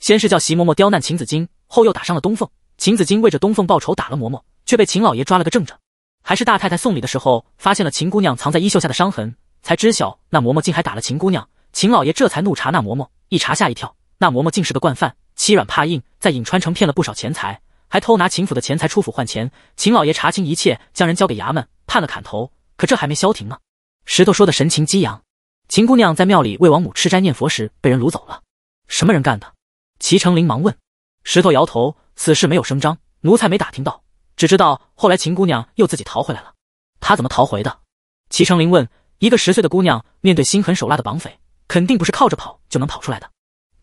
先是叫席嬷嬷刁难秦子金，后又打伤了东凤。秦子金为着东凤报仇打了嬷嬷，却被秦老爷抓了个正着。还是大太太送礼的时候，发现了秦姑娘藏在衣袖下的伤痕，才知晓那嬷嬷竟还打了秦姑娘。秦老爷这才怒查那嬷嬷，一查吓一跳，那嬷嬷竟是个惯犯，欺软怕硬，在颍川城骗了不少钱财。还偷拿秦府的钱财出府换钱，秦老爷查清一切，将人交给衙门，判了砍头。可这还没消停呢。石头说的神情激扬。秦姑娘在庙里为王母吃斋念佛时被人掳走了，什么人干的？齐成林忙问。石头摇头，此事没有声张，奴才没打听到，只知道后来秦姑娘又自己逃回来了。她怎么逃回的？齐成林问。一个十岁的姑娘面对心狠手辣的绑匪，肯定不是靠着跑就能跑出来的。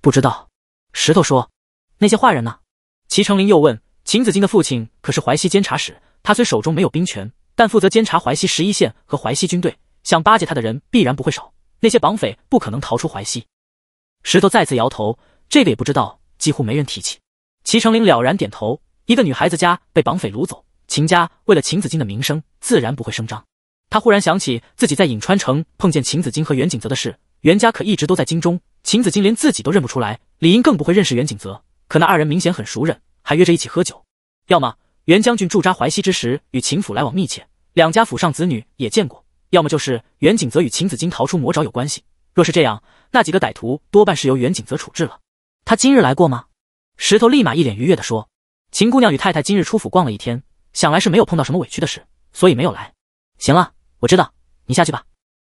不知道，石头说。那些坏人呢？齐成林又问。秦子金的父亲可是淮西监察使，他虽手中没有兵权，但负责监察淮西十一县和淮西军队，想巴结他的人必然不会少。那些绑匪不可能逃出淮西。石头再次摇头，这个也不知道，几乎没人提起。齐成林了然点头，一个女孩子家被绑匪掳走，秦家为了秦子金的名声，自然不会声张。他忽然想起自己在颍川城碰见秦子金和袁景泽的事，袁家可一直都在京中，秦子金连自己都认不出来，理应更不会认识袁景泽，可那二人明显很熟人，还约着一起喝酒，要么袁将军驻扎淮西之时与秦府来往密切，两家府上子女也见过；要么就是袁景泽与秦子金逃出魔爪有关系。若是这样，那几个歹徒多半是由袁景泽处置了。他今日来过吗？石头立马一脸愉悦地说：“秦姑娘与太太今日出府逛了一天，想来是没有碰到什么委屈的事，所以没有来。”行了，我知道，你下去吧。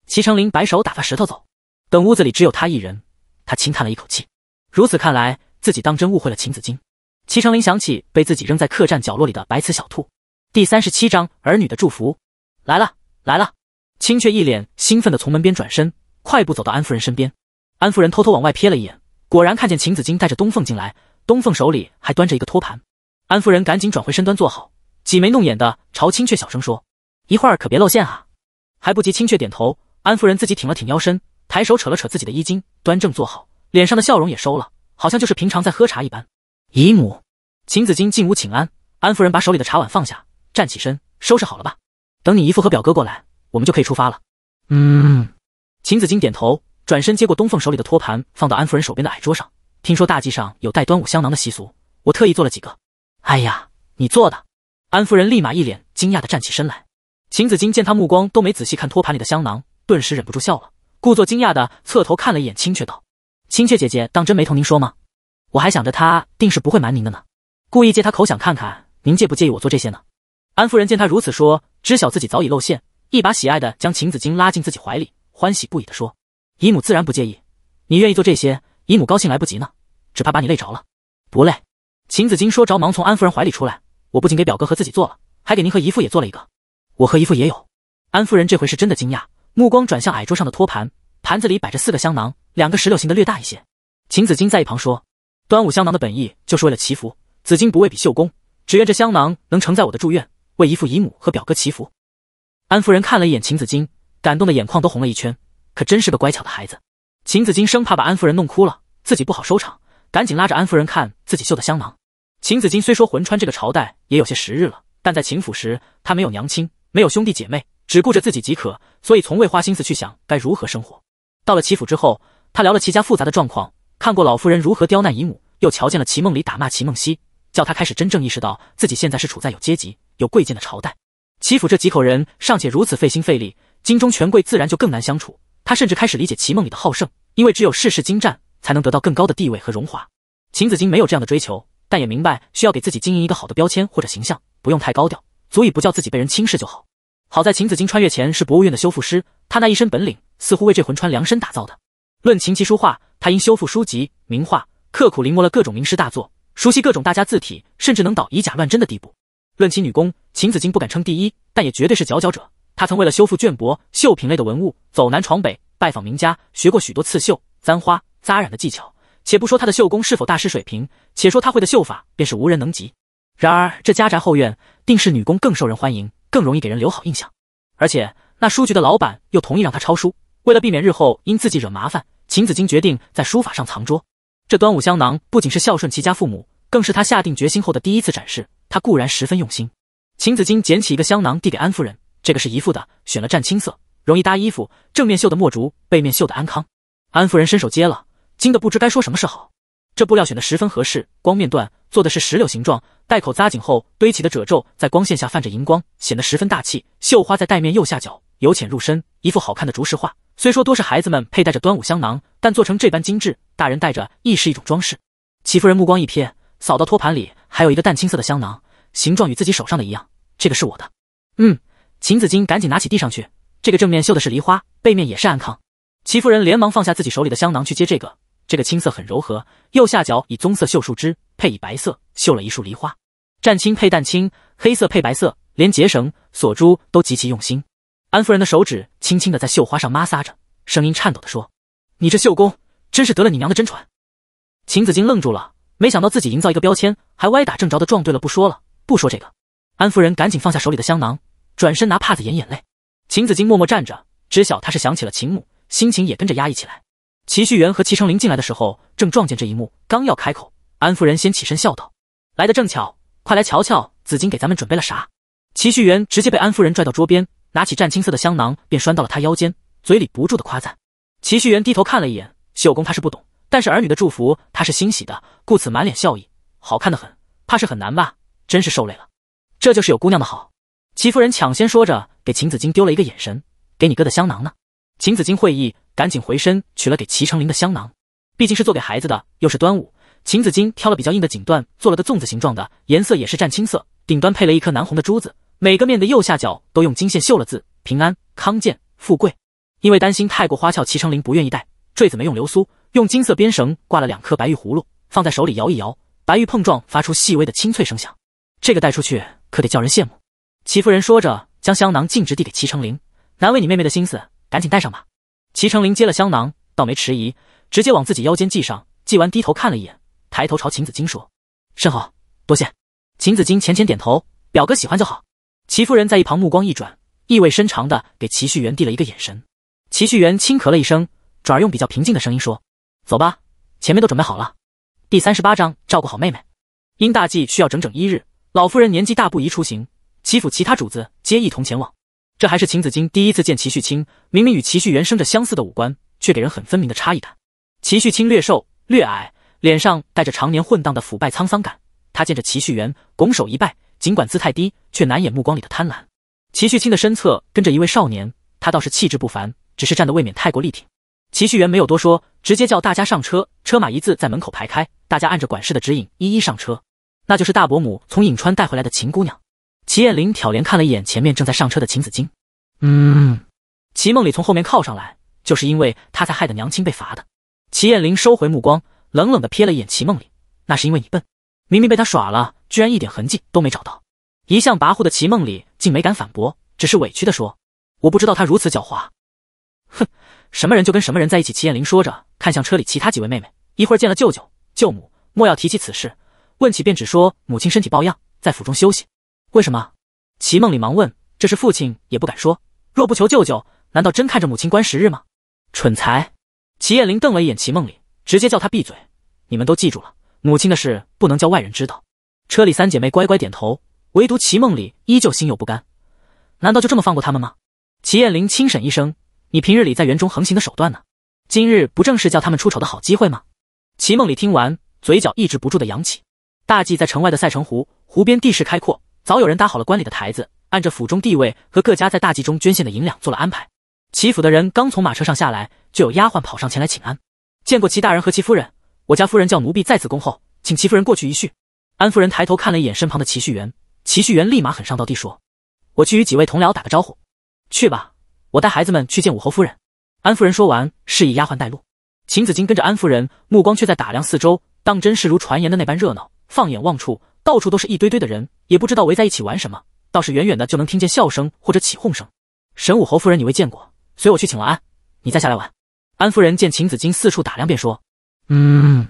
齐成林摆手打发石头走。等屋子里只有他一人，他轻叹了一口气。如此看来，自己当真误会了秦子衿。齐成林想起被自己扔在客栈角落里的白瓷小兔。第三十七章儿女的祝福来了来了。青雀一脸兴奋的从门边转身，快步走到安夫人身边。安夫人偷偷往外瞥了一眼，果然看见秦子衿带着东凤进来，东凤手里还端着一个托盘。安夫人赶紧转回身端坐好，挤眉弄眼的朝青雀小声说：“一会儿可别露馅啊！”还不及青雀点头，安夫人自己挺了挺腰身，抬手扯了扯自己的衣襟，端正坐好，脸上的笑容也收了，好像就是平常在喝茶一般。姨母，秦子衿进屋请安。安夫人把手里的茶碗放下，站起身，收拾好了吧？等你姨父和表哥过来，我们就可以出发了。嗯。秦子衿点头，转身接过东凤手里的托盘，放到安夫人手边的矮桌上。听说大祭上有带端午香囊的习俗，我特意做了几个。哎呀，你做的？安夫人立马一脸惊讶的站起身来。秦子衿见她目光都没仔细看托盘里的香囊，顿时忍不住笑了，故作惊讶的侧头看了一眼青雀道：“亲切姐姐，当真没同您说吗？”我还想着他定是不会瞒您的呢，故意借他口想看看您介不介意我做这些呢。安夫人见他如此说，知晓自己早已露馅，一把喜爱的将秦子衿拉进自己怀里，欢喜不已的说：“姨母自然不介意，你愿意做这些，姨母高兴来不及呢，只怕把你累着了。”不累，秦子衿说着，忙从安夫人怀里出来。我不仅给表哥和自己做了，还给您和姨父也做了一个。我和姨父也有。安夫人这回是真的惊讶，目光转向矮桌上的托盘，盘子里摆着四个香囊，两个石榴形的略大一些。秦子衿在一旁说。端午香囊的本意就是为了祈福，紫金不为比秀工，只愿这香囊能承载我的祝愿，为姨父、姨母和表哥祈福。安夫人看了一眼秦子金，感动的眼眶都红了一圈，可真是个乖巧的孩子。秦子金生怕把安夫人弄哭了，自己不好收场，赶紧拉着安夫人看自己绣的香囊。秦子金虽说魂穿这个朝代也有些时日了，但在秦府时，他没有娘亲，没有兄弟姐妹，只顾着自己即可，所以从未花心思去想该如何生活。到了齐府之后，他聊了齐家复杂的状况。看过老夫人如何刁难姨母，又瞧见了齐梦里打骂齐梦溪，叫他开始真正意识到自己现在是处在有阶级、有贵贱的朝代。齐府这几口人尚且如此费心费力，京中权贵自然就更难相处。他甚至开始理解齐梦里的好胜，因为只有世事精湛，才能得到更高的地位和荣华。秦子衿没有这样的追求，但也明白需要给自己经营一个好的标签或者形象，不用太高调，足以不叫自己被人轻视就好。好在秦子衿穿越前是博物院的修复师，他那一身本领似乎为这魂穿量身打造的。论琴棋书画，他因修复书籍名画，刻苦临摹了各种名师大作，熟悉各种大家字体，甚至能到以假乱真的地步。论起女工，秦子衿不敢称第一，但也绝对是佼佼者。他曾为了修复绢帛、绣品类的文物，走南闯北，拜访名家，学过许多刺绣、簪花、扎染的技巧。且不说他的绣工是否大师水平，且说他会的绣法便是无人能及。然而这家宅后院，定是女工更受人欢迎，更容易给人留好印象。而且那书局的老板又同意让他抄书，为了避免日后因自己惹麻烦。秦子衿决定在书法上藏拙。这端午香囊不仅是孝顺齐家父母，更是他下定决心后的第一次展示。他固然十分用心。秦子衿捡起一个香囊递给安夫人，这个是姨父的，选了湛青色，容易搭衣服。正面绣的墨竹，背面绣的安康。安夫人伸手接了，惊得不知该说什么是好。这布料选的十分合适，光面缎，做的是石榴形状，袋口扎紧后堆起的褶皱在光线下泛着银光，显得十分大气。绣花在袋面右下角，由浅入深，一幅好看的竹石画。虽说多是孩子们佩戴着端午香囊，但做成这般精致，大人戴着亦是一种装饰。齐夫人目光一瞥，扫到托盘里还有一个淡青色的香囊，形状与自己手上的一样，这个是我的。嗯，秦子衿赶紧拿起递上去。这个正面绣的是梨花，背面也是安康。齐夫人连忙放下自己手里的香囊去接这个。这个青色很柔和，右下角以棕色绣树枝，配以白色绣了一束梨花，湛青配淡青，黑色配白色，连结绳、锁珠都极其用心。安夫人的手指轻轻的在绣花上抹撒着，声音颤抖的说：“你这绣工真是得了你娘的真传。”秦子金愣住了，没想到自己营造一个标签，还歪打正着的撞对了，不说了，不说这个。安夫人赶紧放下手里的香囊，转身拿帕子掩眼泪。秦子金默默站着，知晓他是想起了秦母，心情也跟着压抑起来。齐旭元和齐成林进来的时候，正撞见这一幕，刚要开口，安夫人先起身笑道：“来的正巧，快来瞧瞧，子金给咱们准备了啥。”齐旭元直接被安夫人拽到桌边。拿起湛青色的香囊，便拴到了他腰间，嘴里不住的夸赞。齐旭元低头看了一眼，绣工他是不懂，但是儿女的祝福他是欣喜的，故此满脸笑意，好看的很，怕是很难吧，真是受累了，这就是有姑娘的好。齐夫人抢先说着，给秦子衿丢了一个眼神，给你哥的香囊呢。秦子衿会意，赶紧回身取了给齐成林的香囊，毕竟是做给孩子的，又是端午，秦子衿挑了比较硬的锦缎，做了个粽子形状的，颜色也是湛青色，顶端配了一颗南红的珠子。每个面的右下角都用金线绣了字，平安康健富贵。因为担心太过花俏，齐成林不愿意戴坠子，没用流苏，用金色编绳挂了两颗白玉葫芦，放在手里摇一摇，白玉碰撞发出细微的清脆声响。这个带出去可得叫人羡慕。齐夫人说着，将香囊径直递给齐成林，难为你妹妹的心思，赶紧戴上吧。齐成林接了香囊，倒没迟疑，直接往自己腰间系上。系完低头看了一眼，抬头朝秦子金说：“甚好，多谢。”秦子金浅浅点头，表哥喜欢就好。齐夫人在一旁目光一转，意味深长的给齐旭元递了一个眼神。齐旭元轻咳了一声，转而用比较平静的声音说：“走吧，前面都准备好了。”第三十八章照顾好妹妹。因大计需要整整一日，老夫人年纪大不宜出行，齐府其他主子皆一同前往。这还是秦子衿第一次见齐旭清，明明与齐旭元生着相似的五官，却给人很分明的差异感。齐旭清略瘦略矮，脸上带着常年混荡的腐败沧桑感。他见着齐旭元，拱手一拜。尽管姿态低，却难掩目光里的贪婪。齐旭清的身侧跟着一位少年，他倒是气质不凡，只是站得未免太过力挺。齐旭元没有多说，直接叫大家上车。车马一字在门口排开，大家按着管事的指引一一上车。那就是大伯母从颍川带回来的秦姑娘。齐艳霖挑帘看了一眼前面正在上车的秦子衿。嗯。齐梦里从后面靠上来，就是因为他才害得娘亲被罚的。齐艳霖收回目光，冷冷的瞥了一眼齐梦里，那是因为你笨。明明被他耍了，居然一点痕迹都没找到。一向跋扈的齐梦里竟没敢反驳，只是委屈地说：“我不知道他如此狡猾。”哼，什么人就跟什么人在一起。齐彦玲说着，看向车里其他几位妹妹：“一会儿见了舅舅、舅母，莫要提起此事。问起便只说母亲身体抱恙，在府中休息。”为什么？齐梦里忙问：“这是父亲也不敢说。若不求舅舅，难道真看着母亲关十日吗？”蠢才！齐彦玲瞪了一眼齐梦里，直接叫他闭嘴。你们都记住了。母亲的事不能叫外人知道。车里三姐妹乖乖点头，唯独齐梦里依旧心有不甘。难道就这么放过他们吗？齐燕林轻审一声：“你平日里在园中横行的手段呢？今日不正是叫他们出丑的好机会吗？”齐梦里听完，嘴角抑制不住的扬起。大祭在城外的赛城湖，湖边地势开阔，早有人搭好了观礼的台子，按着府中地位和各家在大祭中捐献的银两做了安排。齐府的人刚从马车上下来，就有丫鬟跑上前来请安：“见过齐大人和齐夫人。”我家夫人叫奴婢在此恭候，请齐夫人过去一叙。安夫人抬头看了一眼身旁的齐绪元，齐绪元立马很上道地说：“我去与几位同僚打个招呼，去吧，我带孩子们去见武侯夫人。”安夫人说完，示意丫鬟带路。秦子衿跟着安夫人，目光却在打量四周，当真是如传言的那般热闹。放眼望处，到处都是一堆堆的人，也不知道围在一起玩什么，倒是远远的就能听见笑声或者起哄声。神武侯夫人你未见过，随我去请了安，你再下来玩。安夫人见秦子衿四处打量，便说。嗯，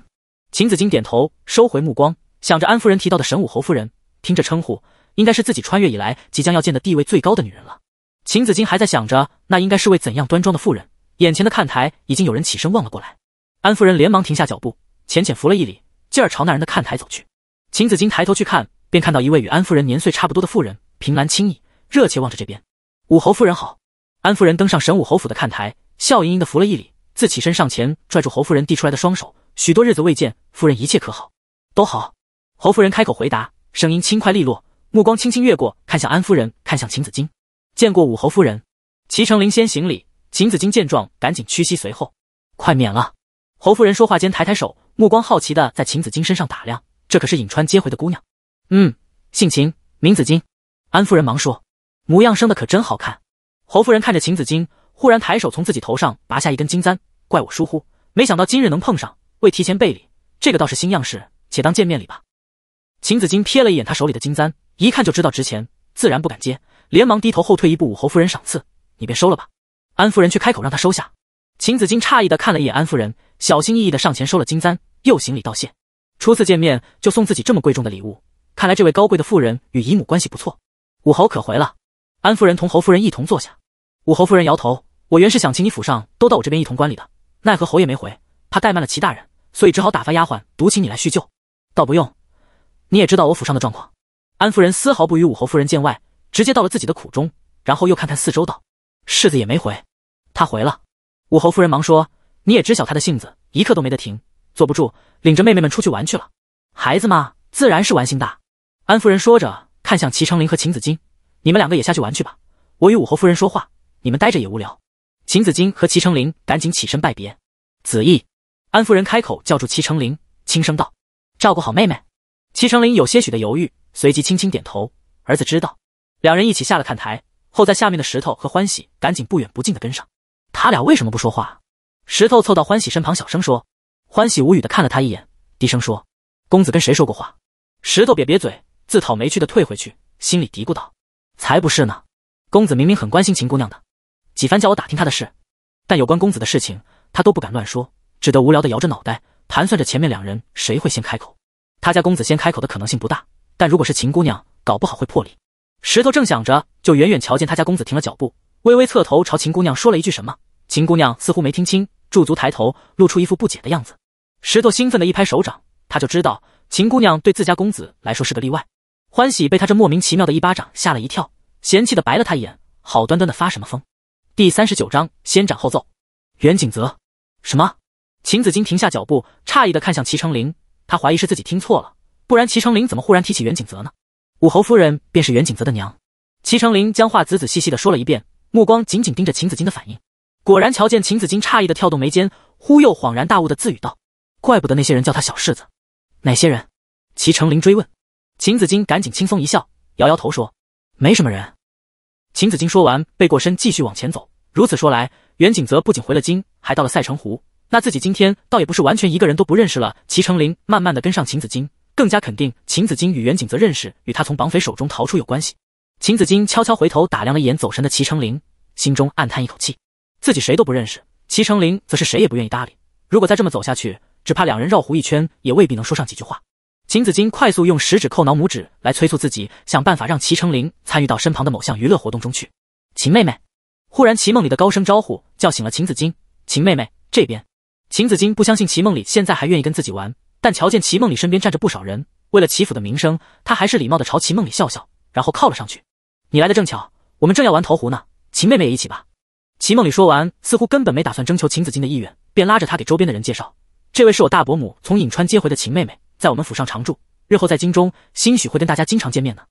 秦子衿点头，收回目光，想着安夫人提到的神武侯夫人，听这称呼，应该是自己穿越以来即将要见的地位最高的女人了。秦子衿还在想着，那应该是位怎样端庄的妇人。眼前的看台已经有人起身望了过来，安夫人连忙停下脚步，浅浅扶了一礼，继而朝那人的看台走去。秦子衿抬头去看，便看到一位与安夫人年岁差不多的妇人，凭栏轻倚，热切望着这边。武侯夫人好，安夫人登上神武侯府的看台，笑盈盈的扶了一礼。自起身上前，拽住侯夫人递出来的双手。许多日子未见，夫人一切可好？都好。侯夫人开口回答，声音轻快利落，目光轻轻越过，看向安夫人，看向秦子衿。见过武侯夫人，齐成林先行礼。秦子衿见状，赶紧屈膝，随后快免了。侯夫人说话间抬抬手，目光好奇的在秦子衿身上打量。这可是颍川接回的姑娘？嗯，姓秦，名子衿。安夫人忙说，模样生的可真好看。侯夫人看着秦子金。忽然抬手从自己头上拔下一根金簪，怪我疏忽，没想到今日能碰上，未提前备礼，这个倒是新样式，且当见面礼吧。秦子金瞥了一眼他手里的金簪，一看就知道值钱，自然不敢接，连忙低头后退一步。武侯夫人赏赐，你便收了吧。安夫人却开口让他收下。秦子金诧异的看了一眼安夫人，小心翼翼的上前收了金簪，又行礼道谢。初次见面就送自己这么贵重的礼物，看来这位高贵的妇人与姨母关系不错。武侯可回了？安夫人同侯夫人一同坐下。武侯夫人摇头，我原是想请你府上都到我这边一同观礼的，奈何侯爷没回，怕怠慢了齐大人，所以只好打发丫鬟独请你来叙旧。倒不用，你也知道我府上的状况。安夫人丝毫不与武侯夫人见外，直接到了自己的苦衷，然后又看看四周道：“世子也没回，他回了。”武侯夫人忙说：“你也知晓他的性子，一刻都没得停，坐不住，领着妹妹们出去玩去了。孩子嘛，自然是玩心大。”安夫人说着，看向齐成林和秦子衿：“你们两个也下去玩去吧，我与武侯夫人说话。”你们待着也无聊，秦子衿和齐成林赶紧起身拜别。子义安夫人开口叫住齐成林，轻声道：“照顾好妹妹。”齐成林有些许的犹豫，随即轻轻点头：“儿子知道。”两人一起下了看台，后在下面的石头和欢喜赶紧不远不近的跟上。他俩为什么不说话？石头凑到欢喜身旁，小声说：“欢喜无语的看了他一眼，低声说：‘公子跟谁说过话？’石头瘪瘪嘴，自讨没趣的退回去，心里嘀咕道：‘才不是呢，公子明明很关心秦姑娘的。’”几番叫我打听他的事，但有关公子的事情，他都不敢乱说，只得无聊的摇着脑袋，盘算着前面两人谁会先开口。他家公子先开口的可能性不大，但如果是秦姑娘，搞不好会破例。石头正想着，就远远瞧见他家公子停了脚步，微微侧头朝秦姑娘说了一句什么。秦姑娘似乎没听清，驻足抬头，露出一副不解的样子。石头兴奋的一拍手掌，他就知道秦姑娘对自家公子来说是个例外。欢喜被他这莫名其妙的一巴掌吓了一跳，嫌弃的白了他一眼，好端端的发什么疯？第三十九章先斩后奏。袁景泽？什么？秦子金停下脚步，诧异的看向齐成林。他怀疑是自己听错了，不然齐成林怎么忽然提起袁景泽呢？武侯夫人便是袁景泽的娘。齐成林将话仔仔细细的说了一遍，目光紧紧盯着秦子金的反应。果然，瞧见秦子金诧异的跳动眉间，忽又恍然大悟的自语道：“怪不得那些人叫他小世子。”哪些人？齐成林追问。秦子金赶紧轻松一笑，摇摇头说：“没什么人。”秦子衿说完，背过身继续往前走。如此说来，袁景泽不仅回了京，还到了赛城湖。那自己今天倒也不是完全一个人都不认识了。齐成林慢慢的跟上秦子衿，更加肯定秦子衿与袁景泽认识与他从绑匪手中逃出有关系。秦子衿悄悄回头打量了一眼走神的齐成林，心中暗叹一口气：自己谁都不认识，齐成林则是谁也不愿意搭理。如果再这么走下去，只怕两人绕湖一圈也未必能说上几句话。秦子金快速用食指扣挠拇指来催促自己想办法让齐成林参与到身旁的某项娱乐活动中去。秦妹妹，忽然齐梦里的高声招呼叫醒了秦子金。秦妹妹这边，秦子金不相信齐梦里现在还愿意跟自己玩，但瞧见齐梦里身边站着不少人，为了齐府的名声，他还是礼貌地朝齐梦里笑笑，然后靠了上去。你来的正巧，我们正要玩投壶呢，秦妹妹也一起吧。齐梦里说完，似乎根本没打算征求秦子金的意愿，便拉着他给周边的人介绍：“这位是我大伯母从颍川接回的秦妹妹。”在我们府上常住，日后在京中，兴许会跟大家经常见面呢。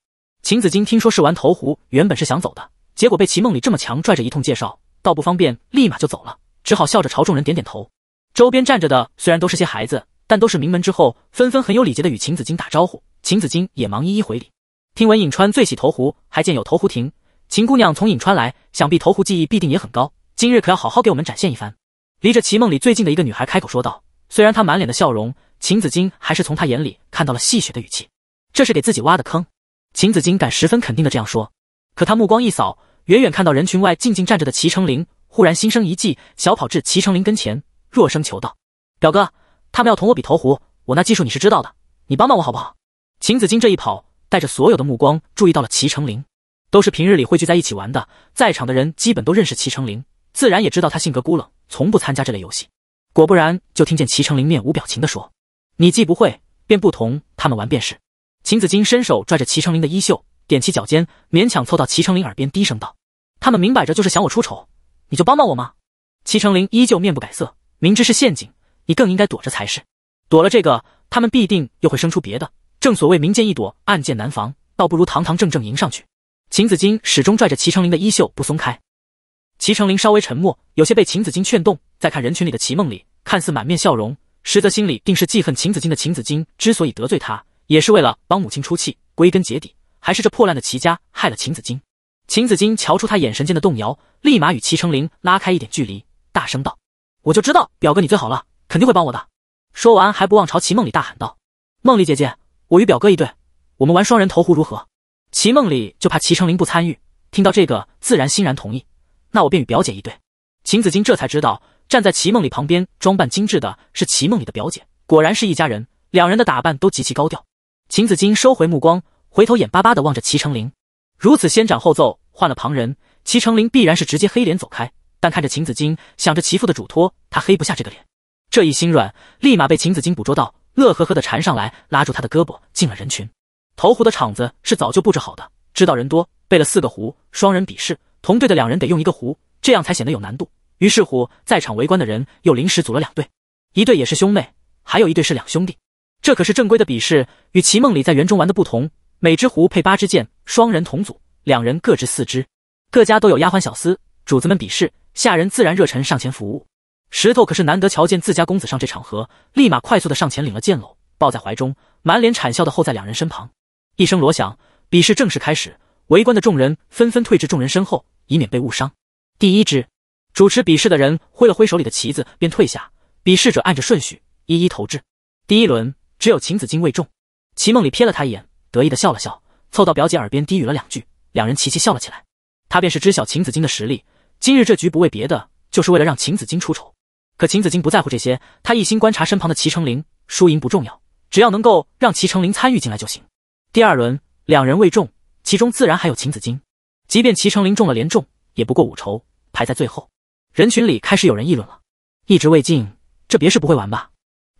秦子金听说试玩投壶，原本是想走的，结果被齐梦里这么强拽着一通介绍，倒不方便，立马就走了，只好笑着朝众人点点头。周边站着的虽然都是些孩子，但都是名门之后，纷纷很有礼节的与秦子金打招呼，秦子金也忙一一回礼。听闻颍川最喜投壶，还建有投壶亭，秦姑娘从颍川来，想必投壶技艺必定也很高，今日可要好好给我们展现一番。离着齐梦里最近的一个女孩开口说道，虽然她满脸的笑容。秦子金还是从他眼里看到了戏谑的语气，这是给自己挖的坑。秦子金敢十分肯定的这样说，可他目光一扫，远远看到人群外静静站着的齐成林，忽然心生一计，小跑至齐成林跟前，弱声求道：“表哥，他们要同我比投壶，我那技术你是知道的，你帮帮我好不好？”秦子金这一跑，带着所有的目光注意到了齐成林，都是平日里汇聚在一起玩的，在场的人基本都认识齐成林，自然也知道他性格孤冷，从不参加这类游戏。果不然，就听见齐成林面无表情的说。你既不会，便不同他们玩便是。秦子金伸手拽着齐成林的衣袖，踮起脚尖，勉强凑到齐成林耳边低声道：“他们明摆着就是想我出丑，你就帮帮我吗？”齐成林依旧面不改色，明知是陷阱，你更应该躲着才是。躲了这个，他们必定又会生出别的。正所谓明箭一躲，暗箭难防，倒不如堂堂正正迎上去。秦子金始终拽着齐成林的衣袖不松开。齐成林稍微沉默，有些被秦子金劝动，再看人群里的齐梦里，看似满面笑容。实则心里定是记恨秦子金的。秦子金之所以得罪他，也是为了帮母亲出气。归根结底，还是这破烂的齐家害了秦子金。秦子金瞧出他眼神间的动摇，立马与齐成林拉开一点距离，大声道：“我就知道表哥你最好了，肯定会帮我的。”说完还不忘朝齐梦里大喊道：“梦里姐姐，我与表哥一对，我们玩双人投壶如何？”齐梦里就怕齐成林不参与，听到这个自然欣然同意。那我便与表姐一对。秦子金这才知道。站在齐梦里旁边，装扮精致的是齐梦里的表姐，果然是一家人。两人的打扮都极其高调。秦子金收回目光，回头眼巴巴的望着齐成林，如此先斩后奏，换了旁人，齐成林必然是直接黑脸走开。但看着秦子金，想着齐父的嘱托，他黑不下这个脸。这一心软，立马被秦子金捕捉到，乐呵呵的缠上来，拉住他的胳膊进了人群。投壶的场子是早就布置好的，知道人多，备了四个壶，双人比试，同队的两人得用一个壶，这样才显得有难度。于是乎，在场围观的人又临时组了两队，一队也是兄妹，还有一队是两兄弟。这可是正规的比试，与齐梦里在园中玩的不同。每只壶配八支箭，双人同组，两人各执四支。各家都有丫鬟小厮，主子们比试，下人自然热忱上前服务。石头可是难得瞧见自家公子上这场合，立马快速的上前领了箭篓，抱在怀中，满脸谄笑的候在两人身旁。一声锣响，比试正式开始。围观的众人纷纷退至众人身后，以免被误伤。第一支。主持比试的人挥了挥手里的旗子，便退下。比试者按着顺序一一投掷。第一轮只有秦子衿未中，齐梦里瞥了他一眼，得意的笑了笑，凑到表姐耳边低语了两句，两人齐齐笑了起来。他便是知晓秦子衿的实力，今日这局不为别的，就是为了让秦子衿出丑。可秦子衿不在乎这些，他一心观察身旁的齐成林，输赢不重要，只要能够让齐成林参与进来就行。第二轮两人未中，其中自然还有秦子衿。即便齐成林中了连中，也不过五筹，排在最后。人群里开始有人议论了，一直未尽，这别是不会玩吧？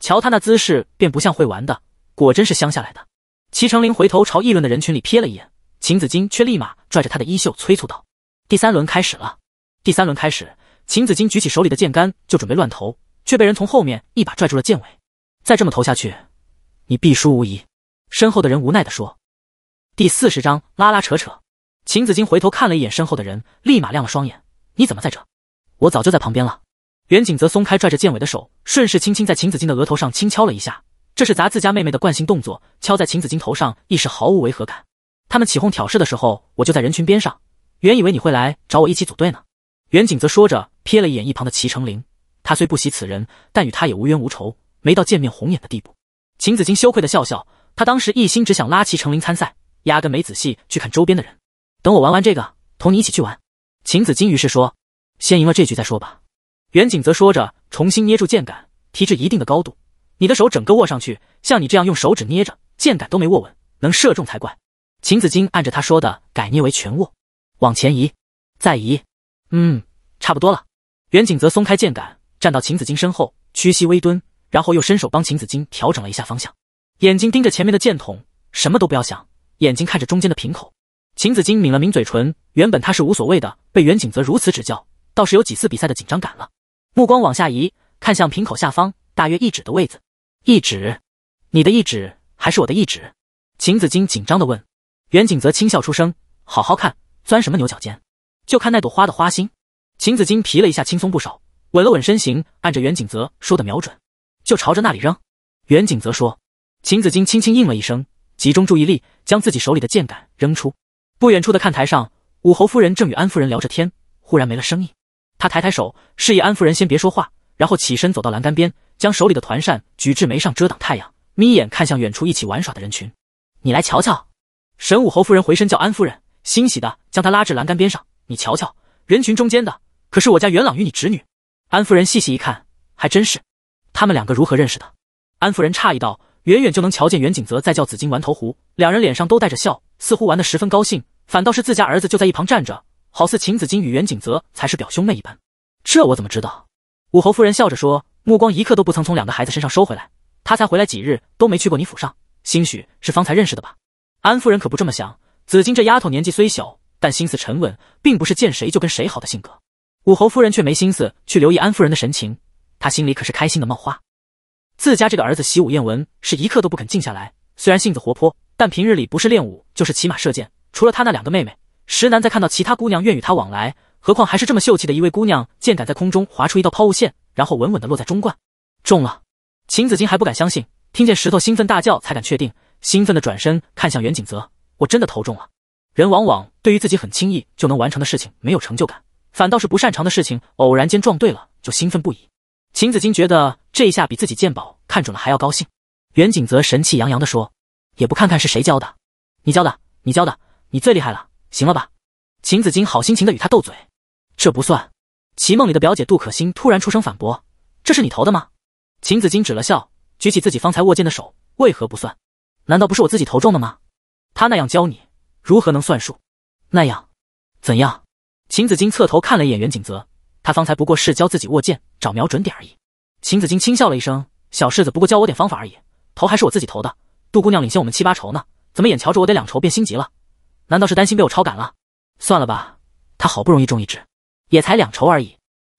瞧他那姿势，便不像会玩的。果真是乡下来的。齐成林回头朝议论的人群里瞥了一眼，秦子金却立马拽着他的衣袖催促道：“第三轮开始了！”第三轮开始，秦子金举起手里的剑杆就准备乱投，却被人从后面一把拽住了剑尾。再这么投下去，你必输无疑。身后的人无奈地说：“第四十章拉拉扯扯。”秦子金回头看了一眼身后的人，立马亮了双眼：“你怎么在这？”我早就在旁边了。袁景泽松开拽着剑伟的手，顺势轻轻在秦子衿的额头上轻敲了一下，这是砸自家妹妹的惯性动作，敲在秦子衿头上亦是毫无违和感。他们起哄挑事的时候，我就在人群边上。原以为你会来找我一起组队呢。袁景泽说着，瞥了一眼一旁的齐成林。他虽不喜此人，但与他也无冤无仇，没到见面红眼的地步。秦子衿羞愧地笑笑，他当时一心只想拉齐成林参赛，压根没仔细去看周边的人。等我玩完这个，同你一起去玩。秦子衿于是说。先赢了这局再说吧。袁景则说着，重新捏住剑杆，提至一定的高度。你的手整个握上去，像你这样用手指捏着剑杆都没握稳，能射中才怪。秦子衿按着他说的改捏为全握，往前移，再移。嗯，差不多了。袁景则松开剑杆，站到秦子衿身后，屈膝微蹲，然后又伸手帮秦子衿调整了一下方向，眼睛盯着前面的箭筒，什么都不要想，眼睛看着中间的瓶口。秦子衿抿了抿嘴唇，原本他是无所谓的，被袁景泽如此指教。倒是有几次比赛的紧张感了。目光往下移，看向瓶口下方大约一指的位置。一指，你的一指还是我的一指？秦子衿紧张的问。袁景泽轻笑出声：“好好看，钻什么牛角尖？就看那朵花的花心。”秦子衿皮了一下，轻松不少，稳了稳身形，按着袁景泽说的瞄准，就朝着那里扔。袁景泽说，秦子衿轻轻应了一声，集中注意力，将自己手里的剑杆扔出。不远处的看台上，武侯夫人正与安夫人聊着天，忽然没了声音。他抬抬手，示意安夫人先别说话，然后起身走到栏杆边，将手里的团扇举至眉上遮挡太阳，眯眼看向远处一起玩耍的人群：“你来瞧瞧。”神武侯夫人回身叫安夫人，欣喜地将她拉至栏杆边上：“你瞧瞧，人群中间的可是我家元朗与你侄女？”安夫人细细一看，还真是。他们两个如何认识的？安夫人诧异道：“远远就能瞧见袁景泽在叫紫金玩头壶，两人脸上都带着笑，似乎玩得十分高兴。反倒是自家儿子就在一旁站着。”好似秦子衿与袁景泽才是表兄妹一般，这我怎么知道？武侯夫人笑着说，目光一刻都不曾从两个孩子身上收回来。她才回来几日，都没去过你府上，兴许是方才认识的吧？安夫人可不这么想。子衿这丫头年纪虽小，但心思沉稳，并不是见谁就跟谁好的性格。武侯夫人却没心思去留意安夫人的神情，她心里可是开心的冒花。自家这个儿子习武燕文，是一刻都不肯静下来。虽然性子活泼，但平日里不是练武就是骑马射箭，除了他那两个妹妹。石楠在看到其他姑娘愿与他往来，何况还是这么秀气的一位姑娘，箭敢在空中划出一道抛物线，然后稳稳的落在中冠，中了。秦子衿还不敢相信，听见石头兴奋大叫，才敢确定。兴奋的转身看向袁景泽：“我真的投中了。”人往往对于自己很轻易就能完成的事情没有成就感，反倒是不擅长的事情，偶然间撞对了就兴奋不已。秦子衿觉得这一下比自己鉴宝看准了还要高兴。袁景泽神气洋洋地说：“也不看看是谁教的，你教的，你教的，你最厉害了。”行了吧，秦子金好心情的与他斗嘴，这不算。齐梦里的表姐杜可欣突然出声反驳：“这是你投的吗？”秦子金指了笑，举起自己方才握剑的手：“为何不算？难道不是我自己投中的吗？”他那样教你，如何能算数？那样，怎样？秦子金侧头看了一眼袁景泽，他方才不过是教自己握剑找瞄准点而已。秦子金轻笑了一声：“小世子不过教我点方法而已，投还是我自己投的。杜姑娘领先我们七八筹呢，怎么眼瞧着我得两筹便心急了？”难道是担心被我超赶了？算了吧，他好不容易中一只，也才两筹而已。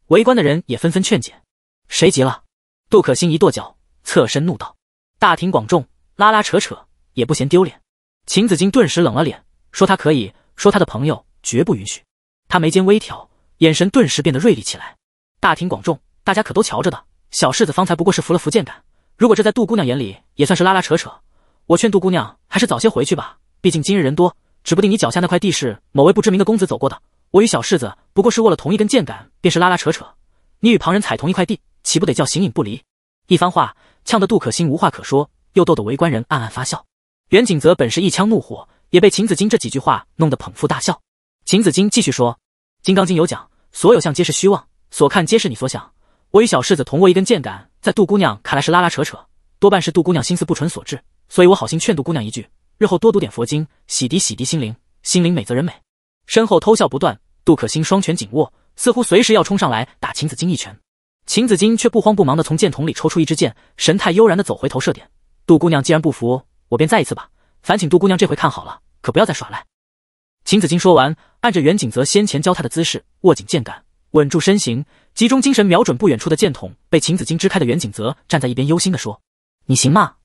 围观的人也纷纷劝解，谁急了？杜可欣一跺脚，侧身怒道：“大庭广众拉拉扯扯也不嫌丢脸。”秦子金顿时冷了脸，说：“他可以说他的朋友绝不允许。”他眉间微挑，眼神顿时变得锐利起来。大庭广众，大家可都瞧着的。小世子方才不过是服了福建感，如果这在杜姑娘眼里也算是拉拉扯扯，我劝杜姑娘还是早些回去吧，毕竟今日人多。指不定你脚下那块地是某位不知名的公子走过的。我与小世子不过是握了同一根箭杆，便是拉拉扯扯。你与旁人踩同一块地，岂不得叫形影不离？一番话呛得杜可心无话可说，又逗得围观人暗暗发笑。袁景泽本是一腔怒火，也被秦子金这几句话弄得捧腹大笑。秦子金继续说：“《金刚经》有讲，所有相皆是虚妄，所看皆是你所想。我与小世子同握一根箭杆，在杜姑娘看来是拉拉扯扯，多半是杜姑娘心思不纯所致。所以我好心劝杜姑娘一句。”日后多读点佛经，洗涤洗涤心灵，心灵美则人美。身后偷笑不断，杜可欣双拳紧握，似乎随时要冲上来打秦子金一拳。秦子金却不慌不忙的从箭筒里抽出一支箭，神态悠然的走回头射点。杜姑娘既然不服，我便再一次吧。烦请杜姑娘这回看好了，可不要再耍赖。秦子金说完，按着袁景泽先前教他的姿势，握紧箭杆，稳住身形，集中精神瞄准不远处的箭筒。被秦子金支开的袁景泽站在一边忧心的说：“你行吗？”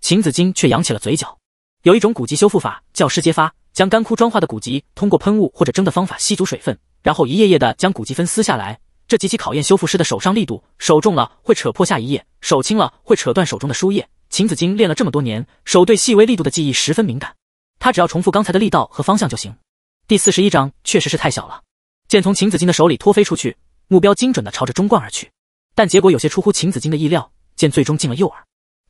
秦子金却扬起了嘴角。有一种古籍修复法叫湿揭发，将干枯砖化的古籍通过喷雾或者蒸的方法吸足水分，然后一页页的将古籍分撕下来。这极其考验修复师的手上力度，手重了会扯破下一页，手轻了会扯断手中的书页。秦子衿练了这么多年，手对细微力度的记忆十分敏感，他只要重复刚才的力道和方向就行。第四十一章确实是太小了，剑从秦子衿的手里脱飞出去，目标精准的朝着中冠而去，但结果有些出乎秦子衿的意料，剑最终进了右耳。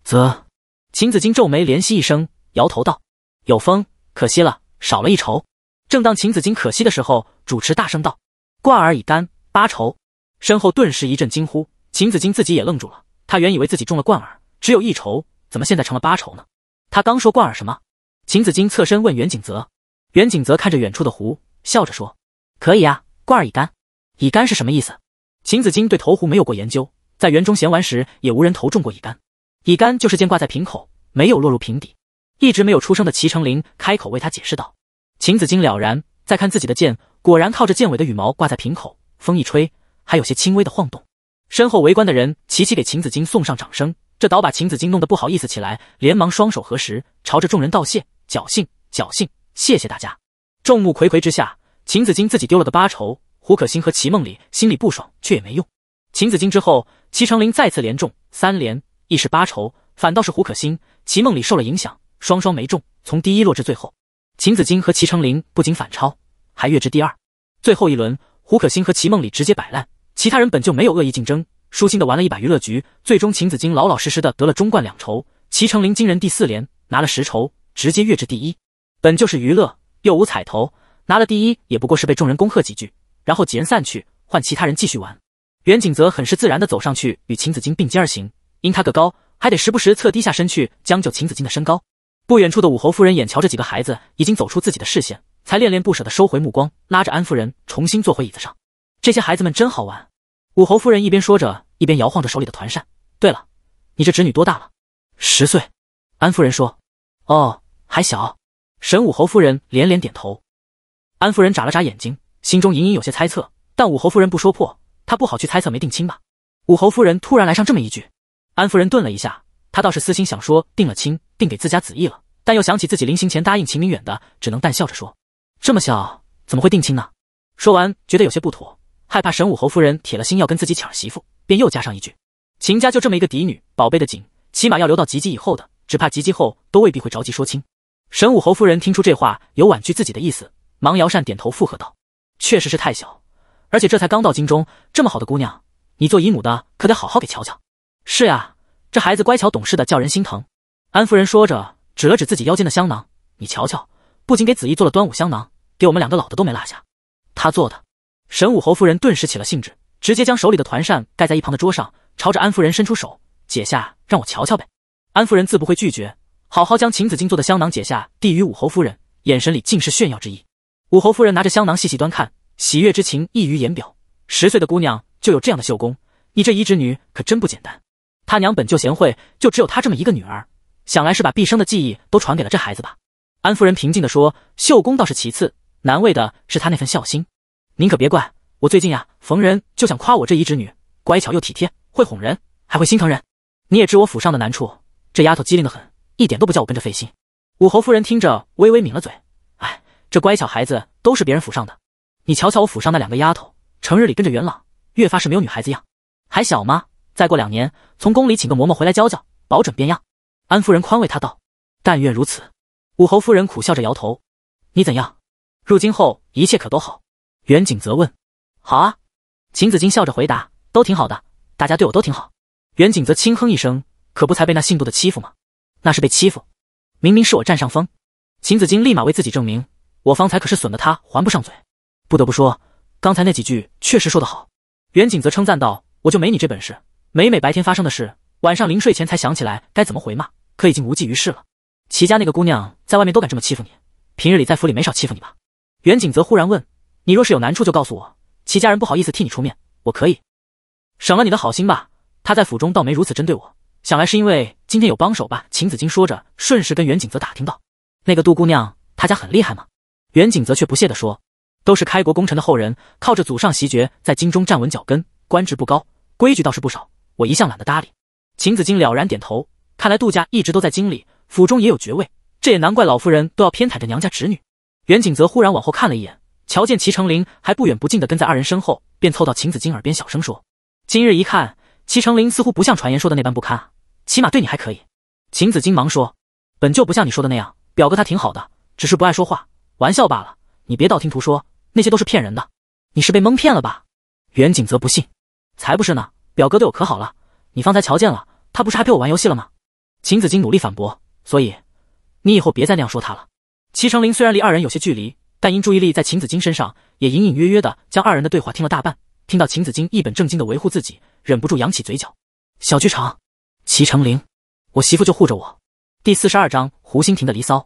则秦子衿皱眉怜惜一声。摇头道：“有风，可惜了，少了一筹。”正当秦子衿可惜的时候，主持大声道：“挂耳已干，八筹。”身后顿时一阵惊呼，秦子衿自己也愣住了。他原以为自己中了贯耳，只有一筹，怎么现在成了八筹呢？他刚说贯耳什么？秦子衿侧身问袁景泽。袁景泽看着远处的湖，笑着说：“可以啊，挂耳已干。已干是什么意思？”秦子衿对投壶没有过研究，在园中闲玩时也无人投中过。乙干，乙干就是箭挂在瓶口，没有落入瓶底。一直没有出声的齐成林开口为他解释道：“秦子衿了然，再看自己的剑，果然靠着剑尾的羽毛挂在瓶口，风一吹还有些轻微的晃动。身后围观的人齐齐给秦子衿送上掌声，这倒把秦子衿弄得不好意思起来，连忙双手合十，朝着众人道谢：侥幸，侥幸，谢谢大家。众目睽睽之下，秦子衿自己丢了个八筹，胡可欣和齐梦里心里不爽，却也没用。秦子衿之后，齐成林再次连中三连，亦是八筹，反倒是胡可欣、齐梦里受了影响。”双双没中，从第一落至最后。秦子衿和齐成林不仅反超，还跃至第二。最后一轮，胡可欣和齐梦里直接摆烂，其他人本就没有恶意竞争，舒心的玩了一把娱乐局。最终，秦子衿老老实实的得了中冠两筹，齐成林惊人第四连拿了十筹，直接跃至第一。本就是娱乐，又无彩头，拿了第一也不过是被众人恭贺几句，然后几人散去，换其他人继续玩。袁景泽很是自然的走上去与秦子衿并肩而行，因他个高，还得时不时侧低下身去将就秦子衿的身高。不远处的武侯夫人眼瞧着几个孩子已经走出自己的视线，才恋恋不舍地收回目光，拉着安夫人重新坐回椅子上。这些孩子们真好玩。武侯夫人一边说着，一边摇晃着手里的团扇。对了，你这侄女多大了？十岁。安夫人说。哦，还小。沈武侯夫人连连点头。安夫人眨了眨眼睛，心中隐隐有些猜测，但武侯夫人不说破，她不好去猜测，没定亲吧？武侯夫人突然来上这么一句，安夫人顿了一下。他倒是私心想说定了亲，定给自家子义了，但又想起自己临行前答应秦明远的，只能淡笑着说：“这么小怎么会定亲呢？”说完觉得有些不妥，害怕神武侯夫人铁了心要跟自己抢媳妇，便又加上一句：“秦家就这么一个嫡女，宝贝的紧，起码要留到及笄以后的，只怕及笄后都未必会着急说亲。”神武侯夫人听出这话有婉拒自己的意思，忙摇扇点头附和道：“确实是太小，而且这才刚到京中，这么好的姑娘，你做姨母的可得好好给瞧瞧。”是呀。这孩子乖巧懂事的叫人心疼，安夫人说着，指了指自己腰间的香囊，你瞧瞧，不仅给子翼做了端午香囊，给我们两个老的都没落下。他做的？神武侯夫人顿时起了兴致，直接将手里的团扇盖在一旁的桌上，朝着安夫人伸出手，解下让我瞧瞧呗。安夫人自不会拒绝，好好将秦子敬做的香囊解下，递于武侯夫人，眼神里尽是炫耀之意。武侯夫人拿着香囊细细端看，喜悦之情溢于言表。十岁的姑娘就有这样的绣工，你这姨侄女可真不简单。他娘本就贤惠，就只有他这么一个女儿，想来是把毕生的记忆都传给了这孩子吧。安夫人平静的说：“绣工倒是其次，难为的是他那份孝心。您可别怪我，最近呀，逢人就想夸我这一侄女，乖巧又体贴，会哄人，还会心疼人。你也知我府上的难处，这丫头机灵的很，一点都不叫我跟着费心。”武侯夫人听着，微微抿了嘴，哎，这乖巧孩子都是别人府上的。你瞧瞧我府上那两个丫头，成日里跟着元朗，越发是没有女孩子样，还小吗？再过两年，从宫里请个嬷嬷回来教教，保准变样。安夫人宽慰他道：“但愿如此。”武侯夫人苦笑着摇头：“你怎样？入京后一切可都好？”袁景泽问：“好啊。”秦子衿笑着回答：“都挺好的，大家对我都挺好。”袁景泽轻哼一声：“可不才被那姓杜的欺负吗？那是被欺负，明明是我占上风。”秦子衿立马为自己证明：“我方才可是损得他还不上嘴。”不得不说，刚才那几句确实说得好。袁景泽称赞道：“我就没你这本事。”每每白天发生的事，晚上临睡前才想起来该怎么回骂，可已经无济于事了。齐家那个姑娘在外面都敢这么欺负你，平日里在府里没少欺负你吧？袁景泽忽然问：“你若是有难处，就告诉我，齐家人不好意思替你出面，我可以。”省了你的好心吧。他在府中倒没如此针对我，想来是因为今天有帮手吧？秦子金说着，顺势跟袁景泽打听到：“那个杜姑娘，她家很厉害吗？”袁景泽却不屑地说：“都是开国功臣的后人，靠着祖上袭爵，在京中站稳脚跟，官职不高，规矩倒是不少。”我一向懒得搭理。秦子衿了然点头，看来杜家一直都在京里，府中也有爵位，这也难怪老夫人都要偏袒着娘家侄女。袁景泽忽然往后看了一眼，瞧见齐成林还不远不近的跟在二人身后，便凑到秦子衿耳边小声说：“今日一看，齐成林似乎不像传言说的那般不堪啊，起码对你还可以。”秦子衿忙说：“本就不像你说的那样，表哥他挺好的，只是不爱说话，玩笑罢了。你别道听途说，那些都是骗人的。你是被蒙骗了吧？”袁景泽不信：“才不是呢。”表哥对我可好了，你方才瞧见了，他不是还陪我玩游戏了吗？秦子衿努力反驳，所以你以后别再那样说他了。齐成林虽然离二人有些距离，但因注意力在秦子衿身上，也隐隐约约的将二人的对话听了大半。听到秦子衿一本正经的维护自己，忍不住扬起嘴角。小剧场，齐成林，我媳妇就护着我。第四十二章《胡心亭的离骚》。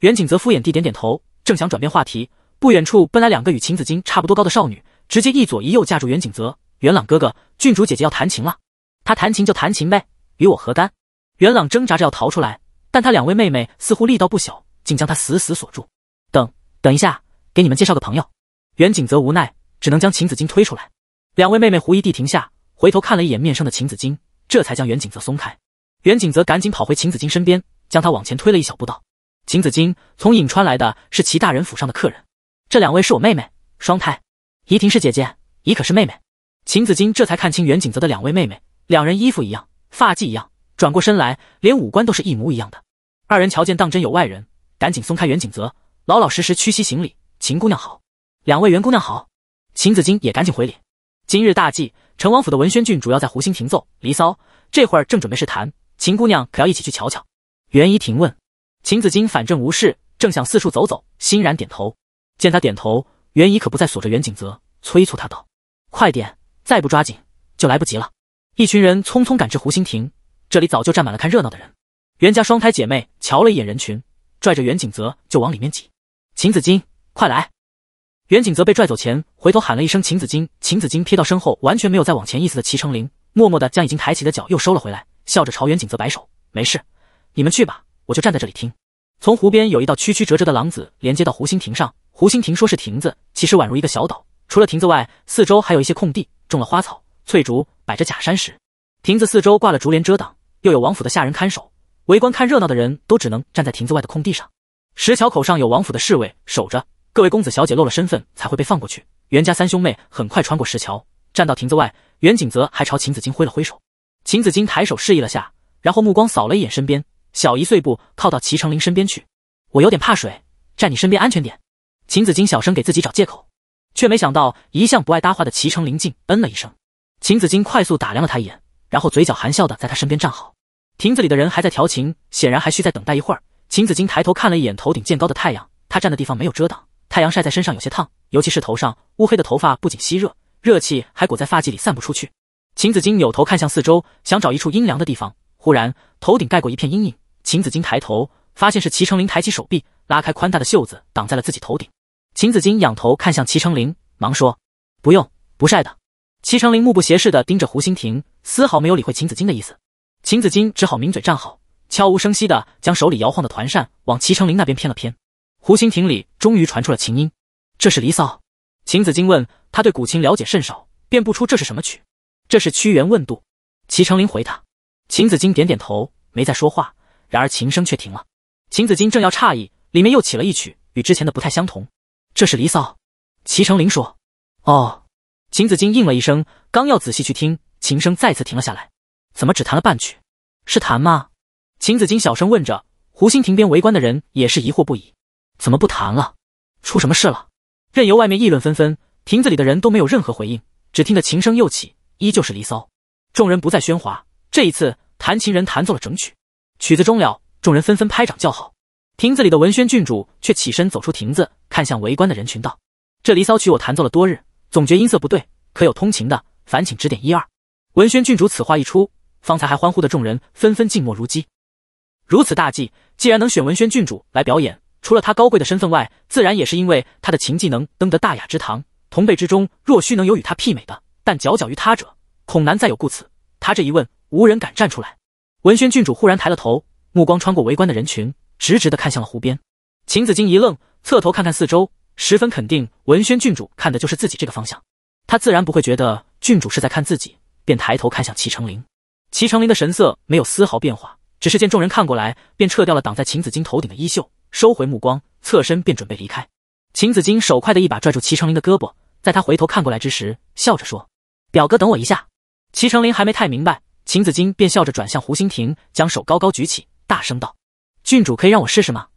袁景泽敷衍地点点头，正想转变话题，不远处奔来两个与秦子衿差不多高的少女，直接一左一右架住袁景泽。元朗哥哥，郡主姐姐要弹琴了。她弹琴就弹琴呗，与我何干？元朗挣扎着要逃出来，但他两位妹妹似乎力道不小，竟将他死死锁住。等，等一下，给你们介绍个朋友。袁景泽无奈，只能将秦子金推出来。两位妹妹狐疑地停下，回头看了一眼面生的秦子金，这才将袁景泽松开。袁景泽赶紧跑回秦子金身边，将他往前推了一小步，道：“秦子金，从颍川来的是齐大人府上的客人。这两位是我妹妹，双胎。怡婷是姐姐，怡可是妹妹。”秦子金这才看清袁景泽的两位妹妹，两人衣服一样，发髻一样，转过身来，连五官都是一模一样的。二人瞧见当真有外人，赶紧松开袁景泽，老老实实屈膝行礼：“秦姑娘好，两位袁姑娘好。”秦子金也赶紧回礼：“今日大祭，成王府的文轩郡主要在湖心亭奏《离骚》，这会儿正准备试弹，秦姑娘可要一起去瞧瞧？”袁怡婷问。秦子金反正无事，正想四处走走，欣然点头。见他点头，袁姨可不再锁着袁景泽，催促他道：“快点！”再不抓紧，就来不及了。一群人匆匆赶至湖心亭，这里早就站满了看热闹的人。袁家双胎姐妹瞧了一眼人群，拽着袁景泽就往里面挤。秦子金，快来！袁景泽被拽走前回头喊了一声：“秦子金！”秦子金瞥到身后完全没有再往前意思的齐成林，默默地将已经抬起的脚又收了回来，笑着朝袁景泽摆手：“没事，你们去吧，我就站在这里听。”从湖边有一道曲曲折折的廊子连接到湖心亭上。湖心亭说是亭子，其实宛如一个小岛。除了亭子外，四周还有一些空地。种了花草、翠竹，摆着假山石，亭子四周挂了竹帘遮挡，又有王府的下人看守。围观看热闹的人都只能站在亭子外的空地上。石桥口上有王府的侍卫守着，各位公子小姐露了身份才会被放过去。袁家三兄妹很快穿过石桥，站到亭子外。袁景泽还朝秦子金挥了挥手，秦子金抬手示意了下，然后目光扫了一眼身边，小姨碎步靠到齐成林身边去。我有点怕水，站你身边安全点。秦子金小声给自己找借口。却没想到，一向不爱搭话的齐成林竟嗯了一声。秦子衿快速打量了他一眼，然后嘴角含笑的在他身边站好。亭子里的人还在调情，显然还需再等待一会儿。秦子衿抬头看了一眼头顶渐高的太阳，他站的地方没有遮挡，太阳晒在身上有些烫，尤其是头上乌黑的头发不仅吸热，热气还裹在发髻里散不出去。秦子衿扭头看向四周，想找一处阴凉的地方，忽然头顶盖过一片阴影。秦子衿抬头，发现是齐成林抬起手臂，拉开宽大的袖子，挡在了自己头顶。秦子金仰头看向齐成林，忙说：“不用，不晒的。”齐成林目不斜视地盯着胡心亭，丝毫没有理会秦子金的意思。秦子金只好抿嘴站好，悄无声息地将手里摇晃的团扇往齐成林那边偏了偏。湖心亭里终于传出了琴音，这是《离骚》。秦子金问，他对古琴了解甚少，辨不出这是什么曲。这是屈原问渡。齐成林回他。秦子金点点头，没再说话。然而琴声却停了。秦子金正要诧异，里面又起了一曲，与之前的不太相同。这是《离骚》，齐成林说。哦，秦子衿应了一声，刚要仔细去听，琴声再次停了下来。怎么只弹了半曲？是弹吗？秦子衿小声问着。湖心亭边围观的人也是疑惑不已，怎么不弹了？出什么事了？任由外面议论纷纷，亭子里的人都没有任何回应，只听得琴声又起，依旧是《离骚》。众人不再喧哗，这一次弹琴人弹奏了整曲，曲子终了，众人纷纷拍掌叫好。亭子里的文轩郡主却起身走出亭子，看向围观的人群，道：“这《离骚》曲我弹奏了多日，总觉音色不对，可有通情的，烦请指点一二。”文轩郡主此话一出，方才还欢呼的众人纷纷静默如鸡。如此大忌，既然能选文轩郡主来表演，除了他高贵的身份外，自然也是因为他的琴技能登得大雅之堂。同辈之中若需能有与他媲美的，但佼佼于他者，恐难再有。故此，他这一问，无人敢站出来。文轩郡主忽然抬了头，目光穿过围观的人群。直直的看向了湖边，秦子衿一愣，侧头看看四周，十分肯定文轩郡主看的就是自己这个方向。他自然不会觉得郡主是在看自己，便抬头看向齐成林。齐成林的神色没有丝毫变化，只是见众人看过来，便撤掉了挡在秦子衿头顶的衣袖，收回目光，侧身便准备离开。秦子衿手快的一把拽住齐成林的胳膊，在他回头看过来之时，笑着说：“表哥，等我一下。”齐成林还没太明白，秦子衿便笑着转向胡心亭，将手高高举起，大声道。郡主可以让我试试吗？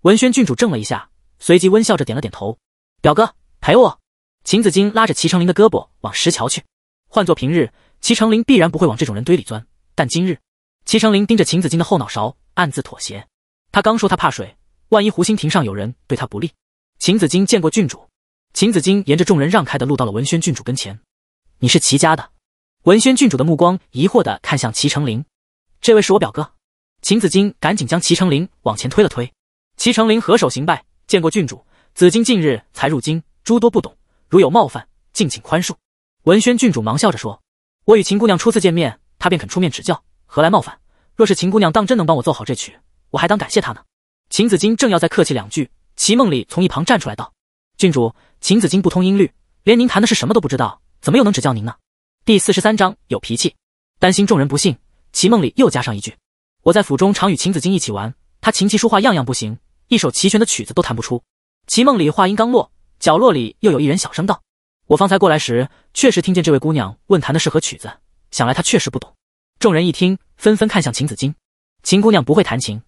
文轩郡主怔了一下，随即微笑着点了点头。表哥陪我。秦子衿拉着齐成林的胳膊往石桥去。换做平日，齐成林必然不会往这种人堆里钻，但今日，齐成林盯着秦子衿的后脑勺，暗自妥协。他刚说他怕水，万一湖心亭上有人对他不利。秦子衿见过郡主。秦子衿沿着众人让开的路到了文轩郡主跟前。你是齐家的？文轩郡主的目光疑惑的看向齐成林。这位是我表哥。秦子衿赶紧将齐成林往前推了推。齐成林合手行拜，见过郡主。子衿近日才入京，诸多不懂，如有冒犯，敬请宽恕。文轩郡主忙笑着说：“我与秦姑娘初次见面，她便肯出面指教，何来冒犯？若是秦姑娘当真能帮我奏好这曲，我还当感谢她呢。”秦子衿正要再客气两句，齐梦里从一旁站出来道：“郡主，秦子衿不通音律，连您弹的是什么都不知道，怎么又能指教您呢？”第四十三章有脾气，担心众人不信，齐梦里又加上一句。我在府中常与秦子衿一起玩，他琴棋书画样样不行，一首齐全的曲子都弹不出。齐梦里话音刚落，角落里又有一人小声道：“我方才过来时，确实听见这位姑娘问弹的是何曲子，想来她确实不懂。”众人一听，纷纷看向秦子衿。秦姑娘不会弹琴。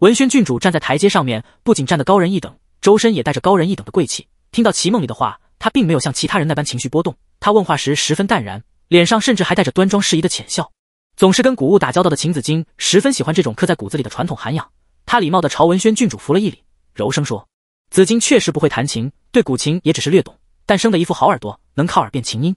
文轩郡主站在台阶上面，不仅站得高人一等，周身也带着高人一等的贵气。听到齐梦里的话，他并没有像其他人那般情绪波动，他问话时十分淡然，脸上甚至还带着端庄适宜的浅笑。总是跟古物打交道的秦子金十分喜欢这种刻在骨子里的传统涵养。他礼貌地朝文轩郡主扶了一礼，柔声说：“子金确实不会弹琴，对古琴也只是略懂，但生的一副好耳朵，能靠耳辨琴音。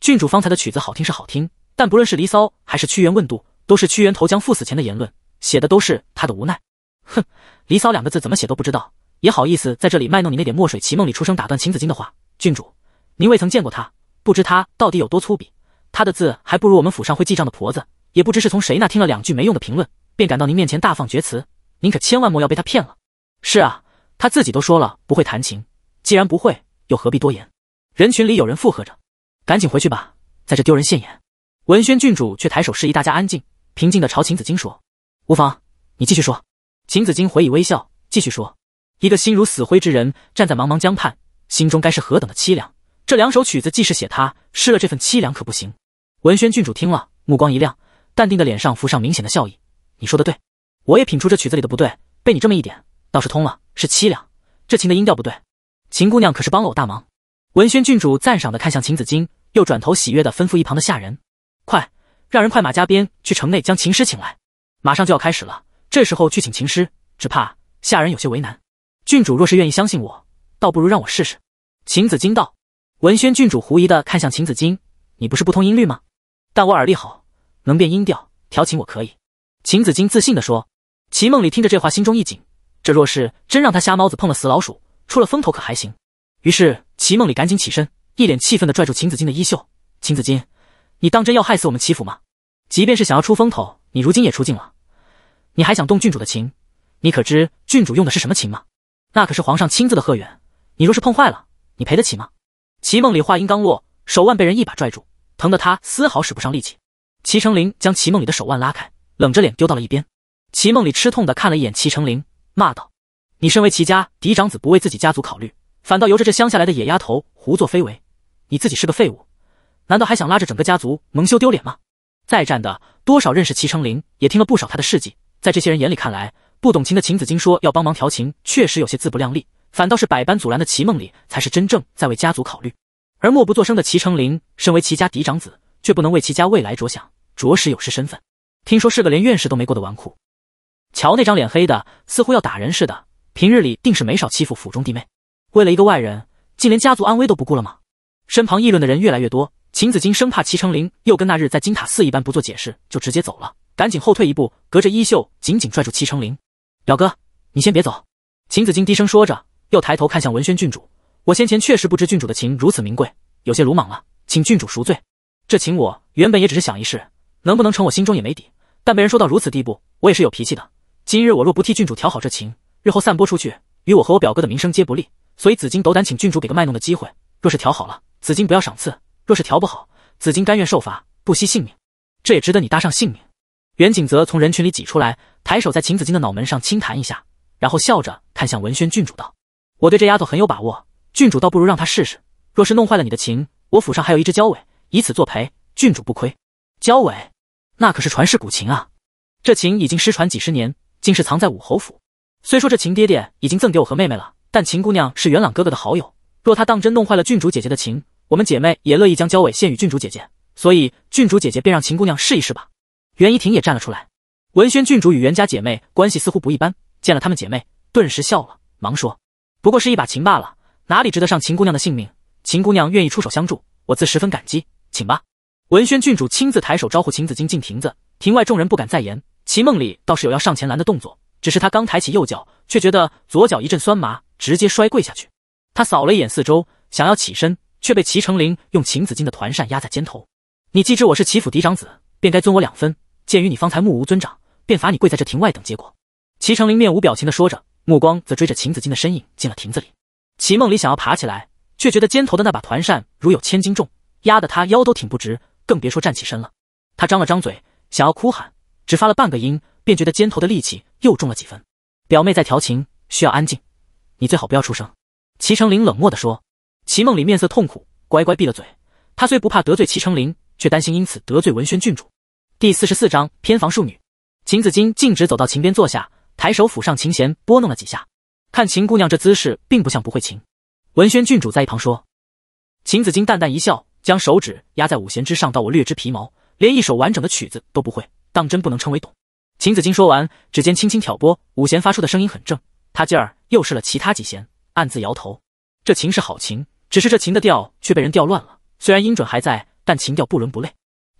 郡主方才的曲子好听是好听，但不论是《离骚》还是《屈原问渡》，都是屈原投江赴死前的言论，写的都是他的无奈。哼，《离骚》两个字怎么写都不知道，也好意思在这里卖弄你那点墨水？奇梦里出声打断秦子金的话，郡主，您未曾见过他，不知他到底有多粗鄙。”他的字还不如我们府上会记账的婆子，也不知是从谁那听了两句没用的评论，便赶到您面前大放厥词。您可千万莫要被他骗了。是啊，他自己都说了不会弹琴，既然不会，又何必多言？人群里有人附和着，赶紧回去吧，在这丢人现眼。文轩郡主却抬手示意大家安静，平静地朝秦子衿说：“无妨，你继续说。”秦子衿回以微笑，继续说：“一个心如死灰之人站在茫茫江畔，心中该是何等的凄凉？这两首曲子既是写他失了这份凄凉，可不行。”文轩郡主听了，目光一亮，淡定的脸上浮上明显的笑意。你说的对，我也品出这曲子里的不对。被你这么一点，倒是通了，是凄凉。这琴的音调不对，秦姑娘可是帮了我大忙。文轩郡主赞赏的看向秦子衿，又转头喜悦的吩咐一旁的下人：“快，让人快马加鞭去城内将琴师请来，马上就要开始了。这时候去请琴师，只怕下人有些为难。郡主若是愿意相信我，倒不如让我试试。”秦子衿道。文轩郡主狐疑的看向秦子衿：“你不是不通音律吗？”但我耳力好，能变音调，调琴我可以。秦子衿自信地说。齐梦里听着这话，心中一紧。这若是真让他瞎猫子碰了死老鼠，出了风头可还行？于是齐梦里赶紧起身，一脸气愤地拽住秦子衿的衣袖：“秦子衿，你当真要害死我们齐府吗？即便是想要出风头，你如今也出镜了，你还想动郡主的琴？你可知郡主用的是什么琴吗？那可是皇上亲自的贺远，你若是碰坏了，你赔得起吗？”齐梦里话音刚落，手腕被人一把拽住。疼得他丝毫使不上力气，齐成林将齐梦里的手腕拉开，冷着脸丢到了一边。齐梦里吃痛的看了一眼齐成林，骂道：“你身为齐家嫡长子，不为自己家族考虑，反倒由着这乡下来的野丫头胡作非为。你自己是个废物，难道还想拉着整个家族蒙羞丢脸吗？”在站的多少认识齐成林，也听了不少他的事迹，在这些人眼里看来，不懂情的秦子金说要帮忙调情，确实有些自不量力，反倒是百般阻拦的齐梦里，才是真正在为家族考虑。而默不作声的齐成林，身为齐家嫡长子，却不能为齐家未来着想，着实有失身份。听说是个连院士都没过的纨绔，瞧那张脸黑的，似乎要打人似的。平日里定是没少欺负府中弟妹，为了一个外人，竟连家族安危都不顾了吗？身旁议论的人越来越多，秦子金生怕齐成林又跟那日在金塔寺一般，不做解释就直接走了，赶紧后退一步，隔着衣袖紧紧拽住齐成林：“表哥，你先别走。”秦子金低声说着，又抬头看向文轩郡主。我先前确实不知郡主的琴如此名贵，有些鲁莽了，请郡主赎罪。这琴我原本也只是想一试，能不能成我心中也没底。但被人说到如此地步，我也是有脾气的。今日我若不替郡主调好这琴，日后散播出去，与我和我表哥的名声皆不利。所以紫金斗胆请郡主给个卖弄的机会。若是调好了，紫金不要赏赐；若是调不好，紫金甘愿受罚，不惜性命。这也值得你搭上性命。袁景泽从人群里挤出来，抬手在秦子金的脑门上轻弹一下，然后笑着看向文轩郡主道：“我对这丫头很有把握。”郡主倒不如让他试试，若是弄坏了你的琴，我府上还有一支交尾，以此作陪，郡主不亏。交尾，那可是传世古琴啊！这琴已经失传几十年，竟是藏在武侯府。虽说这琴爹爹已经赠给我和妹妹了，但秦姑娘是元朗哥哥的好友，若他当真弄坏了郡主姐姐的琴，我们姐妹也乐意将交尾献与郡主姐姐。所以，郡主姐姐便让秦姑娘试一试吧。袁怡婷也站了出来。文轩郡主与袁家姐妹关系似乎不一般，见了她们姐妹，顿时笑了，忙说：“不过是一把琴罢了。”哪里值得上秦姑娘的性命？秦姑娘愿意出手相助，我自十分感激。请吧。文宣郡主亲自抬手招呼秦子衿进亭子，亭外众人不敢再言。齐梦里倒是有要上前拦的动作，只是他刚抬起右脚，却觉得左脚一阵酸麻，直接摔跪下去。他扫了一眼四周，想要起身，却被齐成林用秦子衿的团扇压在肩头。你既知我是齐府嫡长子，便该尊我两分。鉴于你方才目无尊长，便罚你跪在这亭外等结果。齐成林面无表情地说着，目光则追着秦子衿的身影进了亭子里。齐梦里想要爬起来，却觉得肩头的那把团扇如有千斤重，压得他腰都挺不直，更别说站起身了。他张了张嘴，想要哭喊，只发了半个音，便觉得肩头的力气又重了几分。表妹在调情，需要安静，你最好不要出声。”齐成林冷漠地说。齐梦里面色痛苦，乖乖闭了嘴。他虽不怕得罪齐成林，却担心因此得罪文轩郡主。第四十四章偏房庶女。秦子衿径直走到琴边坐下，抬手抚上琴弦，拨弄了几下。看秦姑娘这姿势，并不像不会琴。文轩郡主在一旁说。秦子衿淡淡一笑，将手指压在五弦之上，道：“我略知皮毛，连一首完整的曲子都不会，当真不能称为懂。”秦子衿说完，指尖轻轻挑拨五弦，发出的声音很正。他劲儿又试了其他几弦，暗自摇头：这琴是好琴，只是这琴的调却被人调乱了。虽然音准还在，但琴调不伦不类。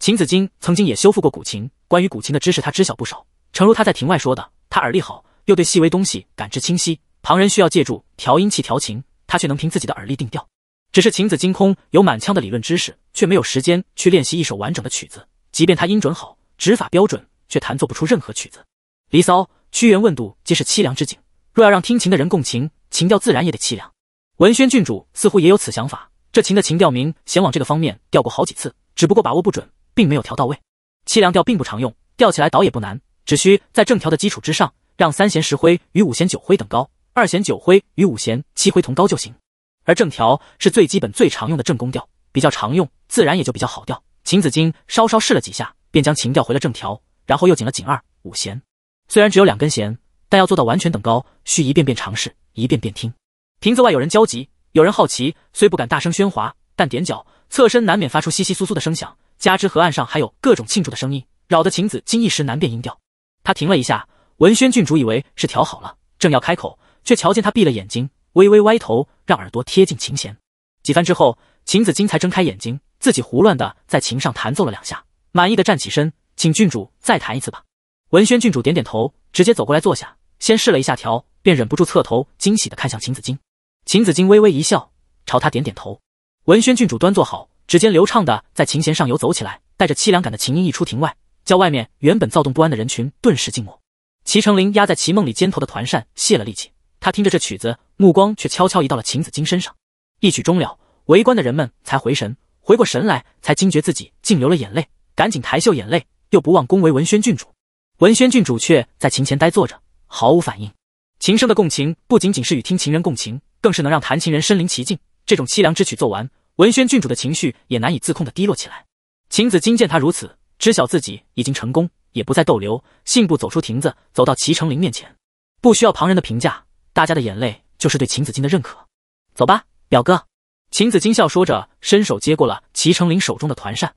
秦子衿曾经也修复过古琴，关于古琴的知识他知晓不少。诚如他在庭外说的，他耳力好，又对细微东西感知清晰。旁人需要借助调音器调琴，他却能凭自己的耳力定调。只是晴子金空有满腔的理论知识，却没有时间去练习一首完整的曲子。即便他音准好，指法标准，却弹奏不出任何曲子。《离骚》《屈原问度皆是凄凉之景，若要让听琴的人共情，情调自然也得凄凉。文轩郡主似乎也有此想法，这琴的情调名显往这个方面调过好几次，只不过把握不准，并没有调到位。凄凉调并不常用，调起来倒也不难，只需在正调的基础之上，让三弦十徽与五弦九徽等高。二弦九徽与五弦七徽同高就行，而正调是最基本、最常用的正宫调，比较常用，自然也就比较好调。秦子衿稍稍试了几下，便将琴调回了正调，然后又紧了紧二五弦。虽然只有两根弦，但要做到完全等高，需一遍遍尝试，一遍遍听。亭子外有人焦急，有人好奇，虽不敢大声喧哗，但踮脚侧身难免发出窸窸簌簌的声响，加之河岸上还有各种庆祝的声音，扰得秦子衿一时难辨音调。他停了一下，文轩郡主以为是调好了，正要开口。却瞧见他闭了眼睛，微微歪头，让耳朵贴近琴弦。几番之后，秦子衿才睁开眼睛，自己胡乱的在琴上弹奏了两下，满意的站起身，请郡主再弹一次吧。文轩郡主点点头，直接走过来坐下，先试了一下调，便忍不住侧头惊喜的看向秦子衿。秦子衿微微一笑，朝他点点头。文轩郡主端坐好，指尖流畅的在琴弦上游走起来，带着凄凉感的琴音一出庭外，叫外面原本躁动不安的人群顿时静默。齐成林压在齐梦里肩头的团扇泄了力气。他听着这曲子，目光却悄悄移到了秦子衿身上。一曲终了，围观的人们才回神，回过神来才惊觉自己竟流了眼泪，赶紧抬袖眼泪，又不忘恭维文轩郡主。文轩郡主却在琴前呆坐着，毫无反应。琴声的共情不仅仅是与听琴人共情，更是能让弹琴人身临其境。这种凄凉之曲奏完，文轩郡主的情绪也难以自控的低落起来。秦子衿见他如此，知晓自己已经成功，也不再逗留，信步走出亭子，走到齐成林面前，不需要旁人的评价。大家的眼泪就是对秦子金的认可。走吧，表哥。秦子金笑说着，伸手接过了齐成林手中的团扇。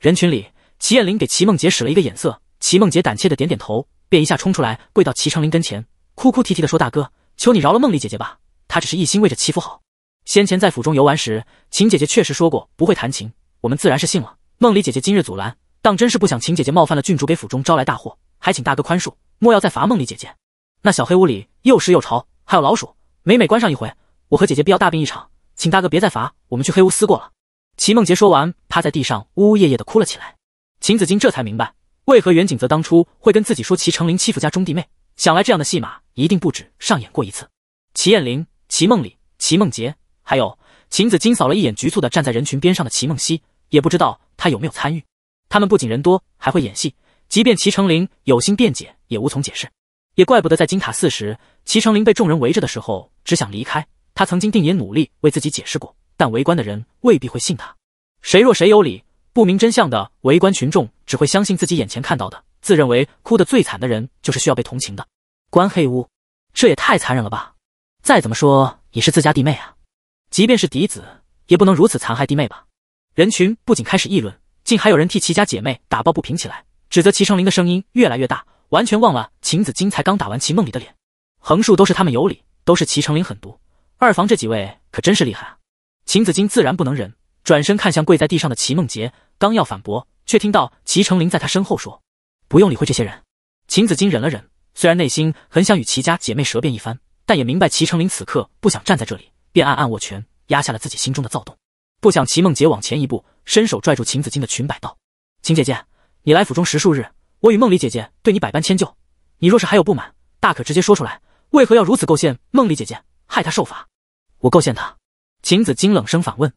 人群里，齐燕林给齐梦洁使了一个眼色，齐梦洁胆怯的点点头，便一下冲出来，跪到齐成林跟前，哭哭啼啼的说：“大哥，求你饶了梦里姐姐吧！她只是一心为着齐府好。先前在府中游玩时，秦姐姐确实说过不会弹琴，我们自然是信了。梦里姐姐今日阻拦，当真是不想秦姐姐冒犯了郡主，给府中招来大祸，还请大哥宽恕，莫要再罚梦里姐姐。那小黑屋里。”又湿又潮，还有老鼠，每每关上一回，我和姐姐必要大病一场。请大哥别再罚，我们去黑屋思过了。齐梦杰说完，趴在地上呜呜咽咽的哭了起来。秦子金这才明白，为何袁景泽当初会跟自己说齐成林欺负家中弟妹，想来这样的戏码一定不止上演过一次。齐艳玲、齐梦里、齐梦杰，还有秦子金扫了一眼局促的站在人群边上的齐梦溪，也不知道他有没有参与。他们不仅人多，还会演戏，即便齐成林有心辩解，也无从解释。也怪不得在金塔寺时，齐成林被众人围着的时候，只想离开。他曾经定也努力为自己解释过，但围观的人未必会信他。谁弱谁有理，不明真相的围观群众只会相信自己眼前看到的，自认为哭得最惨的人就是需要被同情的。关黑屋，这也太残忍了吧！再怎么说也是自家弟妹啊，即便是嫡子，也不能如此残害弟妹吧？人群不仅开始议论，竟还有人替齐家姐妹打抱不平起来，指责齐成林的声音越来越大。完全忘了，秦子金才刚打完齐梦里的脸，横竖都是他们有理，都是齐成林狠毒。二房这几位可真是厉害啊！秦子金自然不能忍，转身看向跪在地上的齐梦洁，刚要反驳，却听到齐成林在他身后说：“不用理会这些人。”秦子金忍了忍，虽然内心很想与齐家姐妹舌辩一番，但也明白齐成林此刻不想站在这里，便暗暗握拳，压下了自己心中的躁动。不想齐梦洁往前一步，伸手拽住秦子金的裙摆，道：“秦姐姐，你来府中十数日。”我与梦里姐姐对你百般迁就，你若是还有不满，大可直接说出来。为何要如此构陷梦里姐姐，害她受罚？我构陷她？秦子惊冷声反问。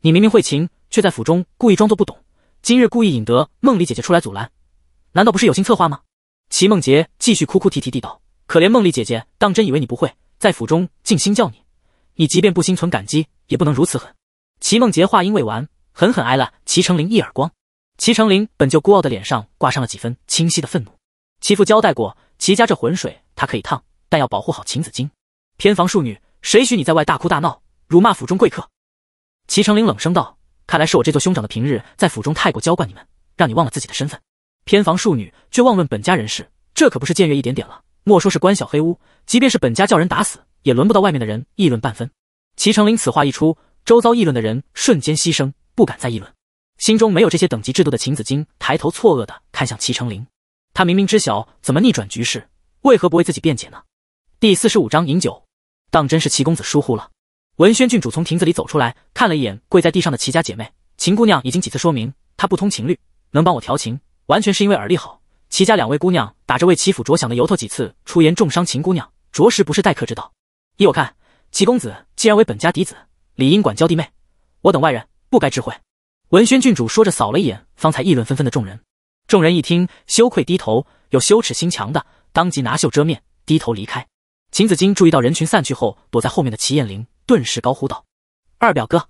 你明明会琴，却在府中故意装作不懂，今日故意引得梦里姐姐出来阻拦，难道不是有心策划吗？齐梦杰继续哭哭啼啼地道：“可怜梦里姐姐，当真以为你不会？在府中尽心教你，你即便不心存感激，也不能如此狠。”齐梦杰话音未完，狠狠挨了齐成林一耳光。齐成林本就孤傲的脸上挂上了几分清晰的愤怒。齐父交代过，齐家这浑水他可以趟，但要保护好秦子衿。偏房庶女，谁许你在外大哭大闹，辱骂府中贵客？齐成林冷声道：“看来是我这座兄长的平日在府中太过娇惯你们，让你忘了自己的身份。偏房庶女却妄论本家人事，这可不是僭越一点点了。莫说是关小黑屋，即便是本家叫人打死，也轮不到外面的人议论半分。”齐成林此话一出，周遭议论的人瞬间牺牲，不敢再议论。心中没有这些等级制度的秦子金抬头错愕地看向齐成林，他明明知晓怎么逆转局势，为何不为自己辩解呢？第四十五章饮酒，当真是齐公子疏忽了。文宣郡主从亭子里走出来，看了一眼跪在地上的齐家姐妹。秦姑娘已经几次说明，她不通情律，能帮我调情，完全是因为耳力好。齐家两位姑娘打着为齐府着想的由头，几次出言重伤秦姑娘，着实不是待客之道。依我看，齐公子既然为本家嫡子，理应管教弟妹，我等外人不该知会。文轩郡主说着，扫了一眼方才议论纷纷的众人。众人一听，羞愧低头，有羞耻心强的，当即拿袖遮面，低头离开。秦子衿注意到人群散去后，躲在后面的齐燕玲，顿时高呼道：“二表哥，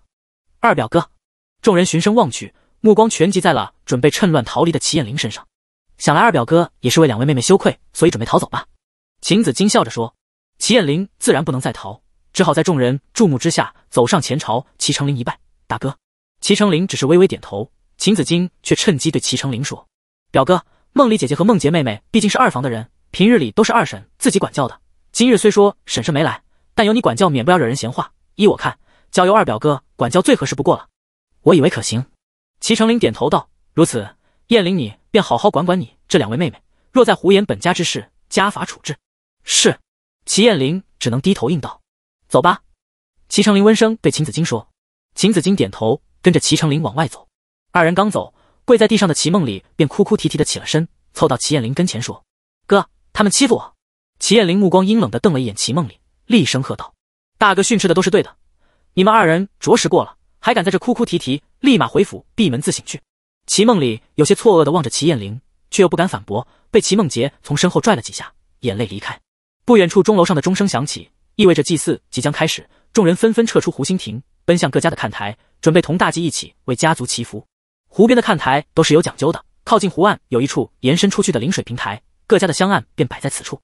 二表哥！”众人循声望去，目光全集在了准备趁乱逃离的齐燕玲身上。想来二表哥也是为两位妹妹羞愧，所以准备逃走吧。秦子衿笑着说：“齐燕玲自然不能再逃，只好在众人注目之下走上前朝齐成林一拜，大哥。”齐成林只是微微点头，秦子金却趁机对齐成林说：“表哥，梦里姐姐和梦洁妹妹毕竟是二房的人，平日里都是二婶自己管教的。今日虽说婶婶没来，但由你管教，免不了惹人闲话。依我看，交由二表哥管教最合适不过了。我以为可行。”齐成林点头道：“如此，燕玲，你便好好管管你这两位妹妹，若再胡言本家之事，家法处置。”是。齐燕玲只能低头应道：“走吧。”齐成林温声对秦子金说：“秦子金点头。”跟着齐成林往外走，二人刚走，跪在地上的齐梦里便哭哭啼啼的起了身，凑到齐艳林跟前说：“哥，他们欺负我。”齐艳林目光阴冷的瞪了一眼齐梦里，厉声喝道：“大哥训斥的都是对的，你们二人着实过了，还敢在这哭哭啼啼，立马回府闭门自省去。”齐梦里有些错愕的望着齐艳林，却又不敢反驳，被齐梦杰从身后拽了几下，眼泪离开。不远处钟楼上的钟声响起，意味着祭祀即将开始，众人纷纷撤出湖心亭，奔向各家的看台。准备同大吉一起为家族祈福。湖边的看台都是有讲究的，靠近湖岸有一处延伸出去的临水平台，各家的香案便摆在此处。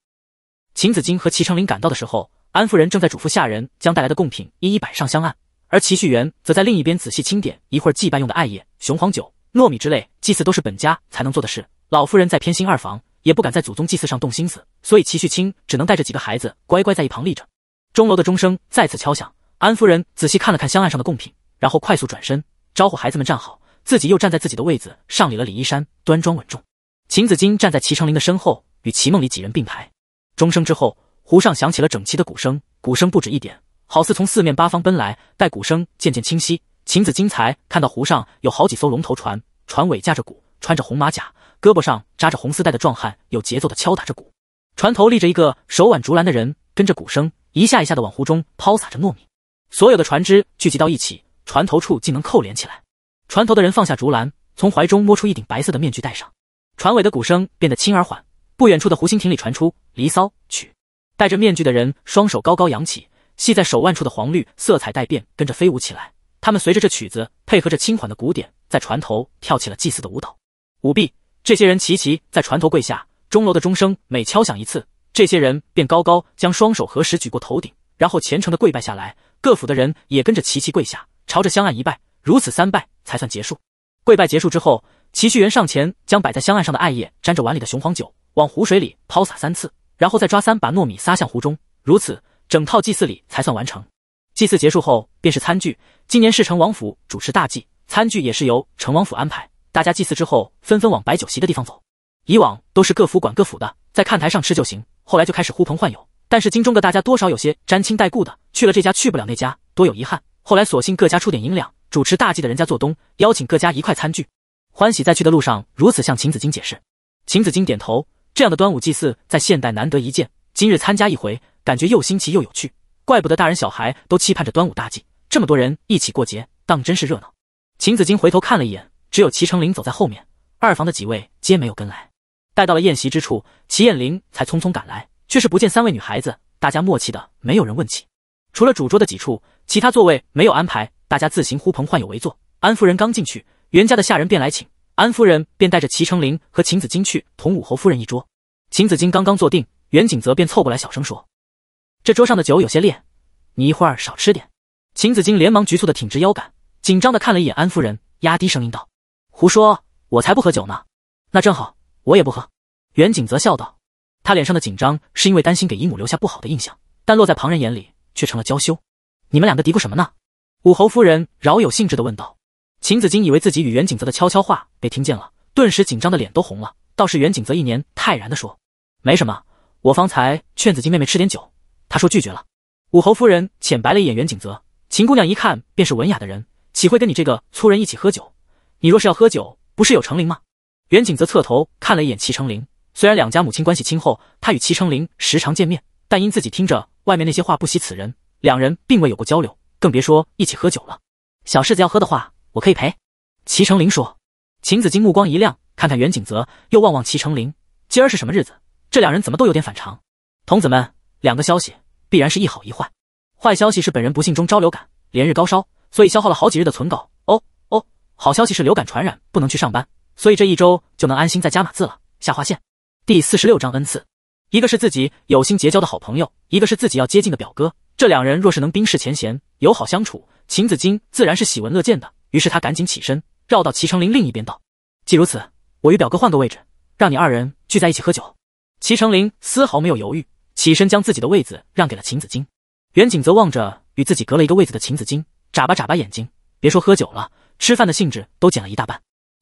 秦子衿和齐成林赶到的时候，安夫人正在嘱咐下人将带来的贡品一一摆上香案，而齐旭元则在另一边仔细清点一会儿祭拜用的艾叶、雄黄酒、糯米之类祭祀都是本家才能做的事。老夫人再偏心二房，也不敢在祖宗祭祀上动心思，所以齐旭清只能带着几个孩子乖乖在一旁立着。钟楼的钟声再次敲响，安夫人仔细看了看香案上的贡品。然后快速转身，招呼孩子们站好，自己又站在自己的位子上，理了理衣衫，端庄稳重。秦子金站在齐成林的身后，与齐梦里几人并排。钟声之后，湖上响起了整齐的鼓声，鼓声不止一点，好似从四面八方奔来。待鼓声渐渐清晰，秦子金才看到湖上有好几艘龙头船，船尾架着鼓，穿着红马甲，胳膊上扎着红丝带的壮汉有节奏的敲打着鼓，船头立着一个手挽竹篮的人，跟着鼓声一下一下的往湖中抛撒着糯米。所有的船只聚集到一起。船头处竟能扣连起来，船头的人放下竹篮，从怀中摸出一顶白色的面具戴上。船尾的鼓声变得轻而缓，不远处的湖心亭里传出《离骚》曲。戴着面具的人双手高高扬起，系在手腕处的黄绿色彩带变跟着飞舞起来。他们随着这曲子，配合着轻缓的鼓点，在船头跳起了祭祀的舞蹈。舞毕，这些人齐齐在船头跪下。钟楼的钟声每敲响一次，这些人便高高将双手合十举过头顶，然后虔诚的跪拜下来。各府的人也跟着齐齐跪下。朝着香案一拜，如此三拜才算结束。跪拜结束之后，齐旭元上前将摆在香案上的艾叶沾着碗里的雄黄酒往湖水里抛洒三次，然后再抓三把糯米撒向湖中，如此整套祭祀礼才算完成。祭祀结束后便是餐具。今年是成王府主持大祭，餐具也是由成王府安排。大家祭祀之后，纷纷往摆酒席的地方走。以往都是各府管各府的，在看台上吃就行。后来就开始呼朋唤友，但是京中的大家多少有些沾亲带故的，去了这家去不了那家，多有遗憾。后来索性各家出点银两，主持大祭的人家做东，邀请各家一块餐具。欢喜在去的路上如此向秦子衿解释。秦子衿点头。这样的端午祭祀在现代难得一见，今日参加一回，感觉又新奇又有趣。怪不得大人小孩都期盼着端午大祭，这么多人一起过节，当真是热闹。秦子衿回头看了一眼，只有齐成林走在后面，二房的几位皆没有跟来。待到了宴席之处，齐燕林才匆匆赶来，却是不见三位女孩子。大家默契的没有人问起，除了主桌的几处。其他座位没有安排，大家自行呼朋唤友围坐。安夫人刚进去，袁家的下人便来请安夫人，便带着齐成林和秦子金去同武侯夫人一桌。秦子金刚刚坐定，袁景泽便凑过来小声说：“这桌上的酒有些烈，你一会儿少吃点。”秦子金连忙局促的挺直腰杆，紧张的看了一眼安夫人，压低声音道：“胡说，我才不喝酒呢。”那正好，我也不喝。”袁景泽笑道。他脸上的紧张是因为担心给姨母留下不好的印象，但落在旁人眼里却成了娇羞。你们两个嘀咕什么呢？武侯夫人饶有兴致的问道。秦子衿以为自己与袁景泽的悄悄话被听见了，顿时紧张的脸都红了。倒是袁景泽一年泰然的说：“没什么，我方才劝子金妹妹吃点酒，她说拒绝了。”武侯夫人浅白了一眼袁景泽。秦姑娘一看便是文雅的人，岂会跟你这个粗人一起喝酒？你若是要喝酒，不是有成林吗？袁景泽侧头看了一眼齐成林，虽然两家母亲关系亲厚，他与齐成林时常见面，但因自己听着外面那些话不喜此人。两人并未有过交流，更别说一起喝酒了。小世子要喝的话，我可以陪。齐成林说。秦子金目光一亮，看看袁景泽，又望望齐成林。今儿是什么日子？这两人怎么都有点反常？童子们，两个消息必然是一好一坏。坏消息是本人不幸中招流感，连日高烧，所以消耗了好几日的存稿。哦哦，好消息是流感传染，不能去上班，所以这一周就能安心在家码字了。下划线第四十六章恩赐，一个是自己有心结交的好朋友，一个是自己要接近的表哥。这两人若是能冰释前嫌、友好相处，秦子衿自然是喜闻乐见的。于是他赶紧起身，绕到齐成林另一边，道：“既如此，我与表哥换个位置，让你二人聚在一起喝酒。”齐成林丝毫没有犹豫，起身将自己的位子让给了秦子衿。袁景则望着与自己隔了一个位子的秦子衿，眨巴眨巴眼睛，别说喝酒了，吃饭的兴致都减了一大半。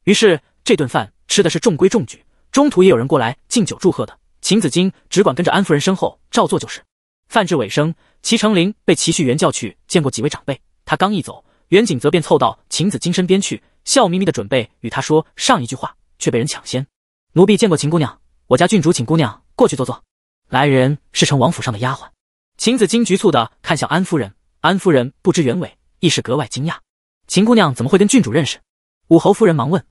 于是这顿饭吃的是中规中矩，中途也有人过来敬酒祝贺的。秦子衿只管跟着安夫人身后照做就是。饭至尾声。齐成林被齐旭元叫去见过几位长辈，他刚一走，袁景则便凑到秦子金身边去，笑眯眯的准备与他说上一句话，却被人抢先。奴婢见过秦姑娘，我家郡主请姑娘过去坐坐。来人是成王府上的丫鬟。秦子金局促的看向安夫人，安夫人不知原委，亦是格外惊讶。秦姑娘怎么会跟郡主认识？武侯夫人忙问。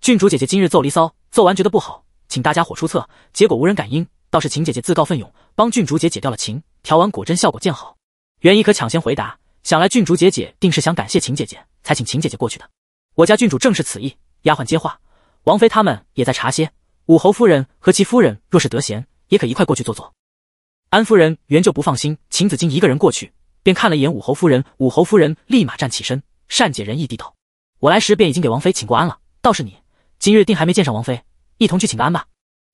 郡主姐姐今日奏离骚，奏完觉得不好，请大家伙出策，结果无人敢应。倒是秦姐姐自告奋勇帮郡主姐解掉了情，调完果真效果见好。袁一可抢先回答，想来郡主姐姐定是想感谢秦姐姐，才请秦姐姐过去的。我家郡主正是此意。丫鬟接话，王妃他们也在茶歇。武侯夫人和其夫人若是得闲，也可一块过去坐坐。安夫人原就不放心秦子衿一个人过去，便看了一眼武侯夫人。武侯夫人立马站起身，善解人意地道：“我来时便已经给王妃请过安了。倒是你，今日定还没见上王妃，一同去请个安吧。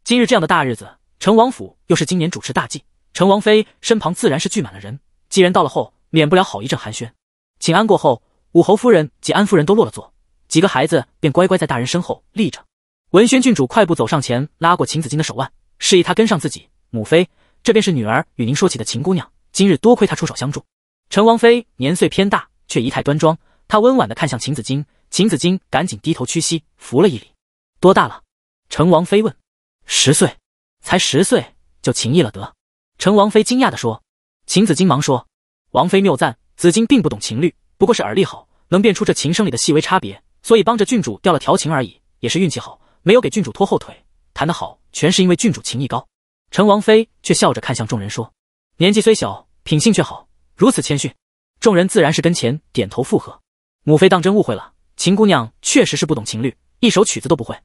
今日这样的大日子。”成王府又是今年主持大祭，成王妃身旁自然是聚满了人。几人到了后，免不了好一阵寒暄。请安过后，武侯夫人及安夫人都落了座，几个孩子便乖乖在大人身后立着。文宣郡主快步走上前，拉过秦子衿的手腕，示意他跟上自己。母妃，这便是女儿与您说起的秦姑娘，今日多亏她出手相助。成王妃年岁偏大，却仪态端庄。她温婉地看向秦子衿，秦子衿赶紧低头屈膝，扶了一礼。多大了？成王妃问。十岁。才十岁就琴艺了得，成王妃惊讶地说。秦子衿忙说：“王妃谬赞，子衿并不懂琴律，不过是耳力好，能辨出这琴声里的细微差别，所以帮着郡主调了调琴而已，也是运气好，没有给郡主拖后腿。弹得好，全是因为郡主琴艺高。”成王妃却笑着看向众人说：“年纪虽小，品性却好，如此谦逊。”众人自然是跟前点头附和。母妃当真误会了，秦姑娘确实是不懂琴律，一首曲子都不会。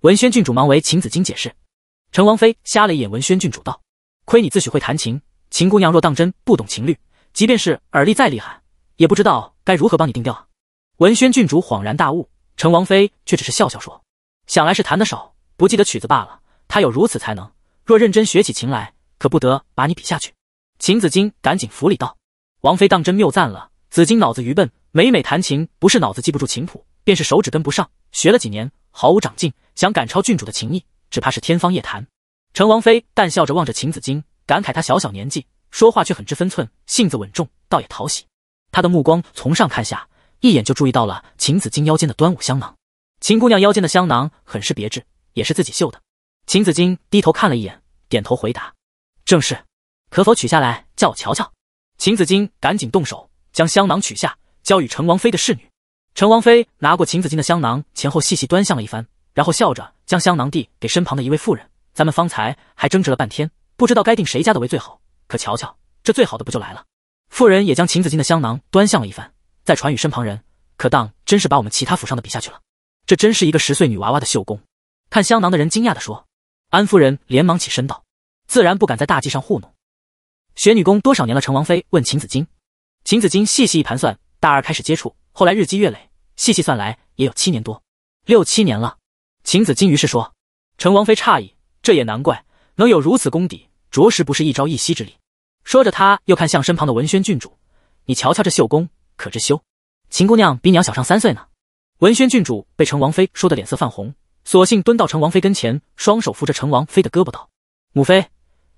文轩郡主忙为秦子衿解释。陈王妃瞎了一眼文轩郡主，道：“亏你自诩会弹琴，秦姑娘若当真不懂琴律，即便是耳力再厉害，也不知道该如何帮你定调啊。”文轩郡主恍然大悟，陈王妃却只是笑笑说：“想来是弹得少，不记得曲子罢了。她有如此才能，若认真学起琴来，可不得把你比下去。”秦子衿赶紧扶礼道：“王妃当真谬赞了。子金脑子愚笨，每每弹琴，不是脑子记不住琴谱，便是手指跟不上，学了几年毫无长进，想赶超郡主的琴艺。”只怕是天方夜谭。成王妃淡笑着望着秦子衿，感慨他小小年纪，说话却很知分寸，性子稳重，倒也讨喜。他的目光从上看下，一眼就注意到了秦子衿腰间的端午香囊。秦姑娘腰间的香囊很是别致，也是自己绣的。秦子衿低头看了一眼，点头回答：“正是，可否取下来叫我瞧瞧？”秦子衿赶紧动手将香囊取下，交与成王妃的侍女。成王妃拿过秦子衿的香囊，前后细细端详了一番。然后笑着将香囊递给身旁的一位妇人。咱们方才还争执了半天，不知道该定谁家的为最好。可瞧瞧，这最好的不就来了？妇人也将秦子衿的香囊端详了一番，再传与身旁人。可当真是把我们其他府上的比下去了。这真是一个十岁女娃娃的绣工。看香囊的人惊讶地说。安夫人连忙起身道：“自然不敢在大计上糊弄。”学女工多少年了？成王妃问秦子衿。秦子衿细细一盘算，大二开始接触，后来日积月累，细细算来也有七年多，六七年了。秦子金于是说：“陈王妃诧异，这也难怪，能有如此功底，着实不是一朝一夕之力。”说着，他又看向身旁的文轩郡主：“你瞧瞧这绣工，可知修？秦姑娘比你小上三岁呢。”文轩郡主被陈王妃说的脸色泛红，索性蹲到陈王妃跟前，双手扶着陈王妃的胳膊道：“母妃，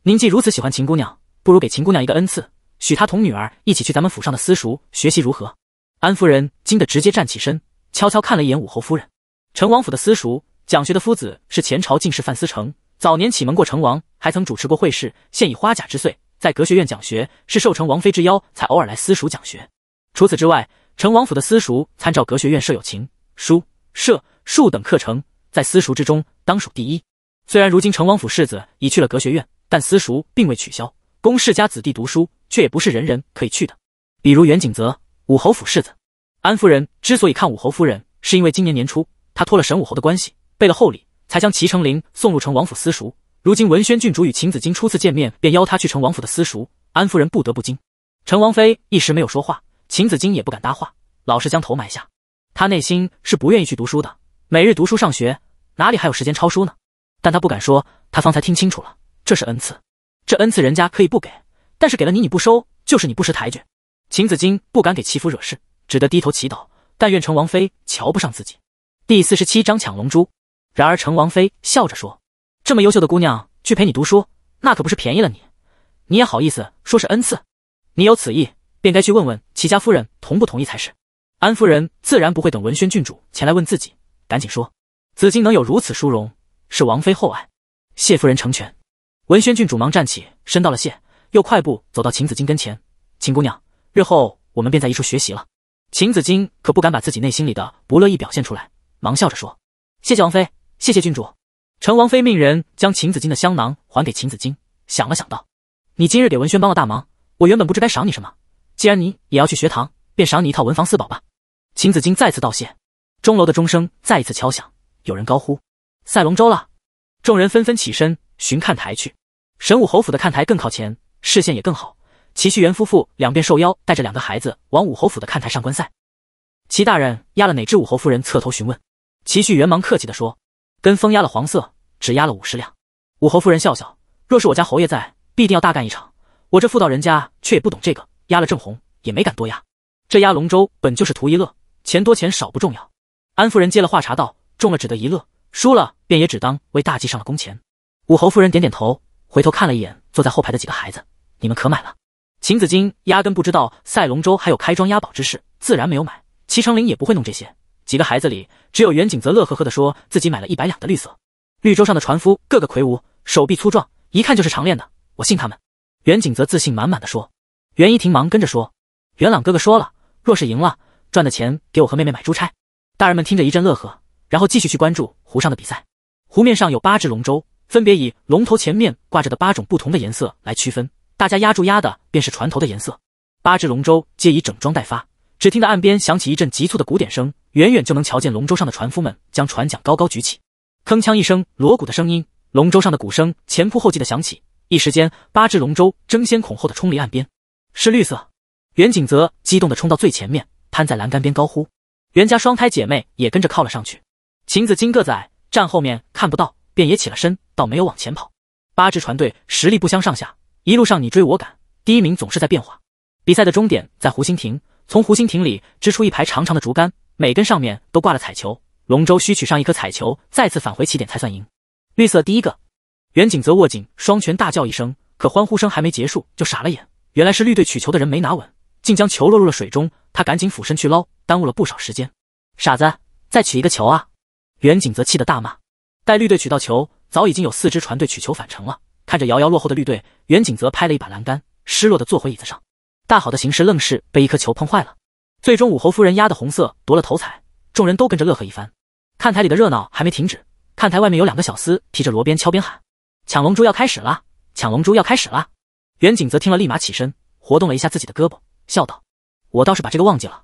您既如此喜欢秦姑娘，不如给秦姑娘一个恩赐，许她同女儿一起去咱们府上的私塾学习，如何？”安夫人惊得直接站起身，悄悄看了一眼武侯夫人，陈王府的私塾。讲学的夫子是前朝进士范思成，早年启蒙过成王，还曾主持过会试，现已花甲之岁，在阁学院讲学，是受成王妃之邀才偶尔来私塾讲学。除此之外，成王府的私塾参照阁学院设有琴、书、射、术等课程，在私塾之中当属第一。虽然如今成王府世子已去了阁学院，但私塾并未取消，供世家子弟读书，却也不是人人可以去的。比如袁景泽，武侯府世子，安夫人之所以看武侯夫人，是因为今年年初她托了沈武侯的关系。备了厚礼，才将齐成林送入成王府私塾。如今文宣郡主与秦子衿初次见面，便邀他去成王府的私塾，安夫人不得不惊。成王妃一时没有说话，秦子衿也不敢搭话，老是将头埋下。他内心是不愿意去读书的，每日读书上学，哪里还有时间抄书呢？但他不敢说，他方才听清楚了，这是恩赐。这恩赐人家可以不给，但是给了你，你不收，就是你不识抬举。秦子衿不敢给齐府惹事，只得低头祈祷，但愿成王妃瞧不上自己。第四十七章抢龙珠。然而，成王妃笑着说：“这么优秀的姑娘去陪你读书，那可不是便宜了你。你也好意思说是恩赐？你有此意，便该去问问齐家夫人同不同意才是。”安夫人自然不会等文轩郡主前来问自己，赶紧说：“紫金能有如此殊荣，是王妃厚爱，谢夫人成全。”文轩郡主忙站起身道了谢，又快步走到秦子金跟前：“秦姑娘，日后我们便在一处学习了。”秦子金可不敢把自己内心里的不乐意表现出来，忙笑着说：“谢谢王妃。”谢谢郡主，陈王妃命人将秦子衿的香囊还给秦子衿，想了想道：“你今日给文轩帮了大忙，我原本不知该赏你什么，既然你也要去学堂，便赏你一套文房四宝吧。”秦子衿再次道谢。钟楼的钟声再一次敲响，有人高呼：“赛龙舟了！”众人纷纷起身寻看台去。神武侯府的看台更靠前，视线也更好。齐旭元夫妇两边受邀，带着两个孩子往武侯府的看台上观赛。齐大人压了哪只武侯夫人侧头询问。齐旭元忙客气的说。跟风押了黄色，只押了五十两。武侯夫人笑笑，若是我家侯爷在，必定要大干一场。我这妇道人家却也不懂这个，押了正红也没敢多押。这压龙舟本就是图一乐，钱多钱少不重要。安夫人接了话茬道：“中了只得一乐，输了便也只当为大计上了工钱。”武侯夫人点点头，回头看了一眼坐在后排的几个孩子：“你们可买了？”秦子衿压根不知道赛龙舟还有开庄押宝之事，自然没有买。齐成林也不会弄这些。几个孩子里。只有袁景则乐呵呵地说：“自己买了一百两的绿色。”绿洲上的船夫个个魁梧，手臂粗壮，一看就是常练的。我信他们。”袁景则自信满满的说。袁一婷忙跟着说：“元朗哥哥说了，若是赢了，赚的钱给我和妹妹买珠钗。”大人们听着一阵乐呵，然后继续去关注湖上的比赛。湖面上有八只龙舟，分别以龙头前面挂着的八种不同的颜色来区分。大家压住压的便是船头的颜色。八只龙舟皆已整装待发。只听得岸边响起一阵急促的鼓点声，远远就能瞧见龙舟上的船夫们将船桨高高举起，铿锵一声锣鼓的声音，龙舟上的鼓声前仆后继的响起，一时间八只龙舟争先恐后的冲离岸边。是绿色，袁景泽激动的冲到最前面，攀在栏杆边高呼。袁家双胎姐妹也跟着靠了上去。晴子金个子矮，站后面看不到，便也起了身，倒没有往前跑。八支船队实力不相上下，一路上你追我赶，第一名总是在变化。比赛的终点在湖心亭。从湖心亭里支出一排长长的竹竿，每根上面都挂了彩球。龙舟需取上一颗彩球，再次返回起点才算赢。绿色第一个，袁景泽握紧双拳，大叫一声。可欢呼声还没结束，就傻了眼。原来是绿队取球的人没拿稳，竟将球落入了水中。他赶紧俯身去捞，耽误了不少时间。傻子，再取一个球啊！袁景泽气得大骂。待绿队取到球，早已经有四支船队取球返程了。看着遥遥落后的绿队，袁景泽拍了一把栏杆，失落的坐回椅子上。大好的形势愣是被一颗球碰坏了，最终武侯夫人压的红色夺了头彩，众人都跟着乐呵一番。看台里的热闹还没停止，看台外面有两个小厮提着锣鞭敲边喊：“抢龙珠要开始了！抢龙珠要开始了！”袁景则听了，立马起身活动了一下自己的胳膊，笑道：“我倒是把这个忘记了。”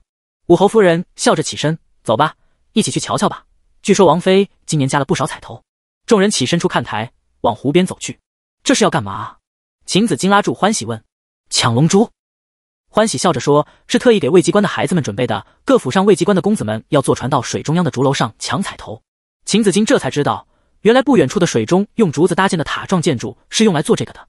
武侯夫人笑着起身：“走吧，一起去瞧瞧吧。据说王妃今年加了不少彩头。”众人起身出看台，往湖边走去。这是要干嘛？秦子金拉住欢喜问：“抢龙珠？”欢喜笑着说：“是特意给卫机关的孩子们准备的。各府上卫机关的公子们要坐船到水中央的竹楼上抢彩头。”秦子衿这才知道，原来不远处的水中用竹子搭建的塔状建筑是用来做这个的。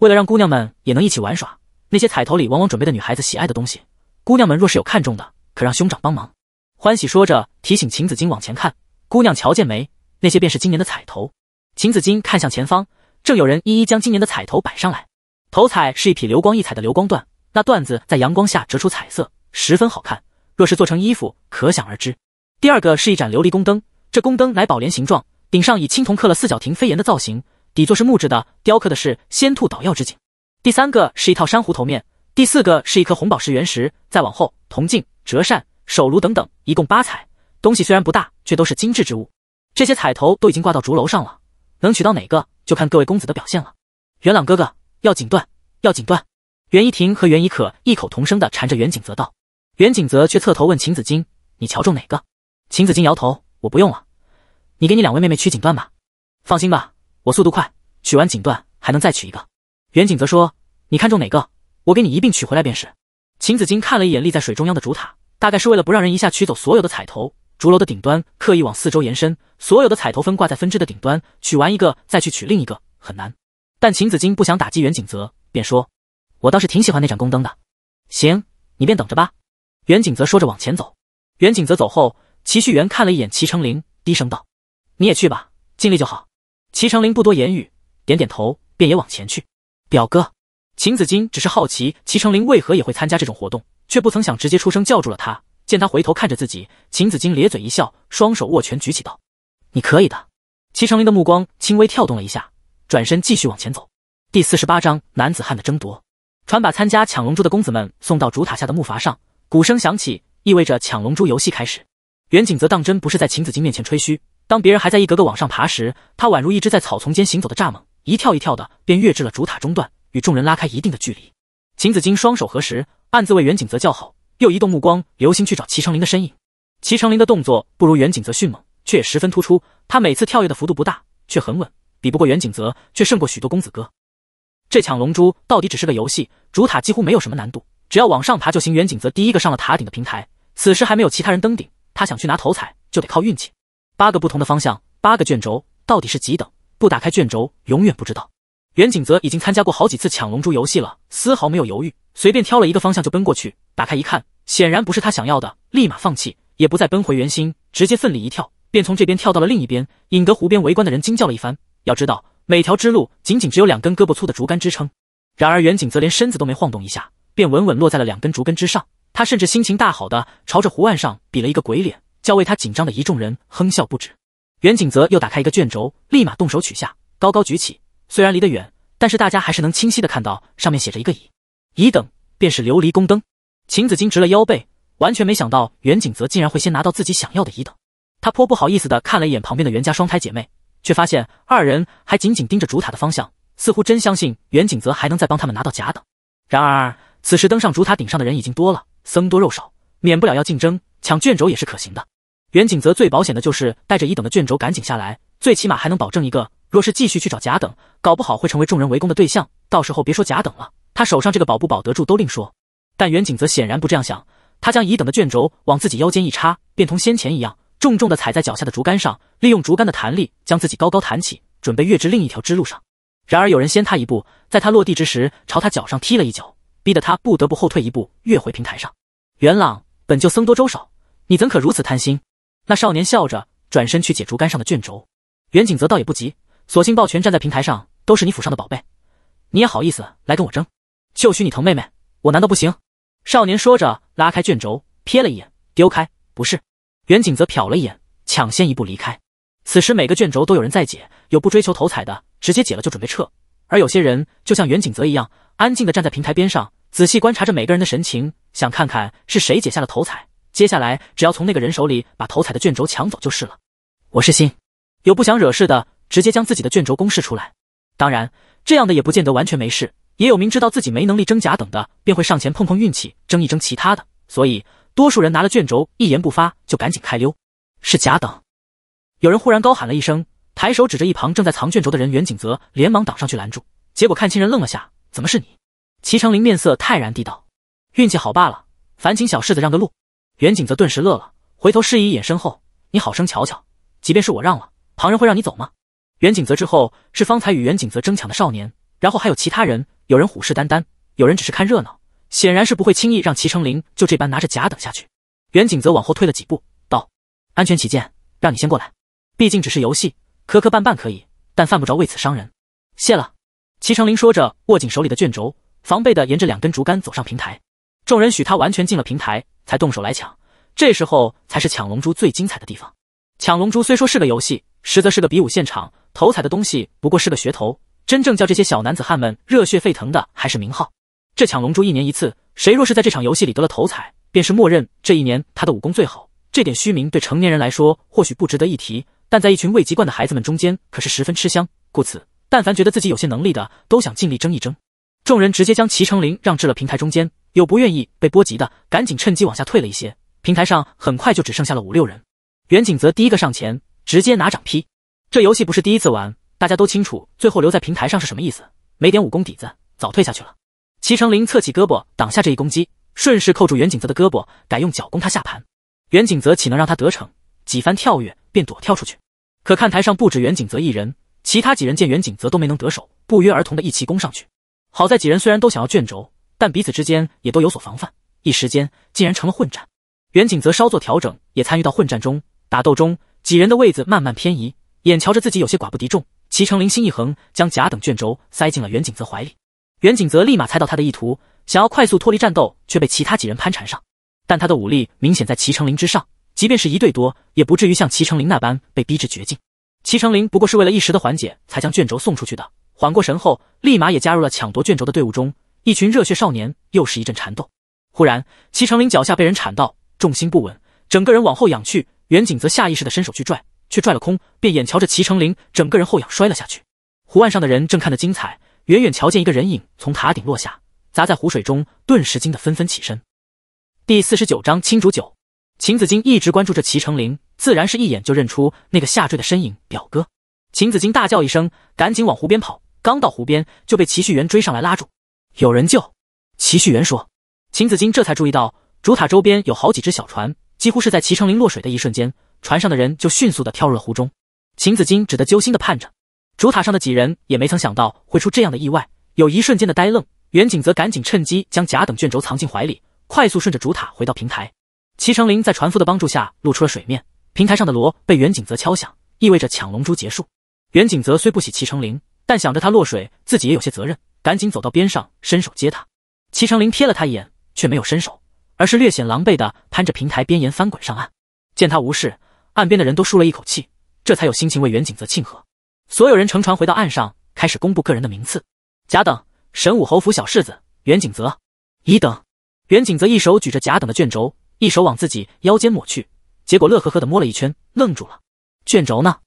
为了让姑娘们也能一起玩耍，那些彩头里往往准备的女孩子喜爱的东西。姑娘们若是有看中的，可让兄长帮忙。欢喜说着，提醒秦子衿往前看。姑娘瞧见没？那些便是今年的彩头。秦子衿看向前方，正有人一一将今年的彩头摆上来。头彩是一匹流光溢彩的流光缎。那段子在阳光下折出彩色，十分好看。若是做成衣服，可想而知。第二个是一盏琉璃宫灯，这宫灯乃宝莲形状，顶上以青铜刻了四角亭飞檐的造型，底座是木质的，雕刻的是仙兔捣药之景。第三个是一套珊瑚头面，第四个是一颗红宝石原石。再往后，铜镜、折扇、手炉等等，一共八彩东西，虽然不大，却都是精致之物。这些彩头都已经挂到竹楼上了，能取到哪个，就看各位公子的表现了。元朗哥哥，要锦缎，要锦缎。袁一婷和袁一可异口同声的缠着袁景泽道，袁景泽却侧头问秦子金：“你瞧中哪个？”秦子金摇头：“我不用了，你给你两位妹妹取锦缎吧。”“放心吧，我速度快，取完锦缎还能再取一个。”袁景泽说：“你看中哪个，我给你一并取回来便是。”秦子金看了一眼立在水中央的竹塔，大概是为了不让人一下取走所有的彩头，竹楼的顶端刻意往四周延伸，所有的彩头分挂在分支的顶端，取完一个再去取另一个很难。但秦子金不想打击袁景泽，便说。我倒是挺喜欢那盏宫灯的。行，你便等着吧。袁景泽说着往前走。袁景泽走后，祁旭元看了一眼祁成林，低声道：“你也去吧，尽力就好。”祁成林不多言语，点点头，便也往前去。表哥，秦子金只是好奇祁成林为何也会参加这种活动，却不曾想直接出声叫住了他。见他回头看着自己，秦子金咧嘴一笑，双手握拳举起道：“你可以的。”祁成林的目光轻微跳动了一下，转身继续往前走。第四十八章男子汉的争夺。船把参加抢龙珠的公子们送到主塔下的木筏上，鼓声响起，意味着抢龙珠游戏开始。袁景则当真不是在秦子衿面前吹嘘。当别人还在一格格往上爬时，他宛如一只在草丛间行走的蚱蜢，一跳一跳的便跃至了主塔中段，与众人拉开一定的距离。秦子衿双手合十，暗自为袁景则叫好，又移动目光，留心去找齐成林的身影。齐成林的动作不如袁景则迅猛，却也十分突出。他每次跳跃的幅度不大，却很稳，比不过袁景则，却胜过许多公子哥。这抢龙珠到底只是个游戏，主塔几乎没有什么难度，只要往上爬就行。袁景泽第一个上了塔顶的平台，此时还没有其他人登顶，他想去拿头彩就得靠运气。八个不同的方向，八个卷轴，到底是几等？不打开卷轴，永远不知道。袁景泽已经参加过好几次抢龙珠游戏了，丝毫没有犹豫，随便挑了一个方向就奔过去。打开一看，显然不是他想要的，立马放弃，也不再奔回原心，直接奋力一跳，便从这边跳到了另一边，引得湖边围观的人惊叫了一番。要知道。每条之路仅仅只有两根胳膊粗的竹竿支撑，然而袁景泽连身子都没晃动一下，便稳稳落在了两根竹竿之上。他甚至心情大好的朝着湖岸上比了一个鬼脸，叫为他紧张的一众人哼笑不止。袁景泽又打开一个卷轴，立马动手取下，高高举起。虽然离得远，但是大家还是能清晰的看到上面写着一个乙乙等，便是琉璃宫灯。秦子金直了腰背，完全没想到袁景泽竟然会先拿到自己想要的乙等，他颇不好意思的看了一眼旁边的袁家双胎姐妹。却发现二人还紧紧盯着主塔的方向，似乎真相信袁景泽还能再帮他们拿到甲等。然而此时登上主塔顶上的人已经多了，僧多肉少，免不了要竞争，抢卷轴也是可行的。袁景泽最保险的就是带着乙等的卷轴赶紧下来，最起码还能保证一个。若是继续去找甲等，搞不好会成为众人围攻的对象，到时候别说甲等了，他手上这个保不保得住都另说。但袁景泽显然不这样想，他将乙等的卷轴往自己腰间一插，便同先前一样。重重的踩在脚下的竹竿上，利用竹竿的弹力将自己高高弹起，准备跃至另一条支路上。然而有人先他一步，在他落地之时朝他脚上踢了一脚，逼得他不得不后退一步，跃回平台上。元朗本就僧多粥少，你怎可如此贪心？那少年笑着转身去解竹竿上的卷轴。袁景泽倒也不急，索性抱拳站在平台上，都是你府上的宝贝，你也好意思来跟我争？就许你疼妹妹，我难道不行？少年说着拉开卷轴，瞥了一眼，丢开，不是。袁景泽瞟了一眼，抢先一步离开。此时每个卷轴都有人在解，有不追求头彩的，直接解了就准备撤；而有些人就像袁景泽一样，安静地站在平台边上，仔细观察着每个人的神情，想看看是谁解下了头彩。接下来只要从那个人手里把头彩的卷轴抢走就是了。我是心，有不想惹事的，直接将自己的卷轴公示出来。当然，这样的也不见得完全没事，也有明知道自己没能力争甲等的，便会上前碰碰运气，争一争其他的。所以。多数人拿了卷轴，一言不发就赶紧开溜。是假等，有人忽然高喊了一声，抬手指着一旁正在藏卷轴的人，袁景泽连忙挡上去拦住。结果看清人愣了下，怎么是你？齐成林面色泰然地道：“运气好罢了，烦请小世子让个路。”袁景泽顿时乐了，回头示意一眼身后：“你好生瞧瞧，即便是我让了，旁人会让你走吗？”袁景泽之后是方才与袁景泽争抢的少年，然后还有其他人，有人虎视眈眈，有人只是看热闹。显然是不会轻易让齐成林就这般拿着假等下去。袁景则往后退了几步，道：“安全起见，让你先过来。毕竟只是游戏，磕磕绊绊可以，但犯不着为此伤人。”谢了。齐成林说着，握紧手里的卷轴，防备的沿着两根竹竿走上平台。众人许他完全进了平台，才动手来抢。这时候才是抢龙珠最精彩的地方。抢龙珠虽说是个游戏，实则是个比武现场。头彩的东西不过是个噱头，真正叫这些小男子汉们热血沸腾的，还是名号。这抢龙珠一年一次，谁若是在这场游戏里得了头彩，便是默认这一年他的武功最好。这点虚名对成年人来说或许不值得一提，但在一群未籍贯的孩子们中间可是十分吃香。故此，但凡觉得自己有些能力的，都想尽力争一争。众人直接将齐成林让至了平台中间，有不愿意被波及的，赶紧趁机往下退了一些。平台上很快就只剩下了五六人。袁景泽第一个上前，直接拿掌劈。这游戏不是第一次玩，大家都清楚最后留在平台上是什么意思。没点武功底子，早退下去了。齐成林侧起胳膊挡下这一攻击，顺势扣住袁景泽的胳膊，改用脚攻他下盘。袁景泽岂能让他得逞？几番跳跃便躲跳出去。可看台上不止袁景泽一人，其他几人见袁景泽都没能得手，不约而同的一齐攻上去。好在几人虽然都想要卷轴，但彼此之间也都有所防范，一时间竟然成了混战。袁景泽稍作调整，也参与到混战中。打斗中，几人的位子慢慢偏移，眼瞧着自己有些寡不敌众，齐成林心一横，将甲等卷轴塞进了袁景泽怀里。袁景泽立马猜到他的意图，想要快速脱离战斗，却被其他几人攀缠上。但他的武力明显在齐成林之上，即便是一对多，也不至于像齐成林那般被逼至绝境。齐成林不过是为了一时的缓解，才将卷轴送出去的。缓过神后，立马也加入了抢夺卷轴的队伍中。一群热血少年又是一阵缠斗。忽然，齐成林脚下被人铲到，重心不稳，整个人往后仰去。袁景泽下意识的伸手去拽，却拽了空，便眼瞧着齐成林整个人后仰摔了下去。湖岸上的人正看得精彩。远远瞧见一个人影从塔顶落下，砸在湖水中，顿时惊得纷纷起身。第四十九章青竹酒。秦子衿一直关注着齐成林，自然是一眼就认出那个下坠的身影。表哥，秦子衿大叫一声，赶紧往湖边跑。刚到湖边，就被齐旭元追上来拉住。有人救！齐旭元说。秦子衿这才注意到，竹塔周边有好几只小船，几乎是在齐成林落水的一瞬间，船上的人就迅速的跳入了湖中。秦子衿只得揪心的盼着。主塔上的几人也没曾想到会出这样的意外，有一瞬间的呆愣。袁景则赶紧趁机将甲等卷轴藏进怀里，快速顺着主塔回到平台。齐成林在船夫的帮助下露出了水面。平台上的锣被袁景则敲响，意味着抢龙珠结束。袁景则虽不喜齐成林，但想着他落水，自己也有些责任，赶紧走到边上伸手接他。齐成林瞥了他一眼，却没有伸手，而是略显狼狈的攀着平台边沿翻滚上岸。见他无事，岸边的人都舒了一口气，这才有心情为袁景则庆贺。所有人乘船回到岸上，开始公布个人的名次。甲等，神武侯府小世子袁景泽；乙等，袁景泽一手举着甲等的卷轴，一手往自己腰间抹去，结果乐呵呵的摸了一圈，愣住了。卷轴呢？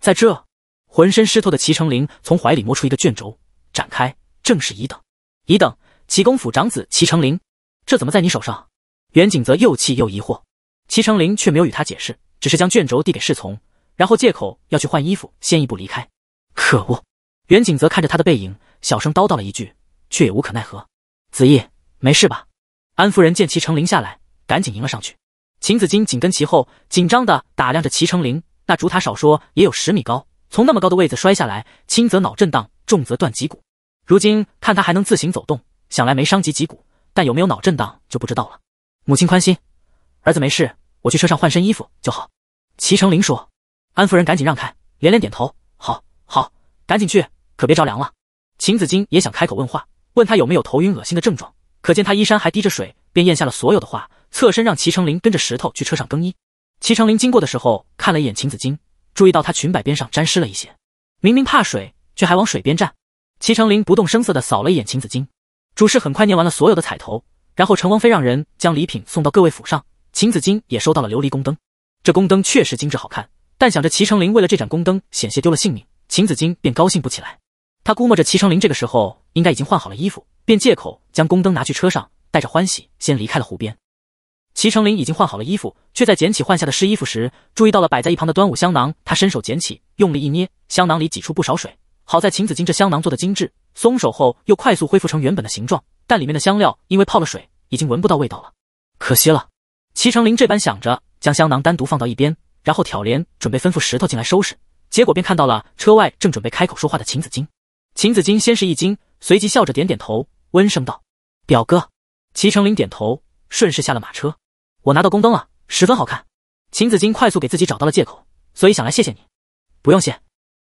在这。浑身湿透的齐成林从怀里摸出一个卷轴，展开，正是乙等。乙等，齐公府长子齐成林，这怎么在你手上？袁景泽又气又疑惑。齐成林却没有与他解释，只是将卷轴递给侍从，然后借口要去换衣服，先一步离开。可恶！袁景泽看着他的背影，小声叨叨了一句，却也无可奈何。子义，没事吧？安夫人见齐成林下来，赶紧迎了上去。秦子金紧跟其后，紧张的打量着齐成林。那竹塔少说也有十米高，从那么高的位子摔下来，轻则脑震荡，重则断脊骨。如今看他还能自行走动，想来没伤及脊骨，但有没有脑震荡就不知道了。母亲宽心，儿子没事，我去车上换身衣服就好。”齐成林说。安夫人赶紧让开，连连点头：“好。”好，赶紧去，可别着凉了。秦子金也想开口问话，问他有没有头晕恶心的症状。可见他衣衫还滴着水，便咽下了所有的话，侧身让齐成林跟着石头去车上更衣。齐成林经过的时候，看了一眼秦子金，注意到他裙摆边上沾湿了一些，明明怕水，却还往水边站。齐成林不动声色的扫了一眼秦子金，主事很快念完了所有的彩头，然后成王妃让人将礼品送到各位府上。秦子金也收到了琉璃宫灯，这宫灯确实精致好看，但想着齐成林为了这盏宫灯险些丢了性命。秦子衿便高兴不起来，他估摸着齐成林这个时候应该已经换好了衣服，便借口将宫灯拿去车上，带着欢喜先离开了湖边。齐成林已经换好了衣服，却在捡起换下的湿衣服时，注意到了摆在一旁的端午香囊。他伸手捡起，用力一捏，香囊里挤出不少水。好在秦子衿这香囊做的精致，松手后又快速恢复成原本的形状，但里面的香料因为泡了水，已经闻不到味道了，可惜了。齐成林这般想着，将香囊单独放到一边，然后挑帘准备吩咐石头进来收拾。结果便看到了车外正准备开口说话的秦子衿，秦子衿先是一惊，随即笑着点点头，温声道：“表哥。”齐成林点头，顺势下了马车。我拿到宫灯了，十分好看。秦子衿快速给自己找到了借口，所以想来谢谢你。不用谢，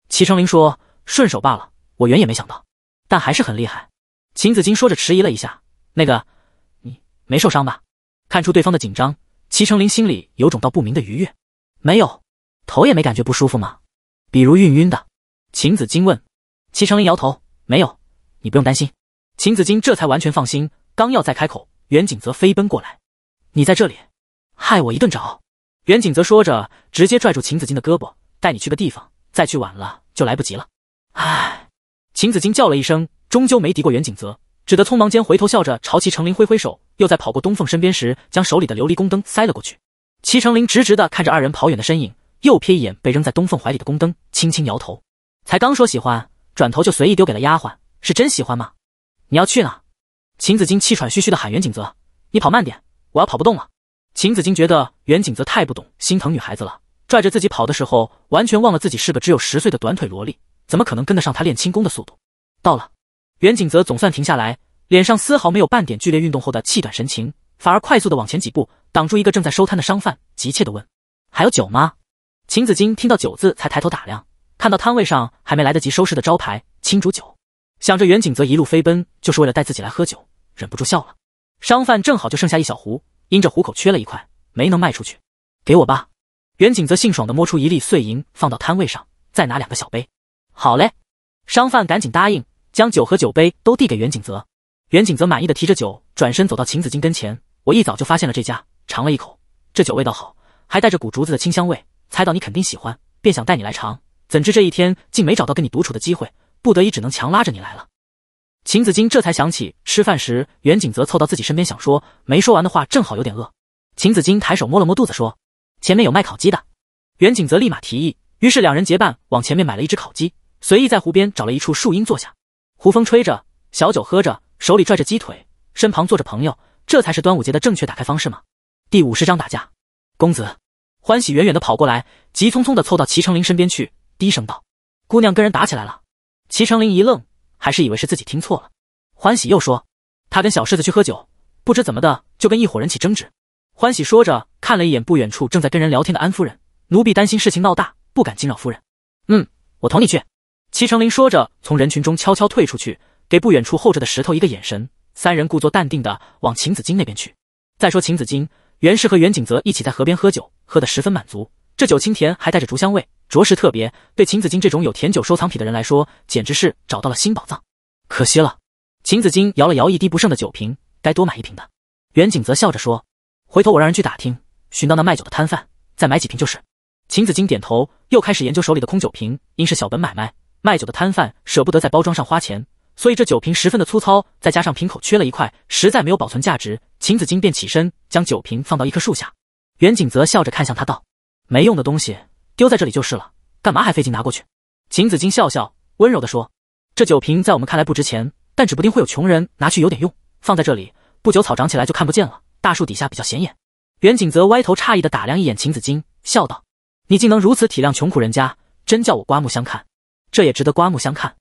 齐成林说，顺手罢了。我原也没想到，但还是很厉害。秦子衿说着迟疑了一下：“那个，你没受伤吧？”看出对方的紧张，齐成林心里有种道不明的愉悦。没有，头也没感觉不舒服吗？比如晕晕的，秦子金问齐成林，摇头，没有，你不用担心。秦子金这才完全放心，刚要再开口，袁景泽飞奔过来，你在这里，害我一顿找。袁景泽说着，直接拽住秦子金的胳膊，带你去个地方，再去晚了就来不及了。唉，秦子金叫了一声，终究没敌过袁景泽，只得匆忙间回头笑着朝齐成林挥挥手，又在跑过东凤身边时，将手里的琉璃宫灯塞了过去。齐成林直直的看着二人跑远的身影。又瞥一眼被扔在东凤怀里的宫灯，轻轻摇头。才刚说喜欢，转头就随意丢给了丫鬟，是真喜欢吗？你要去哪？秦子衿气喘吁吁的喊袁景泽：“你跑慢点，我要跑不动了。”秦子衿觉得袁景泽太不懂心疼女孩子了，拽着自己跑的时候，完全忘了自己是个只有十岁的短腿萝莉，怎么可能跟得上他练轻功的速度？到了，袁景泽总算停下来，脸上丝毫没有半点剧烈运动后的气短神情，反而快速的往前几步，挡住一个正在收摊的商贩，急切的问：“还有酒吗？”秦子金听到“酒”字，才抬头打量，看到摊位上还没来得及收拾的招牌青竹酒，想着袁景泽一路飞奔就是为了带自己来喝酒，忍不住笑了。商贩正好就剩下一小壶，因着壶口缺了一块，没能卖出去。给我吧。袁景泽兴爽的摸出一粒碎银放到摊位上，再拿两个小杯。好嘞。商贩赶紧答应，将酒和酒杯都递给袁景泽。袁景泽满意的提着酒，转身走到秦子金跟前。我一早就发现了这家，尝了一口，这酒味道好，还带着古竹子的清香味。猜到你肯定喜欢，便想带你来尝，怎知这一天竟没找到跟你独处的机会，不得已只能强拉着你来了。秦子金这才想起吃饭时袁景泽凑到自己身边想说没说完的话，正好有点饿。秦子金抬手摸了摸肚子说：“前面有卖烤鸡的。”袁景泽立马提议，于是两人结伴往前面买了一只烤鸡，随意在湖边找了一处树荫坐下。湖风吹着，小酒喝着，手里拽着鸡腿，身旁坐着朋友，这才是端午节的正确打开方式吗？第五十章打架，公子。欢喜远远的跑过来，急匆匆的凑到齐成林身边去，低声道：“姑娘跟人打起来了。”齐成林一愣，还是以为是自己听错了。欢喜又说：“他跟小世子去喝酒，不知怎么的就跟一伙人起争执。”欢喜说着，看了一眼不远处正在跟人聊天的安夫人，奴婢担心事情闹大，不敢惊扰夫人。嗯，我同你去。”齐成林说着，从人群中悄悄退出去，给不远处候着的石头一个眼神，三人故作淡定的往秦子衿那边去。再说秦子衿袁氏和袁景泽一起在河边喝酒，喝得十分满足。这酒清甜，还带着竹香味，着实特别。对秦子金这种有甜酒收藏癖的人来说，简直是找到了新宝藏。可惜了，秦子金摇了摇一滴不剩的酒瓶，该多买一瓶的。袁景泽笑着说：“回头我让人去打听，寻到那卖酒的摊贩，再买几瓶就是。”秦子金点头，又开始研究手里的空酒瓶。因是小本买卖，卖酒的摊贩舍不得在包装上花钱，所以这酒瓶十分的粗糙，再加上瓶口缺了一块，实在没有保存价值。秦子金便起身，将酒瓶放到一棵树下。袁景泽笑着看向他，道：“没用的东西，丢在这里就是了，干嘛还费劲拿过去？”秦子金笑笑，温柔地说：“这酒瓶在我们看来不值钱，但指不定会有穷人拿去有点用。放在这里，不久草长起来就看不见了。大树底下比较显眼。”袁景泽歪头诧异地打量一眼秦子金，笑道：“你竟能如此体谅穷苦人家，真叫我刮目相看。这也值得刮目相看。”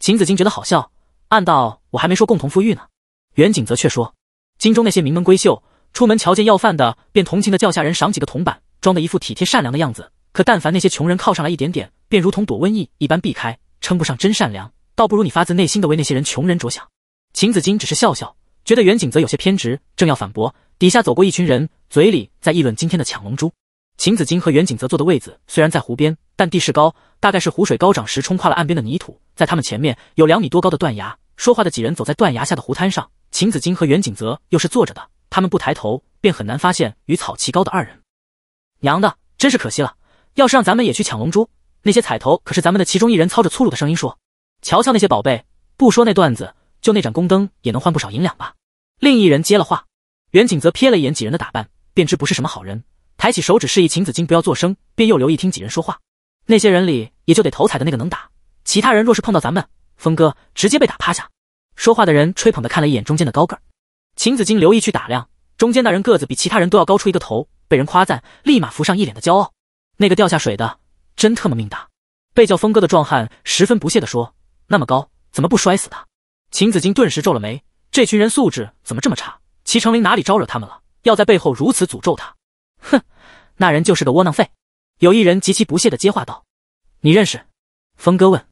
秦子金觉得好笑，暗道：“我还没说共同富裕呢。”袁景泽却说。心中那些名门闺秀出门瞧见要饭的，便同情的叫下人赏几个铜板，装的一副体贴善良的样子。可但凡那些穷人靠上来一点点，便如同躲瘟疫一般避开，称不上真善良，倒不如你发自内心的为那些人穷人着想。秦子衿只是笑笑，觉得袁景泽有些偏执，正要反驳，底下走过一群人，嘴里在议论今天的抢龙珠。秦子衿和袁景泽坐的位子虽然在湖边，但地势高，大概是湖水高涨时冲垮了岸边的泥土，在他们前面有两米多高的断崖。说话的几人走在断崖下的湖滩上。秦子衿和袁景泽又是坐着的，他们不抬头便很难发现与草齐高的二人。娘的，真是可惜了！要是让咱们也去抢龙珠，那些彩头可是咱们的。其中一人操着粗鲁的声音说：“瞧瞧那些宝贝，不说那段子，就那盏宫灯也能换不少银两吧。”另一人接了话。袁景泽瞥了一眼几人的打扮，便知不是什么好人，抬起手指示意秦子衿不要作声，便又留意听几人说话。那些人里也就得头彩的那个能打，其他人若是碰到咱们，峰哥直接被打趴下。说话的人吹捧的看了一眼中间的高个儿，秦子金留意去打量中间那人，个子比其他人都要高出一个头。被人夸赞，立马浮上一脸的骄傲。那个掉下水的真特么命大！被叫峰哥的壮汉十分不屑的说：“那么高，怎么不摔死他？”秦子金顿时皱了眉，这群人素质怎么这么差？齐成林哪里招惹他们了，要在背后如此诅咒他？哼，那人就是个窝囊废。有一人极其不屑的接话道：“你认识？”峰哥问：“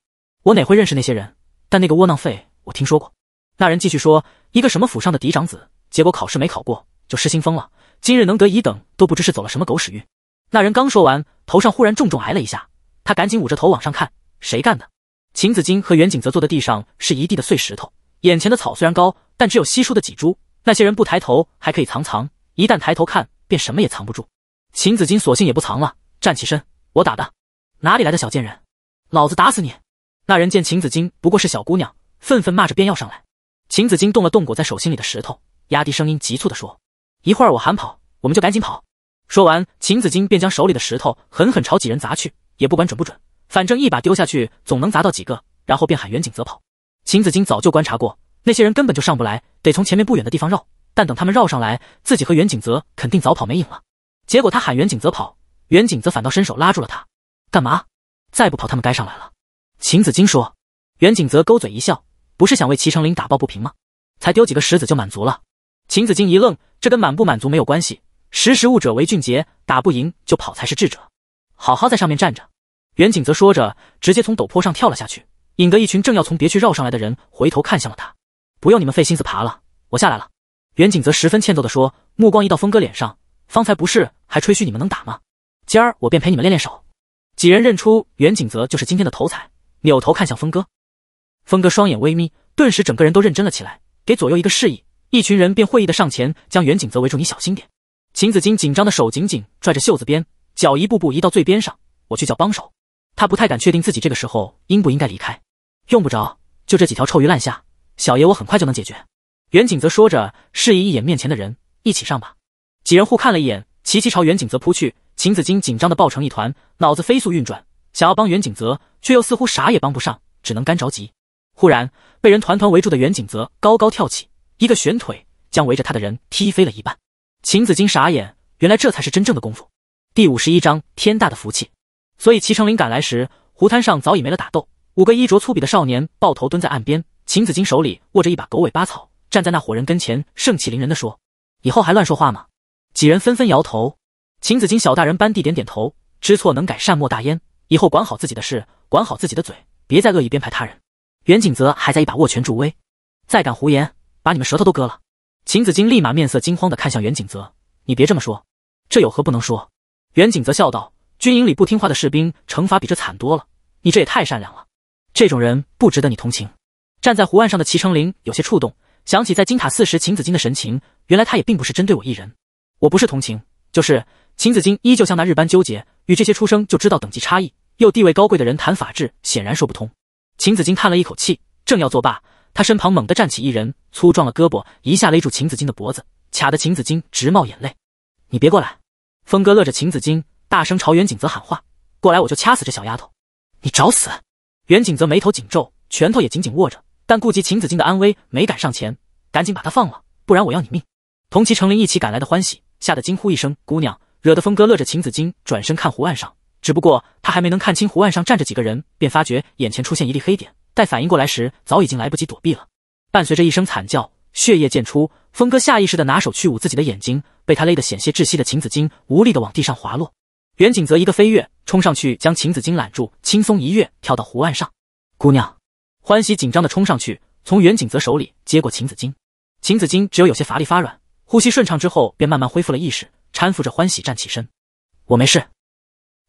我哪会认识那些人？但那个窝囊废。”我听说过，那人继续说：“一个什么府上的嫡长子，结果考试没考过，就失心疯了。今日能得一等，都不知是走了什么狗屎运。”那人刚说完，头上忽然重重挨了一下，他赶紧捂着头往上看，谁干的？秦子金和袁景泽坐的地上是一地的碎石头，眼前的草虽然高，但只有稀疏的几株。那些人不抬头还可以藏藏，一旦抬头看，便什么也藏不住。秦子金索性也不藏了，站起身：“我打的，哪里来的小贱人，老子打死你！”那人见秦子金不过是小姑娘。愤愤骂着便要上来，秦子金动了动裹在手心里的石头，压低声音急促地说：“一会儿我喊跑，我们就赶紧跑。”说完，秦子金便将手里的石头狠狠朝几人砸去，也不管准不准，反正一把丢下去总能砸到几个。然后便喊袁景泽跑。秦子金早就观察过，那些人根本就上不来，得从前面不远的地方绕。但等他们绕上来，自己和袁景泽肯定早跑没影了。结果他喊袁景泽跑，袁景泽反倒伸手拉住了他：“干嘛？再不跑，他们该上来了。”秦子金说。袁景泽勾嘴一笑。不是想为齐成林打抱不平吗？才丢几个石子就满足了？秦子敬一愣，这跟满不满足没有关系。识时务者为俊杰，打不赢就跑才是智者。好好在上面站着。袁景泽说着，直接从陡坡上跳了下去，引得一群正要从别区绕上来的人回头看向了他。不用你们费心思爬了，我下来了。袁景泽十分欠揍地说，目光一到峰哥脸上，方才不是还吹嘘你们能打吗？今儿我便陪你们练练手。几人认出袁景泽就是今天的头彩，扭头看向峰哥。峰哥双眼微眯，顿时整个人都认真了起来，给左右一个示意，一群人便会意的上前，将袁景泽围住。你小心点！秦子金紧张的手紧紧拽着袖子边，脚一步步移到最边上。我去叫帮手，他不太敢确定自己这个时候应不应该离开。用不着，就这几条臭鱼烂虾，小爷我很快就能解决。袁景泽说着，示意一眼面前的人，一起上吧。几人互看了一眼，齐齐朝袁景泽扑去。秦子金紧张的抱成一团，脑子飞速运转，想要帮袁景泽，却又似乎啥也帮不上，只能干着急。忽然被人团团围住的袁景泽高高跳起，一个旋腿将围着他的人踢飞了一半。秦子金傻眼，原来这才是真正的功夫。第五十一章天大的福气。所以齐成林赶来时，湖滩上早已没了打斗，五个衣着粗鄙的少年抱头蹲在岸边。秦子金手里握着一把狗尾巴草，站在那伙人跟前，盛气凌人的说：“以后还乱说话吗？”几人纷纷摇头。秦子金小大人般地点点头，知错能改善莫大焉，以后管好自己的事，管好自己的嘴，别再恶意编排他人。袁景泽还在一把握拳助威，再敢胡言，把你们舌头都割了！秦子衿立马面色惊慌地看向袁景泽：“你别这么说，这有何不能说？”袁景泽笑道：“军营里不听话的士兵，惩罚比这惨多了。你这也太善良了，这种人不值得你同情。”站在湖岸上的齐成林有些触动，想起在金塔寺时秦子衿的神情，原来他也并不是针对我一人。我不是同情，就是秦子衿依旧像那日般纠结，与这些出生就知道等级差异又地位高贵的人谈法治，显然说不通。秦子金叹了一口气，正要作罢，他身旁猛地站起一人，粗壮了胳膊，一下勒住秦子金的脖子，卡得秦子金直冒眼泪。你别过来！峰哥勒着秦子金，大声朝袁景泽喊话：“过来，我就掐死这小丫头！”你找死！袁景泽眉头紧皱，拳头也紧紧握着，但顾及秦子金的安危，没敢上前，赶紧把她放了，不然我要你命！同齐成林一起赶来的欢喜吓得惊呼一声：“姑娘！”惹得峰哥勒着秦子金转身看湖岸上。只不过他还没能看清湖岸上站着几个人，便发觉眼前出现一粒黑点。待反应过来时，早已经来不及躲避了。伴随着一声惨叫，血液溅出，峰哥下意识的拿手去捂自己的眼睛，被他勒得险些窒息的秦子金无力的往地上滑落。袁景泽一个飞跃冲上去将秦子金揽住，轻松一跃跳到湖岸上。姑娘，欢喜紧张的冲上去，从袁景泽手里接过秦子金。秦子金只有有些乏力发软，呼吸顺畅之后，便慢慢恢复了意识，搀扶着欢喜站起身。我没事。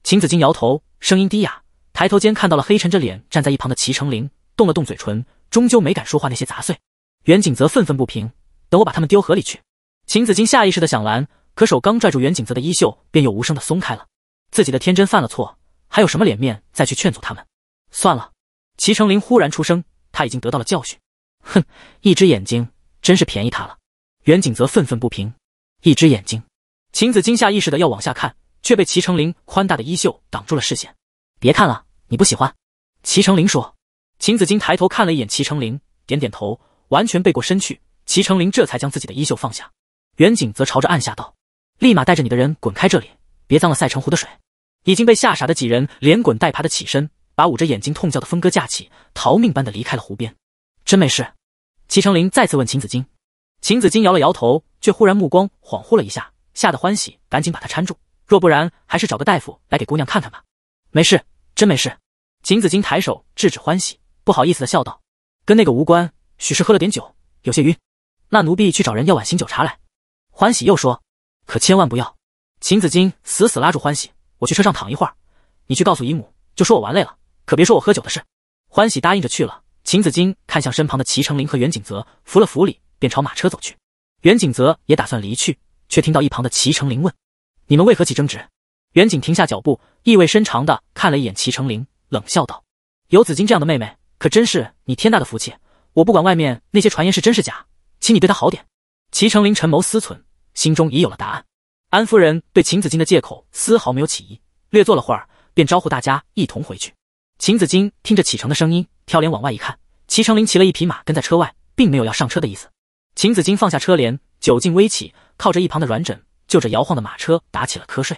秦子金摇头，声音低哑，抬头间看到了黑沉着脸站在一旁的齐成林，动了动嘴唇，终究没敢说话。那些杂碎，袁景泽愤愤不平，等我把他们丢河里去。秦子金下意识的想拦，可手刚拽住袁景泽的衣袖，便又无声的松开了。自己的天真犯了错，还有什么脸面再去劝阻他们？算了。齐成林忽然出声，他已经得到了教训。哼，一只眼睛真是便宜他了。袁景泽愤愤不平，一只眼睛。秦子金下意识的要往下看。却被齐成林宽大的衣袖挡住了视线。别看了，你不喜欢。齐成林说。秦子金抬头看了一眼齐成林，点点头，完全背过身去。齐成林这才将自己的衣袖放下。袁景则朝着岸下道：“立马带着你的人滚开这里，别脏了赛城湖的水。”已经被吓傻的几人连滚带爬的起身，把捂着眼睛痛叫的峰哥架起，逃命般的离开了湖边。真没事？齐成林再次问秦子金。秦子金摇了摇头，却忽然目光恍惚了一下，吓得欢喜，赶紧把他搀住。若不然，还是找个大夫来给姑娘看看吧。没事，真没事。秦子金抬手制止欢喜，不好意思的笑道：“跟那个无关，许是喝了点酒，有些晕。”那奴婢去找人要碗醒酒茶来。欢喜又说：“可千万不要。”秦子金死死拉住欢喜：“我去车上躺一会儿，你去告诉姨母，就说我玩累了，可别说我喝酒的事。”欢喜答应着去了。秦子金看向身旁的齐成林和袁景泽，扶了扶礼，便朝马车走去。袁景泽也打算离去，却听到一旁的齐成林问。你们为何起争执？袁景停下脚步，意味深长的看了一眼齐成林，冷笑道：“有子金这样的妹妹，可真是你天大的福气。我不管外面那些传言是真是假，请你对她好点。”齐成林沉眸思忖，心中已有了答案。安夫人对秦子金的借口丝毫没有起疑，略坐了会儿，便招呼大家一同回去。秦子金听着启程的声音，挑帘往外一看，齐成林骑了一匹马跟在车外，并没有要上车的意思。秦子金放下车帘，酒劲微起，靠着一旁的软枕。就着摇晃的马车打起了瞌睡。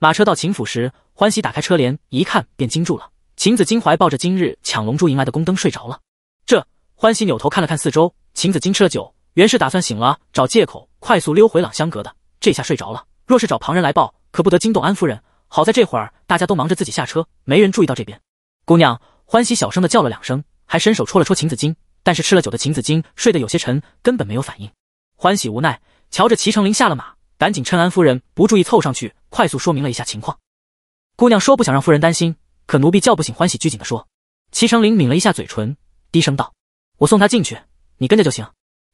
马车到秦府时，欢喜打开车帘，一看便惊住了。秦子金怀抱着今日抢龙珠迎来的宫灯睡着了。这欢喜扭头看了看四周，秦子金吃了酒，原是打算醒了找借口快速溜回朗香阁的。这下睡着了，若是找旁人来报，可不得惊动安夫人。好在这会儿大家都忙着自己下车，没人注意到这边。姑娘，欢喜小声的叫了两声，还伸手戳了戳秦子金，但是吃了酒的秦子金睡得有些沉，根本没有反应。欢喜无奈，瞧着齐成林下了马。赶紧趁安夫人不注意凑上去，快速说明了一下情况。姑娘说不想让夫人担心，可奴婢叫不醒欢喜，拘谨的说。齐成林抿了一下嘴唇，低声道：“我送她进去，你跟着就行。”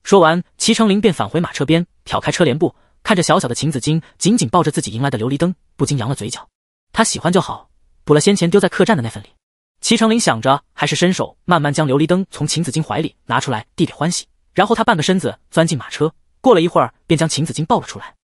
说完，齐成林便返回马车边，挑开车帘布，看着小小的秦子衿紧紧抱着自己迎来的琉璃灯，不禁扬了嘴角。他喜欢就好，补了先前丢在客栈的那份礼。齐成林想着，还是伸手慢慢将琉璃灯从秦子衿怀里拿出来递给欢喜，然后他半个身子钻进马车，过了一会儿，便将秦子衿抱了出来。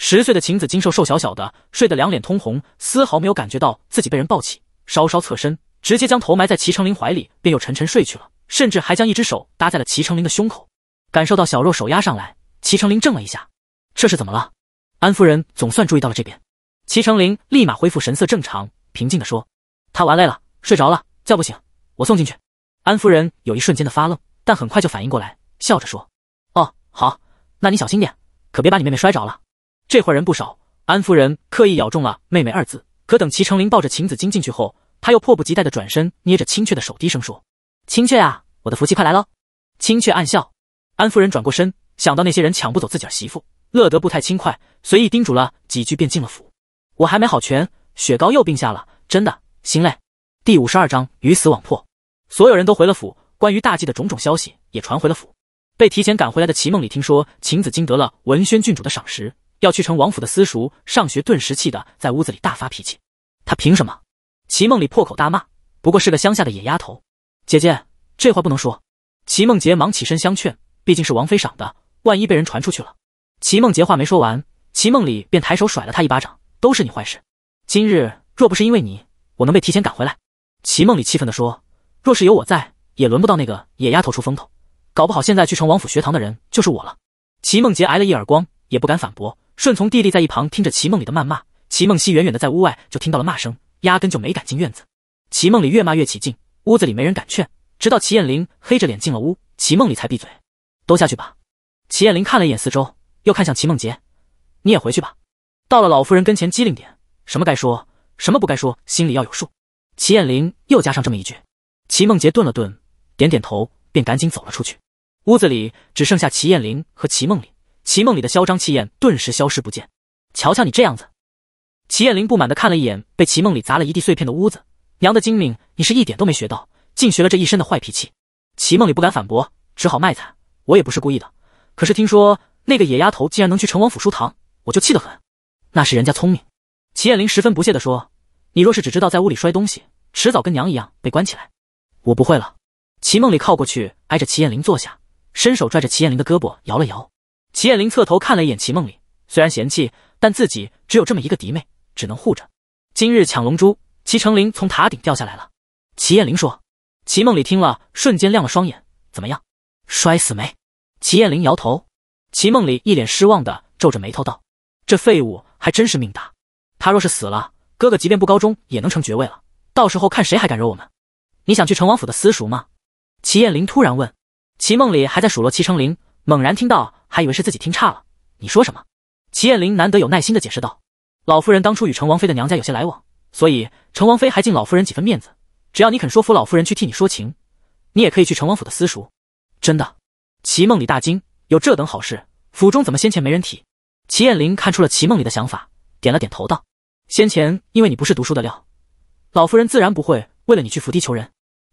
十岁的晴子精瘦瘦小小的，睡得两脸通红，丝毫没有感觉到自己被人抱起，稍稍侧身，直接将头埋在齐成林怀里，便又沉沉睡去了，甚至还将一只手搭在了齐成林的胸口，感受到小肉手压上来，齐成林怔了一下，这是怎么了？安夫人总算注意到了这边，齐成林立马恢复神色正常，平静的说：“他玩累了，睡着了，叫不醒，我送进去。”安夫人有一瞬间的发愣，但很快就反应过来，笑着说：“哦，好，那你小心点，可别把你妹妹摔着了。”这会儿人不少，安夫人刻意咬中了“妹妹”二字。可等齐成林抱着秦子衿进去后，他又迫不及待的转身，捏着青雀的手，低声说：“青雀啊，我的福气快来喽！”青雀暗笑。安夫人转过身，想到那些人抢不走自己儿媳妇，乐得不太轻快，随意叮嘱了几句，便进了府。我还没好全，雪糕又病下了，真的心累。第五十二章鱼死网破。所有人都回了府，关于大祭的种种消息也传回了府。被提前赶回来的齐梦里听说秦子衿得了文轩郡主的赏识。要去成王府的私塾上学，顿时气得在屋子里大发脾气。他凭什么？齐梦里破口大骂。不过是个乡下的野丫头，姐姐这话不能说。齐梦洁忙起身相劝，毕竟是王妃赏的，万一被人传出去了。齐梦洁话没说完，齐梦里便抬手甩了他一巴掌。都是你坏事。今日若不是因为你，我能被提前赶回来？齐梦里气愤地说：“若是有我在，也轮不到那个野丫头出风头。搞不好现在去成王府学堂的人就是我了。”齐梦洁挨了一耳光，也不敢反驳。顺从弟弟在一旁听着齐梦里的谩骂，齐梦溪远远的在屋外就听到了骂声，压根就没敢进院子。齐梦里越骂越起劲，屋子里没人敢劝，直到齐燕玲黑着脸进了屋，齐梦里才闭嘴。都下去吧。齐燕玲看了一眼四周，又看向齐梦洁，你也回去吧。到了老夫人跟前机灵点，什么该说，什么不该说，心里要有数。齐燕玲又加上这么一句。齐梦洁顿了顿，点点头，便赶紧走了出去。屋子里只剩下齐燕玲和齐梦里。齐梦里的嚣张气焰顿时消失不见。瞧瞧你这样子，齐燕玲不满地看了一眼被齐梦里砸了一地碎片的屋子。娘的精明，你是一点都没学到，竟学了这一身的坏脾气。齐梦里不敢反驳，只好卖惨：“我也不是故意的。可是听说那个野丫头竟然能去成王府书堂，我就气得很。那是人家聪明。”齐燕玲十分不屑地说：“你若是只知道在屋里摔东西，迟早跟娘一样被关起来。”我不会了。齐梦里靠过去，挨着齐燕玲坐下，伸手拽着齐燕玲的胳膊摇了摇。齐艳玲侧头看了一眼齐梦里，虽然嫌弃，但自己只有这么一个嫡妹，只能护着。今日抢龙珠，齐成林从塔顶掉下来了。齐艳玲说，齐梦里听了，瞬间亮了双眼。怎么样，摔死没？齐艳玲摇头，齐梦里一脸失望的皱着眉头道：“这废物还真是命大，他若是死了，哥哥即便不高中也能成爵位了。到时候看谁还敢惹我们。”你想去成王府的私塾吗？齐艳玲突然问。齐梦里还在数落齐成林。猛然听到，还以为是自己听差了。你说什么？齐艳玲难得有耐心的解释道：“老夫人当初与成王妃的娘家有些来往，所以成王妃还敬老夫人几分面子。只要你肯说服老夫人去替你说情，你也可以去成王府的私塾。”真的？齐梦里大惊，有这等好事，府中怎么先前没人提？齐艳玲看出了齐梦里的想法，点了点头道：“先前因为你不是读书的料，老夫人自然不会为了你去伏地求人。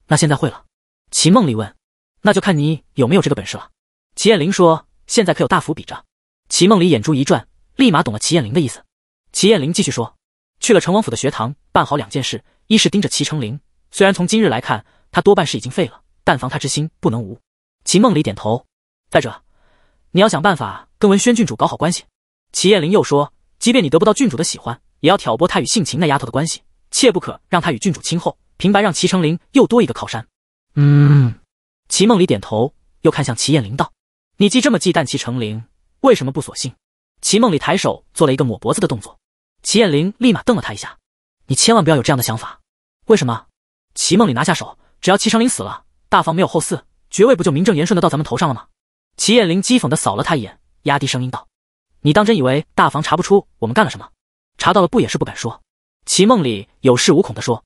那现在会了？”齐梦里问：“那就看你有没有这个本事了。”齐艳玲说：“现在可有大伏笔着？”齐梦里眼珠一转，立马懂了齐艳玲的意思。齐艳玲继续说：“去了成王府的学堂，办好两件事。一是盯着齐成林，虽然从今日来看，他多半是已经废了，但防他之心不能无。”齐梦里点头。再者，你要想办法跟文轩郡主搞好关系。齐艳玲又说：“即便你得不到郡主的喜欢，也要挑拨他与性情那丫头的关系，切不可让他与郡主亲厚，平白让齐成林又多一个靠山。”嗯。齐梦里点头，又看向齐艳玲道。你既这么忌惮齐成林，为什么不索性？齐梦里抬手做了一个抹脖子的动作，齐燕玲立马瞪了他一下。你千万不要有这样的想法。为什么？齐梦里拿下手，只要齐成林死了，大房没有后嗣，爵位不就名正言顺的到咱们头上了吗？齐燕玲讥讽的扫了他一眼，压低声音道：“你当真以为大房查不出我们干了什么？查到了不也是不敢说？”齐梦里有恃无恐的说。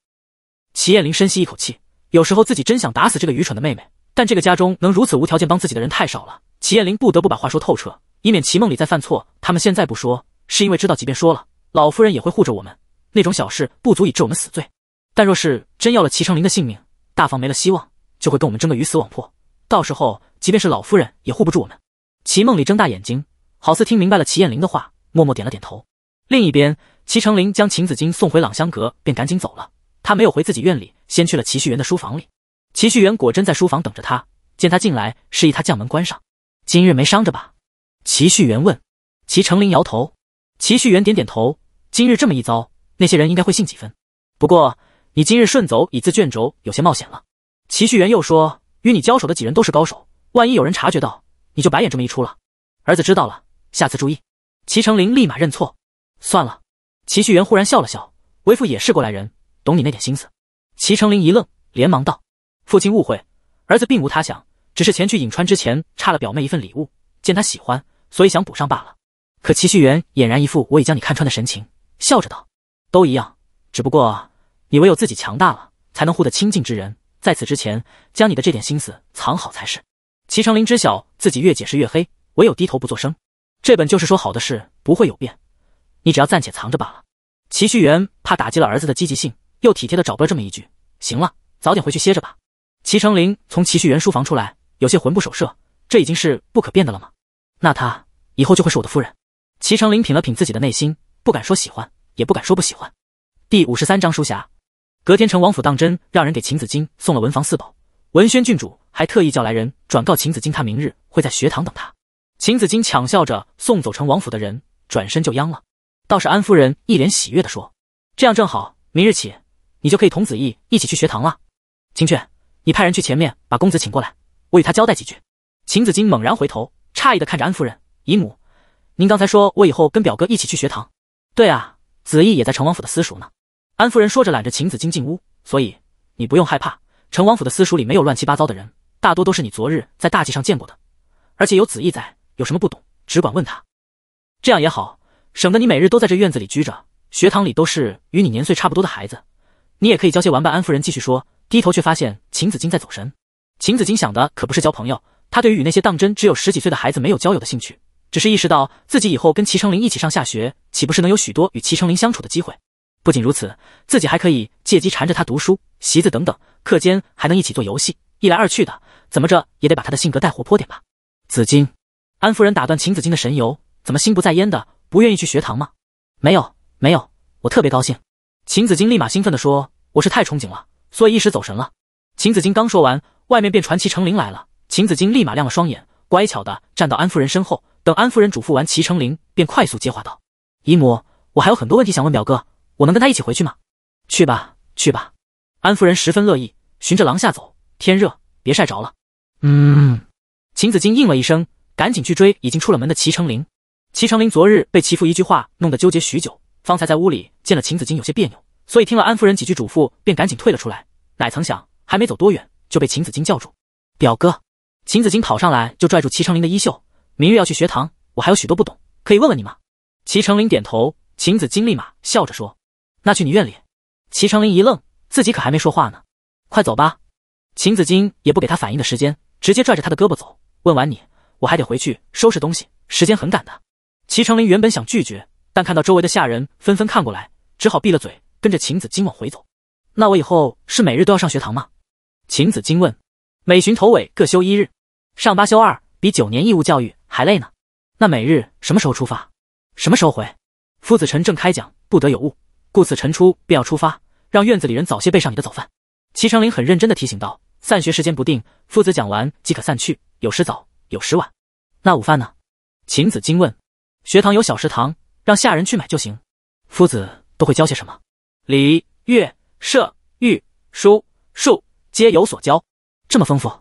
齐燕玲深吸一口气，有时候自己真想打死这个愚蠢的妹妹，但这个家中能如此无条件帮自己的人太少了。齐艳玲不得不把话说透彻，以免齐梦里再犯错。他们现在不说，是因为知道，即便说了，老夫人也会护着我们。那种小事不足以治我们死罪，但若是真要了齐成林的性命，大房没了希望，就会跟我们争个鱼死网破。到时候，即便是老夫人也护不住我们。齐梦里睁大眼睛，好似听明白了齐艳玲的话，默默点了点头。另一边，齐成林将秦子金送回朗香阁，便赶紧走了。他没有回自己院里，先去了齐旭元的书房里。齐旭元果真在书房等着他，见他进来，示意他将门关上。今日没伤着吧？齐旭元问。齐成林摇头。齐旭元点点头。今日这么一遭，那些人应该会信几分。不过你今日顺走已字卷轴，有些冒险了。齐旭元又说：“与你交手的几人都是高手，万一有人察觉到，你就白演这么一出了。”儿子知道了，下次注意。齐成林立马认错。算了。齐旭元忽然笑了笑：“为父也是过来人，懂你那点心思。”齐成林一愣，连忙道：“父亲误会，儿子并无他想。”只是前去颍川之前差了表妹一份礼物，见她喜欢，所以想补上罢了。可齐旭元俨然一副我已将你看穿的神情，笑着道：“都一样，只不过你唯有自己强大了，才能护得清净之人。在此之前，将你的这点心思藏好才是。”齐成林知晓自己越解释越黑，唯有低头不作声。这本就是说好的事，不会有变。你只要暂且藏着罢了。齐旭元怕打击了儿子的积极性，又体贴的找不了这么一句：“行了，早点回去歇着吧。”齐成林从齐旭元书房出来。有些魂不守舍，这已经是不可变的了吗？那他以后就会是我的夫人。齐成林品了品自己的内心，不敢说喜欢，也不敢说不喜欢。第五十三章书侠，隔天，城王府当真让人给秦子衿送了文房四宝。文轩郡主还特意叫来人转告秦子衿，他明日会在学堂等他。秦子衿强笑着送走城王府的人，转身就央了。倒是安夫人一脸喜悦地说：“这样正好，明日起你就可以同子义一起去学堂了。”秦雀，你派人去前面把公子请过来。我与他交代几句。秦子衿猛然回头，诧异的看着安夫人：“姨母，您刚才说我以后跟表哥一起去学堂？对啊，子义也在成王府的私塾呢。”安夫人说着揽着秦子衿进屋。所以你不用害怕，成王府的私塾里没有乱七八糟的人，大多都是你昨日在大祭上见过的。而且有子义在，有什么不懂只管问他。这样也好，省得你每日都在这院子里拘着。学堂里都是与你年岁差不多的孩子，你也可以教些玩伴。安夫人继续说，低头却发现秦子衿在走神。秦子金想的可不是交朋友，他对于与那些当真只有十几岁的孩子没有交友的兴趣，只是意识到自己以后跟齐成林一起上下学，岂不是能有许多与齐成林相处的机会？不仅如此，自己还可以借机缠着他读书、习字等等，课间还能一起做游戏。一来二去的，怎么着也得把他的性格带活泼点吧？子金，安夫人打断秦子金的神游，怎么心不在焉的，不愿意去学堂吗？没有，没有，我特别高兴。秦子金立马兴奋地说：“我是太憧憬了，所以一时走神了。”秦子金刚说完。外面便传齐成林来了，秦子衿立马亮了双眼，乖巧的站到安夫人身后。等安夫人嘱咐完齐成林，便快速接话道：“姨母，我还有很多问题想问表哥，我能跟他一起回去吗？”“去吧，去吧。”安夫人十分乐意，循着廊下走。天热，别晒着了。嗯。秦子衿应了一声，赶紧去追已经出了门的齐成林。齐成林昨日被齐父一句话弄得纠结许久，方才在屋里见了秦子衿有些别扭，所以听了安夫人几句嘱咐，便赶紧退了出来。哪曾想，还没走多远。就被秦子金叫住，表哥，秦子金跑上来就拽住齐成林的衣袖。明月要去学堂，我还有许多不懂，可以问问你吗？齐成林点头，秦子金立马笑着说：“那去你院里。”齐成林一愣，自己可还没说话呢。快走吧，秦子金也不给他反应的时间，直接拽着他的胳膊走。问完你，我还得回去收拾东西，时间很赶的。齐成林原本想拒绝，但看到周围的下人纷纷看过来，只好闭了嘴，跟着秦子金往回走。那我以后是每日都要上学堂吗？秦子金问：“每旬头尾各休一日，上八休二，比九年义务教育还累呢。那每日什么时候出发，什么时候回？”夫子臣正开讲，不得有误，故此臣出便要出发，让院子里人早些备上你的早饭。齐成林很认真的提醒道：“散学时间不定，夫子讲完即可散去，有时早，有时晚。那午饭呢？”秦子金问：“学堂有小食堂，让下人去买就行。夫子都会教些什么？礼、乐、射、御、书、数。”皆有所教，这么丰富，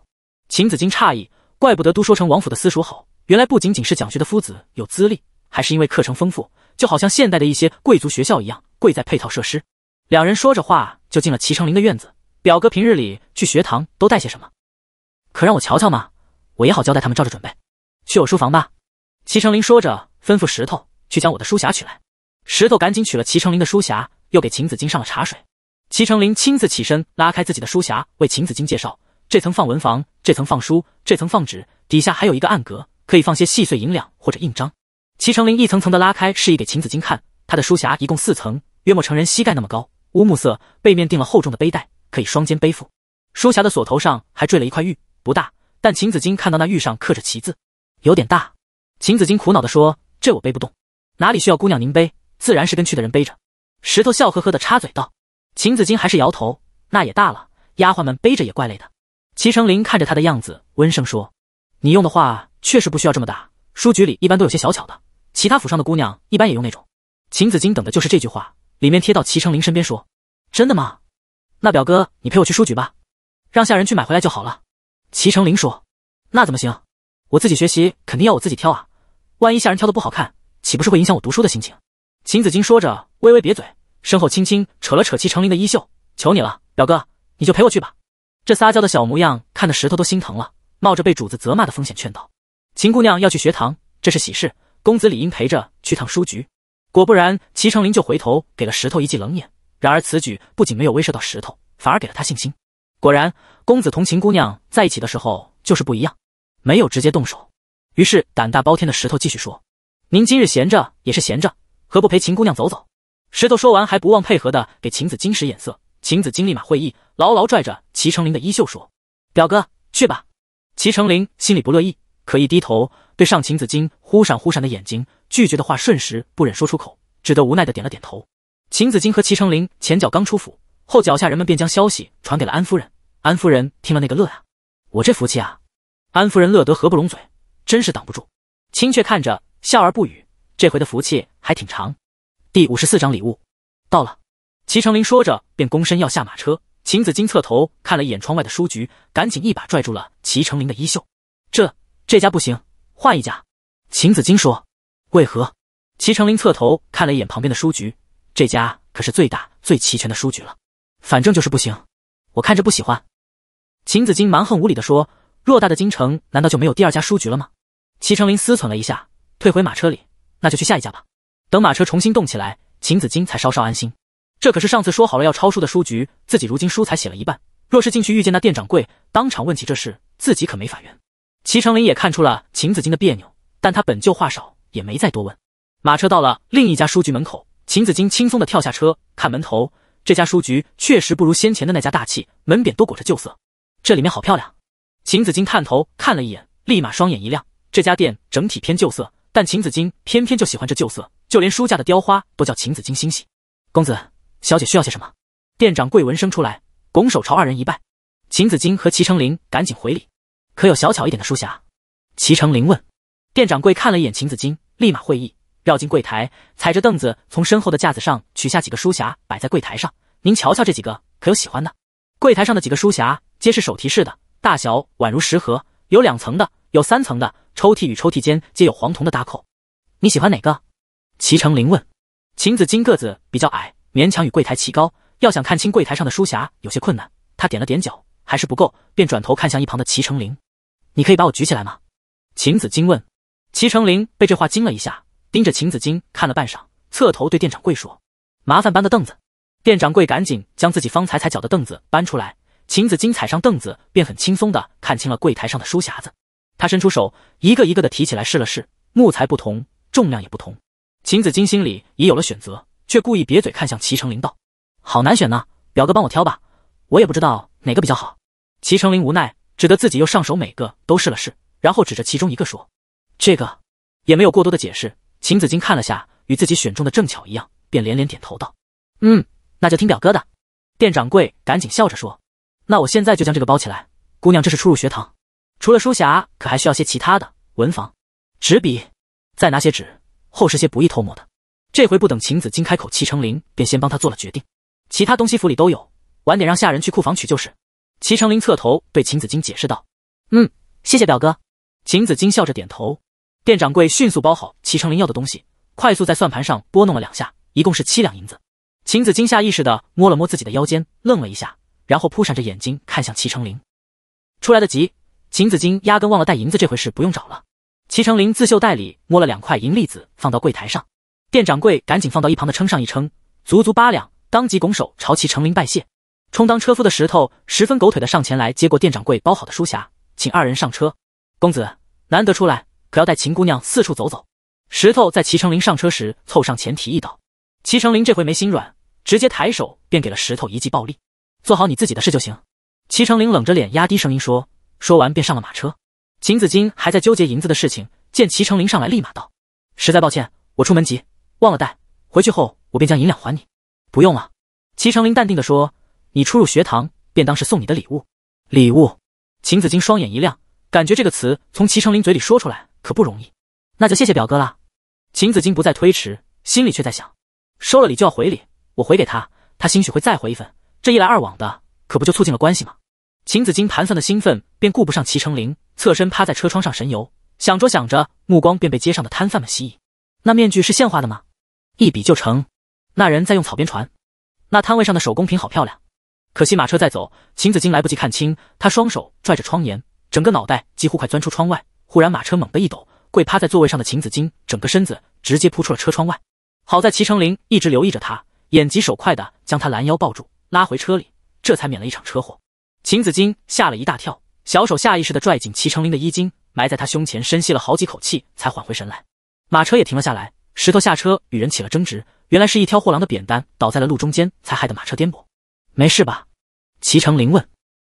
秦子衿诧异，怪不得都说成王府的私塾好，原来不仅仅是讲学的夫子有资历，还是因为课程丰富，就好像现代的一些贵族学校一样，贵在配套设施。两人说着话就进了齐成林的院子。表哥平日里去学堂都带些什么？可让我瞧瞧嘛，我也好交代他们照着准备。去我书房吧。齐成林说着，吩咐石头去将我的书匣取来。石头赶紧取了齐成林的书匣，又给秦子衿上了茶水。齐成林亲自起身，拉开自己的书匣，为秦子衿介绍：这层放文房，这层放书，这层放纸，底下还有一个暗格，可以放些细碎银两或者印章。齐成林一层层的拉开，示意给秦子衿看。他的书匣一共四层，约莫成人膝盖那么高，乌木色，背面钉了厚重的背带，可以双肩背负。书匣的锁头上还坠了一块玉，不大，但秦子衿看到那玉上刻着“齐”字，有点大。秦子衿苦恼地说：“这我背不动，哪里需要姑娘您背？自然是跟去的人背着。”石头笑呵呵地插嘴道。秦子金还是摇头，那也大了，丫鬟们背着也怪累的。齐成林看着他的样子，温声说：“你用的话确实不需要这么大，书局里一般都有些小巧的，其他府上的姑娘一般也用那种。”秦子金等的就是这句话，里面贴到齐成林身边说：“真的吗？那表哥，你陪我去书局吧，让下人去买回来就好了。”齐成林说：“那怎么行？我自己学习肯定要我自己挑啊，万一下人挑的不好看，岂不是会影响我读书的心情？”秦子金说着，微微瘪嘴。身后轻轻扯了扯齐成林的衣袖，求你了，表哥，你就陪我去吧。这撒娇的小模样，看的石头都心疼了，冒着被主子责骂的风险劝道：“秦姑娘要去学堂，这是喜事，公子理应陪着去趟书局。”果不然，齐成林就回头给了石头一记冷眼。然而此举不仅没有威慑到石头，反而给了他信心。果然，公子同秦姑娘在一起的时候就是不一样，没有直接动手。于是胆大包天的石头继续说：“您今日闲着也是闲着，何不陪秦姑娘走走？”石头说完，还不忘配合的给秦子金使眼色，秦子金立马会意，牢牢拽着齐成林的衣袖说：“表哥，去吧。”齐成林心里不乐意，可一低头对上秦子金忽闪忽闪的眼睛，拒绝的话瞬时不忍说出口，只得无奈的点了点头。秦子金和齐成林前脚刚出府，后脚下人们便将消息传给了安夫人，安夫人听了那个乐呀，我这福气啊！安夫人乐得合不拢嘴，真是挡不住。青雀看着笑而不语，这回的福气还挺长。第五十四章礼物到了。齐成林说着，便躬身要下马车。秦子金侧头看了一眼窗外的书局，赶紧一把拽住了齐成林的衣袖：“这这家不行，换一家。”秦子金说：“为何？”齐成林侧头看了一眼旁边的书局，这家可是最大最齐全的书局了。反正就是不行，我看着不喜欢。”秦子金蛮横无理地说：“偌大的京城，难道就没有第二家书局了吗？”齐成林思忖了一下，退回马车里：“那就去下一家吧。”等马车重新动起来，秦子金才稍稍安心。这可是上次说好了要抄书的书局，自己如今书才写了一半，若是进去遇见那店掌柜，当场问起这事，自己可没法圆。齐成林也看出了秦子金的别扭，但他本就话少，也没再多问。马车到了另一家书局门口，秦子金轻松地跳下车，看门头，这家书局确实不如先前的那家大气，门匾都裹着旧色。这里面好漂亮！秦子金探头看了一眼，立马双眼一亮。这家店整体偏旧色，但秦子金偏偏就喜欢这旧色。就连书架的雕花都叫秦子金欣喜。公子、小姐需要些什么？店掌柜闻声出来，拱手朝二人一拜。秦子金和齐成林赶紧回礼。可有小巧一点的书匣？齐成林问。店掌柜看了一眼秦子金，立马会意，绕进柜台，踩着凳子从身后的架子上取下几个书匣，摆在柜台上。您瞧瞧这几个，可有喜欢的？柜台上的几个书匣皆是手提式的，大小宛如食盒，有两层的，有三层的，抽屉与抽屉间皆有黄铜的搭扣。你喜欢哪个？齐成林问：“秦子金个子比较矮，勉强与柜台齐高，要想看清柜台上的书匣有些困难。”他点了点脚，还是不够，便转头看向一旁的齐成林：“你可以把我举起来吗？”秦子金问。齐成林被这话惊了一下，盯着秦子金看了半晌，侧头对店掌柜说：“麻烦搬个凳子。”店掌柜赶紧将自己方才踩脚的凳子搬出来。秦子金踩上凳子，便很轻松地看清了柜台上的书匣子。他伸出手，一个一个地提起来试了试，木材不同，重量也不同。秦子金心里已有了选择，却故意瘪嘴看向齐成林道：“好难选呢，表哥帮我挑吧，我也不知道哪个比较好。”齐成林无奈，只得自己又上手，每个都试了试，然后指着其中一个说：“这个。”也没有过多的解释。秦子金看了下，与自己选中的正巧一样，便连连点头道：“嗯，那就听表哥的。”店掌柜赶紧笑着说：“那我现在就将这个包起来，姑娘这是初入学堂，除了书匣，可还需要些其他的文房、纸笔，再拿些纸。”后是些，不易偷摸的。这回不等秦子金开口，齐成林便先帮他做了决定。其他东西府里都有，晚点让下人去库房取就是。齐成林侧头对秦子金解释道：“嗯，谢谢表哥。”秦子金笑着点头。店掌柜迅速包好齐成林要的东西，快速在算盘上拨弄了两下，一共是七两银子。秦子金下意识地摸了摸自己的腰间，愣了一下，然后扑闪着眼睛看向齐成林。出来得急，秦子金压根忘了带银子这回事，不用找了。齐成林自袖袋里摸了两块银粒子，放到柜台上，店掌柜赶紧放到一旁的称上一称，足足八两，当即拱手朝齐成林拜谢。充当车夫的石头十分狗腿的上前来接过店掌柜包好的书匣，请二人上车。公子难得出来，可要带秦姑娘四处走走。石头在齐成林上车时凑上前提议道。齐成林这回没心软，直接抬手便给了石头一记暴力。做好你自己的事就行。齐成林冷着脸压低声音说，说完便上了马车。秦子金还在纠结银子的事情，见齐成林上来，立马道：“实在抱歉，我出门急，忘了带。回去后我便将银两还你。”“不用了。”齐成林淡定的说，“你初入学堂，便当是送你的礼物。”“礼物？”秦子金双眼一亮，感觉这个词从齐成林嘴里说出来可不容易。“那就谢谢表哥了。”秦子金不再推迟，心里却在想，收了礼就要回礼，我回给他，他兴许会再回一份，这一来二往的，可不就促进了关系吗？秦子金盘算的兴奋，便顾不上齐成林。侧身趴在车窗上神游，想着想着，目光便被街上的摊贩们吸引。那面具是现画的吗？一笔就成。那人在用草编船。那摊位上的手工品好漂亮，可惜马车在走，秦子金来不及看清。他双手拽着窗沿，整个脑袋几乎快钻出窗外。忽然，马车猛地一抖，跪趴在座位上的秦子金整个身子直接扑出了车窗外。好在齐成林一直留意着他，眼疾手快的将他拦腰抱住，拉回车里，这才免了一场车祸。秦子金吓了一大跳。小手下意识地拽紧齐成林的衣襟，埋在他胸前深吸了好几口气，才缓回神来。马车也停了下来，石头下车与人起了争执。原来是一挑货郎的扁担倒在了路中间，才害得马车颠簸。没事吧？齐成林问。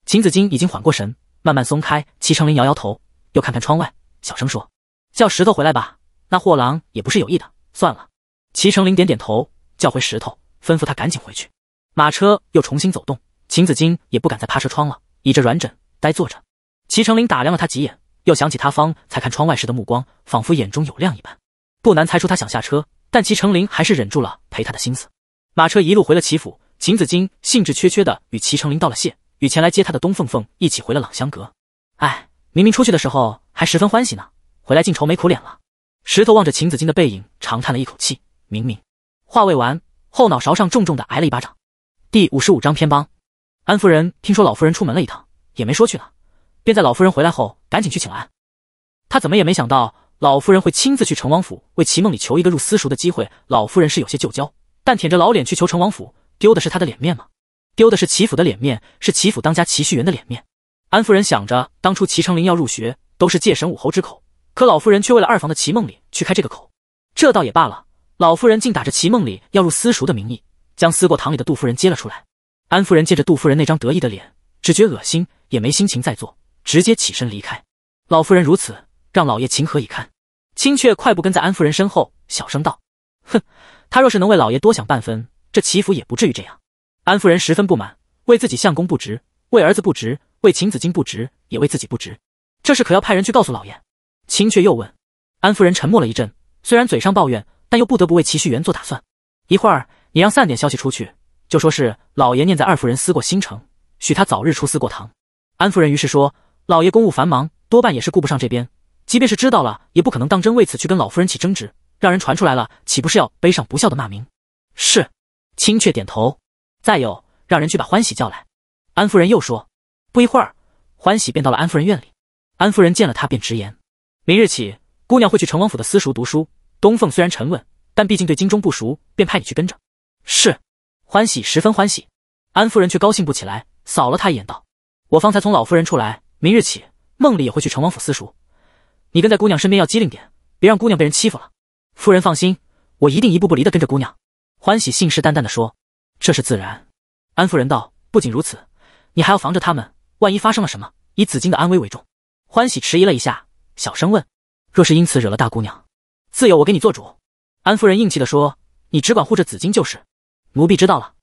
秦子金已经缓过神，慢慢松开。齐成林摇摇头，又看看窗外，小声说：“叫石头回来吧，那货郎也不是有意的。算了。”齐成林点点头，叫回石头，吩咐他赶紧回去。马车又重新走动，秦子金也不敢再趴车窗了，倚着软枕呆坐着。齐成林打量了他几眼，又想起他方才看窗外时的目光，仿佛眼中有亮一般，不难猜出他想下车。但齐成林还是忍住了陪他的心思。马车一路回了齐府，秦子金兴致缺缺的与齐成林道了谢，与前来接他的东凤凤一起回了朗香阁。哎，明明出去的时候还十分欢喜呢，回来竟愁眉苦脸了。石头望着秦子金的背影，长叹了一口气。明明话未完，后脑勺上重重的挨了一巴掌。第五十五章偏帮。安夫人听说老夫人出门了一趟，也没说去哪。便在老夫人回来后，赶紧去请安。他怎么也没想到老夫人会亲自去成王府为齐梦里求一个入私塾的机会。老夫人是有些旧交，但舔着老脸去求成王府，丢的是他的脸面吗？丢的是齐府的脸面，是齐府当家齐旭元的脸面。安夫人想着，当初齐成林要入学，都是借沈武侯之口，可老夫人却为了二房的齐梦里去开这个口，这倒也罢了。老夫人竟打着齐梦里要入私塾的名义，将思过堂里的杜夫人接了出来。安夫人借着杜夫人那张得意的脸，只觉恶心，也没心情再做。直接起身离开，老夫人如此，让老爷情何以堪？青雀快步跟在安夫人身后，小声道：“哼，他若是能为老爷多想半分，这祈福也不至于这样。”安夫人十分不满，为自己相公不值，为儿子不值，为秦子金不值，也为自己不值。这事可要派人去告诉老爷。青雀又问安夫人，沉默了一阵，虽然嘴上抱怨，但又不得不为齐旭元做打算。一会儿，你让散点消息出去，就说是老爷念在二夫人思过心诚，许他早日出思过堂。安夫人于是说。老爷公务繁忙，多半也是顾不上这边。即便是知道了，也不可能当真为此去跟老夫人起争执，让人传出来了，岂不是要背上不孝的骂名？是，青雀点头。再有，让人去把欢喜叫来。安夫人又说。不一会儿，欢喜便到了安夫人院里。安夫人见了她，便直言：明日起，姑娘会去成王府的私塾读书。东凤虽然沉稳，但毕竟对京中不熟，便派你去跟着。是。欢喜十分欢喜。安夫人却高兴不起来，扫了她一眼，道：我方才从老夫人处来。明日起，梦里也会去成王府私塾。你跟在姑娘身边要机灵点，别让姑娘被人欺负了。夫人放心，我一定一步不离的跟着姑娘。欢喜信誓旦旦的说：“这是自然。”安夫人道：“不仅如此，你还要防着他们，万一发生了什么，以紫金的安危为重。”欢喜迟疑了一下，小声问：“若是因此惹了大姑娘，自有我给你做主。”安夫人硬气的说：“你只管护着紫金就是。”奴婢知道了。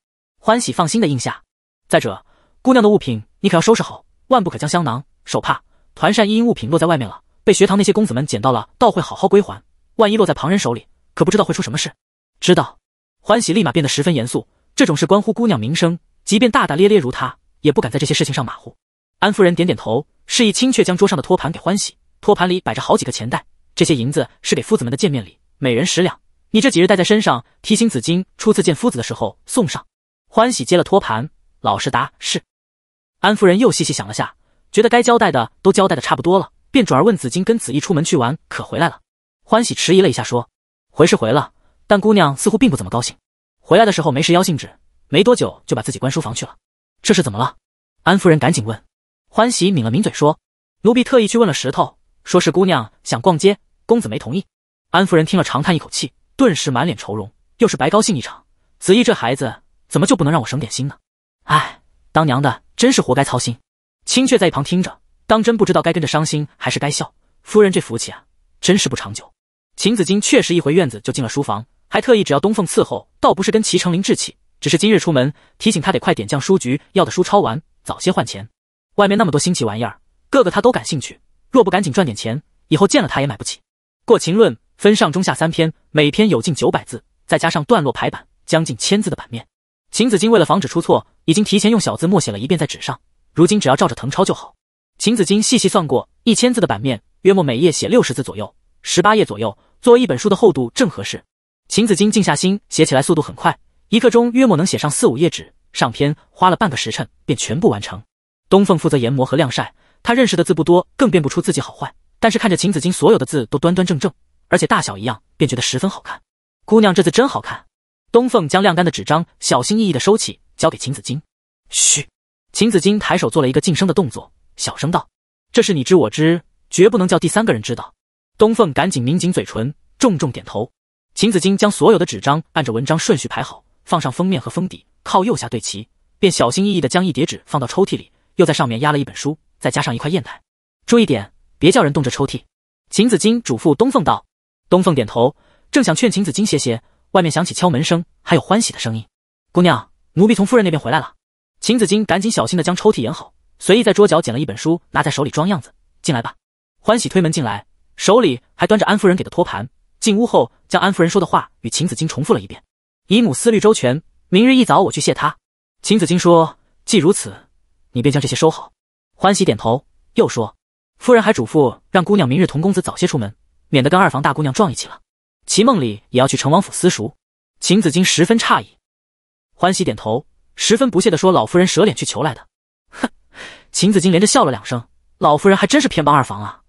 欢喜放心的应下。再者，姑娘的物品你可要收拾好。万不可将香囊、手帕、团扇一应物品落在外面了，被学堂那些公子们捡到了，倒会好好归还。万一落在旁人手里，可不知道会出什么事。知道。欢喜立马变得十分严肃，这种事关乎姑娘名声，即便大大咧咧如她，也不敢在这些事情上马虎。安夫人点点头，示意青雀将桌上的托盘给欢喜。托盘里摆着好几个钱袋，这些银子是给夫子们的见面礼，每人十两。你这几日带在身上，提醒紫金初次见夫子的时候送上。欢喜接了托盘，老实答是。安夫人又细细想了下，觉得该交代的都交代的差不多了，便转而问子金跟子翼出门去玩可回来了。欢喜迟疑了一下，说：“回是回了，但姑娘似乎并不怎么高兴。回来的时候没事邀兴致，没多久就把自己关书房去了。这是怎么了？”安夫人赶紧问。欢喜抿了抿嘴说：“奴婢特意去问了石头，说是姑娘想逛街，公子没同意。”安夫人听了，长叹一口气，顿时满脸愁容，又是白高兴一场。子翼这孩子怎么就不能让我省点心呢？唉。当娘的真是活该操心，青雀在一旁听着，当真不知道该跟着伤心还是该笑。夫人这福气啊，真是不长久。秦子衿确实一回院子就进了书房，还特意只要东凤伺候，倒不是跟齐成林置气，只是今日出门提醒他得快点将书局要的书抄完，早些换钱。外面那么多新奇玩意儿，个个他都感兴趣，若不赶紧赚点钱，以后见了他也买不起。《过秦论》分上中下三篇，每篇有近九百字，再加上段落排版，将近千字的版面。秦子金为了防止出错，已经提前用小字默写了一遍在纸上，如今只要照着誊抄就好。秦子金细细算过，一千字的版面约莫每页写六十字左右，十八页左右，作为一本书的厚度正合适。秦子金静下心写起来，速度很快，一刻钟约莫能写上四五页纸。上篇花了半个时辰便全部完成。东凤负责研磨和晾晒，他认识的字不多，更辨不出字迹好坏，但是看着秦子金所有的字都端端正正，而且大小一样，便觉得十分好看。姑娘这字真好看。东凤将晾干的纸张小心翼翼地收起，交给秦子金。嘘！秦子金抬手做了一个噤声的动作，小声道：“这是你知我知，绝不能叫第三个人知道。”东凤赶紧抿紧嘴唇，重重点头。秦子金将所有的纸张按着文章顺序排好，放上封面和封底，靠右下对齐，便小心翼翼地将一叠纸放到抽屉里，又在上面压了一本书，再加上一块砚台。注意点，别叫人动着抽屉。秦子金嘱咐东凤道。东凤点头，正想劝秦子金歇歇。外面响起敲门声，还有欢喜的声音。姑娘，奴婢从夫人那边回来了。秦子衿赶紧小心的将抽屉掩好，随意在桌角捡了一本书，拿在手里装样子。进来吧。欢喜推门进来，手里还端着安夫人给的托盘。进屋后，将安夫人说的话与秦子衿重复了一遍。姨母思虑周全，明日一早我去谢她。秦子衿说：“既如此，你便将这些收好。”欢喜点头，又说：“夫人还嘱咐让姑娘明日同公子早些出门，免得跟二房大姑娘撞一起了。”齐梦里也要去成王府私塾，秦子衿十分诧异，欢喜点头，十分不屑的说：“老夫人舍脸去求来的，哼！”秦子衿连着笑了两声：“老夫人还真是偏帮二房啊，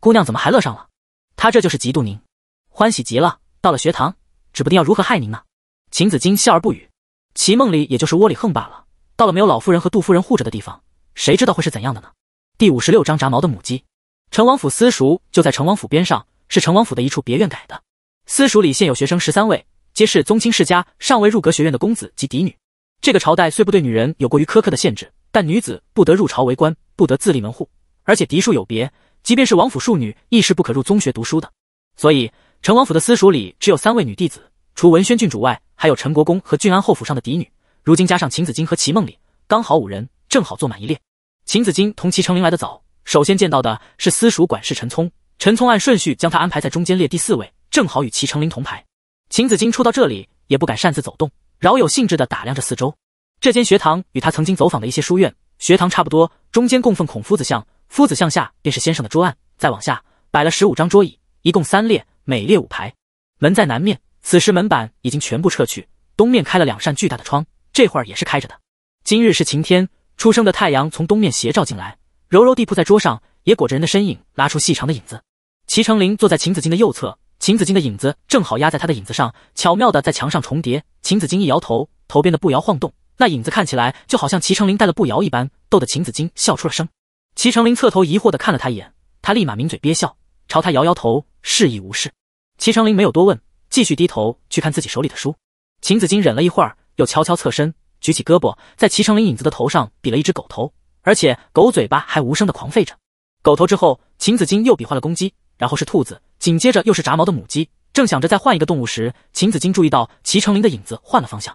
姑娘怎么还乐上了？她这就是嫉妒您，欢喜极了。到了学堂，指不定要如何害您呢。”秦子衿笑而不语。齐梦里也就是窝里横罢了，到了没有老夫人和杜夫人护着的地方，谁知道会是怎样的呢？第五十六章炸毛的母鸡。成王府私塾就在成王府边上，是成王府的一处别院改的。私塾里现有学生十三位，皆是宗亲世家尚未入阁学院的公子及嫡女。这个朝代虽不对女人有过于苛刻的限制，但女子不得入朝为官，不得自立门户，而且嫡庶有别，即便是王府庶女，亦是不可入宗学读书的。所以，陈王府的私塾里只有三位女弟子，除文宣郡主外，还有陈国公和郡安侯府上的嫡女。如今加上秦子衿和齐梦里，刚好五人，正好坐满一列。秦子衿同齐成林来的早，首先见到的是私塾管事陈聪。陈聪按顺序将他安排在中间列第四位。正好与齐成林同排，秦子金出到这里也不敢擅自走动，饶有兴致地打量着四周。这间学堂与他曾经走访的一些书院学堂差不多，中间供奉孔夫子像，夫子像下便是先生的桌案，再往下摆了十五张桌椅，一共三列，每列五排。门在南面，此时门板已经全部撤去，东面开了两扇巨大的窗，这会儿也是开着的。今日是晴天，初升的太阳从东面斜照进来，柔柔地铺在桌上，也裹着人的身影，拉出细长的影子。齐成林坐在秦子金的右侧。秦子金的影子正好压在他的影子上，巧妙的在墙上重叠。秦子金一摇头，头边的步摇晃动，那影子看起来就好像齐成林带了步摇一般，逗得秦子金笑出了声。齐成林侧头疑惑的看了他一眼，他立马抿嘴憋笑，朝他摇摇头，示意无事。齐成林没有多问，继续低头去看自己手里的书。秦子金忍了一会儿，又悄悄侧身，举起胳膊，在齐成林影子的头上比了一只狗头，而且狗嘴巴还无声的狂吠着。狗头之后，秦子金又比划了攻击，然后是兔子，紧接着又是炸毛的母鸡。正想着再换一个动物时，秦子金注意到齐成林的影子换了方向，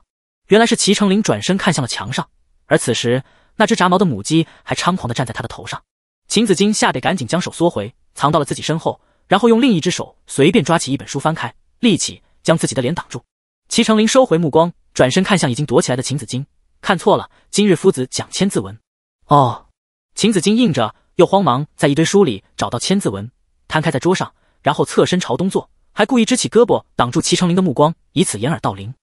原来是齐成林转身看向了墙上。而此时，那只炸毛的母鸡还猖狂地站在他的头上。秦子金吓得赶紧将手缩回，藏到了自己身后，然后用另一只手随便抓起一本书翻开，立起将自己的脸挡住。齐成林收回目光，转身看向已经躲起来的秦子金，看错了，今日夫子讲千字文。哦，秦子金应着，又慌忙在一堆书里找到千字文。摊开在桌上，然后侧身朝东坐，还故意支起胳膊挡住齐成林的目光，以此掩耳盗铃。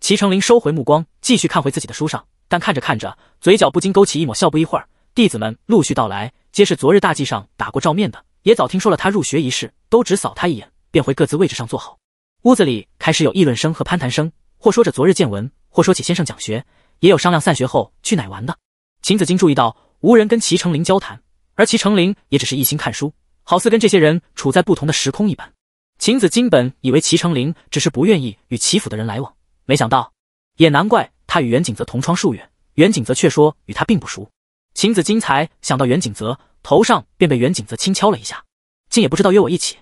齐成林收回目光，继续看回自己的书上，但看着看着，嘴角不禁勾起一抹笑。不一会儿，弟子们陆续到来，皆是昨日大祭上打过照面的，也早听说了他入学一事，都只扫他一眼，便回各自位置上坐好。屋子里开始有议论声和攀谈声，或说着昨日见闻，或说起先生讲学，也有商量散学后去哪玩的。秦子衿注意到，无人跟齐成林交谈，而齐成林也只是一心看书。好似跟这些人处在不同的时空一般。秦子金本以为齐成林只是不愿意与齐府的人来往，没想到，也难怪他与袁景泽同窗数月，袁景泽却说与他并不熟。秦子金才想到袁景泽，头上便被袁景泽轻敲了一下，竟也不知道约我一起。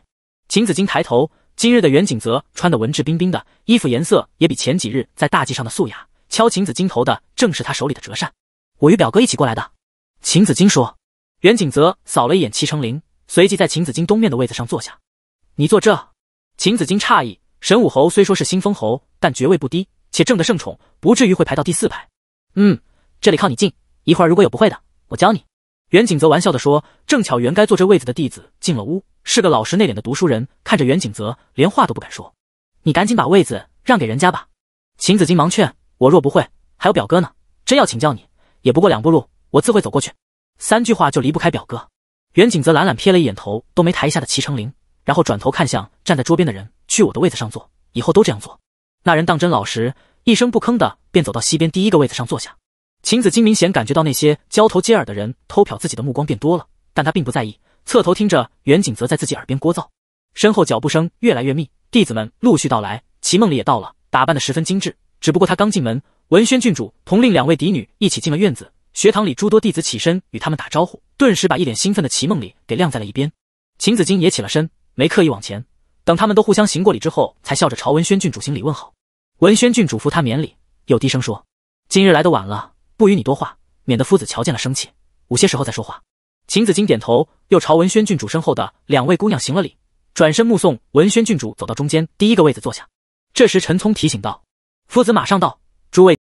秦子金抬头，今日的袁景泽穿得文质彬彬的，衣服颜色也比前几日在大祭上的素雅。敲秦子金头的正是他手里的折扇。我与表哥一起过来的，秦子金说。袁景泽扫了一眼齐成林。随即在秦子衿东面的位子上坐下，你坐这。秦子衿诧异，神武侯虽说是新封侯，但爵位不低，且正得圣宠，不至于会排到第四排。嗯，这里靠你近，一会儿如果有不会的，我教你。袁景泽玩笑地说。正巧原该坐这位子的弟子进了屋，是个老实内敛的读书人，看着袁景泽，连话都不敢说。你赶紧把位子让给人家吧。秦子衿忙劝，我若不会，还有表哥呢。真要请教你，也不过两步路，我自会走过去。三句话就离不开表哥。袁景则懒懒瞥了一眼头都没抬一下的齐成林，然后转头看向站在桌边的人，去我的位子上坐，以后都这样做。那人当真老实，一声不吭的便走到西边第一个位子上坐下。秦子金明显感觉到那些交头接耳的人偷瞟自己的目光变多了，但他并不在意，侧头听着袁景则在自己耳边聒噪。身后脚步声越来越密，弟子们陆续到来，齐梦里也到了，打扮得十分精致。只不过他刚进门，文轩郡主同另两位嫡女一起进了院子。学堂里诸多弟子起身与他们打招呼，顿时把一脸兴奋的齐梦里给晾在了一边。秦子衿也起了身，没刻意往前。等他们都互相行过礼之后，才笑着朝文轩郡主行礼问好。文轩郡主扶他免礼，又低声说：“今日来的晚了，不与你多话，免得夫子瞧见了生气。午些时候再说话。”秦子衿点头，又朝文轩郡主身后的两位姑娘行了礼，转身目送文轩郡主走到中间第一个位子坐下。这时陈聪提醒道：“夫子马上到，诸位。”